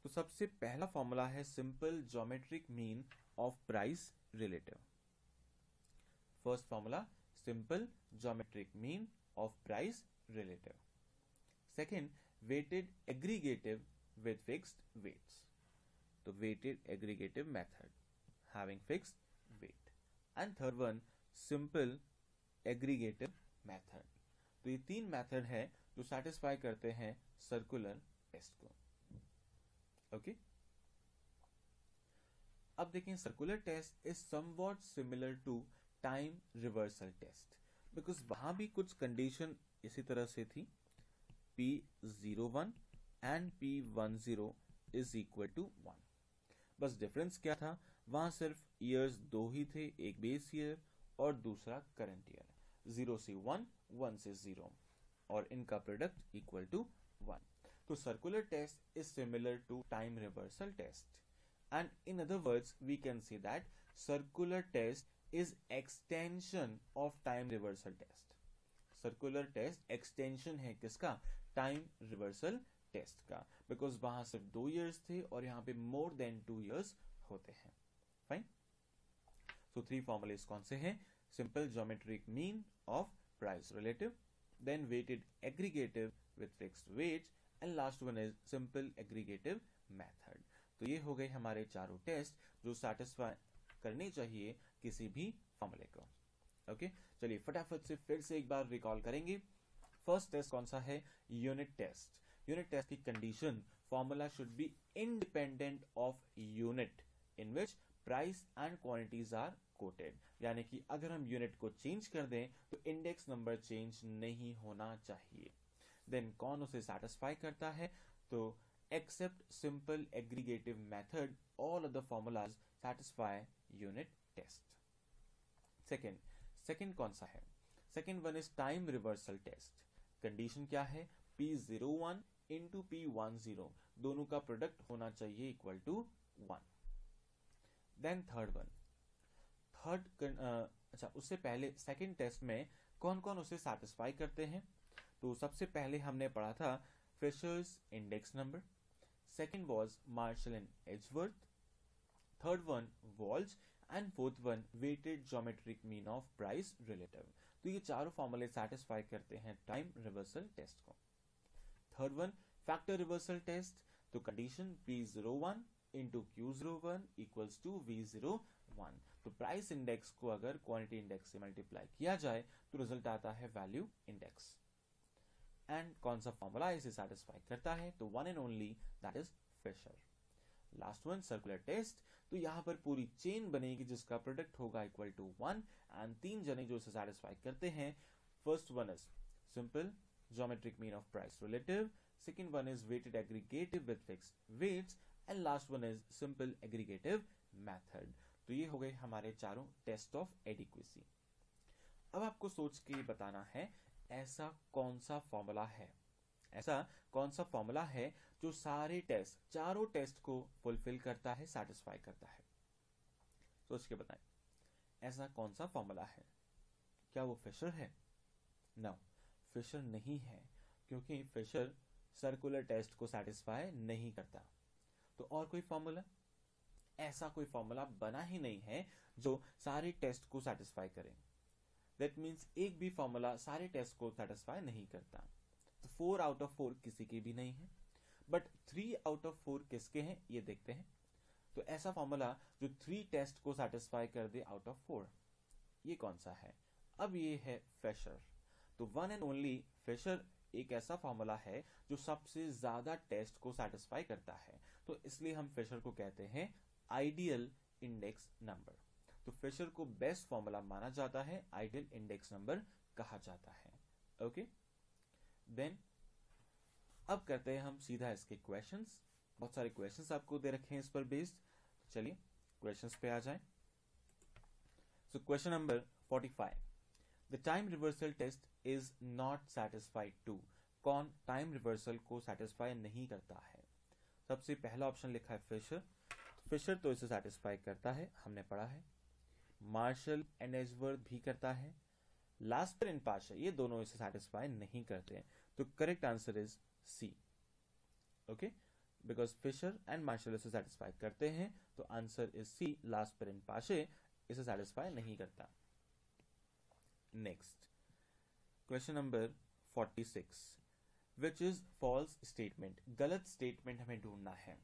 Speaker 1: तो सबसे पहला फॉर्मूला है simple geometric mean of price relative first formula simple geometric mean of price relative second weighted aggregative with fix weights. तो weighted aggregative method having fix weight and third one simple aggregative method तो ये तीन मेथड है जो सेटिस्फाई करते हैं सर्कुलर टेस्ट को ओके अब देखें circular test is somewhat similar to time reversal test because वहां भी कुछ कंडीशन इसी तरह से थी P zero one and P one zero is equal to one बस डिफरेंस क्या था वहां सिर्फ ईयर्स दो ही थे एक बेस ईयर और दूसरा करंट ईयर जीरो से वन वन से जीरो और इनका प्रोडक्ट इक्वल टू वन तो circular test is similar to time reversal test and in other words we can see that circular test is extension of time reversal test circular test extension है किसका टाइम रिवर्सल टेस्ट का बिकॉज वहां सिर्फ दो ईयर्स थे और यहाँ पे मोर देन टू ईयर्स होते हैं फाइन सो थ्री फॉर्मुलेज कौन से हैं simple geometric mean of price relative, then weighted aggregative with fixed weight, and last one is simple aggregative method. तो ये हो गए हमारे चारों टेस्ट जो सेटिस्फाई करने चाहिए किसी भी फॉर्मूले को ओके okay? चलिए फटाफट से फिर से एक बार रिकॉल करेंगे फर्स्ट टेस्ट कौन सा है यूनिट टेस्ट यूनिट टेस्ट की condition formula should be independent of unit in which price and quantities are quoted यानी कि अगर हम यूनिट को चेंज कर दें तो इंडेक्स नंबर चेंज नहीं होना चाहिए देन कौन उसे सेटिस्फाई करता है तो except simple aggregative method all of the formulas satisfy unit test second second कौन सा है second one is time reversal test condition क्या है P zero one into P one zero दोनों का प्रोडक्ट होना चाहिए equal to one then third one third अच्छा उससे पहले सेकेंड टेस्ट में कौन कौन उसे सेटिस्फाई करते हैं तो सबसे पहले हमने पढ़ा था Fisher's index number second was Marshall and Edgeworth third one Walsh and fourth one weighted geometric mean of price relative तो ये चारों फॉर्मूले सेटिस्फाई करते हैं टाइम रिवर्सल टेस्ट को third one factor reversal test तो condition P zero one into Q zero one equals to V zero one तो प्राइस इंडेक्स को अगर क्वांटिटी इंडेक्स से मल्टीप्लाई किया जाए तो रिजल्ट आता है वैल्यू इंडेक्स एंड कौन सा फॉर्मूला इसे सेटिस्फाई करता है तो one and only that is Fisher last one circular test तो यहां पर पूरी चेन बनेगी जिसका प्रोडक्ट होगा इक्वल टू वन एंड तीन जने जो इसे सेटिस्फाई करते हैं first one is simple geometric mean of price relative second one is weighted aggregative with fix weights and last one is simple aggregative method तो ये हो गए हमारे चारों टेस्ट ऑफ एडिक्वेसी अब आपको सोच के बताना है ऐसा कौन सा फॉर्मूला है ऐसा कौन सा फॉर्मूला है जो सारे टेस्ट चारों टेस्ट को फुलफिल करता है सेटिस्फाई करता है सोच के बताएं ऐसा कौन सा फॉर्मूला है क्या वो फिशर है नो फिशर नहीं है क्योंकि फिशर सर्कुलर टेस्ट को सेटिस्फाई नहीं करता तो और कोई फॉर्मूला ऐसा कोई फॉर्मूला बना ही नहीं है जो सारे टेस्ट को सेटिस्फाई करे दैट मीन्स एक भी फॉर्मूला सारे टेस्ट को सेटिस्फाई नहीं करता तो फोर आउट ऑफ फोर किसी के भी नहीं है but three out of four किसके हैं ये देखते हैं तो ऐसा फॉर्मूला जो थ्री टेस्ट को सेटिस्फाई कर दे आउट ऑफ फोर ये कौन सा है अब ये है फ्रेशर तो वन एंड ओनली फ्रेशर एक ऐसा फॉर्मूला है जो सबसे ज्यादा टेस्ट को सेटिस्फाई करता है तो इसलिए हम फ्रेशर को कहते हैं आइडियल इंडेक्स नंबर तो फ्रेशर को बेस्ट फॉर्मूला माना जाता है आइडियल इंडेक्स नंबर कहा जाता है ओके देन अब करते हैं हम सीधा इसके क्वेश्चंस बहुत सारे क्वेश्चंस आपको दे रखे हैं इस पर बेस्ड तो चलिए क्वेश्चंस पे आ जाएं so question number 45 the time reversal test is not satisfied to कौन टाइम रिवर्सल को सेटिस्फाई नहीं करता है सबसे पहला ऑप्शन लिखा है फिशर फिशर तो इसे सेटिस्फाई करता है हमने पढ़ा है मार्शल एंड भी करता है लास्टर इन पार्शल ये दोनों इसे सेटिस्फाई नहीं करते हैं तो correct answer is C okay because Fisher and Marshall इसे सेटिस्फाई करते हैं तो आंसर इज सी लास्ट पर इन पाशे इसे सेटिस्फाई नहीं करता next question number forty six which is false statement गलत स्टेटमेंट हमें ढूंढना है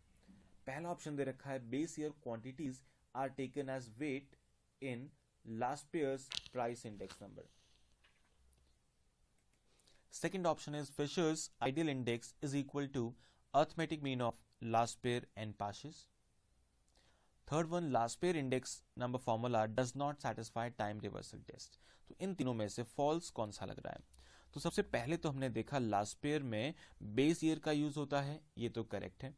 Speaker 1: पहला ऑप्शन दे रखा है base year quantities are taken as weight in Laspeyres price index number second option is Fisher's ideal index is equal to arithmetic mean of Laspeyres and Paasche's third one Laspeyres index number formula does not satisfy time reversal test तो इन तीनों में से फॉल्स कौन सा लग रहा है तो सबसे पहले तो हमने देखा लास्ट पेयर में बेस ईयर का यूज होता है ये तो करेक्ट है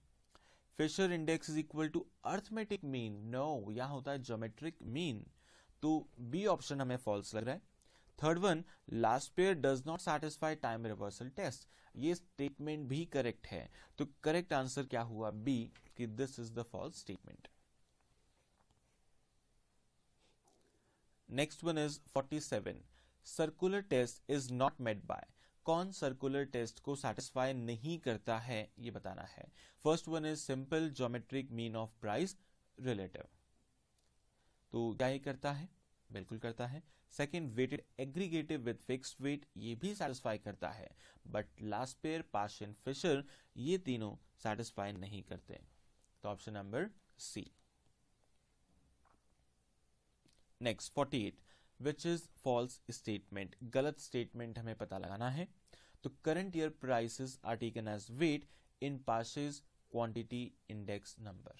Speaker 1: Fisher index is equal to arithmetic mean no यहाँ होता है जोमेट्रिक मीन तो बी ऑप्शन हमें फॉल्स लग रहा है third one Laspeyres does not satisfy time reversal test ये स्टेटमेंट भी करेक्ट है तो करेक्ट आंसर क्या हुआ बी कि this is the false statement next one is 47 circular test is not made by कौन सर्कुलर टेस्ट को सेटिस्फाई नहीं करता है ये बताना है first one is simple geometric mean of price relative तो क्या ये करता है बिल्कुल करता है second weighted aggregative with fix weight ये भी सेटिस्फाई करता है but Laspeyres Paasche and Fisher ये तीनों सेटिस्फाई नहीं करते तो option number C next 48 which is false statement गलत स्टेटमेंट हमें पता लगाना है तो current year prices are taken as weight in Paasche's quantity index number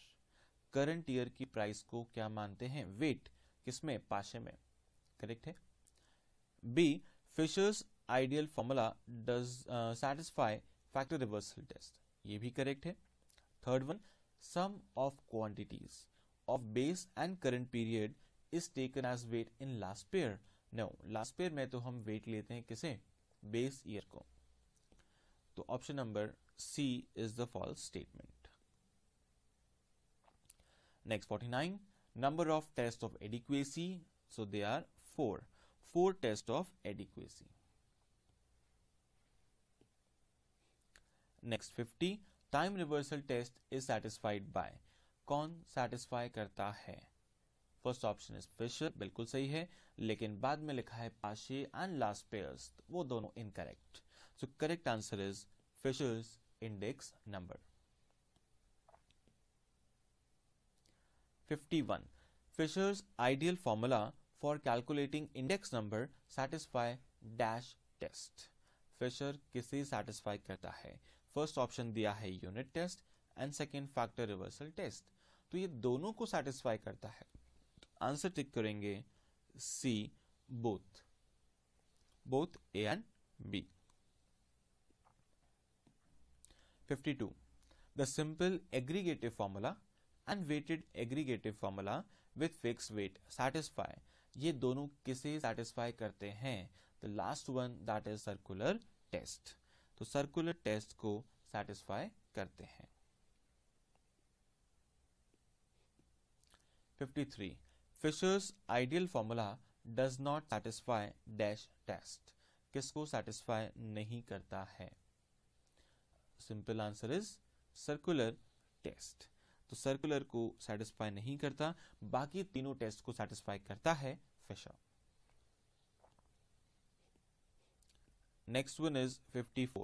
Speaker 1: current year की प्राइस को क्या मानते हैं वेट किसमें पाशे में करेक्ट है B Fisher's ideal formula does satisfy factor reversal test ये भी करेक्ट है third one sum of quantities of base and current period is taken as weight in Laspeyres no Laspeyres में तो हम वेट लेते हैं किसे बेस ईयर को तो option number C is the false statement next forty nine number of test of adequacy so they are four four test of adequacy next fifty time reversal test is satisfied by कौन सेटिस्फाई करता है फर्स्ट ऑप्शन इज फिशर बिल्कुल सही है लेकिन बाद में लिखा है पाशे एंड लास्ट पेयर्स वो दोनों incorrect so correct answer is Fisher's index number 51 Fisher's ideal formula for calculating index number satisfy dash test Fisher किसे satisfy करता है फर्स्ट ऑप्शन दिया है unit test and second factor reversal test तो ये दोनों को सेटिस्फाई करता है आंसर टिक करेंगे C both both A and B fifty two the simple aggregative formula and weighted aggregative formula with fix weight satisfy ये दोनों किसे सैटिस्फाई करते हैं the last one that is circular test तो सर्कुलर टेस्ट को सेटिस्फाई करते हैं 53 Fisher's ideal formula does not satisfy dash test किसको सेटिस्फाई नहीं करता है simple answer is circular test तो सर्कुलर को सेटिस्फाई नहीं करता बाकी तीनों टेस्ट को सेटिस्फाई करता है Fisher next one is 54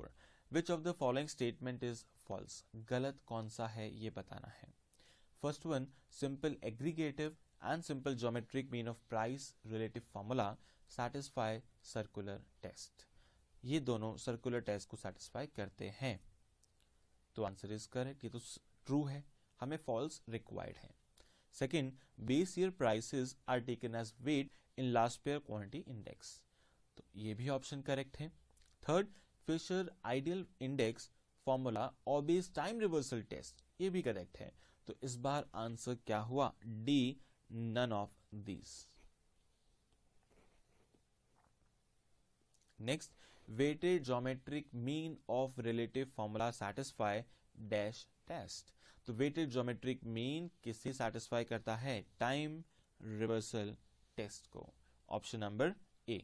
Speaker 1: which of the following statement is false गलत कौन सा है ये बताना है first one simple aggregative and simple geometric mean of price relative formula satisfy circular test. ये दोनों सर्कुलर टेस्ट को सेटिस्फाई करते हैं तो आंसर इज करेक्ट ये तो ट्रू है हमें फॉल्स रिक्वायर्ड है second base year prices are taken as weight in Laspeyres quantity index तो ये भी ऑप्शन करेक्ट है third Fisher ideal index formula और बेस टाइम रिवर्सल टेस्ट ये भी करेक्ट है तो इस बार आंसर क्या हुआ D none of these. Next, weighted geometric mean of relative formula satisfy dash test तो वेटेड ज्योमेट्रिक मीन किसे सेटिस्फाई करता है टाइम रिवर्सल टेस्ट को option number A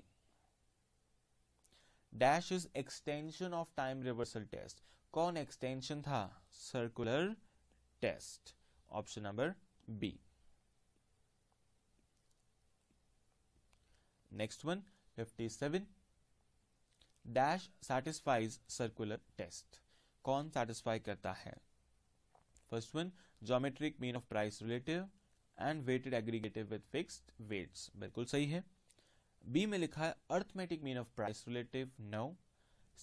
Speaker 1: dash is extension of time reversal test कौन एक्सटेंशन था circular test option number B Next one, 57. Dash satisfies circular test. कौन satisfy करता है First one, geometric mean of price relative and weighted aggregative with fixed weights. बिल्कुल सही है बी में लिखा है arithmetic mean of price relative no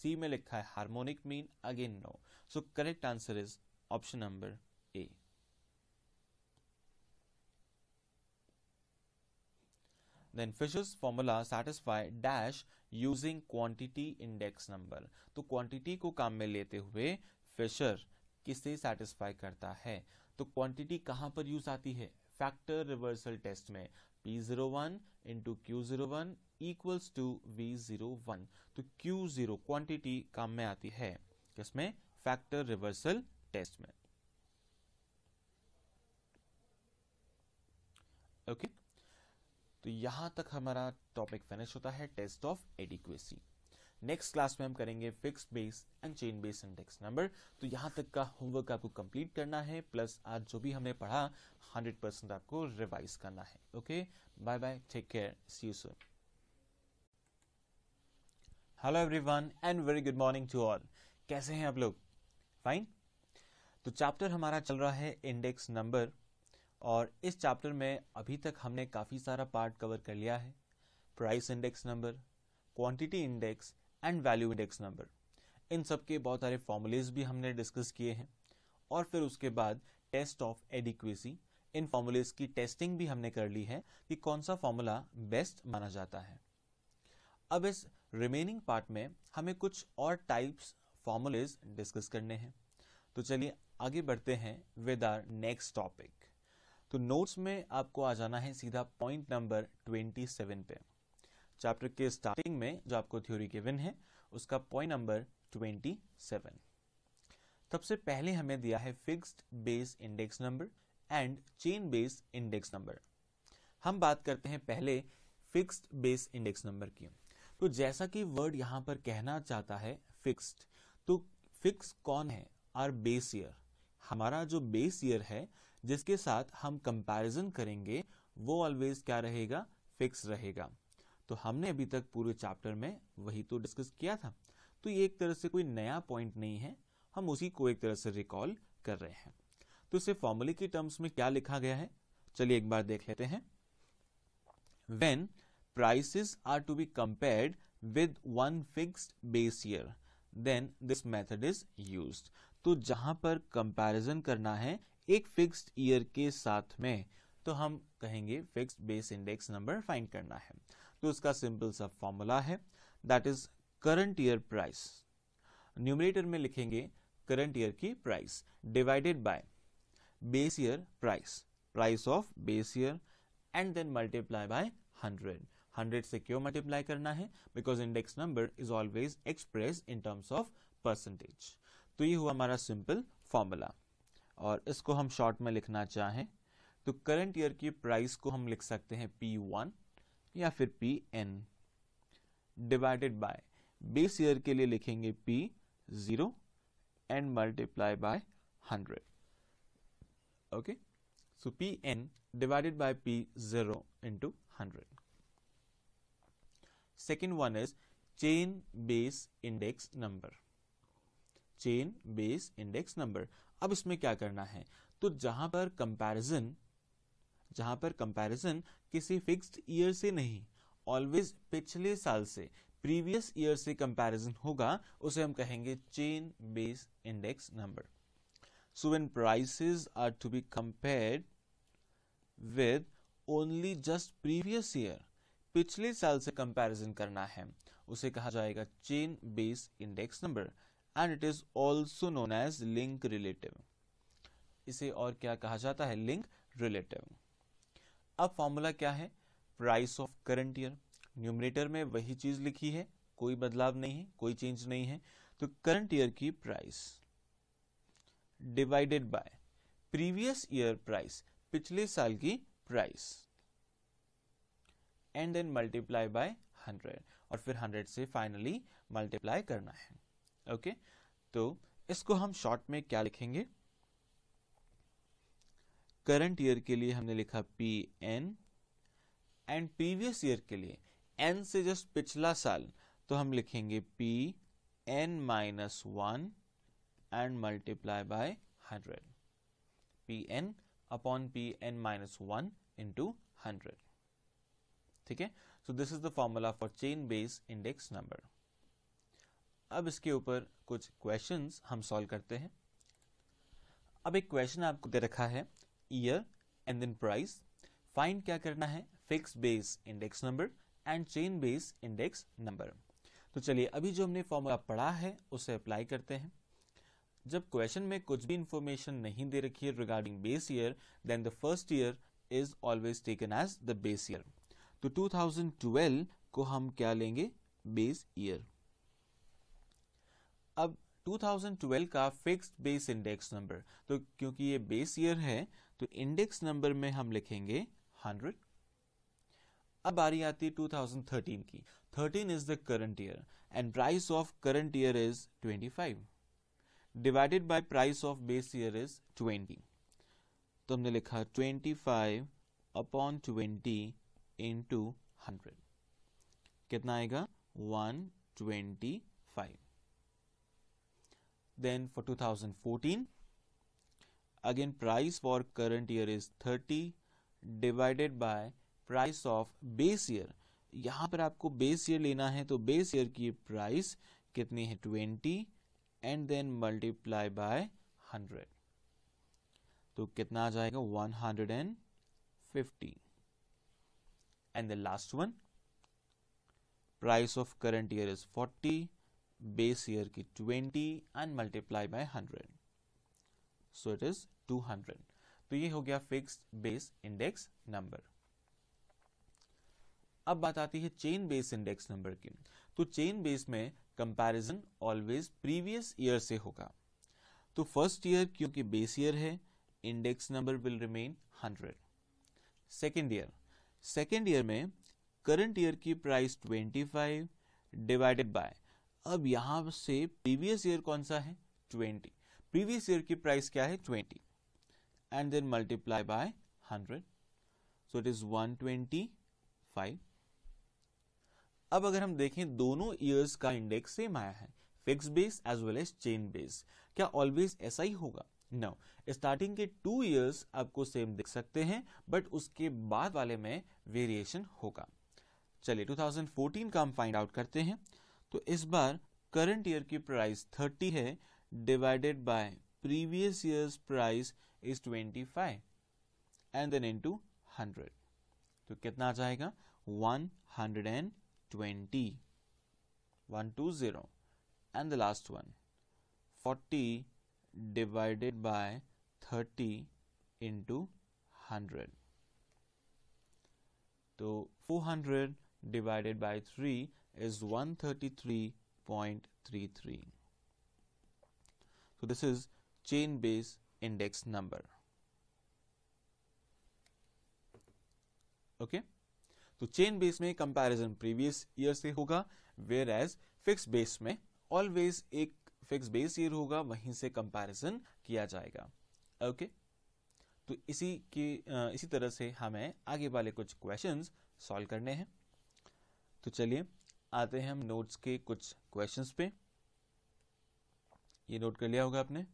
Speaker 1: C में लिखा है harmonic mean again no so correct answer is option number then Fisher's formula satisfy dash using quantity index number तो क्वांटिटी को काम में लेते हुए फिशर किसे सेटिस्फाई करता है तो क्वांटिटी कहाँ पर यूज आती है फैक्टर रिवर्सल टेस्ट में P01 zero one into Q zero one equals to V zero one तो क्यू जीरो क्वांटिटी काम में आती है किसमें फैक्टर रिवर्सल टेस्ट में ओके okay? तो यहां तक हमारा टॉपिक फिनिश होता है test of adequacy next class में हम करेंगे fix base and chain base index number तो यहां तक का होमवर्क आपको कंप्लीट करना है प्लस आज जो भी हमने पढ़ा हंड्रेड परसेंट आपको रिवाइज करना है okay bye bye take care see you soon hello everyone and very good morning to all कैसे हैं आप लोग फाइन तो चैप्टर हमारा चल रहा है इंडेक्स नंबर और इस चैप्टर में अभी तक हमने काफ़ी सारा पार्ट कवर कर लिया है price index number quantity index and value index number इन सब के बहुत सारे फॉर्मूलेज भी हमने डिस्कस किए हैं और फिर उसके बाद टेस्ट ऑफ एडिक्वेसी इन फॉर्मूलेज की टेस्टिंग भी हमने कर ली है कि कौन सा फॉर्मूला बेस्ट माना जाता है अब इस रिमेनिंग पार्ट में हमें कुछ और टाइप्स फॉर्मूलेज डिस्कस करने हैं तो चलिए आगे बढ़ते हैं विद आर नेक्स्ट टॉपिक तो नोट्स में आपको आ जाना है सीधा पॉइंट नंबर 27 पे चैप्टर के स्टार्टिंग में जो आपको थ्योरी गिवन है उसका पॉइंट नंबर 27 सबसे पहले हमें दिया है fixed base index number and chain base index number हम बात करते हैं पहले फिक्स्ड बेस इंडेक्स नंबर की तो जैसा कि वर्ड यहाँ पर कहना चाहता है फिक्स्ड तो फिक्स कौन है आर बेस ईयर हमारा जो बेस ईयर है जिसके साथ हम कंपैरिजन करेंगे वो ऑलवेज क्या रहेगा फिक्स रहेगा तो हमने अभी तक पूरे चैप्टर में वही तो डिस्कस किया था तो ये एक तरह से कोई नया पॉइंट नहीं है हम उसी को एक तरह से रिकॉल कर रहे हैं तो इसे फॉर्मूले के टर्म्स में क्या लिखा गया है चलिए एक बार देख लेते हैं when prices are to be compared with one fixed base year then this method is तो जहां पर कंपैरिजन करना है एक फिक्स्ड ईयर के साथ में तो हम कहेंगे fixed base index number find करना है तो उसका सिंपल सा फॉर्मूला है that is current year price numerator में लिखेंगे करंट ईयर की price divided by base year price price of base year and then multiply by hundred hundred से क्यों मल्टीप्लाई करना है because index number is always express in terms of percentage तो ये हुआ हमारा सिंपल फॉर्मूला और इसको हम शॉर्ट में लिखना चाहें तो करंट ईयर की प्राइस को हम लिख सकते हैं पी वन या फिर P N divided by base year के लिए लिखेंगे P zero and multiply by hundred okay so P N divided by P zero into hundred second one is chain base index number chain base index number अब इसमें क्या करना है तो जहां पर कंपैरिजन जहां पर कंपैरिजन किसी फिक्स्ड ईयर से नहीं ऑलवेज पिछले साल से प्रीवियस ईयर से कंपैरिजन होगा उसे हम कहेंगे chain base index number so when prices are to be compared with only just previous year पिछले साल से कंपैरिजन करना है उसे कहा जाएगा chain base index number and it is also known as link relative इसे और क्या कहा जाता है लिंक रिलेटिव अब फॉर्मूला क्या है price of current year numerator में वही चीज लिखी है कोई बदलाव नहीं है कोई चेंज नहीं है तो करंट ईयर की price divided by previous year price पिछले साल की price and then multiply by hundred और फिर हंड्रेड से फाइनली मल्टीप्लाई करना है ओके तो इसको हम शॉर्ट में क्या लिखेंगे करंट ईयर के लिए हमने लिखा P N and previous year के लिए एन से जस्ट पिछला साल तो हम लिखेंगे P N minus one and multiply by hundred P N upon P N minus one into hundred ठीक है so this is the formula for chain base index number अब इसके ऊपर कुछ क्वेश्चंस हम सॉल्व करते हैं अब एक क्वेश्चन आपको दे रखा है year and then price find क्या करना है fix base index number and chain base index number तो चलिए अभी जो हमने फॉर्मूला पढ़ा है उसे अप्लाई करते हैं जब क्वेश्चन में कुछ भी इंफॉर्मेशन नहीं दे रखी है regarding base year then the first year is always taken as the base year तो 2012 को हम क्या लेंगे बेस ईयर 2012 का फिक्स्ड बेस इंडेक्स नंबर तो क्योंकि ये बेस ईयर है तो इंडेक्स नंबर में हम लिखेंगे 100 अब बारी आती है 2013 की 13 is the current year and price of current year is 25 divided by price of base year is 20 तो हमने लिखा 25 अपॉन 20 इंटू हंड्रेड कितना आएगा 125 Then for 2014, again price for current year is 30 divided by price of base year. यहाँ पर आपको base year लेना है तो base year की price कितनी है 20 and then multiply by 100. तो कितना आ जाएगा 150. And the last one, price of current year is 40 base year की twenty and multiply by hundred so it is two hundred तो ये हो गया फिक्स बेस इंडेक्स नंबर अब बात आती है चेन बेस इंडेक्स नंबर की तो चेन बेस में कंपैरिजन ऑलवेज प्रीवियस ईयर से होगा तो फर्स्ट ईयर क्योंकि बेस ईयर है index number will remain hundred second year second year में करंट ईयर की price twenty five divided by अब यहां से प्रीवियस ईयर कौन सा है ट्वेंटी प्रीवियस ईयर की प्राइस क्या है twenty and then multiply by hundred so it is one twenty five अब अगर हम देखें दोनों ईयर्स का इंडेक्स सेम आया है fix base as well as chain base क्या ऑलवेज ऐसा ही होगा नो स्टार्टिंग के टू ईयर्स आपको सेम दिख सकते हैं बट उसके बाद वाले में वेरिएशन होगा चलिए 2014 का हम फाइंड आउट करते हैं तो इस बार करंट ईयर की प्राइस 30 है divided by previous years price is 25 and then into 100 तो कितना आ जाएगा 120 120 and the last one 40 divided by 30 into 100 तो 400 divided by 3 is 133.33. So this is chain base index number. Okay. तो चेन बेस में कंपैरिजन प्रीवियस ईयर से होगा वेयर एज फिक्स बेस में ऑलवेज एक फिक्स बेस ईयर होगा वहीं से कंपैरिजन किया जाएगा ओके okay? तो इसी के इसी तरह से हमें आगे वाले कुछ क्वेश्चंस सॉल्व करने हैं तो चलिए आते हैं हम नोट्स के कुछ क्वेश्चंस पे ये नोट कर लिया होगा आपने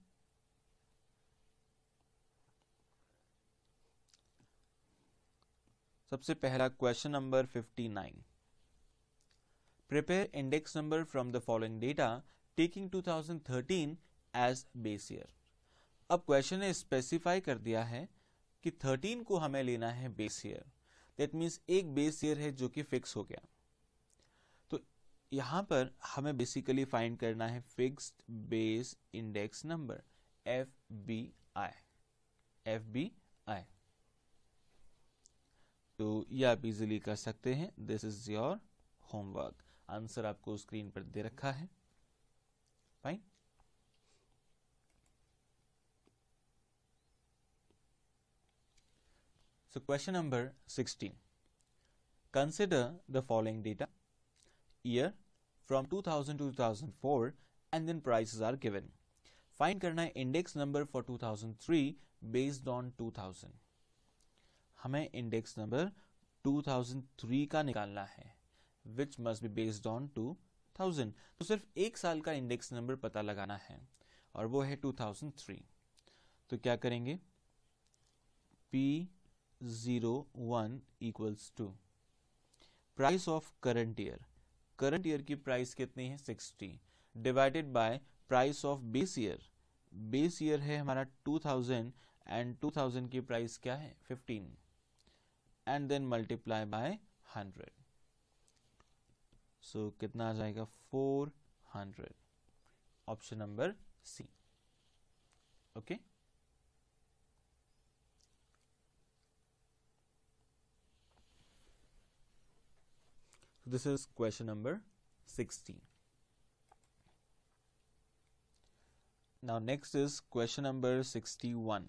Speaker 1: सबसे पहला question number 59 prepare index number from the following data taking 2013 as base year अब क्वेश्चन ने स्पेसिफाई कर दिया है कि 13 को हमें लेना है बेस ईयर दैट मीन्स एक बेस ईयर है जो कि फिक्स हो गया यहाँ पर हमें बेसिकली फाइंड करना है fixed base index number F B I F B I तो ये आप इजीली कर सकते हैं this is your homework answer आपको स्क्रीन पर दे रखा है fine so question number sixteen consider the following data year from 2000 to 2004 and then prices are given. Find karna है index number for 2003 based on 2000. hame index number 2003 ka nikalna hai which must be based on 2000. to sirf ek saal ka index number pata lagana hai aur wo hai 2003. to kya karenge P zero one equals to price of current current year की प्राइस कितनी है sixty divided by price of base year base year है हमारा two thousand and two thousand की प्राइस क्या है fifteen and then multiply by hundred so कितना आ जाएगा four hundred option number C okay okay? So this is question number 16. Now next is question number 61.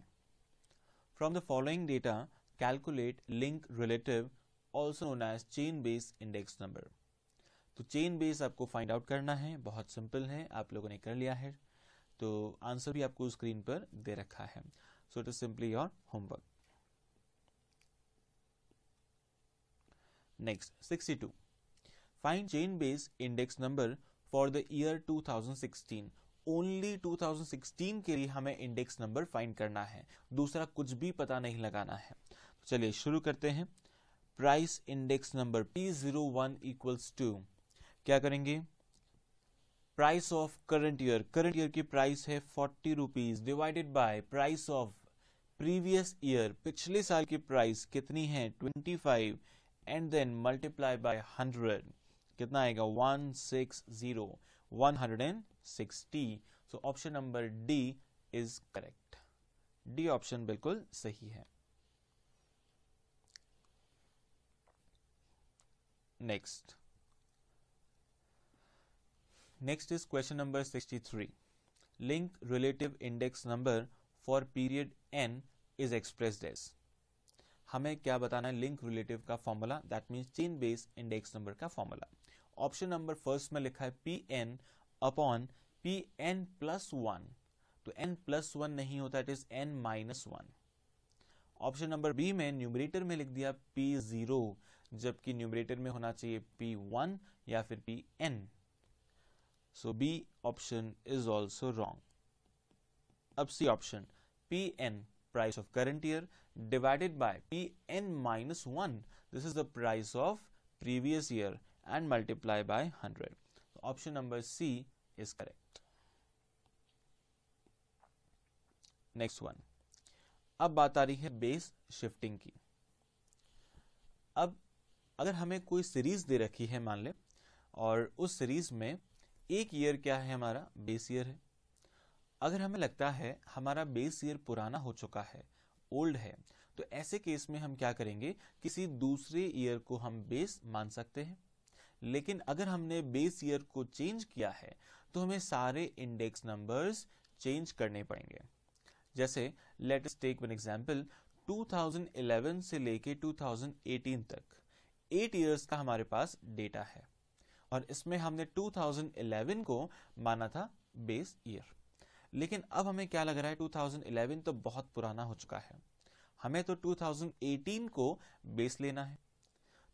Speaker 1: From the following data, calculate link relative also known as chain base index number. तो चेन बेस आपको फाइंड आउट करना है बहुत सिंपल है आप लोगों ने कर लिया है तो आंसर भी आपको स्क्रीन पर दे रखा है so it is simply your homework next 62 Find chain based index number for the year 2016. Only 2016 के लिए हमें इंडेक्स नंबर फाइंड करना है दूसरा कुछ भी पता नहीं लगाना है तो चलिए शुरू करते हैं price index number P01 zero one equals to क्या करेंगे price of current year current year की प्राइस है forty rupees divided by price of previous year पिछले साल की प्राइस कितनी है twenty five and then multiply by hundred कितना आएगा one six zero one hundred and sixty so option number D is correct D option बिल्कुल सही है next next is question number 63 link relative index number for period N is expressed as हमें क्या बताना है लिंक रिलेटिव का formula that means chain base index number का फॉर्मूला ऑप्शन नंबर फर्स्ट में लिखा है P N upon P N plus one तो एन प्लस वन नहीं होता it is N minus one option number B में न्यूमरेटर में लिख दिया पी जीरो जबकि न्यूमरेटर में होना चाहिए पी वन या फिर P N so B option is also wrong अब C option P N price of current year divided by P N minus one this is the price of previous year and multiply by 100. So option number C is correct. Next one अब बात आ रही है बेस शिफ्टिंग की अब अगर हमें कोई सीरीज दे रखी है मान ले और उस सीरीज में एक ईयर क्या है हमारा बेस ईयर है अगर हमें लगता है हमारा बेस ईयर पुराना हो चुका है ओल्ड है तो ऐसे केस में हम क्या करेंगे किसी दूसरे ईयर को हम बेस मान सकते हैं लेकिन अगर हमने बेस ईयर को चेंज किया है तो हमें सारे इंडेक्स नंबर्स चेंज करने पड़ेंगे जैसे let latest take one example 2011 से लेके 2018 तक एट ईयर्स का हमारे पास डेटा है और इसमें हमने 2011 को माना था बेस ईयर लेकिन अब हमें क्या लग रहा है 2011 तो बहुत पुराना हो चुका है हमें तो 2018 को बेस लेना है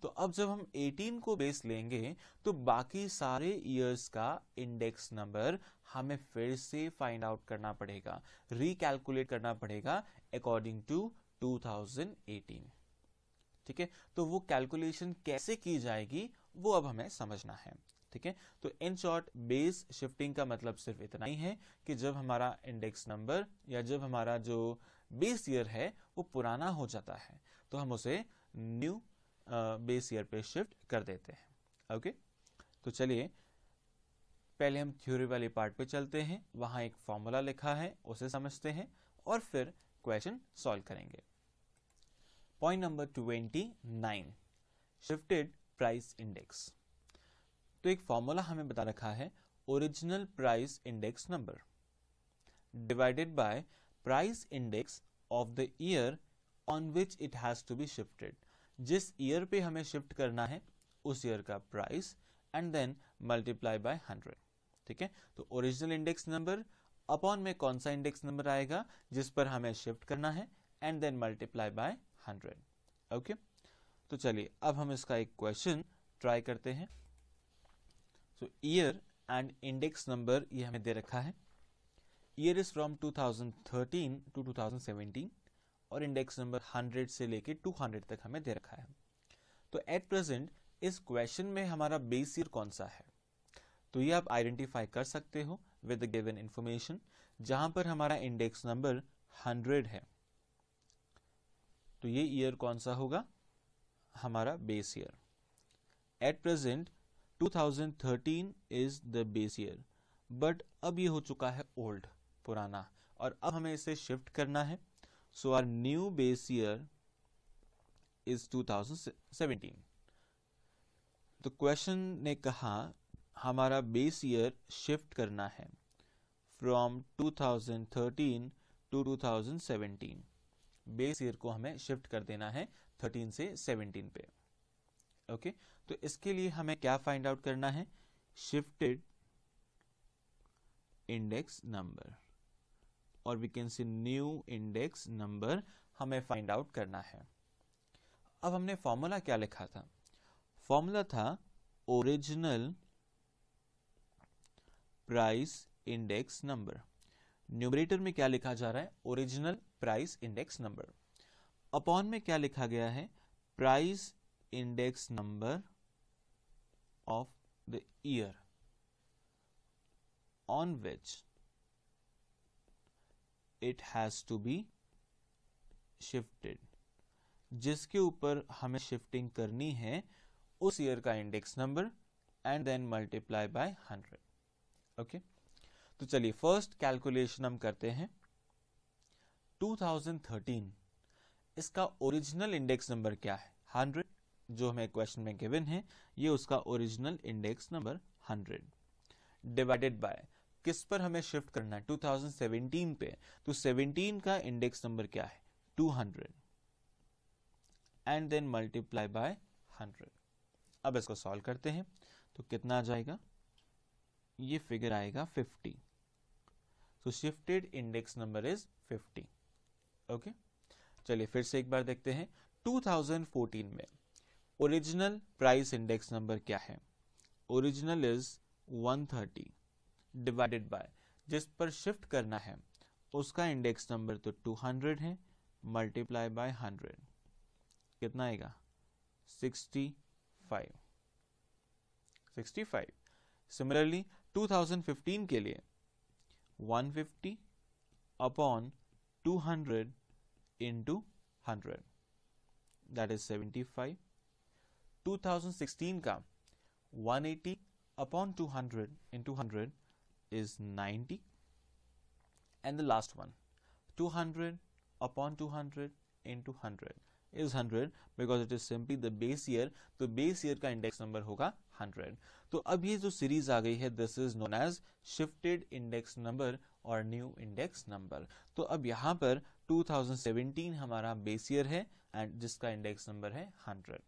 Speaker 1: तो अब जब हम 18 को बेस लेंगे तो बाकी सारे ईयर्स का इंडेक्स नंबर हमें फिर से फाइंड आउट करना पड़ेगा रिकैलकुलेट करना पड़ेगा अकॉर्डिंग टू 2018 ठीक है तो वो कैलकुलेशन कैसे की जाएगी वो अब हमें समझना है ठीक है तो इन शॉर्ट बेस शिफ्टिंग का मतलब सिर्फ इतना ही है कि जब हमारा इंडेक्स नंबर या जब हमारा जो बेस ईयर है वो पुराना हो जाता है तो हम उसे न्यू बेस ईयर पे शिफ्ट कर देते हैं ओके तो चलिए पहले हम थ्योरी वाले पार्ट पे चलते हैं वहां एक फॉर्मूला लिखा है उसे समझते हैं और फिर क्वेश्चन सॉल्व करेंगे point number twenty nine shifted price index तो एक फॉर्मूला हमें बता रखा है original price index number divided by price index of the year on which it has to be shifted जिस ईयर पे हमें शिफ्ट करना है उस ईयर का price and then multiply by hundred ठीक है तो ओरिजिनल इंडेक्स नंबर अपॉन में कौन सा इंडेक्स नंबर आएगा जिस पर हमें शिफ्ट करना है and then multiply by hundred okay तो चलिए अब हम इसका एक क्वेश्चन ट्राई करते हैं so year and index number ये हमें दे रखा है ईयर इज फ्रॉम 2013 टू 2017 और इंडेक्स नंबर 100 से लेके 200 तक हमें दे रखा है तो एट प्रेजेंट इस क्वेश्चन में हमारा बेस ईयर कौन सा है तो ये आप आइडेंटिफाई कर सकते हो विद गिवन इंफॉर्मेशन जहां पर हमारा इंडेक्स नंबर 100 है तो ये ईयर कौन सा होगा हमारा base year at present 2013 is the base year but अब ये हो चुका है ओल्ड पुराना और अब हमें इसे शिफ्ट करना है so our new base year is 2017 the question ने कहा हमारा बेस ईयर शिफ्ट करना है फ्रॉम 2013 टू 2017 बेस ईयर को हमें शिफ्ट कर देना है 13 से 17 पे ओके okay? तो इसके लिए हमें क्या फाइंड आउट करना है शिफ्टेड इंडेक्स नंबर और we can see new index number हमें फाइंड आउट करना है अब हमने फॉर्मूला क्या लिखा था फॉर्मूला था original price index number numerator में क्या लिखा जा रहा है original price index number upon में क्या लिखा गया है price index number of the year on which it has to be shifted जिसके ऊपर हमें शिफ्टिंग करनी है उस ईयर का index number and then multiply by hundred okay तो चलिए फर्स्ट कैलकुलेशन हम करते हैं 2013 इसका ओरिजिनल इंडेक्स नंबर क्या है 100 जो हमें क्वेश्चन में गिवन है ये उसका original index number 100 divided by किस पर हमें शिफ्ट करना है 2017 पे तो 17 का इंडेक्स नंबर क्या है 200 एंड देन मल्टीप्लाई बाय 100 अब इसको सॉल्व करते हैं तो कितना आ जाएगा ये फिगर आएगा 50 so shifted index number is 50 okay चलिए फिर से एक बार देखते हैं 2014 में ओरिजिनल प्राइस इंडेक्स नंबर क्या है ओरिजिनल इज 130 डिवाइडेड बाय जिस पर शिफ्ट करना है उसका इंडेक्स नंबर तो 200 है मल्टीप्लाई बाय 100 कितना आएगा 65 65 सिमिलरली 2015 के लिए 150 upon 200 into hundred that is 75 2016 का 180 upon 200 into hundred is 90 and the last one 200 upon 200 into 100 is 100 because it is simply the base year the base year ka index number hoga 100 तो अब ये जो series aa gayi hai this is known as shifted index number or new index number तो ab yahan par 2017 hamara base year hai and jiska index number hai 100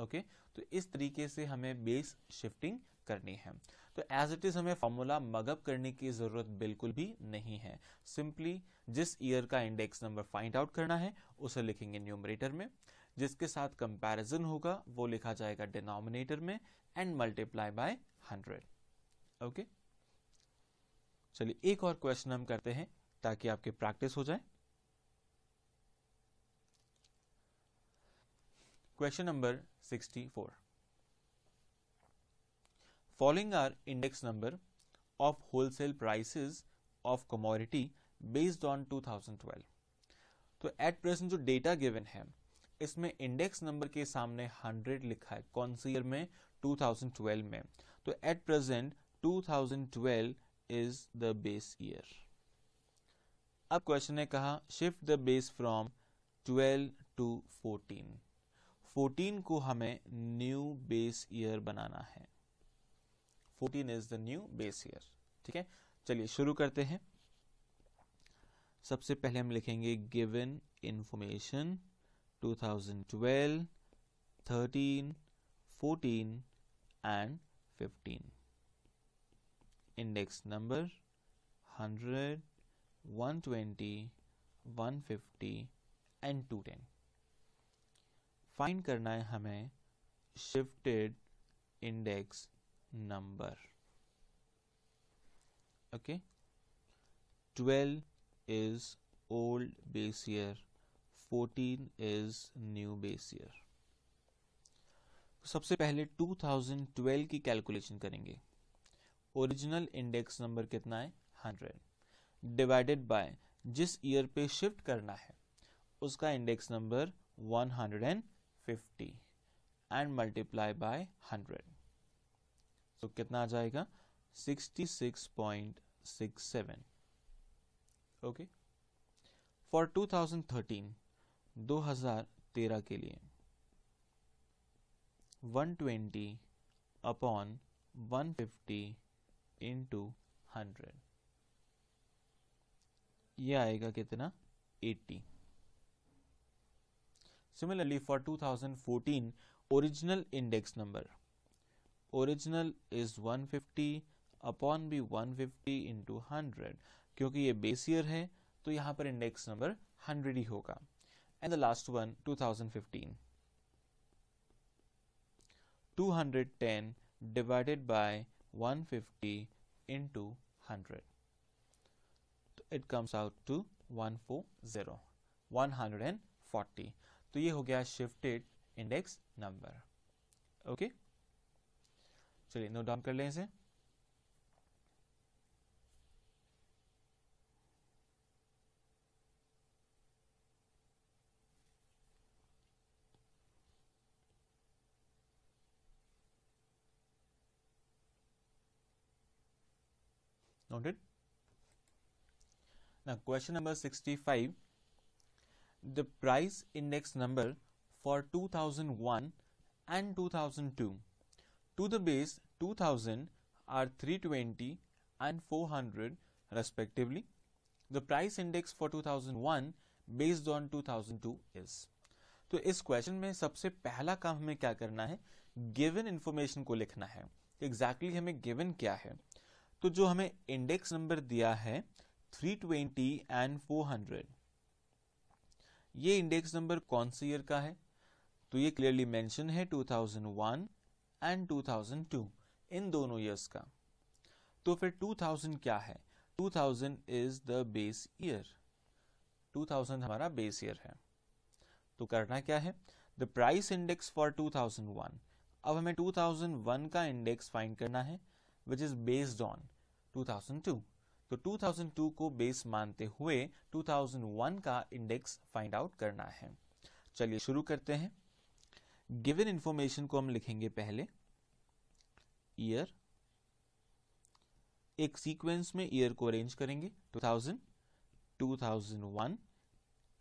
Speaker 1: okay okay? तो इस तरीके से हमें बेस शिफ्टिंग करनी है तो एज इट इज हमें फॉर्मूला मगअप करने की जरूरत बिल्कुल भी नहीं है सिंपली जिस ईयर का इंडेक्स नंबर फाइंड आउट करना है उसे लिखेंगे न्यूमरेटर में जिसके साथ कंपैरिजन होगा वो लिखा जाएगा डिनोमिनेटर में and multiply by hundred okay चलिए एक और क्वेश्चन हम करते हैं ताकि आपकी प्रैक्टिस हो जाए question number sixty four Following are index number of wholesale prices of commodity based on 2012. तो एट प्रेजेंट जो डेटा गिवेन है इसमें इंडेक्स नंबर के सामने 100 लिखा है कौन सी ईयर में 2012 में तो at present 2012 is the base year अब क्वेश्चन ने कहा shift the base from 12 to 14 14 को हमें न्यू बेस ईयर बनाना है 14 is the new base year ठीक है चलिए शुरू करते हैं सबसे पहले हम लिखेंगे given information 2012, 13, 14 and 15 index number 100, 120, 150 and two ten find करना है हमें shifted index number okay 12 is old base year 14 is new base year सबसे पहले 2012 की कैलकुलेशन करेंगे ओरिजिनल इंडेक्स नंबर कितना है 100 डिवाइडेड बाय जिस ईयर पे शिफ्ट करना है उसका index number 150 and multiply by 100 तो कितना आ जाएगा 66.67 ओके फॉर 2013 2013 के लिए 120 अपॉन 150 इंटू हंड्रेड ये आएगा कितना 80 similarly for 2014 original index number original is 150 upon be 150 fifty into hundred क्योंकि ये बेस ईयर है तो यहाँ पर इंडेक्स नंबर 100 ही होगा and the last one 2015 210 it comes 150 two one four zero one hundred and 140 तो ये हो गया शिफ्टेड इंडेक्स नंबर ओके चलिए नोट डाउन कर लें इसे noted. Now question number 65. The price index number for 2001 and 2002 To the base 2000 are 320 and 400 respectively. The price index for 2001 based on 2002 is. तो इस क्वेश्चन में सबसे पहला काम हमें क्या करना है गिवन इन्फॉर्मेशन को लिखना है एग्जैक्टली exactly हमें गिवन क्या है तो जो हमें इंडेक्स नंबर दिया है 320 एंड 400 ये इंडेक्स नंबर कौन से ईयर का है तो ये क्लियरली मेंशन है 2001 एंड 2002 इन दोनों ईयर्स का तो फिर 2000 क्या है 2000 इज द बेस ईयर 2000 हमारा बेस ईयर है तो करना क्या है द प्राइस इंडेक्स फॉर 2001 अब हमें 2001 का इंडेक्स फाइंड करना है विच इज बेस्ड ऑन 2002 तो 2002 को बेस मानते हुए 2001 का इंडेक्स फाइंड आउट करना है चलिए शुरू करते हैं 2001 गिवन इंफॉर्मेशन को हम लिखेंगे पहले ईयर एक सीक्वेंस में ईयर को अरेंज करेंगे 2000, 2001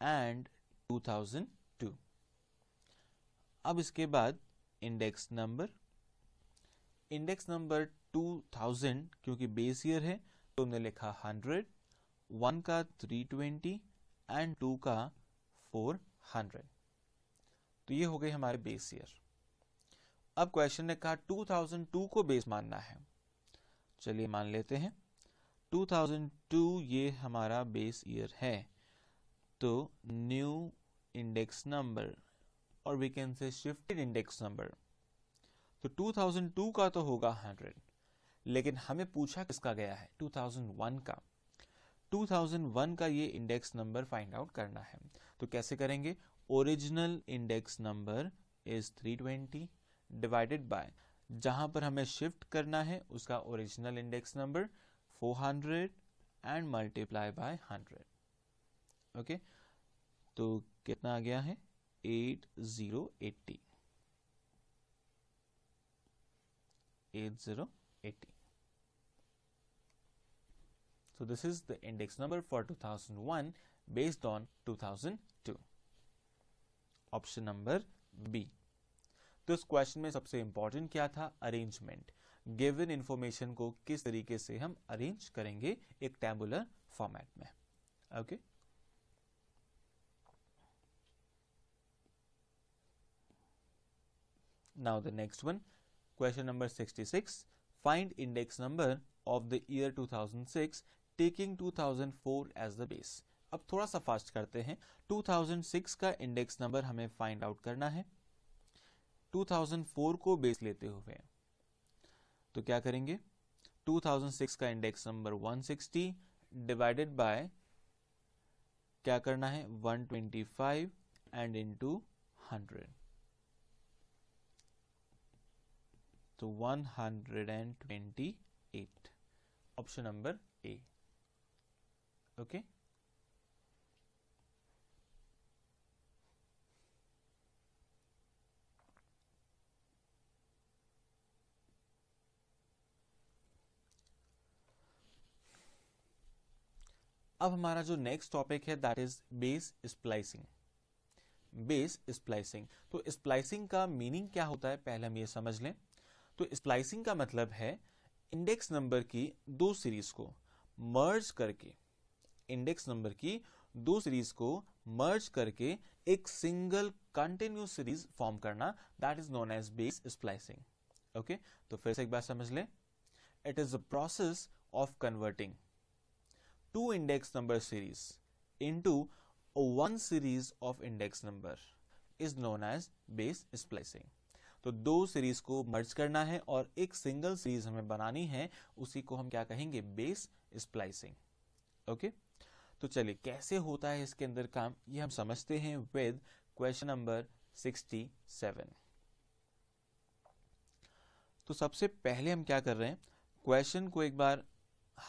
Speaker 1: एंड 2002. अब इसके बाद इंडेक्स नंबर इंडेक्स नंबर 2000 क्योंकि बेस ईयर है तो हमने लिखा 100, वन का 320 एंड टू का 400. तो ये हो गई हमारे बेस ईयर अब क्वेश्चन ने कहा 2002 को बेस मानना है चलिए मान लेते हैं 2002 ये हमारा बेस ईयर है तो न्यू इंडेक्स नंबर और we can see shifted index number तो 2002 का तो होगा 100 लेकिन हमें पूछा किसका गया है 2001 का 2001 का ये इंडेक्स नंबर फाइंड आउट करना है तो कैसे करेंगे original index number is 320 divided by जहां पर हमें शिफ्ट करना है उसका original index number 400 and multiply by 100 okay तो कितना आ गया है 8080 8080 so this is the index number for 2001 based on 2002 option number B तो इस क्वेश्चन में सबसे इंपॉर्टेंट क्या था अरेंजमेंट गिवन इंफॉर्मेशन को किस तरीके से हम अरेंज करेंगे एक टैबुलर फॉर्मेट में okay okay? Number sixty six find index number 66. The index two thousand six taking 2006 thousand 2004 as the base अब थोड़ा सा फास्ट करते हैं 2006 का इंडेक्स नंबर हमें फाइंड आउट करना है 2004 को बेस लेते हुए तो क्या करेंगे 2006 का इंडेक्स नंबर 160 डिवाइडेड बाय क्या करना है 125 एंड इनटू 100 तो 128 option number A okay okay? अब हमारा जो नेक्स्ट टॉपिक है that is base splicing base splicing तो स्प्लाइसिंग का मीनिंग क्या होता है पहले हम ये समझ लें तो स्प्लाइसिंग का मतलब है इंडेक्स नंबर की दो सीरीज को मर्ज करके इंडेक्स नंबर की दो सीरीज को मर्ज करके एक सिंगल कंटिन्यू सीरीज फॉर्म करना that is known as base splicing okay तो फिर से एक बार समझ लें it is a process of converting two index number series into one series of index number is known as base splicing. तो दो सीरीज को मर्ज करना है और एक सिंगल सीरीज हमें बनानी है उसी को हम क्या कहेंगे बेस स्प्लाइसिंग ओके तो चलिए कैसे होता है इसके अंदर काम ये हम समझते हैं विद क्वेश्चन नंबर 67 तो सबसे पहले हम क्या कर रहे हैं क्वेश्चन को एक बार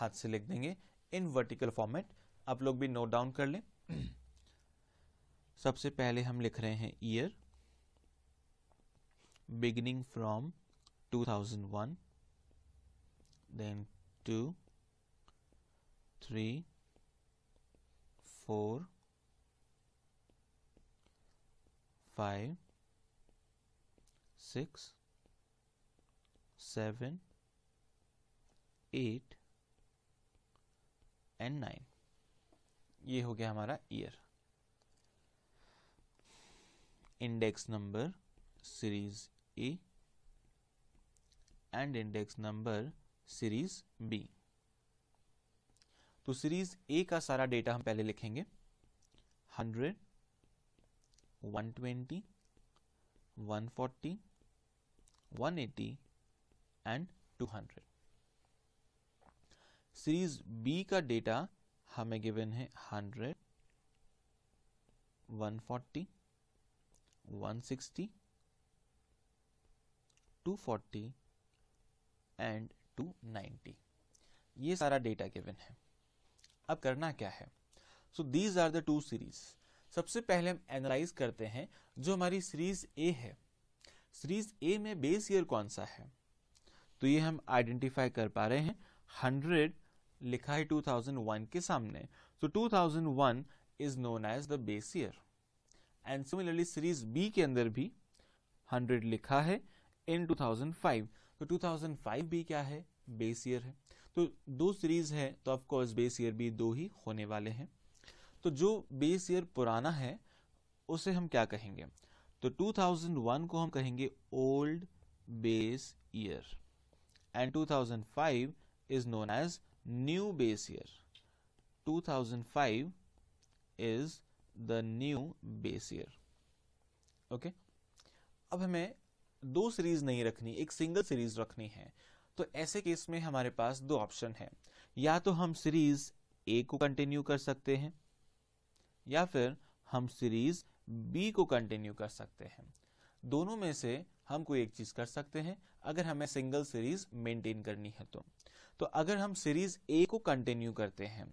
Speaker 1: हाथ से लिख देंगे इन वर्टिकल फॉर्मेट आप लोग भी नोट डाउन कर लें सबसे पहले हम लिख रहे हैं year beginning from 2001 then two three four five six seven eight and nine ये हो गया हमारा year index number series A and index number series B तो सीरीज ए का सारा डेटा हम पहले लिखेंगे hundred one twenty one forty one eighty and two hundred series B का डेटा हमें गिवन है 100, 140, 160, 240 एंड 290 ये सारा डेटा गिवन है अब करना क्या है so these are the two series सबसे पहले हम एनालाइज करते हैं जो हमारी सीरीज ए है सीरीज ए में बेस ईयर कौन सा है तो ये हम आइडेंटिफाई कर पा रहे हैं हंड्रेड लिखा है 2001 के सामने so so, 2001 is known as the base year and similarly series B के अंदर भी 100 लिखा है इन 2005 तो 2005 भी क्या है बेस ईयर है तो दो सीरीज है तो ऑफकोर्स बेस ईयर भी दो ही होने वाले हैं तो जो बेस ईयर पुराना है उसे हम क्या कहेंगे तो 2001 को हम कहेंगे old base year and 2005 is known as new base year 2005 is the new base year okay अब हमें दो सीरीज नहीं रखनी एक सिंगल सीरीज रखनी है तो ऐसे केस में हमारे पास दो ऑप्शन है या तो हम सीरीज ए को कंटिन्यू कर सकते हैं या फिर हम सीरीज बी को कंटिन्यू कर सकते हैं दोनों में से हम कोई एक चीज कर सकते हैं अगर हमें सिंगल सीरीज मेंटेन करनी है तो तो अगर हम सीरीज ए को कंटिन्यू करते हैं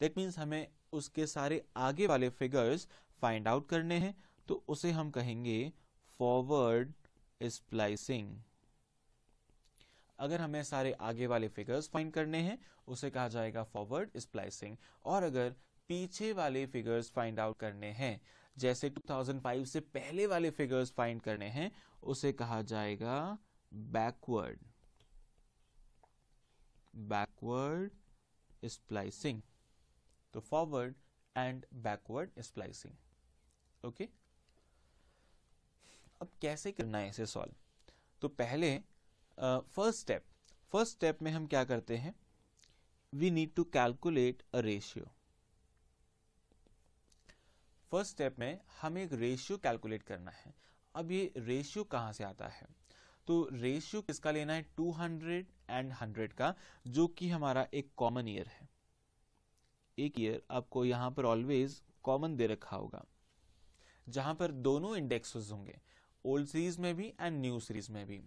Speaker 1: दैट मीन्स हमें उसके सारे आगे वाले फिगर्स फाइंड आउट करने हैं तो उसे हम कहेंगे फॉरवर्ड स्प्लाइसिंग अगर हमें सारे आगे वाले फिगर्स फाइंड करने हैं उसे कहा जाएगा फॉरवर्ड स्प्लाइसिंग और अगर पीछे वाले फिगर्स फाइंड आउट करने हैं जैसे 2005 से पहले वाले फिगर्स फाइंड करने हैं उसे कहा जाएगा बैकवर्ड backward splicing तो forward and backward splicing okay okay? अब कैसे करना है इसे सॉल्व तो पहले फर्स्ट स्टेप फर्स्ट स्टेप में हम क्या करते हैं we need to calculate a ratio first step में हमें एक रेशियो कैलकुलेट करना है अब ये रेशियो कहां से आता है तो रेशियो किसका लेना है 200 एंड हंड्रेड का जो कि हमारा एक कॉमन ईयर है एक ईयर आपको यहाँ पर ऑलवेज कॉमन दे रखा होगा जहाँ पर दोनों इंडेक्सेस होंगे ओल्ड सीरीज में भी एंड न्यू सीरीज में भी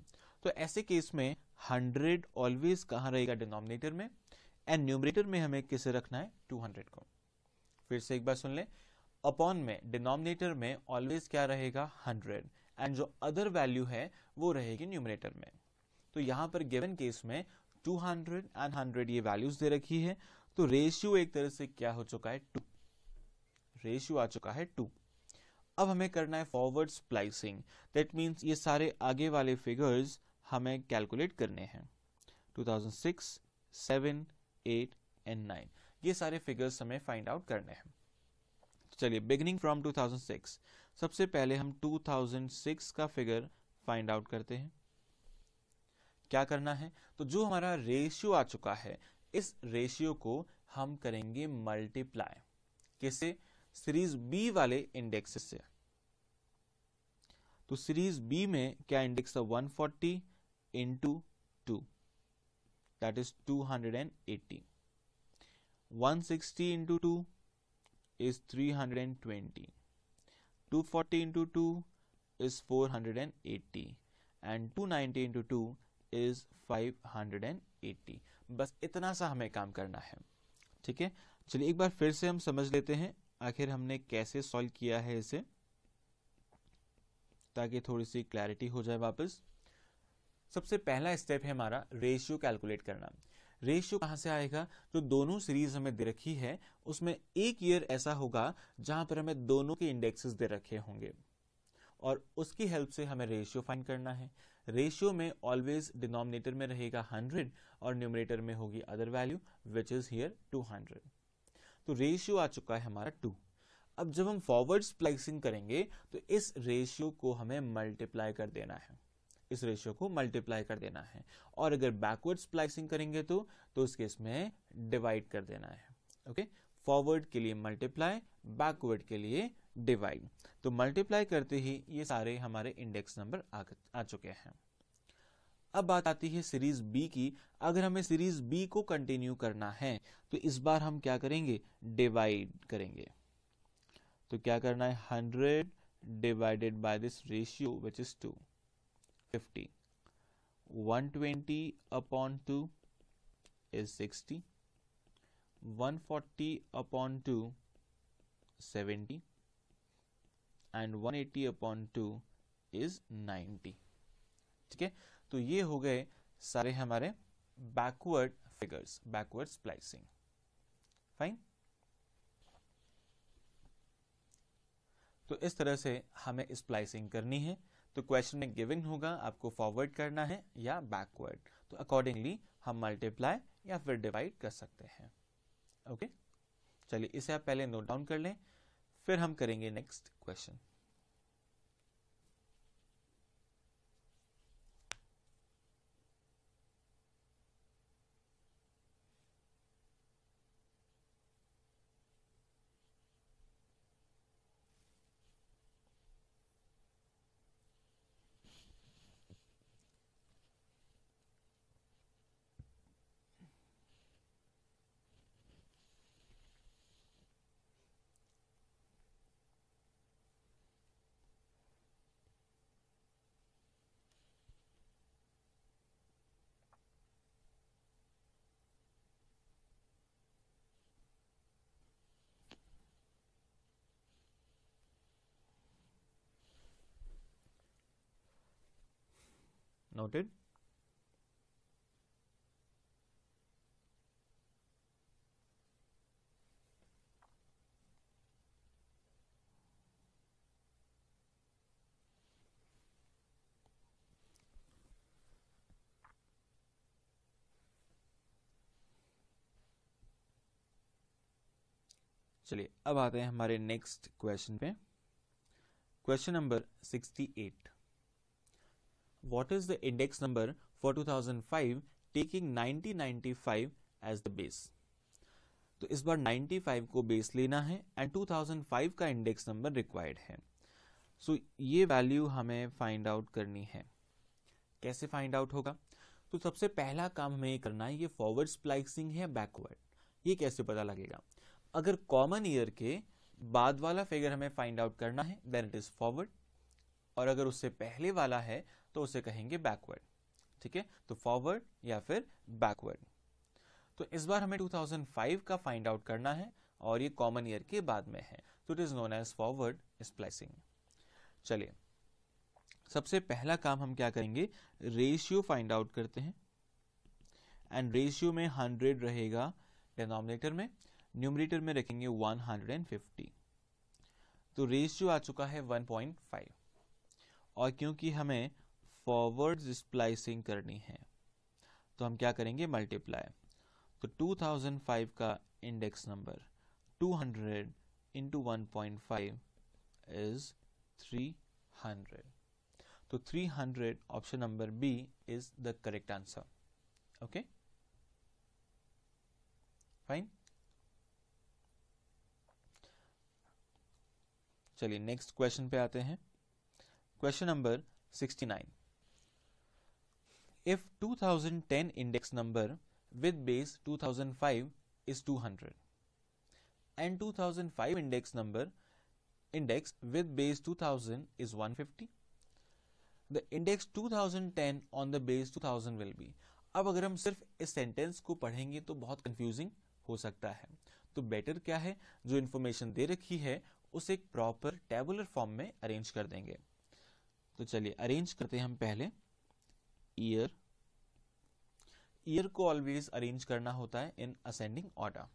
Speaker 1: तो ऐसे केस में हंड्रेड ऑलवेज कहाँ रहेगा डिनोमिनेटर में एंड न्यूमरेटर में हमें किसे रखना है टू हंड्रेड को फिर से एक बार सुन लें अपॉन में डिनोमिनेटर में ऑलवेज क्या रहेगा हंड्रेड एंड जो अदर वैल्यू है वो रहेगी न्यूमरेटर में तो यहाँ पर गिवन केस में 200 एंड 100 ये वैल्यूज दे रखी है तो रेशियो एक तरह से क्या हो चुका है टू रेशियो आ चुका है टू अब हमें करना है फॉरवर्ड स्प्लाइसिंग दैट मीन्स ये सारे आगे वाले फिगर्स हमें कैलकुलेट करने हैं 2006, 7, 8 एंड 9 ये सारे फिगर्स हमें फाइंड आउट करने हैं तो चलिए बिगनिंग फ्रॉम 2006 सबसे पहले हम 2006 का फिगर फाइंड आउट करते हैं क्या करना है तो जो हमारा रेशियो आ चुका है इस रेशियो को हम करेंगे मल्टीप्लाई कैसे सीरीज बी वाले इंडेक्स से तो सीरीज बी में क्या इंडेक्स था 140 forty into two that is 280 hundred and eighty one sixty into two is three hundred and twenty two forty into two is four hundred and eighty and two ninety into two is 580 बस इतना सा हमें काम करना है ठीक है चलिए एक बार फिर से हम समझ लेते हैं आखिर हमने कैसे सॉल्व किया है इसे ताकि थोड़ी सी क्लैरिटी हो जाए वापस सबसे पहला स्टेप है हमारा रेशियो कैलकुलेट करना रेशियो कहाँ से आएगा जो दोनों सीरीज हमें दे रखी है उसमें एक ईयर ऐसा होगा जहां पर हमें दोनों के इंडेक्सेस दे रखे होंगे और उसकी हेल्प से हमें रेशियो फाइंड करना है रेशियो में ऑलवेज डिनोमिनेटर में रहेगा 100 और न्यूमिनेटर में होगी other value which is here 200 तो रेशियो आ चुका है हमारा 2 अब जब हम फॉरवर्ड स्प्लाइसिंग करेंगे तो इस रेशियो को हमें मल्टीप्लाई कर देना है इस रेशियो को मल्टीप्लाई कर देना है और अगर बैकवर्ड स्प्लाइसिंग करेंगे तो तो उस केस में डिवाइड कर देना है ओके okay? फॉरवर्ड के लिए मल्टीप्लाई बैकवर्ड के लिए डिवाइड तो मल्टीप्लाई करते ही ये सारे हमारे इंडेक्स नंबर आ, आ चुके हैं अब बात आती है सीरीज बी की अगर हमें सीरीज बी को कंटिन्यू करना है तो इस बार हम क्या करेंगे डिवाइड करेंगे तो क्या करना है hundred divided by this ratio which is two fifty one twenty upon two is sixty one forty upon two seventy and 180 upon two is ninety ठीक है तो ये हो गए सारे हमारे backward figures backward splicing fine तो इस तरह से हमें स्प्लाइसिंग करनी है तो क्वेश्चन में गिविंग होगा आपको फॉरवर्ड करना है या बैकवर्ड तो अकॉर्डिंगली हम मल्टीप्लाई या फिर डिवाइड कर सकते हैं ओके चलिए इसे आप पहले नोट डाउन कर लें फिर हम करेंगे नेक्स्ट क्वेश्चन noted. चलिए अब आते हैं हमारे नेक्स्ट क्वेश्चन पे question number sixty eight what is the index number for 2005 taking 1995 as the base तो इस बार 95 को बेस लेना है एंड 2005 का इंडेक्स नंबर रिक्वायर्ड है सो so, ये वैल्यू हमें फाइंड आउट करनी है कैसे फाइंड आउट होगा तो सबसे पहला काम हमें करना है ये फॉरवर्ड स्प्लाइसिंग है बैकवर्ड ये कैसे पता लगेगा अगर कॉमन ईयर के बाद वाला फिगर हमें फाइंड आउट करना है देन इट इज फॉरवर्ड और अगर उससे पहले वाला है तो उसे कहेंगे बैकवर्ड ठीक है तो फॉरवर्ड या फिर बैकवर्ड तो इस बार हमें 2005 का फाइंड आउट करना है और ये कॉमन ईयर के बाद में है तो it is known as forward splicing चलिए सबसे पहला काम हम क्या करेंगे रेशियो फाइंड आउट करते हैं एंड रेशियो में हंड्रेड रहेगा डिनोमिनेटर में न्यूमरेटर में रखेंगे 150 तो रेशियो आ चुका है 1.5 और क्योंकि हमें फॉरवर्ड स्प्लाइसिंग करनी है तो हम क्या करेंगे मल्टीप्लाई तो 2005 का index number 200 hundred into one point five is 300 तो 300 option number B is the correct answer okay fine चलिए नेक्स्ट क्वेश्चन पे आते हैं question number 69 if 2010 index number with base 2005 is 200 and 2005 index number index with base 2000 is 150 the index 2010 on the base 2000 will be अब अगर हम सिर्फ इस सेंटेंस को पढ़ेंगे तो बहुत कंफ्यूजिंग हो सकता है तो बेटर क्या है जो इन्फॉर्मेशन दे रखी है उसे एक प्रॉपर टेबुलर फॉर्म में अरेंज कर देंगे तो चलिए अरेंज करते हैं हम पहले ईयर ईयर को ऑलवेज अरेंज करना होता है इन असेंडिंग ऑर्डर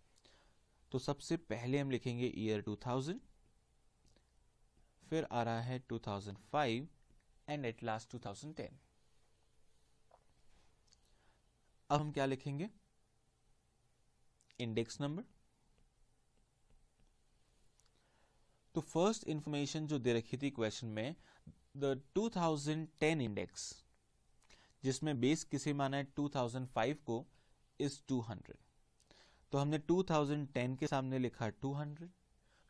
Speaker 1: तो सबसे पहले हम लिखेंगे ईयर 2000 फिर आ रहा है 2005 एंड एट लास्ट 2010 अब हम क्या लिखेंगे इंडेक्स नंबर तो फर्स्ट इंफॉर्मेशन जो दे रखी थी क्वेश्चन में द 2010 इंडेक्स जिसमें बेस किसे माना है 2005 को इज 200 तो हमने 2010 के सामने लिखा 200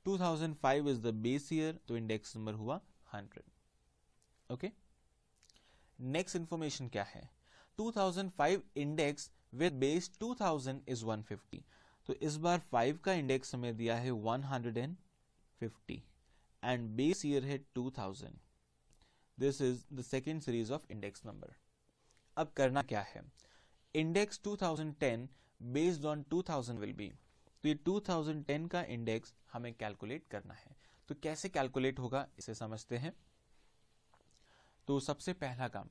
Speaker 1: 2005 इज द बेस ईयर तो इंडेक्स नंबर हुआ 100 ओके नेक्स्ट इंफॉर्मेशन क्या है 2005 इंडेक्स विद बेस 2000 इज 150 तो इस बार 5 का इंडेक्स हमें दिया है 150 एंड बेस ईयर है 2000 this is the second series of index number अब करना क्या है index 2010 based on 2000 will be तो ये 2010 का इंडेक्स हमें कैलकुलेट करना है तो कैसे कैलकुलेट होगा इसे समझते हैं तो सबसे पहला काम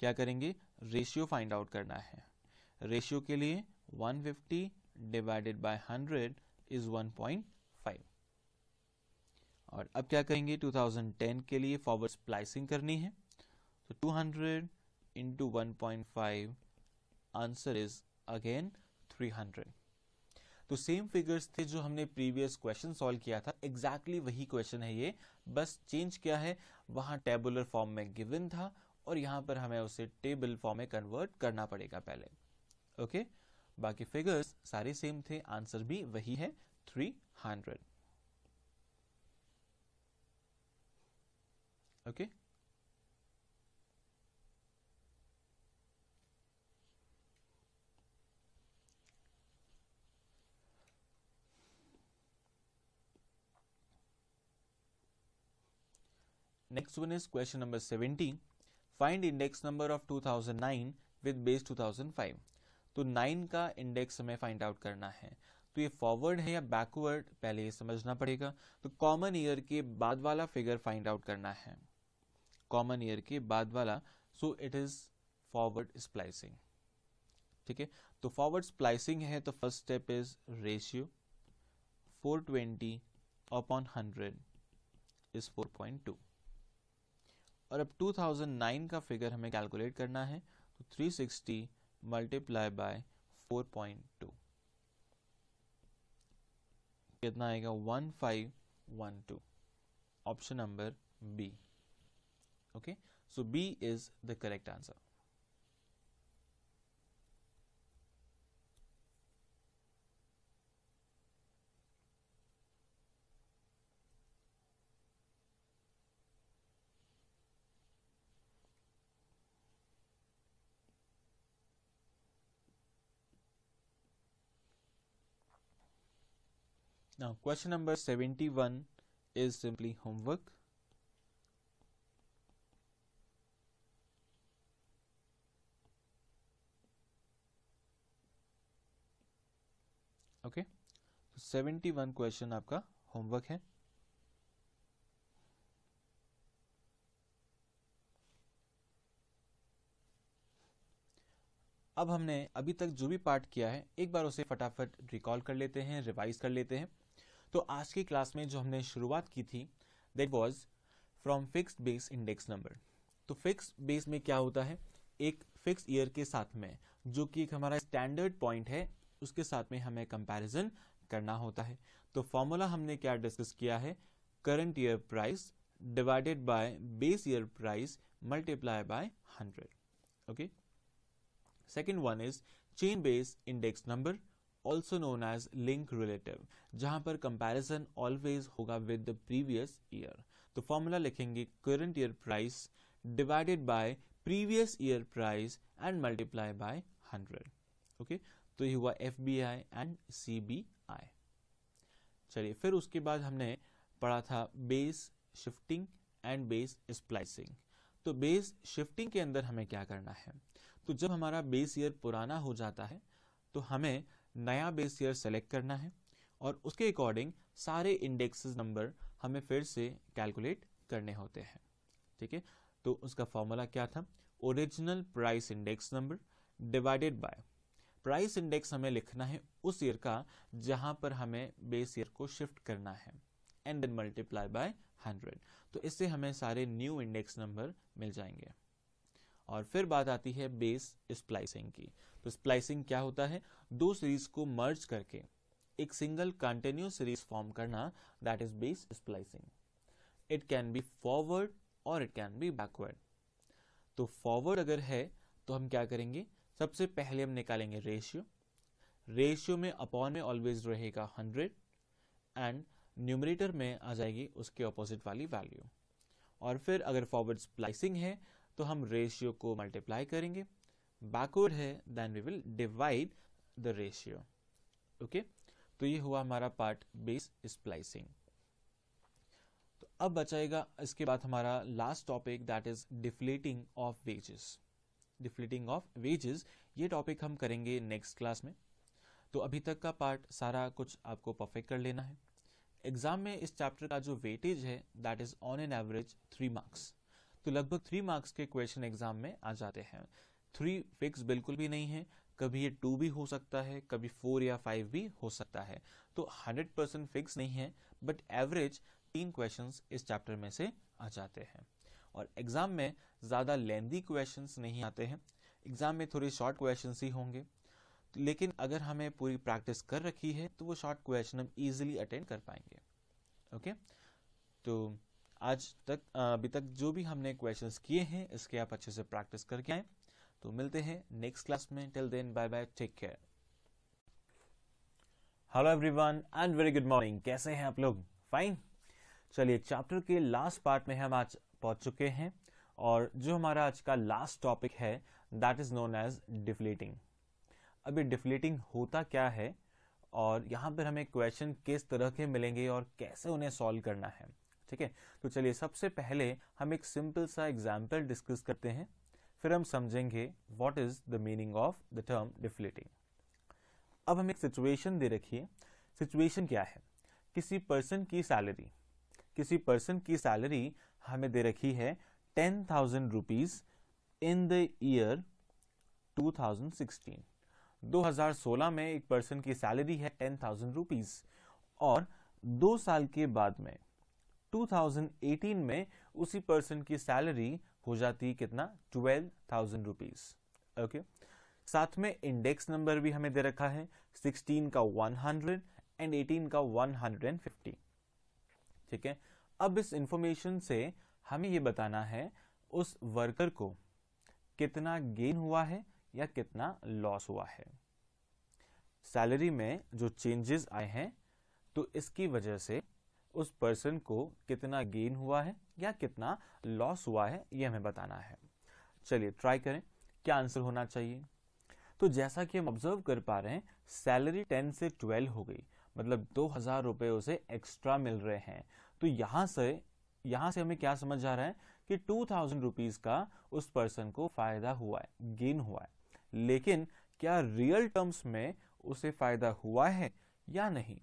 Speaker 1: क्या करेंगे रेशियो फाइंड आउट करना है रेशियो के लिए 150 डिवाइडेड बाय 100 इज 1.5 और अब क्या करेंगे 2010 के लिए फॉरवर्ड स्प्लाइसिंग करनी है तो 200 into 1.5 आंसर इज अगेन 300 तो सेम फिगर्स थे जो हमने प्रीवियस क्वेश्चन सॉल्व किया था एग्जैक्टली exactly वही क्वेश्चन है ये बस चेंज क्या है वहां टेबुलर फॉर्म में गिवन था और यहां पर हमें उसे टेबल फॉर्म में कन्वर्ट करना पड़ेगा पहले ओके okay? बाकी फिगर्स सारे सेम थे आंसर भी वही है 300 okay okay? Next one is question number 17. Find index number of 2009 with base 2005. तो 9 का इंडेक्स हमें फाइंड आउट करना है तो ये फॉरवर्ड है या बैकवर्ड पहले ये समझना पड़ेगा तो कॉमन ईयर के बाद वाला फिगर फाइंड आउट करना है कॉमन ईयर के बाद वाला so it is forward splicing ठीक है तो फॉरवर्ड स्प्लाइसिंग है तो first step is ratio 420 upon hundred is 4.2 और अब 2009 का फिगर हमें कैलकुलेट करना है तो 360 sixty multiply by four point two कितना आएगा one one five two option number B okay so B is the correct answer Now question number 71 is simply homework. Okay तो सेवेंटी वन क्वेश्चन आपका होमवर्क है अब हमने अभी तक जो भी पार्ट किया है एक बार उसे फटाफट रिकॉल कर लेते हैं रिवाइज कर लेते हैं तो आज की क्लास में जो हमने शुरुआत की थी that was from fix base index number तो फिक्स बेस में क्या होता है एक फिक्स ईयर के साथ में जो कि एक हमारा स्टैंडर्ड पॉइंट है उसके साथ में हमें कंपैरिजन करना होता है तो फॉर्मूला हमने क्या डिस्कस किया है current year price divided by base year price multiply by hundred okay second one is chain base index number also known as link relative जहां पर कंपेरिजन ऑलवेज होगा विद द प्रीवियस ईयर तो फॉर्मूला लिखेंगे current year price divided by previous year price and multiply by hundred okay तो ये हुआ F B I and C B I चलिए फिर उसके बाद हमने पढ़ा था base shifting and base splicing तो बेस शिफ्टिंग के अंदर हमें क्या करना है तो जब हमारा बेस ईयर पुराना हो जाता है तो हमें नया बेस ईयर सेलेक्ट करना है और उसके अकॉर्डिंग सारे इंडेक्सेस नंबर हमें फिर से कैलकुलेट करने होते हैं ठीक है तो उसका फॉर्मूला क्या था original price index number divided by price index हमें लिखना है उस ईयर का जहां पर हमें बेस ईयर को शिफ्ट करना है and then multiply by hundred तो इससे हमें सारे न्यू इंडेक्स नंबर मिल जाएंगे और फिर बात आती है बेस स्प्लाइसिंग की तो स्प्लाइसिंग क्या होता है दो सीरीज को मर्ज करके एक सिंगल कंटिन्यूस सीरीज फॉर्म करना that is base splicing it can be forward और इट कैन बी बैकवर्ड तो फॉरवर्ड अगर है तो हम क्या करेंगे सबसे पहले हम निकालेंगे रेशियो रेशियो में अपॉन में ऑलवेज रहेगा हंड्रेड एंड न्यूमरेटर में आ जाएगी उसके ऑपोजिट वाली वैल्यू और फिर अगर फॉरवर्ड स्प्लाइसिंग है तो हम रेशियो को मल्टीप्लाई करेंगे बैकवर्ड है then we will divide the ratio okay तो ये हुआ हमारा पार्ट बेस स्प्लाइसिंग तो अब बचाएगा इसके बाद हमारा last topic that is deflating of wages deflating of wages ये टॉपिक हम करेंगे नेक्स्ट क्लास में तो अभी तक का पार्ट सारा कुछ आपको परफेक्ट कर लेना है एग्जाम में इस चैप्टर का जो वेटेज है that is on an average three marks तो लगभग थ्री मार्क्स के क्वेश्चन एग्जाम में आ जाते हैं थ्री फिक्स बिल्कुल भी नहीं है कभी ये टू भी हो सकता है कभी फोर या फाइव भी हो सकता है तो हंड्रेड परसेंट फिक्स नहीं है बट एवरेज तीन क्वेश्चंस इस चैप्टर में से आ जाते हैं और एग्जाम में ज़्यादा लेंदी क्वेश्चंस नहीं आते हैं एग्जाम में थोड़े शॉर्ट क्वेश्चंस ही होंगे लेकिन अगर हमें पूरी प्रैक्टिस कर रखी है तो वो शॉर्ट क्वेश्चन हम ईजिली अटेंड कर पाएंगे ओके तो आज तक अभी तक जो भी हमने क्वेश्चन किए हैं इसके आप अच्छे से प्रैक्टिस करके आए तो मिलते हैं नेक्स्ट क्लास में till then bye bye take care hello everyone and very good morning कैसे हैं आप लोग फाइन चलिए चैप्टर के लास्ट पार्ट में हम आज पहुंच चुके हैं और जो हमारा आज का लास्ट टॉपिक है that is known as deflating अभी डिफ्लेटिंग होता क्या है और यहाँ पर हमें क्वेश्चन किस तरह के मिलेंगे और कैसे उन्हें सॉल्व करना है ठीक है तो चलिए सबसे पहले हम एक सिंपल सा एग्जाम्पल डिस्कस करते हैं फिर हम समझेंगे what is the meaning of the term deflating अब हम एक सिचुएशन दे रखिए सिचुएशन क्या है किसी पर्सन की सैलरी किसी पर्सन की सैलरी हमें दे रखी है ten thousand rupees in the year 2016 2016 में एक पर्सन की सैलरी है टेन थाउजेंड रुपीज और दो साल के बाद में 2018 में उसी पर्सन की सैलरी हो जाती है कितना ट्वेल्व थाउजेंड रुपीज ओके साथ में इंडेक्स नंबर भी हमें दे रखा है 16 का 100 एंड 18 का 150 ठीक है अब इस इंफॉर्मेशन से हमें ये बताना है उस वर्कर को कितना गेन हुआ है या कितना लॉस हुआ है सैलरी में जो चेंजेस आए हैं तो इसकी वजह से उस पर्सन को कितना गेन हुआ है या कितना लॉस हुआ है ये हमें बताना है चलिए ट्राई करें क्या आंसर होना चाहिए तो जैसा कि हम ऑब्जर्व कर पा रहे हैं सैलरी टेन से ट्वेल्व हो गई मतलब दो हजार रुपये उसे एक्स्ट्रा मिल रहे हैं तो यहाँ से यहाँ से हमें क्या समझ आ रहा है कि टू थाउजेंड रुपीज का उस पर्सन को फायदा हुआ है गेन हुआ है लेकिन क्या रियल टर्म्स में उसे फायदा हुआ है या नहीं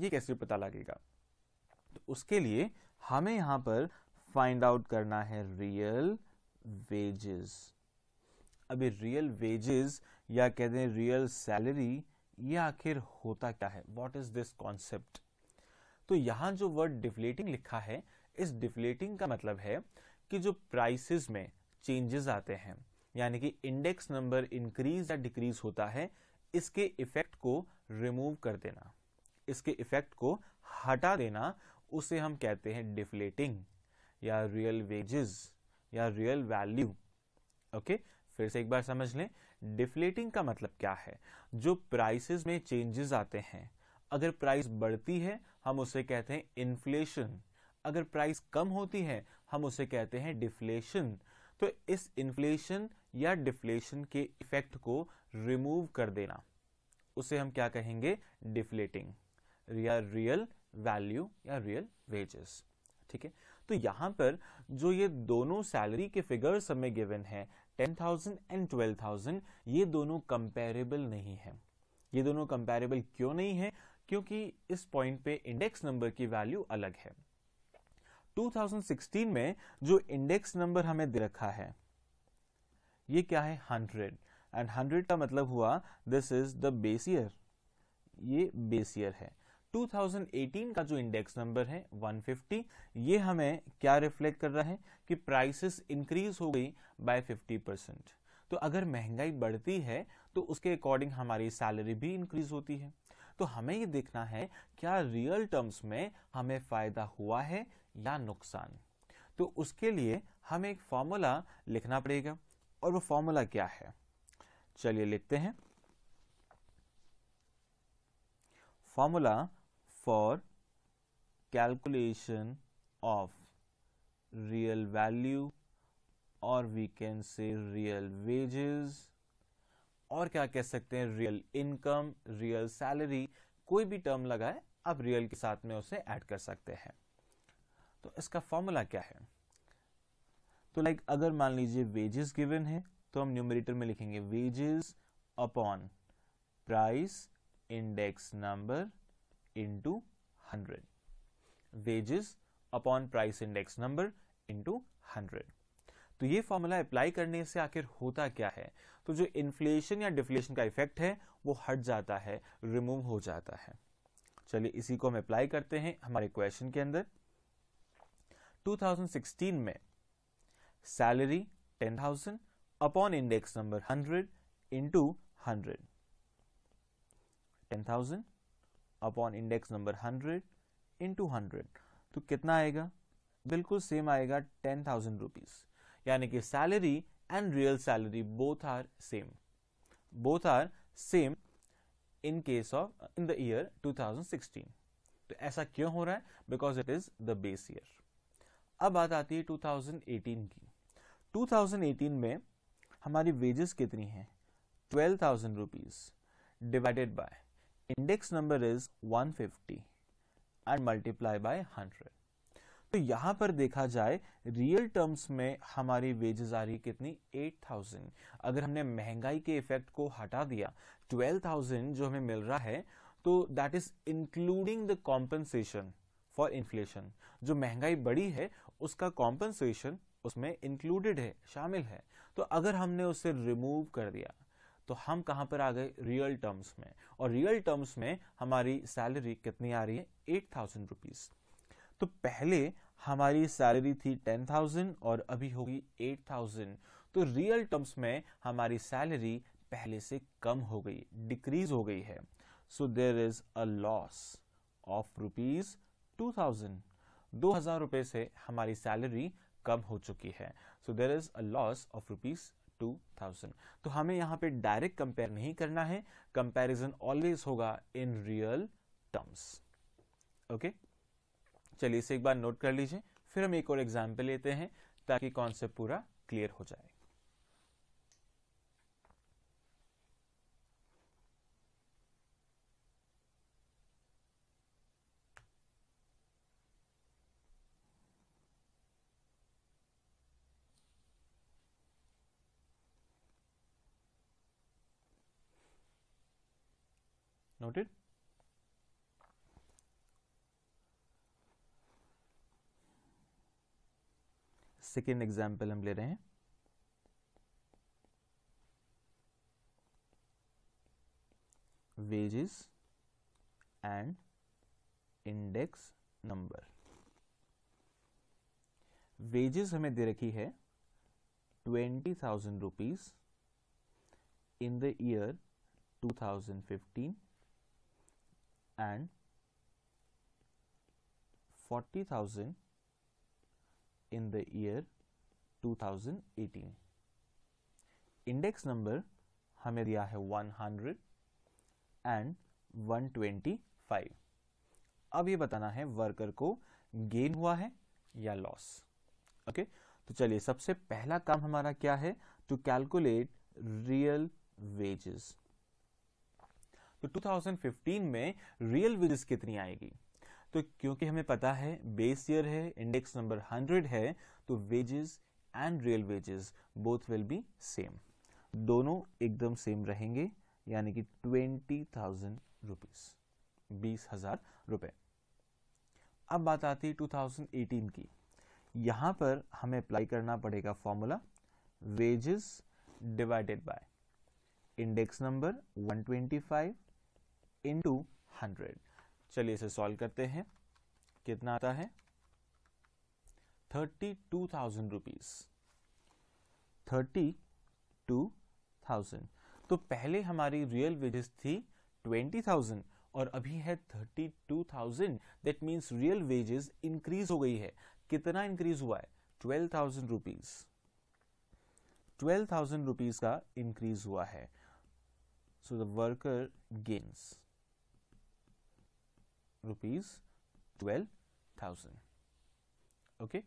Speaker 1: ये कैसे पता लगेगा तो उसके लिए हमें यहां पर फाइंड आउट करना है रियल वेजेस अभी रियल वेजेस या कहते हैं रियल सैलरी ये आखिर होता क्या है वॉट इज दिस कॉन्सेप्ट तो यहाँ जो वर्ड डिफ्लेटिंग लिखा है इस डिफ्लेटिंग का मतलब है कि जो प्राइसेस में चेंजेस आते हैं यानी कि इंडेक्स नंबर इंक्रीज या डिक्रीज होता है इसके इफेक्ट को रिमूव कर देना इसके इफेक्ट को हटा देना उसे हम कहते हैं डिफ्लेटिंग या रियल वेजेस या रियल वैल्यू ओके फिर से एक बार समझ लें डिफ्लेटिंग का मतलब क्या है जो प्राइसेस में चेंजेस आते हैं अगर प्राइस बढ़ती है हम उसे कहते हैं इन्फ्लेशन अगर प्राइस कम होती है हम उसे कहते हैं डिफ्लेशन तो इस इन्फ्लेशन या डिफ्लेशन के इफेक्ट को रिमूव कर देना उसे हम क्या कहेंगे डिफ्लेटिंग या रियल वैल्यू या रियल वेजेस ठीक है तो यहाँ पर जो ये दोनों सैलरी के फिगर्स हमें गिवन है ten thousand and twelve thousand ये दोनों कंपेरेबल नहीं है ये दोनों कंपेरेबल क्यों नहीं है क्योंकि इस पॉइंट पे इंडेक्स नंबर की वैल्यू अलग है 2016 में जो इंडेक्स नंबर हमें दे रखा है ये क्या है 100 एंड 100 का मतलब हुआ दिस इज द बेसियर ये बेसियर है 2018 का जो इंडेक्स नंबर है 150 ये हमें क्या रिफ्लेक्ट कर रहा है कि प्राइसेस इंक्रीज हो गई बाय 50 परसेंट तो अगर महंगाई बढ़ती है तो उसके अकॉर्डिंग हमारी सैलरी भी इंक्रीज होती है तो हमें ये देखना है क्या रियल टर्म्स में हमें फायदा हुआ है या नुकसान तो उसके लिए हमें एक फॉर्मूला लिखना पड़ेगा और वो फॉर्मूला क्या है चलिए लिखते हैं formula for calculation of real value or we can say real wages और क्या कह सकते हैं रियल इनकम रियल सैलरी कोई भी टर्म लगाए आप रियल के साथ में उसे ऐड कर सकते हैं तो इसका फॉर्मूला क्या है तो लाइक अगर मान लीजिए वेजेस गिवन है तो हम न्यूमरेटर में लिखेंगे wages upon price index number into 100 wages upon price index number into hundred तो ये फॉर्मूला अप्लाई करने से आखिर होता क्या है तो जो इन्फ्लेशन या डिफ्लेशन का इफेक्ट है वो हट जाता है रिमूव हो जाता है चलिए इसी को हम अप्लाई करते हैं हमारे क्वेश्चन के अंदर 2016 में salary 10,000 upon index number 100 into 100 10,000 upon index number hundred into hundred तो कितना आएगा बिल्कुल सेम आएगा टेन थाउजेंड रुपीज यानी कि salary and real salary both are same both are same in case of in the year 2016 तो ऐसा क्यों हो रहा है because it is the base year अब बात आती है 2018 की 2018 में हमारी वेजेस कितनी है twelve thousand rupees divided by index number is 150 and multiply by 100. तो यहां पर देखा जाए रियल टर्म्स में हमारी वेजेस आ रही कितनी 8000 अगर हमने महंगाई के इफेक्ट को हटा दिया 12000 जो हमें मिल रहा है तो that is including the compensation for inflation जो महंगाई बड़ी है उसका कॉम्पनसेशन उसमें इंक्लूडेड है शामिल है तो अगर हमने उसे रिमूव कर दिया तो हम कहाँ पर आ गए रियल टर्म्स में और रियल टर्म्स में हमारी सैलरी कितनी आ रही है एट थाउजेंड रुपीज तो पहले हमारी सैलरी थी टेन थाउजेंड और अभी होगी एट थाउजेंड तो रियल टर्म्स में हमारी सैलरी पहले से कम हो गई डिक्रीज हो गई है so there is a loss of rupees two thousand दो हजार रुपये से हमारी सैलरी कम हो चुकी है so there is a loss of rupees two thousand तो हमें यहाँ पे डायरेक्ट कंपेयर नहीं करना है कंपैरिजन ऑलवेज होगा इन रियल टर्म्स ओके चलिए इसे एक बार नोट कर लीजिए फिर हम एक और एग्जाम्पल लेते हैं ताकि कॉन्सेप्ट पूरा क्लियर हो जाए noted सेकेंड एग्जाम्पल हम ले रहे हैं wages and index number wages हमें दे रखी है twenty thousand rupees in the year two thousand fifteen and 40,000 in the year 2018 index number हमें दिया है 100 एंड 125 अब ये बताना है वर्कर को गेन हुआ है या लॉस ओके okay? तो चलिए सबसे पहला काम हमारा क्या है टू कैलकुलेट रियल वेजेस तो 2015 में रियल वेजेस कितनी आएगी तो क्योंकि हमें पता है बेस ईयर है इंडेक्स नंबर 100 है तो wages and real wages both will be same दोनों एकदम सेम रहेंगे यानी कि ट्वेंटी थाउजेंड रुपीज बीस हजार रुपए अब बात आती है 2018 की यहां पर हमें अप्लाई करना पड़ेगा formula wages divided by index number 125 into hundred चलिए इसे सॉल्व करते हैं कितना आता है thirty two thousand rupees thirty two thousand तो पहले हमारी रियल वेजेस थी ट्वेंटी थाउजेंड और अभी है thirty two thousand that means real wages increase हो गई है कितना इंक्रीज हुआ है twelve thousand rupees twelve thousand rupees का इंक्रीज हुआ है so the worker gains rupees twelve thousand okay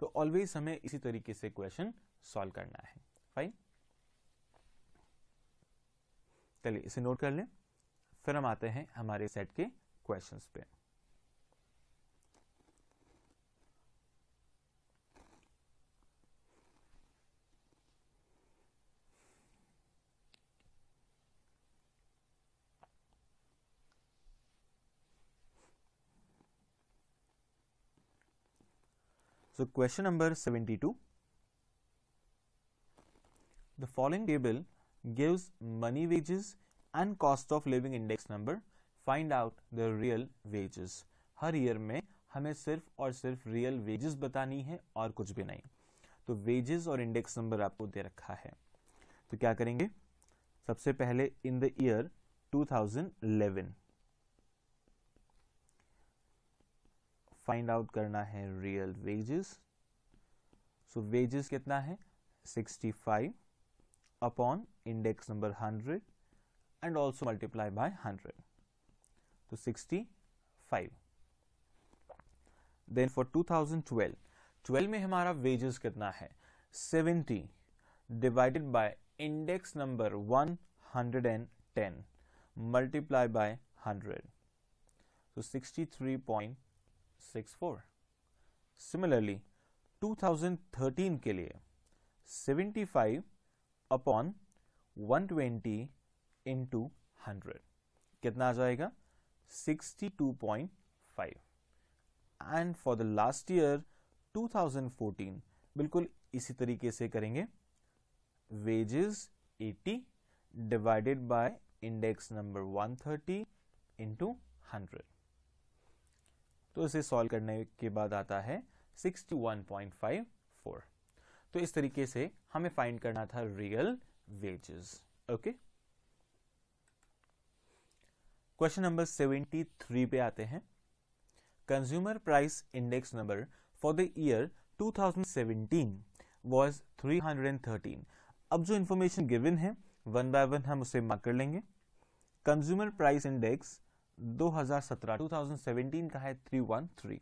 Speaker 1: तो ऑलवेज हमें इसी तरीके से क्वेश्चन सॉल्व करना है फाइन चलिए इसे नोट कर लें फिर हम आते हैं हमारे सेट के क्वेश्चंस पे So question number 72. The following table gives money wages and cost of living index number. Find out the real wages. हर ईयर में हमें सिर्फ और सिर्फ रियल वेजेस बतानी है और कुछ भी नहीं तो वेजेस और इंडेक्स नंबर आपको दे रखा है तो क्या करेंगे सबसे पहले in the year 2011 find out करना है रियल वेजेस सो वेजेस कितना है 65 upon index number 100 and also multiply by 100 तो 65 देन फॉर 2012 12 में हमारा वेजेस कितना है 70 divided by index number 110 multiply by 100 three point 64 similarly 2013 के लिए 75 अपॉन 120 इनटू 100 कितना आ जाएगा 62.5 and for the last year 2014 बिल्कुल इसी तरीके से करेंगे wages 80 divided by index number 130 into hundred तो इसे सॉल्व करने के बाद आता है 61.54 तो इस तरीके से हमें फाइंड करना था real wages okay question number 73 पे आते हैं consumer price index number for the year 2017 was 313 अब जो इंफॉर्मेशन गिवन है वन बाय वन हम उसे मार्क कर लेंगे कंज्यूमर प्राइस इंडेक्स 2017 का है 313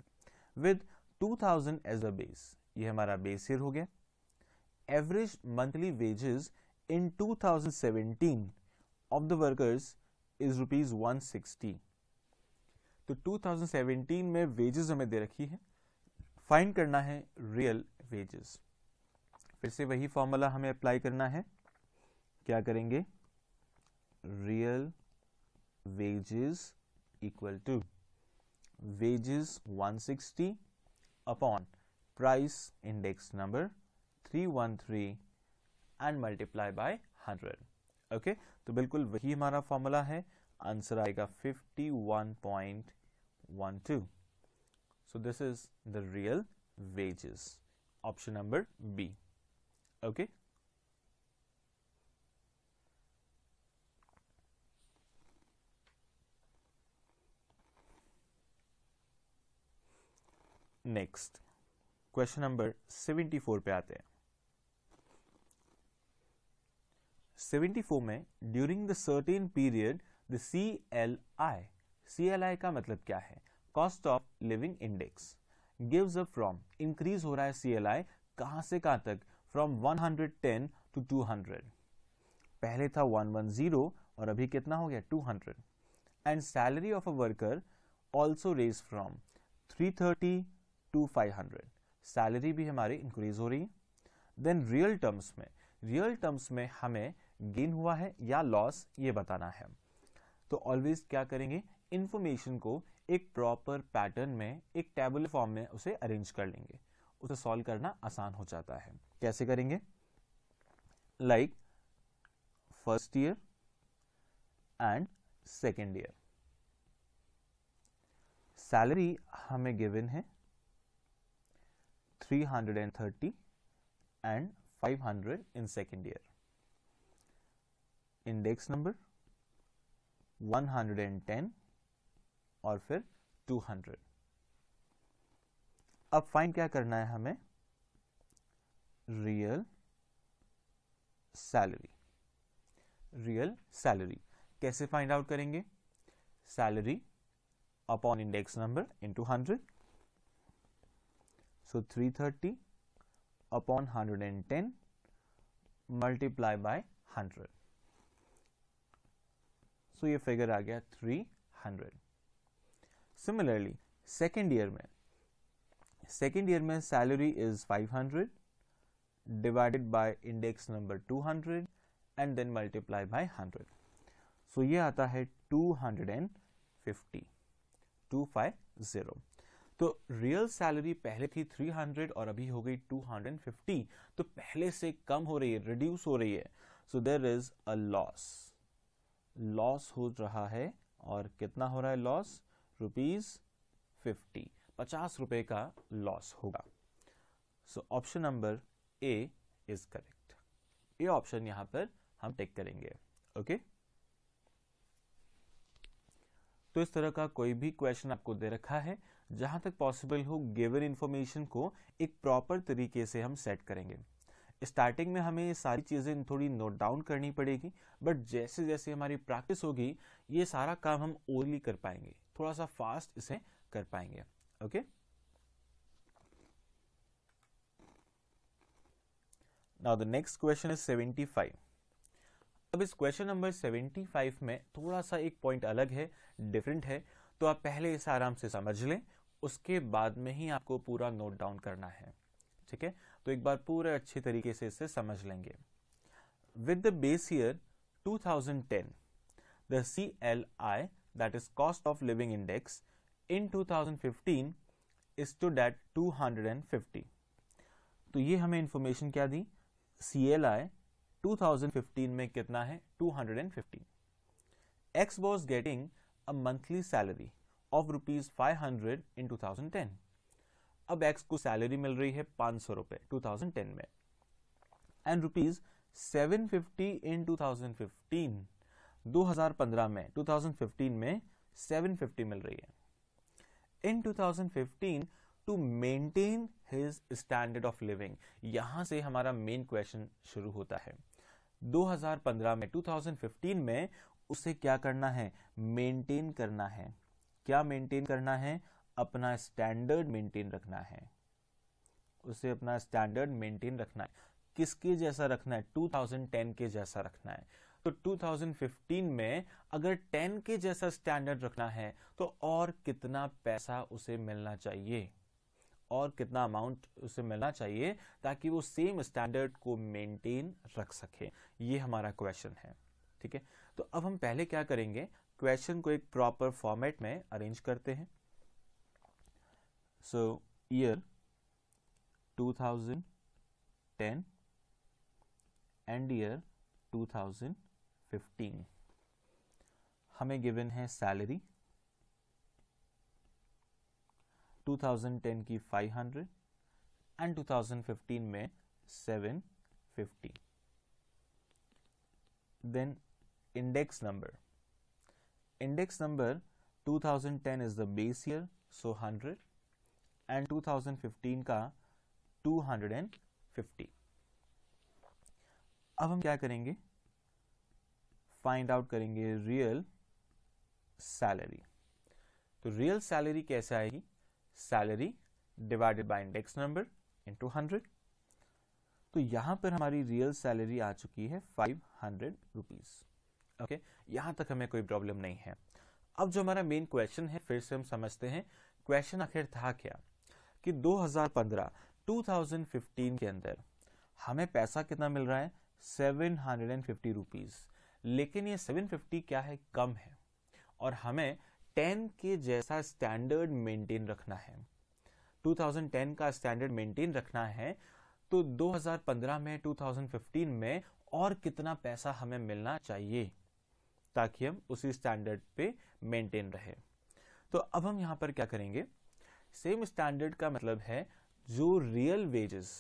Speaker 1: विद 2000 एज अ बेस ये हमारा बेस ईयर हो गया average monthly wages in 2017 of the workers is rupees 160 तो 2017 में वेजेस हमें दे रखी है फाइंड करना है रियल वेजेस फिर से वही फॉर्मूला हमें अप्लाई करना है क्या करेंगे real wages equal to wages 160 upon price index number 313 and multiply by 100 okay to bilkul wahi hamara formula hai answer aayega 51.12 so this is the real wages option number b okay next question number 74 पे आते हैं 74 में during the certain period the C L I C L I का मतलब क्या है cost of living index gives a from increase हो रहा है सी एल आई कहां से कहां तक फ्रॉम 110 टू 200 पहले था 110 और अभी कितना हो गया 200 and salary of a worker also raise from 330 to five hundred salary भी हमारी इंक्रीज हो रही है देन रियल टर्म्स में रियल टर्म्स में हमें गेन हुआ है या लॉस ये बताना है तो ऑलवेज क्या करेंगे इंफॉर्मेशन को एक प्रॉपर पैटर्न में एक टेबल फॉर्म में उसे अरेंज कर लेंगे उसे सॉल्व करना आसान हो जाता है कैसे करेंगे like first year and second year salary हमें गिवन है 330 and 500 in second year. Index number 110 और फिर 200. अब फाइंड क्या करना है हमें रियल सैलरी रियल सैलरी कैसे फाइंड आउट करेंगे salary upon index number into hundred So 330 upon 110 multiply by 100. So ye figure aa gaya 300. Similarly, second year mein second year mein salary is 500 divided by index number 200 and then multiply by 100. So ये आता है 250. 250. तो रियल सैलरी पहले थी 300 और अभी हो गई 250 तो पहले से कम हो रही है रिड्यूस हो रही है so there is a loss loss हो रहा है और कितना हो रहा है लॉस रुपीज फिफ्टी पचास रुपए का लॉस होगा so option number A is correct ये ऑप्शन यहां पर हम टेक करेंगे ओके okay? तो इस तरह का कोई भी क्वेश्चन आपको दे रखा है जहाँ तक पॉसिबल हो गिवन इन्फॉर्मेशन को एक प्रॉपर तरीके से हम सेट करेंगे स्टार्टिंग में हमें ये सारी चीज़ें थोड़ी नोट डाउन करनी पड़ेगी बट जैसे जैसे हमारी प्रैक्टिस होगी ये सारा काम हम ओरली कर पाएंगे थोड़ा सा फास्ट इसे कर पाएंगे okay now the next question is 75 अब इस क्वेश्चन नंबर 75 में थोड़ा सा एक पॉइंट अलग है डिफरेंट है तो आप पहले इसे आराम से समझ लें उसके बाद में ही आपको पूरा नोट डाउन करना है ठीक है तो एक बार पूरे अच्छे तरीके से इसे समझ लेंगे with the base year 2010, the C L I that is cost of living index in two thousand fifteen is to date two hundred and fifty तो ये हमें इंफॉर्मेशन क्या दी C L I two thousand fifteen में कितना है two hundred 250. X was getting a monthly salary of rupees five hundred in two thousand ten अब एक्स को सैलरी मिल रही है पांच सौ रुपए टू थाउजेंड टेन में and rupees seven fifty in two thousand fifteen दो हजार पंद्रह में टू थाउजेंड फिफ्टीन में सेवन फिफ्टी मिल रही है in two thousand fifteen to maintain his standard of living यहां से हमारा मेन क्वेश्चन शुरू होता है 2015 में 2015 में उसे क्या करना है मेंटेन करना है क्या मेंटेन करना है अपना स्टैंडर्ड मेंटेन रखना है उसे अपना स्टैंडर्ड मेंटेन रखना है किसके जैसा रखना है 2010 के जैसा रखना है तो 2015 में अगर 10 के जैसा स्टैंडर्ड रखना है तो और कितना पैसा उसे मिलना चाहिए और कितना अमाउंट उसे मिलना चाहिए ताकि वो सेम स्टैंडर्ड को मेंटेन रख सके ये हमारा क्वेश्चन है ठीक है तो अब हम पहले क्या करेंगे क्वेश्चन को एक प्रॉपर फॉर्मेट में अरेंज करते हैं सो ईयर 2010 एंड ईयर 2015 हमें गिवन है सैलरी 2010 की 500 एंड 2015 में 750 then index number Index number 2010 is the base year, so 100 and 2015 का 250. ab hum क्या करेंगे फाइंड आउट करेंगे रियल सैलरी तो रियल सैलरी कैसे आएगी salary divided by index number into hundred तो यहां पर हमारी रियल सैलरी आ चुकी है फाइव हंड्रेड रुपीज ओके यहाँ तक हमें कोई प्रॉब्लम नहीं है अब जो हमारा मेन क्वेश्चन है फिर से हम समझते हैं क्वेश्चन आखिर था क्या कि 2015 2015 के अंदर हमें पैसा कितना मिल रहा है seven hundred and fifty rupees लेकिन ये सेवन फिफ्टी क्या है कम है और हमें टेन के जैसा स्टैंडर्ड मेंटेन रखना है 2010 का स्टैंडर्ड मेंटेन रखना है तो 2015 में 2015 में और कितना पैसा हमें मिलना चाहिए ताकि हम उसी स्टैंडर्ड पे मेंटेन रहे तो अब हम यहाँ पर क्या करेंगे सेम स्टैंडर्ड का मतलब है जो रियल वेजेस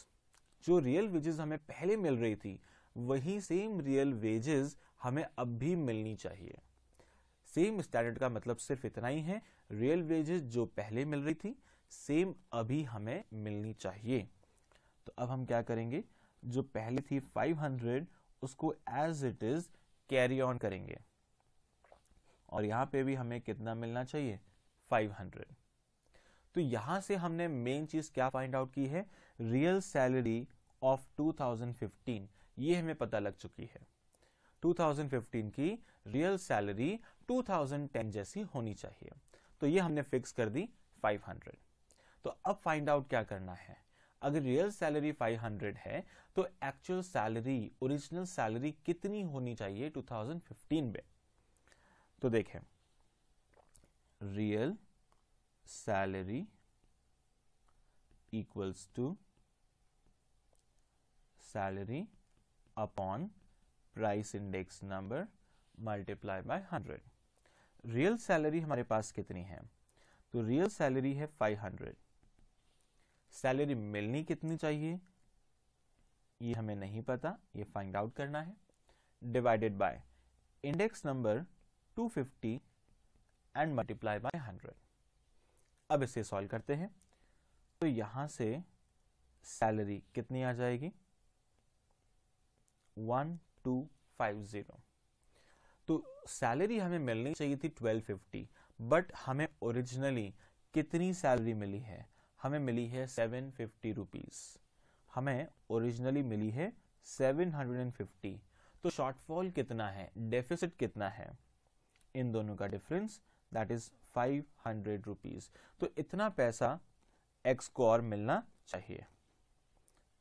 Speaker 1: जो रियल वेजेस हमें पहले मिल रही थी वही सेम रियल वेजेस हमें अब भी मिलनी चाहिए सेम स्टैंडर्ड का मतलब सिर्फ इतना ही है रियल वेजेस जो पहले मिल रही थी सेम अभी हमें मिलनी चाहिए तो अब हम क्या करेंगे जो पहले थी 500 उसको as it is carry on करेंगे और यहाँ पे भी हमें कितना मिलना चाहिए 500 तो यहाँ से हमने मेन चीज़ क्या फाइंड आउट की है रियल सैलरी ऑफ 2015 ये हमें पता लग चुकी है 2015 की रियल सैलरी 2010 जैसी होनी चाहिए तो ये हमने फिक्स कर दी 500 तो अब फाइंड आउट क्या करना है अगर रियल सैलरी 500 है तो एक्चुअल सैलरी ओरिजिनल सैलरी कितनी होनी चाहिए 2015 में तो देखें real salary equals to salary upon price index number multiply by hundred real salary हमारे पास कितनी है तो रियल सैलरी है फाइव हंड्रेड सैलरी मिलनी कितनी चाहिए ये हमें नहीं पता ये फाइंड आउट करना है divided by index number 250 and multiply by 100 अब इसे सॉल्व करते हैं तो यहां से सैलरी कितनी आ जाएगी 1250 तो सैलरी हमें मिलनी चाहिए थी 1250 बट हमें ओरिजिनली कितनी सैलरी मिली है हमें मिली है 750 फिफ्टी हमें ओरिजिनली मिली है 750 तो शॉर्टफॉल कितना है डेफिसिट कितना है इन दोनों का difference that is five hundred rupees तो इतना पैसा एक्स को और मिलना चाहिए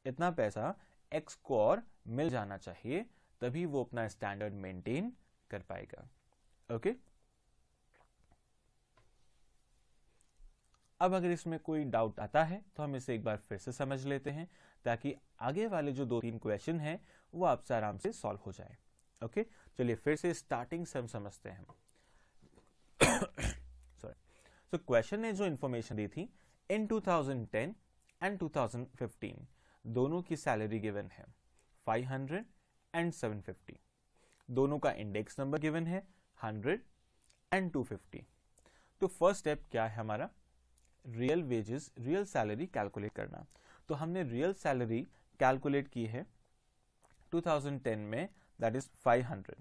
Speaker 1: इतना पैसा एक्स को और मिल जाना चाहिए तभी वो अपना स्टैंडर्ड मेंटेन कर पाएगा ओके अब अगर इसमें कोई डाउट आता है तो हम इसे एक बार फिर से समझ लेते हैं ताकि आगे वाले जो दो तीन क्वेश्चन हैं वो आपसे आराम से सॉल्व हो जाए ओके चलिए फिर से स्टार्टिंग से हम समझते हैं सॉरी सो क्वेश्चन ने जो इन्फॉर्मेशन दी थी इन 2010 एंड 2015 दोनों की सैलरी गिवन है 500 एंड 750 दोनों का इंडेक्स नंबर गिवन है 100 एंड 250 तो फर्स्ट स्टेप क्या है हमारा real wages real salary calculate करना तो हमने रियल सैलरी कैलकुलेट की है 2010 में दैट इज 500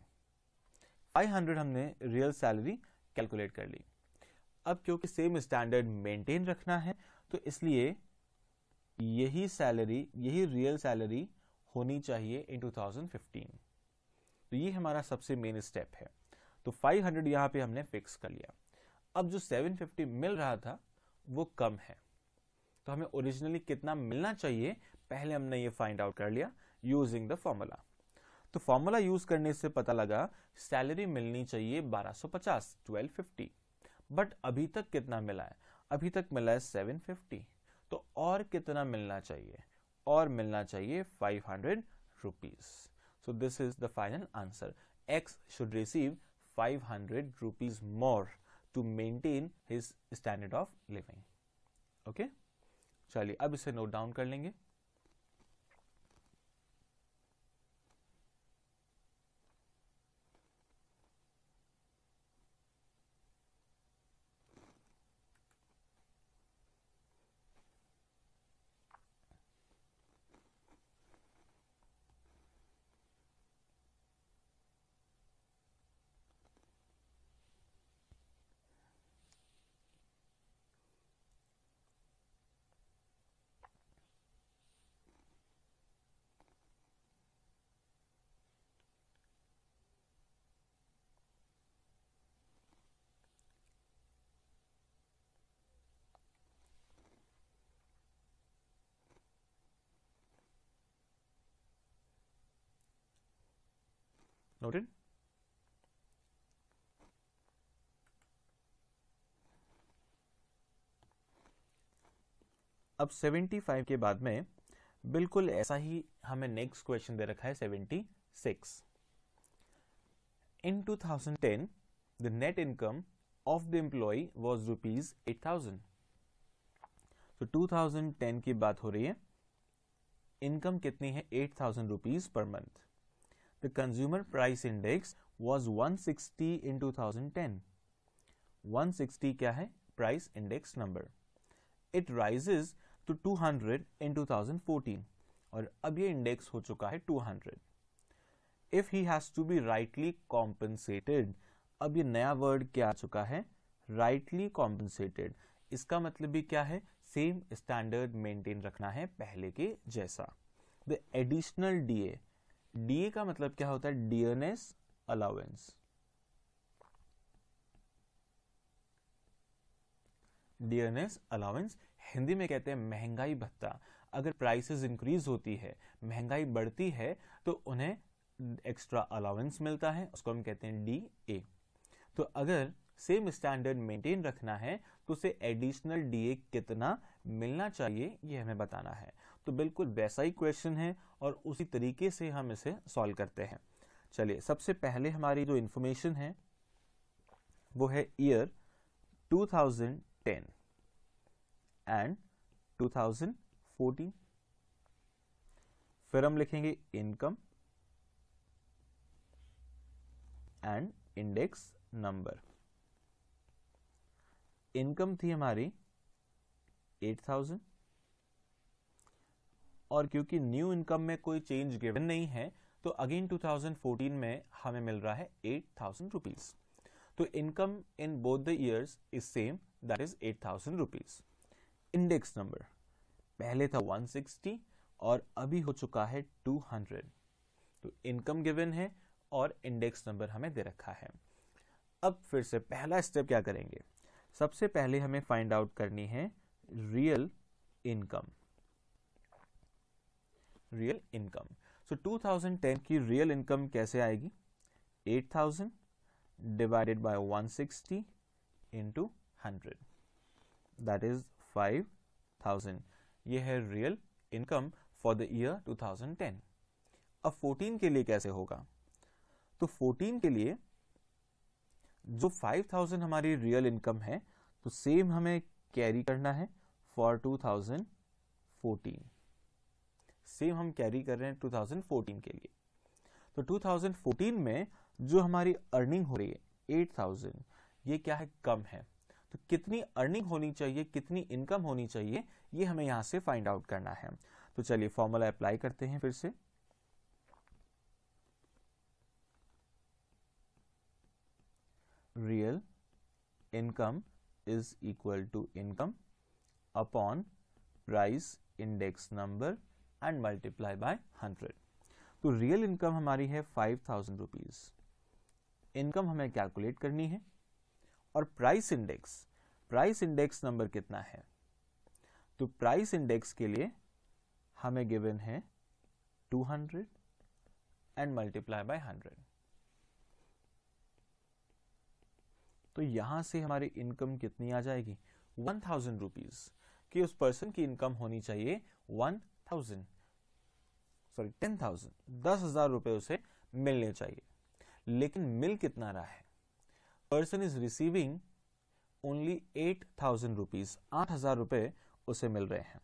Speaker 1: 500 हमने रियल सैलरी कैलकुलेट कर ली अब क्योंकि सेम स्टैंडर्ड मेंटेन रखना है तो इसलिए यही सैलरी यही रियल सैलरी होनी चाहिए इन 2015 तो ये हमारा सबसे मेन स्टेप है तो 500 हंड्रेड यहाँ पे हमने फिक्स कर लिया अब जो 750 मिल रहा था वो कम है तो हमें ओरिजिनली कितना मिलना चाहिए पहले हमने ये फाइंड आउट कर लिया यूजिंग द फॉर्मूला तो फॉर्मूला यूज करने से पता लगा सैलरी मिलनी चाहिए 1250 1250 बट अभी तक कितना मिला है अभी तक मिला है 750 तो और कितना मिलना चाहिए और मिलना चाहिए 500 hundred rupees so this is the final answer X should receive 500 hundred rupees more to maintain his standard of living okay चलिए अब इसे नोट डाउन कर लेंगे Noted. अब 75 के बाद में बिल्कुल ऐसा ही हमें नेक्स्ट क्वेश्चन दे रखा है 76 in 2010 the net income of the employee was rupees eight thousand तो 2010 की बात हो रही है इनकम कितनी है eight thousand rupees per month the consumer price index was 160 in 2010 160 kya hai price index number it rises to 200 in 2014 aur ab ye index ho chuka hai 200 if he has to be rightly compensated ab ye naya word kya aa chuka hai rightly compensated इसका मतलब भी क्या है सेम स्टैंडर्ड मेंटेन रखना है पहले के जैसा द एडिशनल डीए डीए का मतलब क्या होता है dearness allowance dearness allowance Hindi में कहते हैं महंगाई भत्ता अगर प्राइसेस इंक्रीज होती है महंगाई बढ़ती है तो उन्हें एक्स्ट्रा अलाउेंस मिलता है उसको हम कहते हैं डी ए तो अगर सेम स्टैंडर्ड मेंटेन रखना है तो उसे एडिशनल डीए कितना मिलना चाहिए ये हमें बताना है तो बिल्कुल वैसा ही क्वेश्चन है और उसी तरीके से हम इसे सॉल्व करते हैं चलिए सबसे पहले हमारी जो इन्फॉर्मेशन है वो है ईयर 2010 एंड 2014 फिर हम लिखेंगे income and index number income थी हमारी 8000 और क्योंकि न्यू इनकम में कोई चेंज गिवन नहीं है तो अगेन 2014 में हमें मिल रहा है एट थाउजेंड रुपीज तो income in both the years is same that is eight thousand rupees index number पहले था 160 और अभी हो चुका है 200 तो इनकम गिवन है और इंडेक्स नंबर हमें दे रखा है अब फिर से पहला स्टेप क्या करेंगे सबसे पहले हमें फाइंड आउट करनी है real income real income so 2010 की रियल इनकम कैसे आएगी 8000 divided by 160 sixty into hundred that is 5000 ये है real income for the year 2010 अब 14 के लिए कैसे होगा तो 14 के लिए जो 5000 हमारी रियल इनकम है तो सेम हमें कैरी करना है फॉर 2014 सेम हम कैरी कर रहे हैं 2014 के लिए तो 2014 में जो हमारी अर्निंग हो रही है 8000 ये क्या है कम है तो कितनी अर्निंग होनी चाहिए कितनी इनकम होनी चाहिए ये हमें यहाँ से फाइंड आउट करना है तो चलिए फॉर्मूला अप्लाई करते हैं फिर से real income is equal to income upon price index number and multiply by hundred तो रियल इनकम हमारी है फाइव थाउजेंड रुपीज इनकम हमें कैलकुलेट करनी है और price index price index number कितना है तो प्राइस इंडेक्स के लिए हमें गिवन है two hundred and multiply by hundred तो यहां से हमारी इनकम कितनी आ जाएगी वन थाउजेंड रुपीज कि उस पर्सन की इनकम होनी चाहिए one thousand sorry ten thousand दस हजार रुपए उसे मिलने चाहिए लेकिन मिल कितना रहा है person is receiving only eight thousand rupees आठ हजार रुपए उसे मिल रहे हैं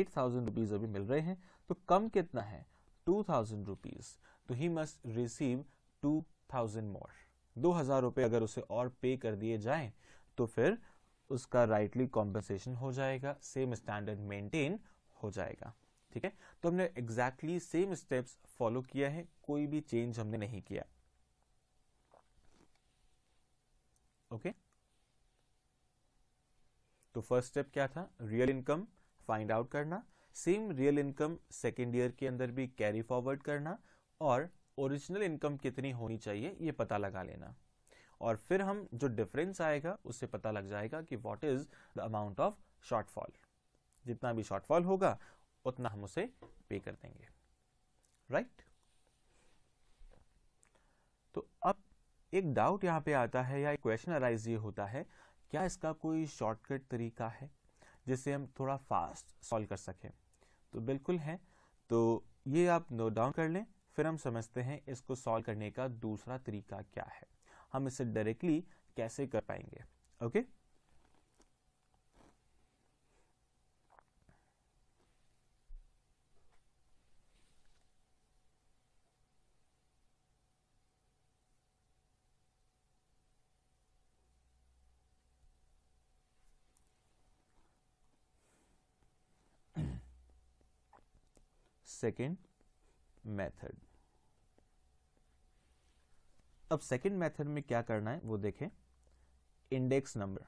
Speaker 1: एट थाउजेंड रुपीज अभी मिल रहे हैं तो कम कितना है टू थाउजेंड रुपीज तो he must receive two thousand more दो हजार रुपए अगर उसे और पे कर दिए जाए तो फिर उसका राइटली कॉम्पनसेशन हो जाएगा सेम स्टैंडर्ड मेंटेन हो जाएगा ठीक है तो हमने एग्जैक्टली सेम स्टेप्स फॉलो किया है कोई भी चेंज हमने नहीं किया ओके तो फर्स्ट स्टेप क्या था रियल इनकम फाइंड आउट करना same real income second year के अंदर भी कैरी फॉरवर्ड करना और ओरिजिनल इनकम कितनी होनी चाहिए ये पता लगा लेना और फिर हम जो डिफरेंस आएगा उससे पता लग जाएगा कि what is the amount of shortfall जितना भी शॉर्टफॉल होगा उतना हम उसे पे कर देंगे राइट तो अब एक डाउट यहाँ पे आता है या एक क्वेश्चन अराइज ये होता है क्या इसका कोई शॉर्टकट तरीका है जिससे हम थोड़ा फास्ट सॉल्व कर सकें तो बिल्कुल है तो ये आप नोट डाउन कर लें फिर हम समझते हैं इसको सॉल्व करने का दूसरा तरीका क्या है हम इसे डायरेक्टली कैसे कर पाएंगे ओके okay? सेकेंड मेथड अब सेकेंड मेथड में क्या करना है वो देखें इंडेक्स नंबर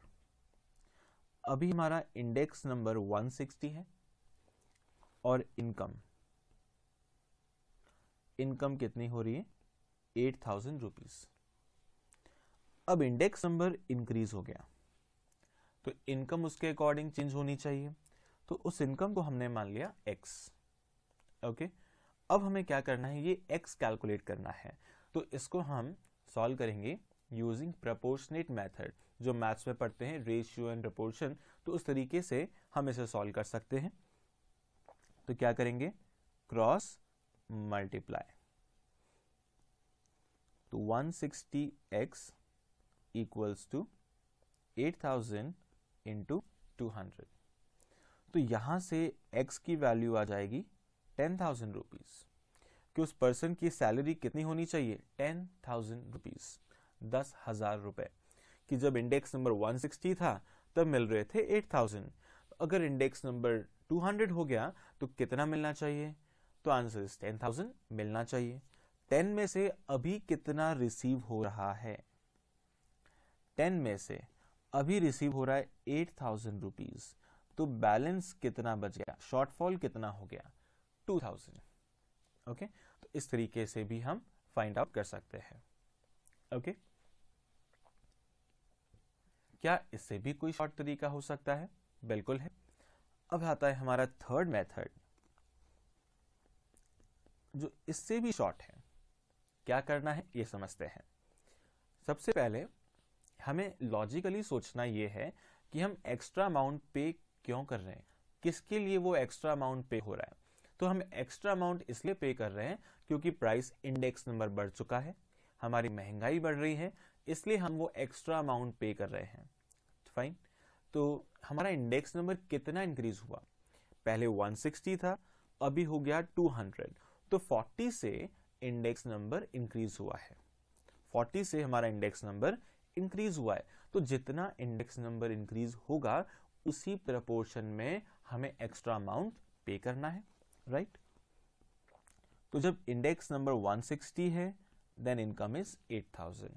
Speaker 1: अभी हमारा इंडेक्स नंबर 160 है और इनकम इनकम कितनी हो रही है एट थाउजेंड रुपीज अब इंडेक्स नंबर इंक्रीज हो गया तो इनकम उसके अकॉर्डिंग चेंज होनी चाहिए तो उस इनकम को हमने मान लिया एक्स ओके अब हमें क्या करना है ये एक्स कैलकुलेट करना है तो इसको हम सॉल्व करेंगे यूजिंग प्रपोर्शनेट मैथड जो मैथ्स में पढ़ते हैं रेशियो एंड प्रपोर्शन तो उस तरीके से हम इसे सॉल्व कर सकते हैं तो क्या करेंगे क्रॉस मल्टीप्लाई तो 160x sixty X equals to eight thousand into two hundred तो यहां से x की वैल्यू आ जाएगी टेन थाउजेंड रुपीज कि उस पर्सन की सैलरी कितनी होनी चाहिए टेन थाउजेंड रुपीज दस हजार रुपए कि जब इंडेक्स नंबर वन सिक्सटी था तब मिल रहे थे एट 8000 अगर इंडेक्स नंबर टू हंड्रेड हो गया तो कितना मिलना चाहिए तो आंसर इज थाउजेंड मिलना चाहिए टेन में से अभी कितना रिसीव हो रहा है टेन में से अभी रिसीव हो रहा है एट थाउजेंड रुपीज तो बैलेंस कितना बच गया शॉर्टफॉल कितना हो गया टू थाउजेंड ओके तो इस तरीके से भी हम फाइंड आउट कर सकते हैं ओके okay? क्या इससे भी कोई शॉर्ट तरीका हो सकता है बिल्कुल है अब आता है हमारा थर्ड मेथड जो इससे भी शॉर्ट है क्या करना है ये समझते हैं सबसे पहले हमें लॉजिकली सोचना ये है कि हम एक्स्ट्रा अमाउंट पे क्यों कर रहे हैं किसके लिए वो एक्स्ट्रा अमाउंट पे हो रहा है तो हम एक्स्ट्रा अमाउंट इसलिए पे कर रहे हैं क्योंकि प्राइस इंडेक्स नंबर बढ़ चुका है हमारी महंगाई बढ़ रही है इसलिए हम वो एक्स्ट्रा अमाउंट पे कर रहे हैं फाइन तो हमारा इंडेक्स नंबर कितना इंक्रीज हुआ पहले 160 था अभी हो गया 200 तो 40 से इंडेक्स नंबर इंक्रीज हुआ है 40 से हमारा इंडेक्स नंबर इंक्रीज हुआ है तो जितना इंडेक्स नंबर इंक्रीज होगा उसी प्रपोर्शन में हमें एक्स्ट्रा अमाउंट पे करना है राइट तो जब इंडेक्स नंबर 160 है देन इनकम इज 8000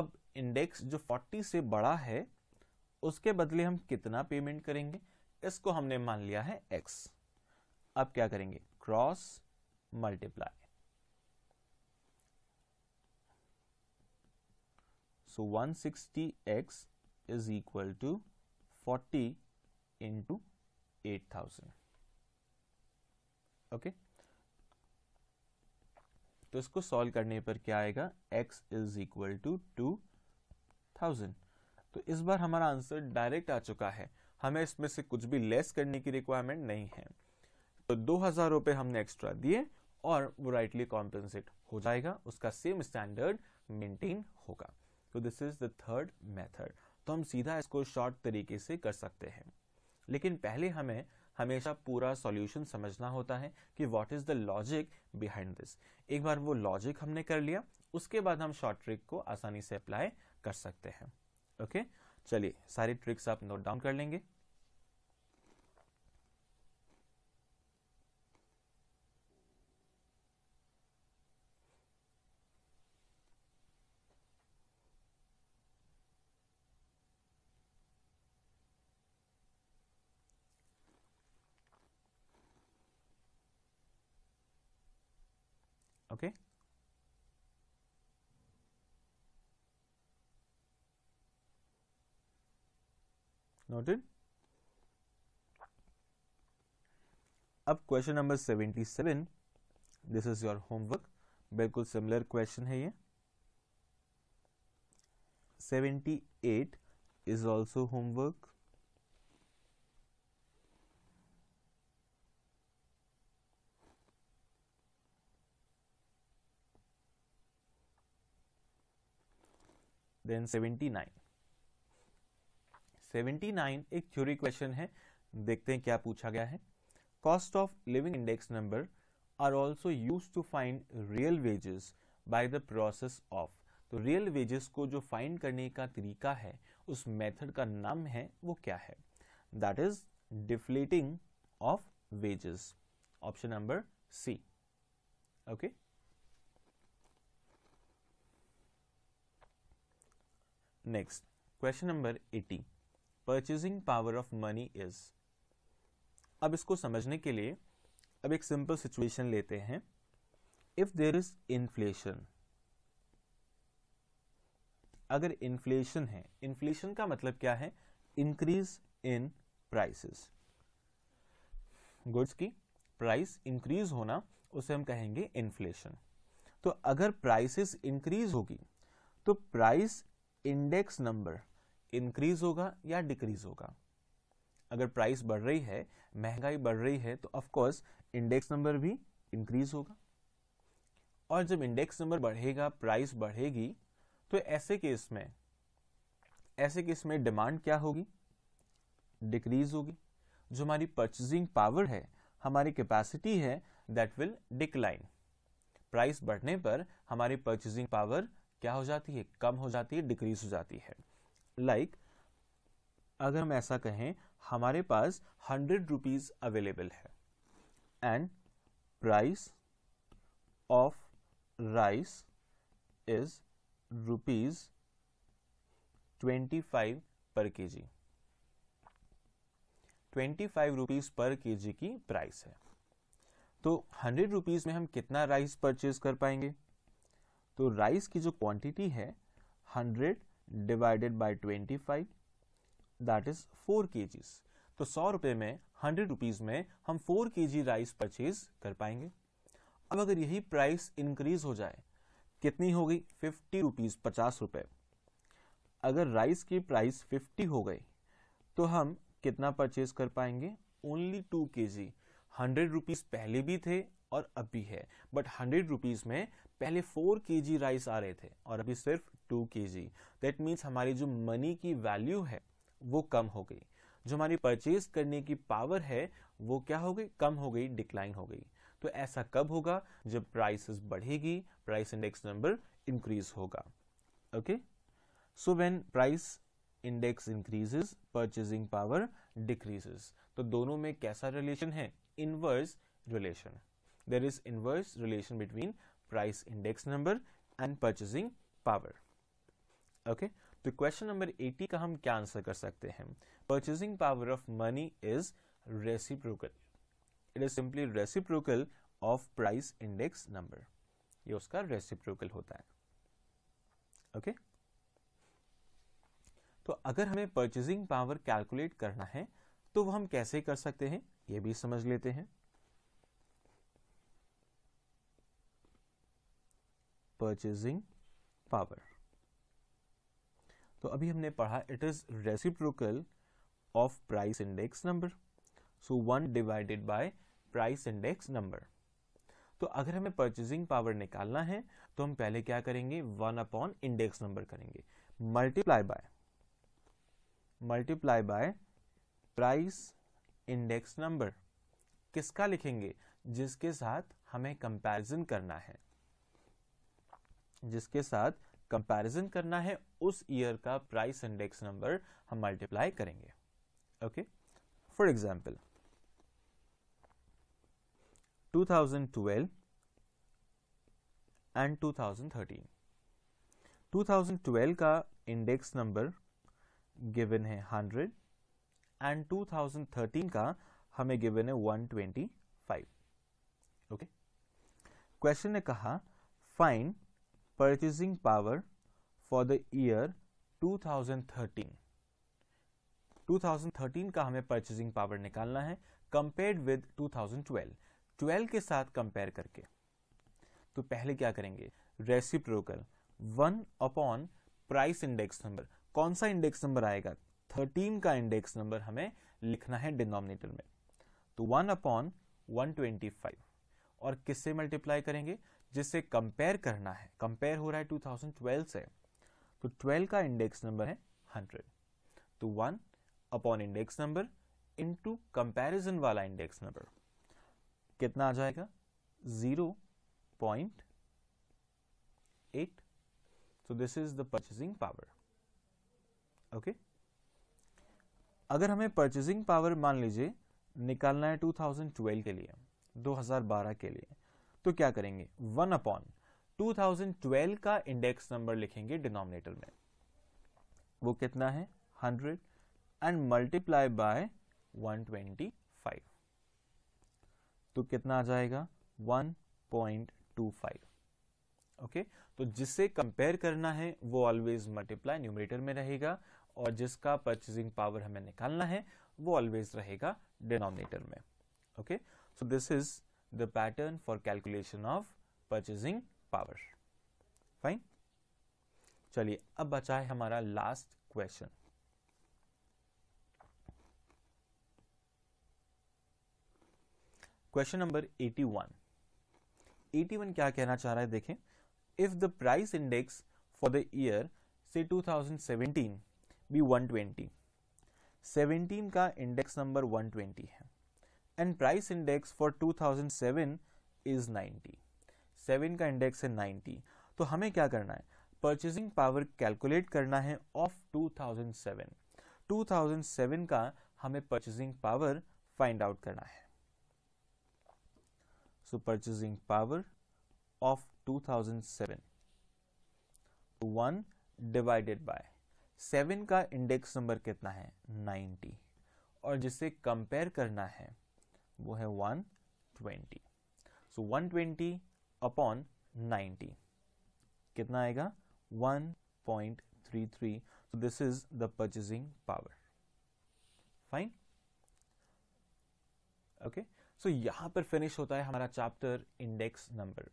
Speaker 1: अब इंडेक्स जो 40 से बड़ा है उसके बदले हम कितना पेमेंट करेंगे इसको हमने मान लिया है एक्स अब क्या करेंगे cross multiply so 160x is equal to 40 into eight thousand okay तो इसको सॉल्व करने पर क्या आएगा x is equal to two thousand तो इस बार हमारा आंसर डायरेक्ट आ चुका है हमें इसमें से कुछ भी लेस करने की रिक्वायरमेंट नहीं है तो दो हजार रुपए हमने एक्स्ट्रा दिए और वो राइटली कॉम्पेंसेट हो जाएगा उसका सेम स्टैंडर्ड मेंटेन होगा तो this is the third method तो हम सीधा इसको शॉर्ट तरीके से कर सकते हैं लेकिन पहले हमें हमेशा पूरा सॉल्यूशन समझना होता है कि what is the logic behind this एक बार वो लॉजिक हमने कर लिया उसके बाद हम शॉर्ट ट्रिक को आसानी से अप्लाई कर सकते हैं ओके चलिए सारी ट्रिक्स आप नोट डाउन कर लेंगे noted. अब question number 77 this is your homework बिल्कुल सिमिलर क्वेश्चन है ये 78 is also homework. Then 79. 79 एक थ्योरी क्वेश्चन है देखते हैं क्या पूछा गया है cost of living index number are also use to find real wages by the process of तो रियल वेजेस को जो फाइंड करने का तरीका है उस मेथड का नाम है वो क्या है that is deflating of wages option number C okay next question number 80 purchasing power of money is अब इसको समझने के लिए अब एक सिंपल सिचुएशन लेते हैं इफ देर इज इन्फ्लेशन अगर इन्फ्लेशन है इन्फ्लेशन का मतलब क्या है इंक्रीज इन प्राइसेस गुड्स की प्राइस इंक्रीज होना उसे हम कहेंगे इन्फ्लेशन तो अगर प्राइसेस इंक्रीज होगी तो प्राइस इंडेक्स नंबर इंक्रीज होगा या डिक्रीज होगा अगर प्राइस बढ़ रही है महंगाई बढ़ रही है तो ऑफकोर्स इंडेक्स नंबर भी इंक्रीज होगा और जब इंडेक्स नंबर बढ़ेगा प्राइस बढ़ेगी तो ऐसे केस में ऐसे केस में डिमांड क्या होगी डिक्रीज होगी जो हमारी परचेजिंग पावर है हमारी कैपेसिटी है दैट विल डिक्लाइन प्राइस बढ़ने पर हमारी परचेजिंग पावर क्या हो जाती है कम हो जाती है डिक्रीज हो जाती है लाइक like, अगर हम ऐसा कहें हमारे पास हंड्रेड रुपीज अवेलेबल है and price of rice is rupees twenty five per K G twenty five rupees per K जी की प्राइस है तो हंड्रेड रुपीज में हम कितना राइस परचेज कर पाएंगे तो राइस की जो क्वांटिटी है hundred divided by 25 that is four के तो सौ रुपए में हंड्रेड रुपीज़ में हम फोर के जी राइस परचेज कर पाएंगे अब अगर यही प्राइस इंक्रीज हो जाए कितनी हो गई फिफ्टी रुपीज़ पचास रुपए अगर राइस की प्राइस फिफ्टी हो गई तो हम कितना परचेज कर पाएंगे ओनली टू के जी हंड्रेड रुपीज़ पहले भी थे और अब भी है बट हंड्रेड रुपीज़ में पहले फोर के जी राइस आ रहे थे और अभी सिर्फ टू के जी दैट मीन्स हमारी जो मनी की वैल्यू है वो कम हो गई जो हमारी परचेज करने की पावर है वो क्या हो गई कम हो गई डिक्लाइन हो गई तो ऐसा कब होगा जब प्राइसेस बढ़ेगी प्राइस इंडेक्स नंबर इंक्रीज होगा okay so when price index increases purchasing power decreases तो दोनों में कैसा रिलेशन है inverse relation there is inverse relation between price index number and purchasing power okay तो क्वेश्चन नंबर 80 का हम क्या आंसर कर सकते हैं purchasing power of money is reciprocal it is simply reciprocal of price index number ये उसका रेसिप्रोकल होता है ओके okay? तो अगर हमें परचेजिंग पावर कैलकुलेट करना है तो वो हम कैसे कर सकते हैं ये भी समझ लेते हैं परचेजिंग पावर तो अभी हमने पढ़ा it is reciprocal of price index number so one divided by price index number तो अगर हमें परचेजिंग पावर निकालना है तो हम पहले क्या करेंगे वन अपॉन इंडेक्स नंबर करेंगे multiply by multiply by price index number किसका लिखेंगे जिसके साथ हमें कंपैरिजन करना है जिसके साथ कंपैरिजन करना है उस ईयर का प्राइस इंडेक्स नंबर हम मल्टीप्लाई करेंगे ओके फॉर एग्जांपल 2012 एंड 2013 2012 का इंडेक्स नंबर गिवन है 100 एंड 2013 का हमें गिवन है 125 ओके okay? क्वेश्चन ने कहा find purchasing power for the year 2013 2013 का हमें purchasing power निकालना है compared with 2012 12 के साथ compare करके तो पहले क्या करेंगे reciprocal one upon price index number कौन सा index number आएगा 13 का index number हमें लिखना है denominator में तो वन upon 125 और किससे मल्टीप्लाई करेंगे जिससे कंपेयर करना है कंपेयर हो रहा है 2012 से तो 12 का इंडेक्स नंबर है 100 तो 1 upon index number into comparison वाला इंडेक्स नंबर कितना आ जाएगा 0.8 so this is the purchasing power okay अगर हमें परचेसिंग पावर मान लीजिए निकालना है 2012 के लिए 2012 के लिए तो क्या करेंगे वन अपॉन 2012 का इंडेक्स नंबर लिखेंगे डिनोमिनेटर में वो कितना है 100 एंड मल्टीप्लाई बाय 125 तो कितना आ जाएगा 1.25 ओके okay? तो जिससे कंपेयर करना है वो ऑलवेज मल्टीप्लाई न्यूमरेटर में रहेगा और जिसका परचेजिंग पावर हमें निकालना है वो ऑलवेज रहेगा डिनोमिनेटर में okay so this is the pattern for calculation of purchasing power. Fine चलिए अब बचा है हमारा लास्ट क्वेश्चन क्वेश्चन नंबर 81 81 क्या कहना चाह रहा है देखें if the price index for the year से 2017 बी 120 17 का इंडेक्स नंबर 120 है and price index for 2007 is 90 seven का इंडेक्स है 90 तो हमें क्या करना है परचेजिंग पावर कैलकुलेट करना है ऑफ 2007 2007 का हमें परचेजिंग पावर फाइंड आउट करना है so purchasing power of 2007 one divided by seven का इंडेक्स नंबर कितना है 90 और जिसे कंपेयर करना है वो है 120 सो so, 120 अपॉन नाइनटी कितना आएगा 1.33 so this is the purchasing power fine okay so यहां पर फिनिश होता है हमारा चैप्टर इंडेक्स नंबर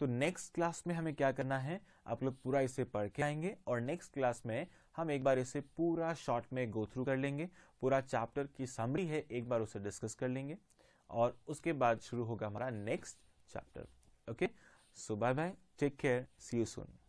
Speaker 1: तो नेक्स्ट क्लास में हमें क्या करना है आप लोग पूरा इसे पढ़ के आएंगे और नेक्स्ट क्लास में हम एक बार इसे पूरा शॉर्ट में गो थ्रू कर लेंगे पूरा चैप्टर की समरी है एक बार उसे डिस्कस कर लेंगे और उसके बाद शुरू होगा हमारा next chapter okay so bye bye take care see you soon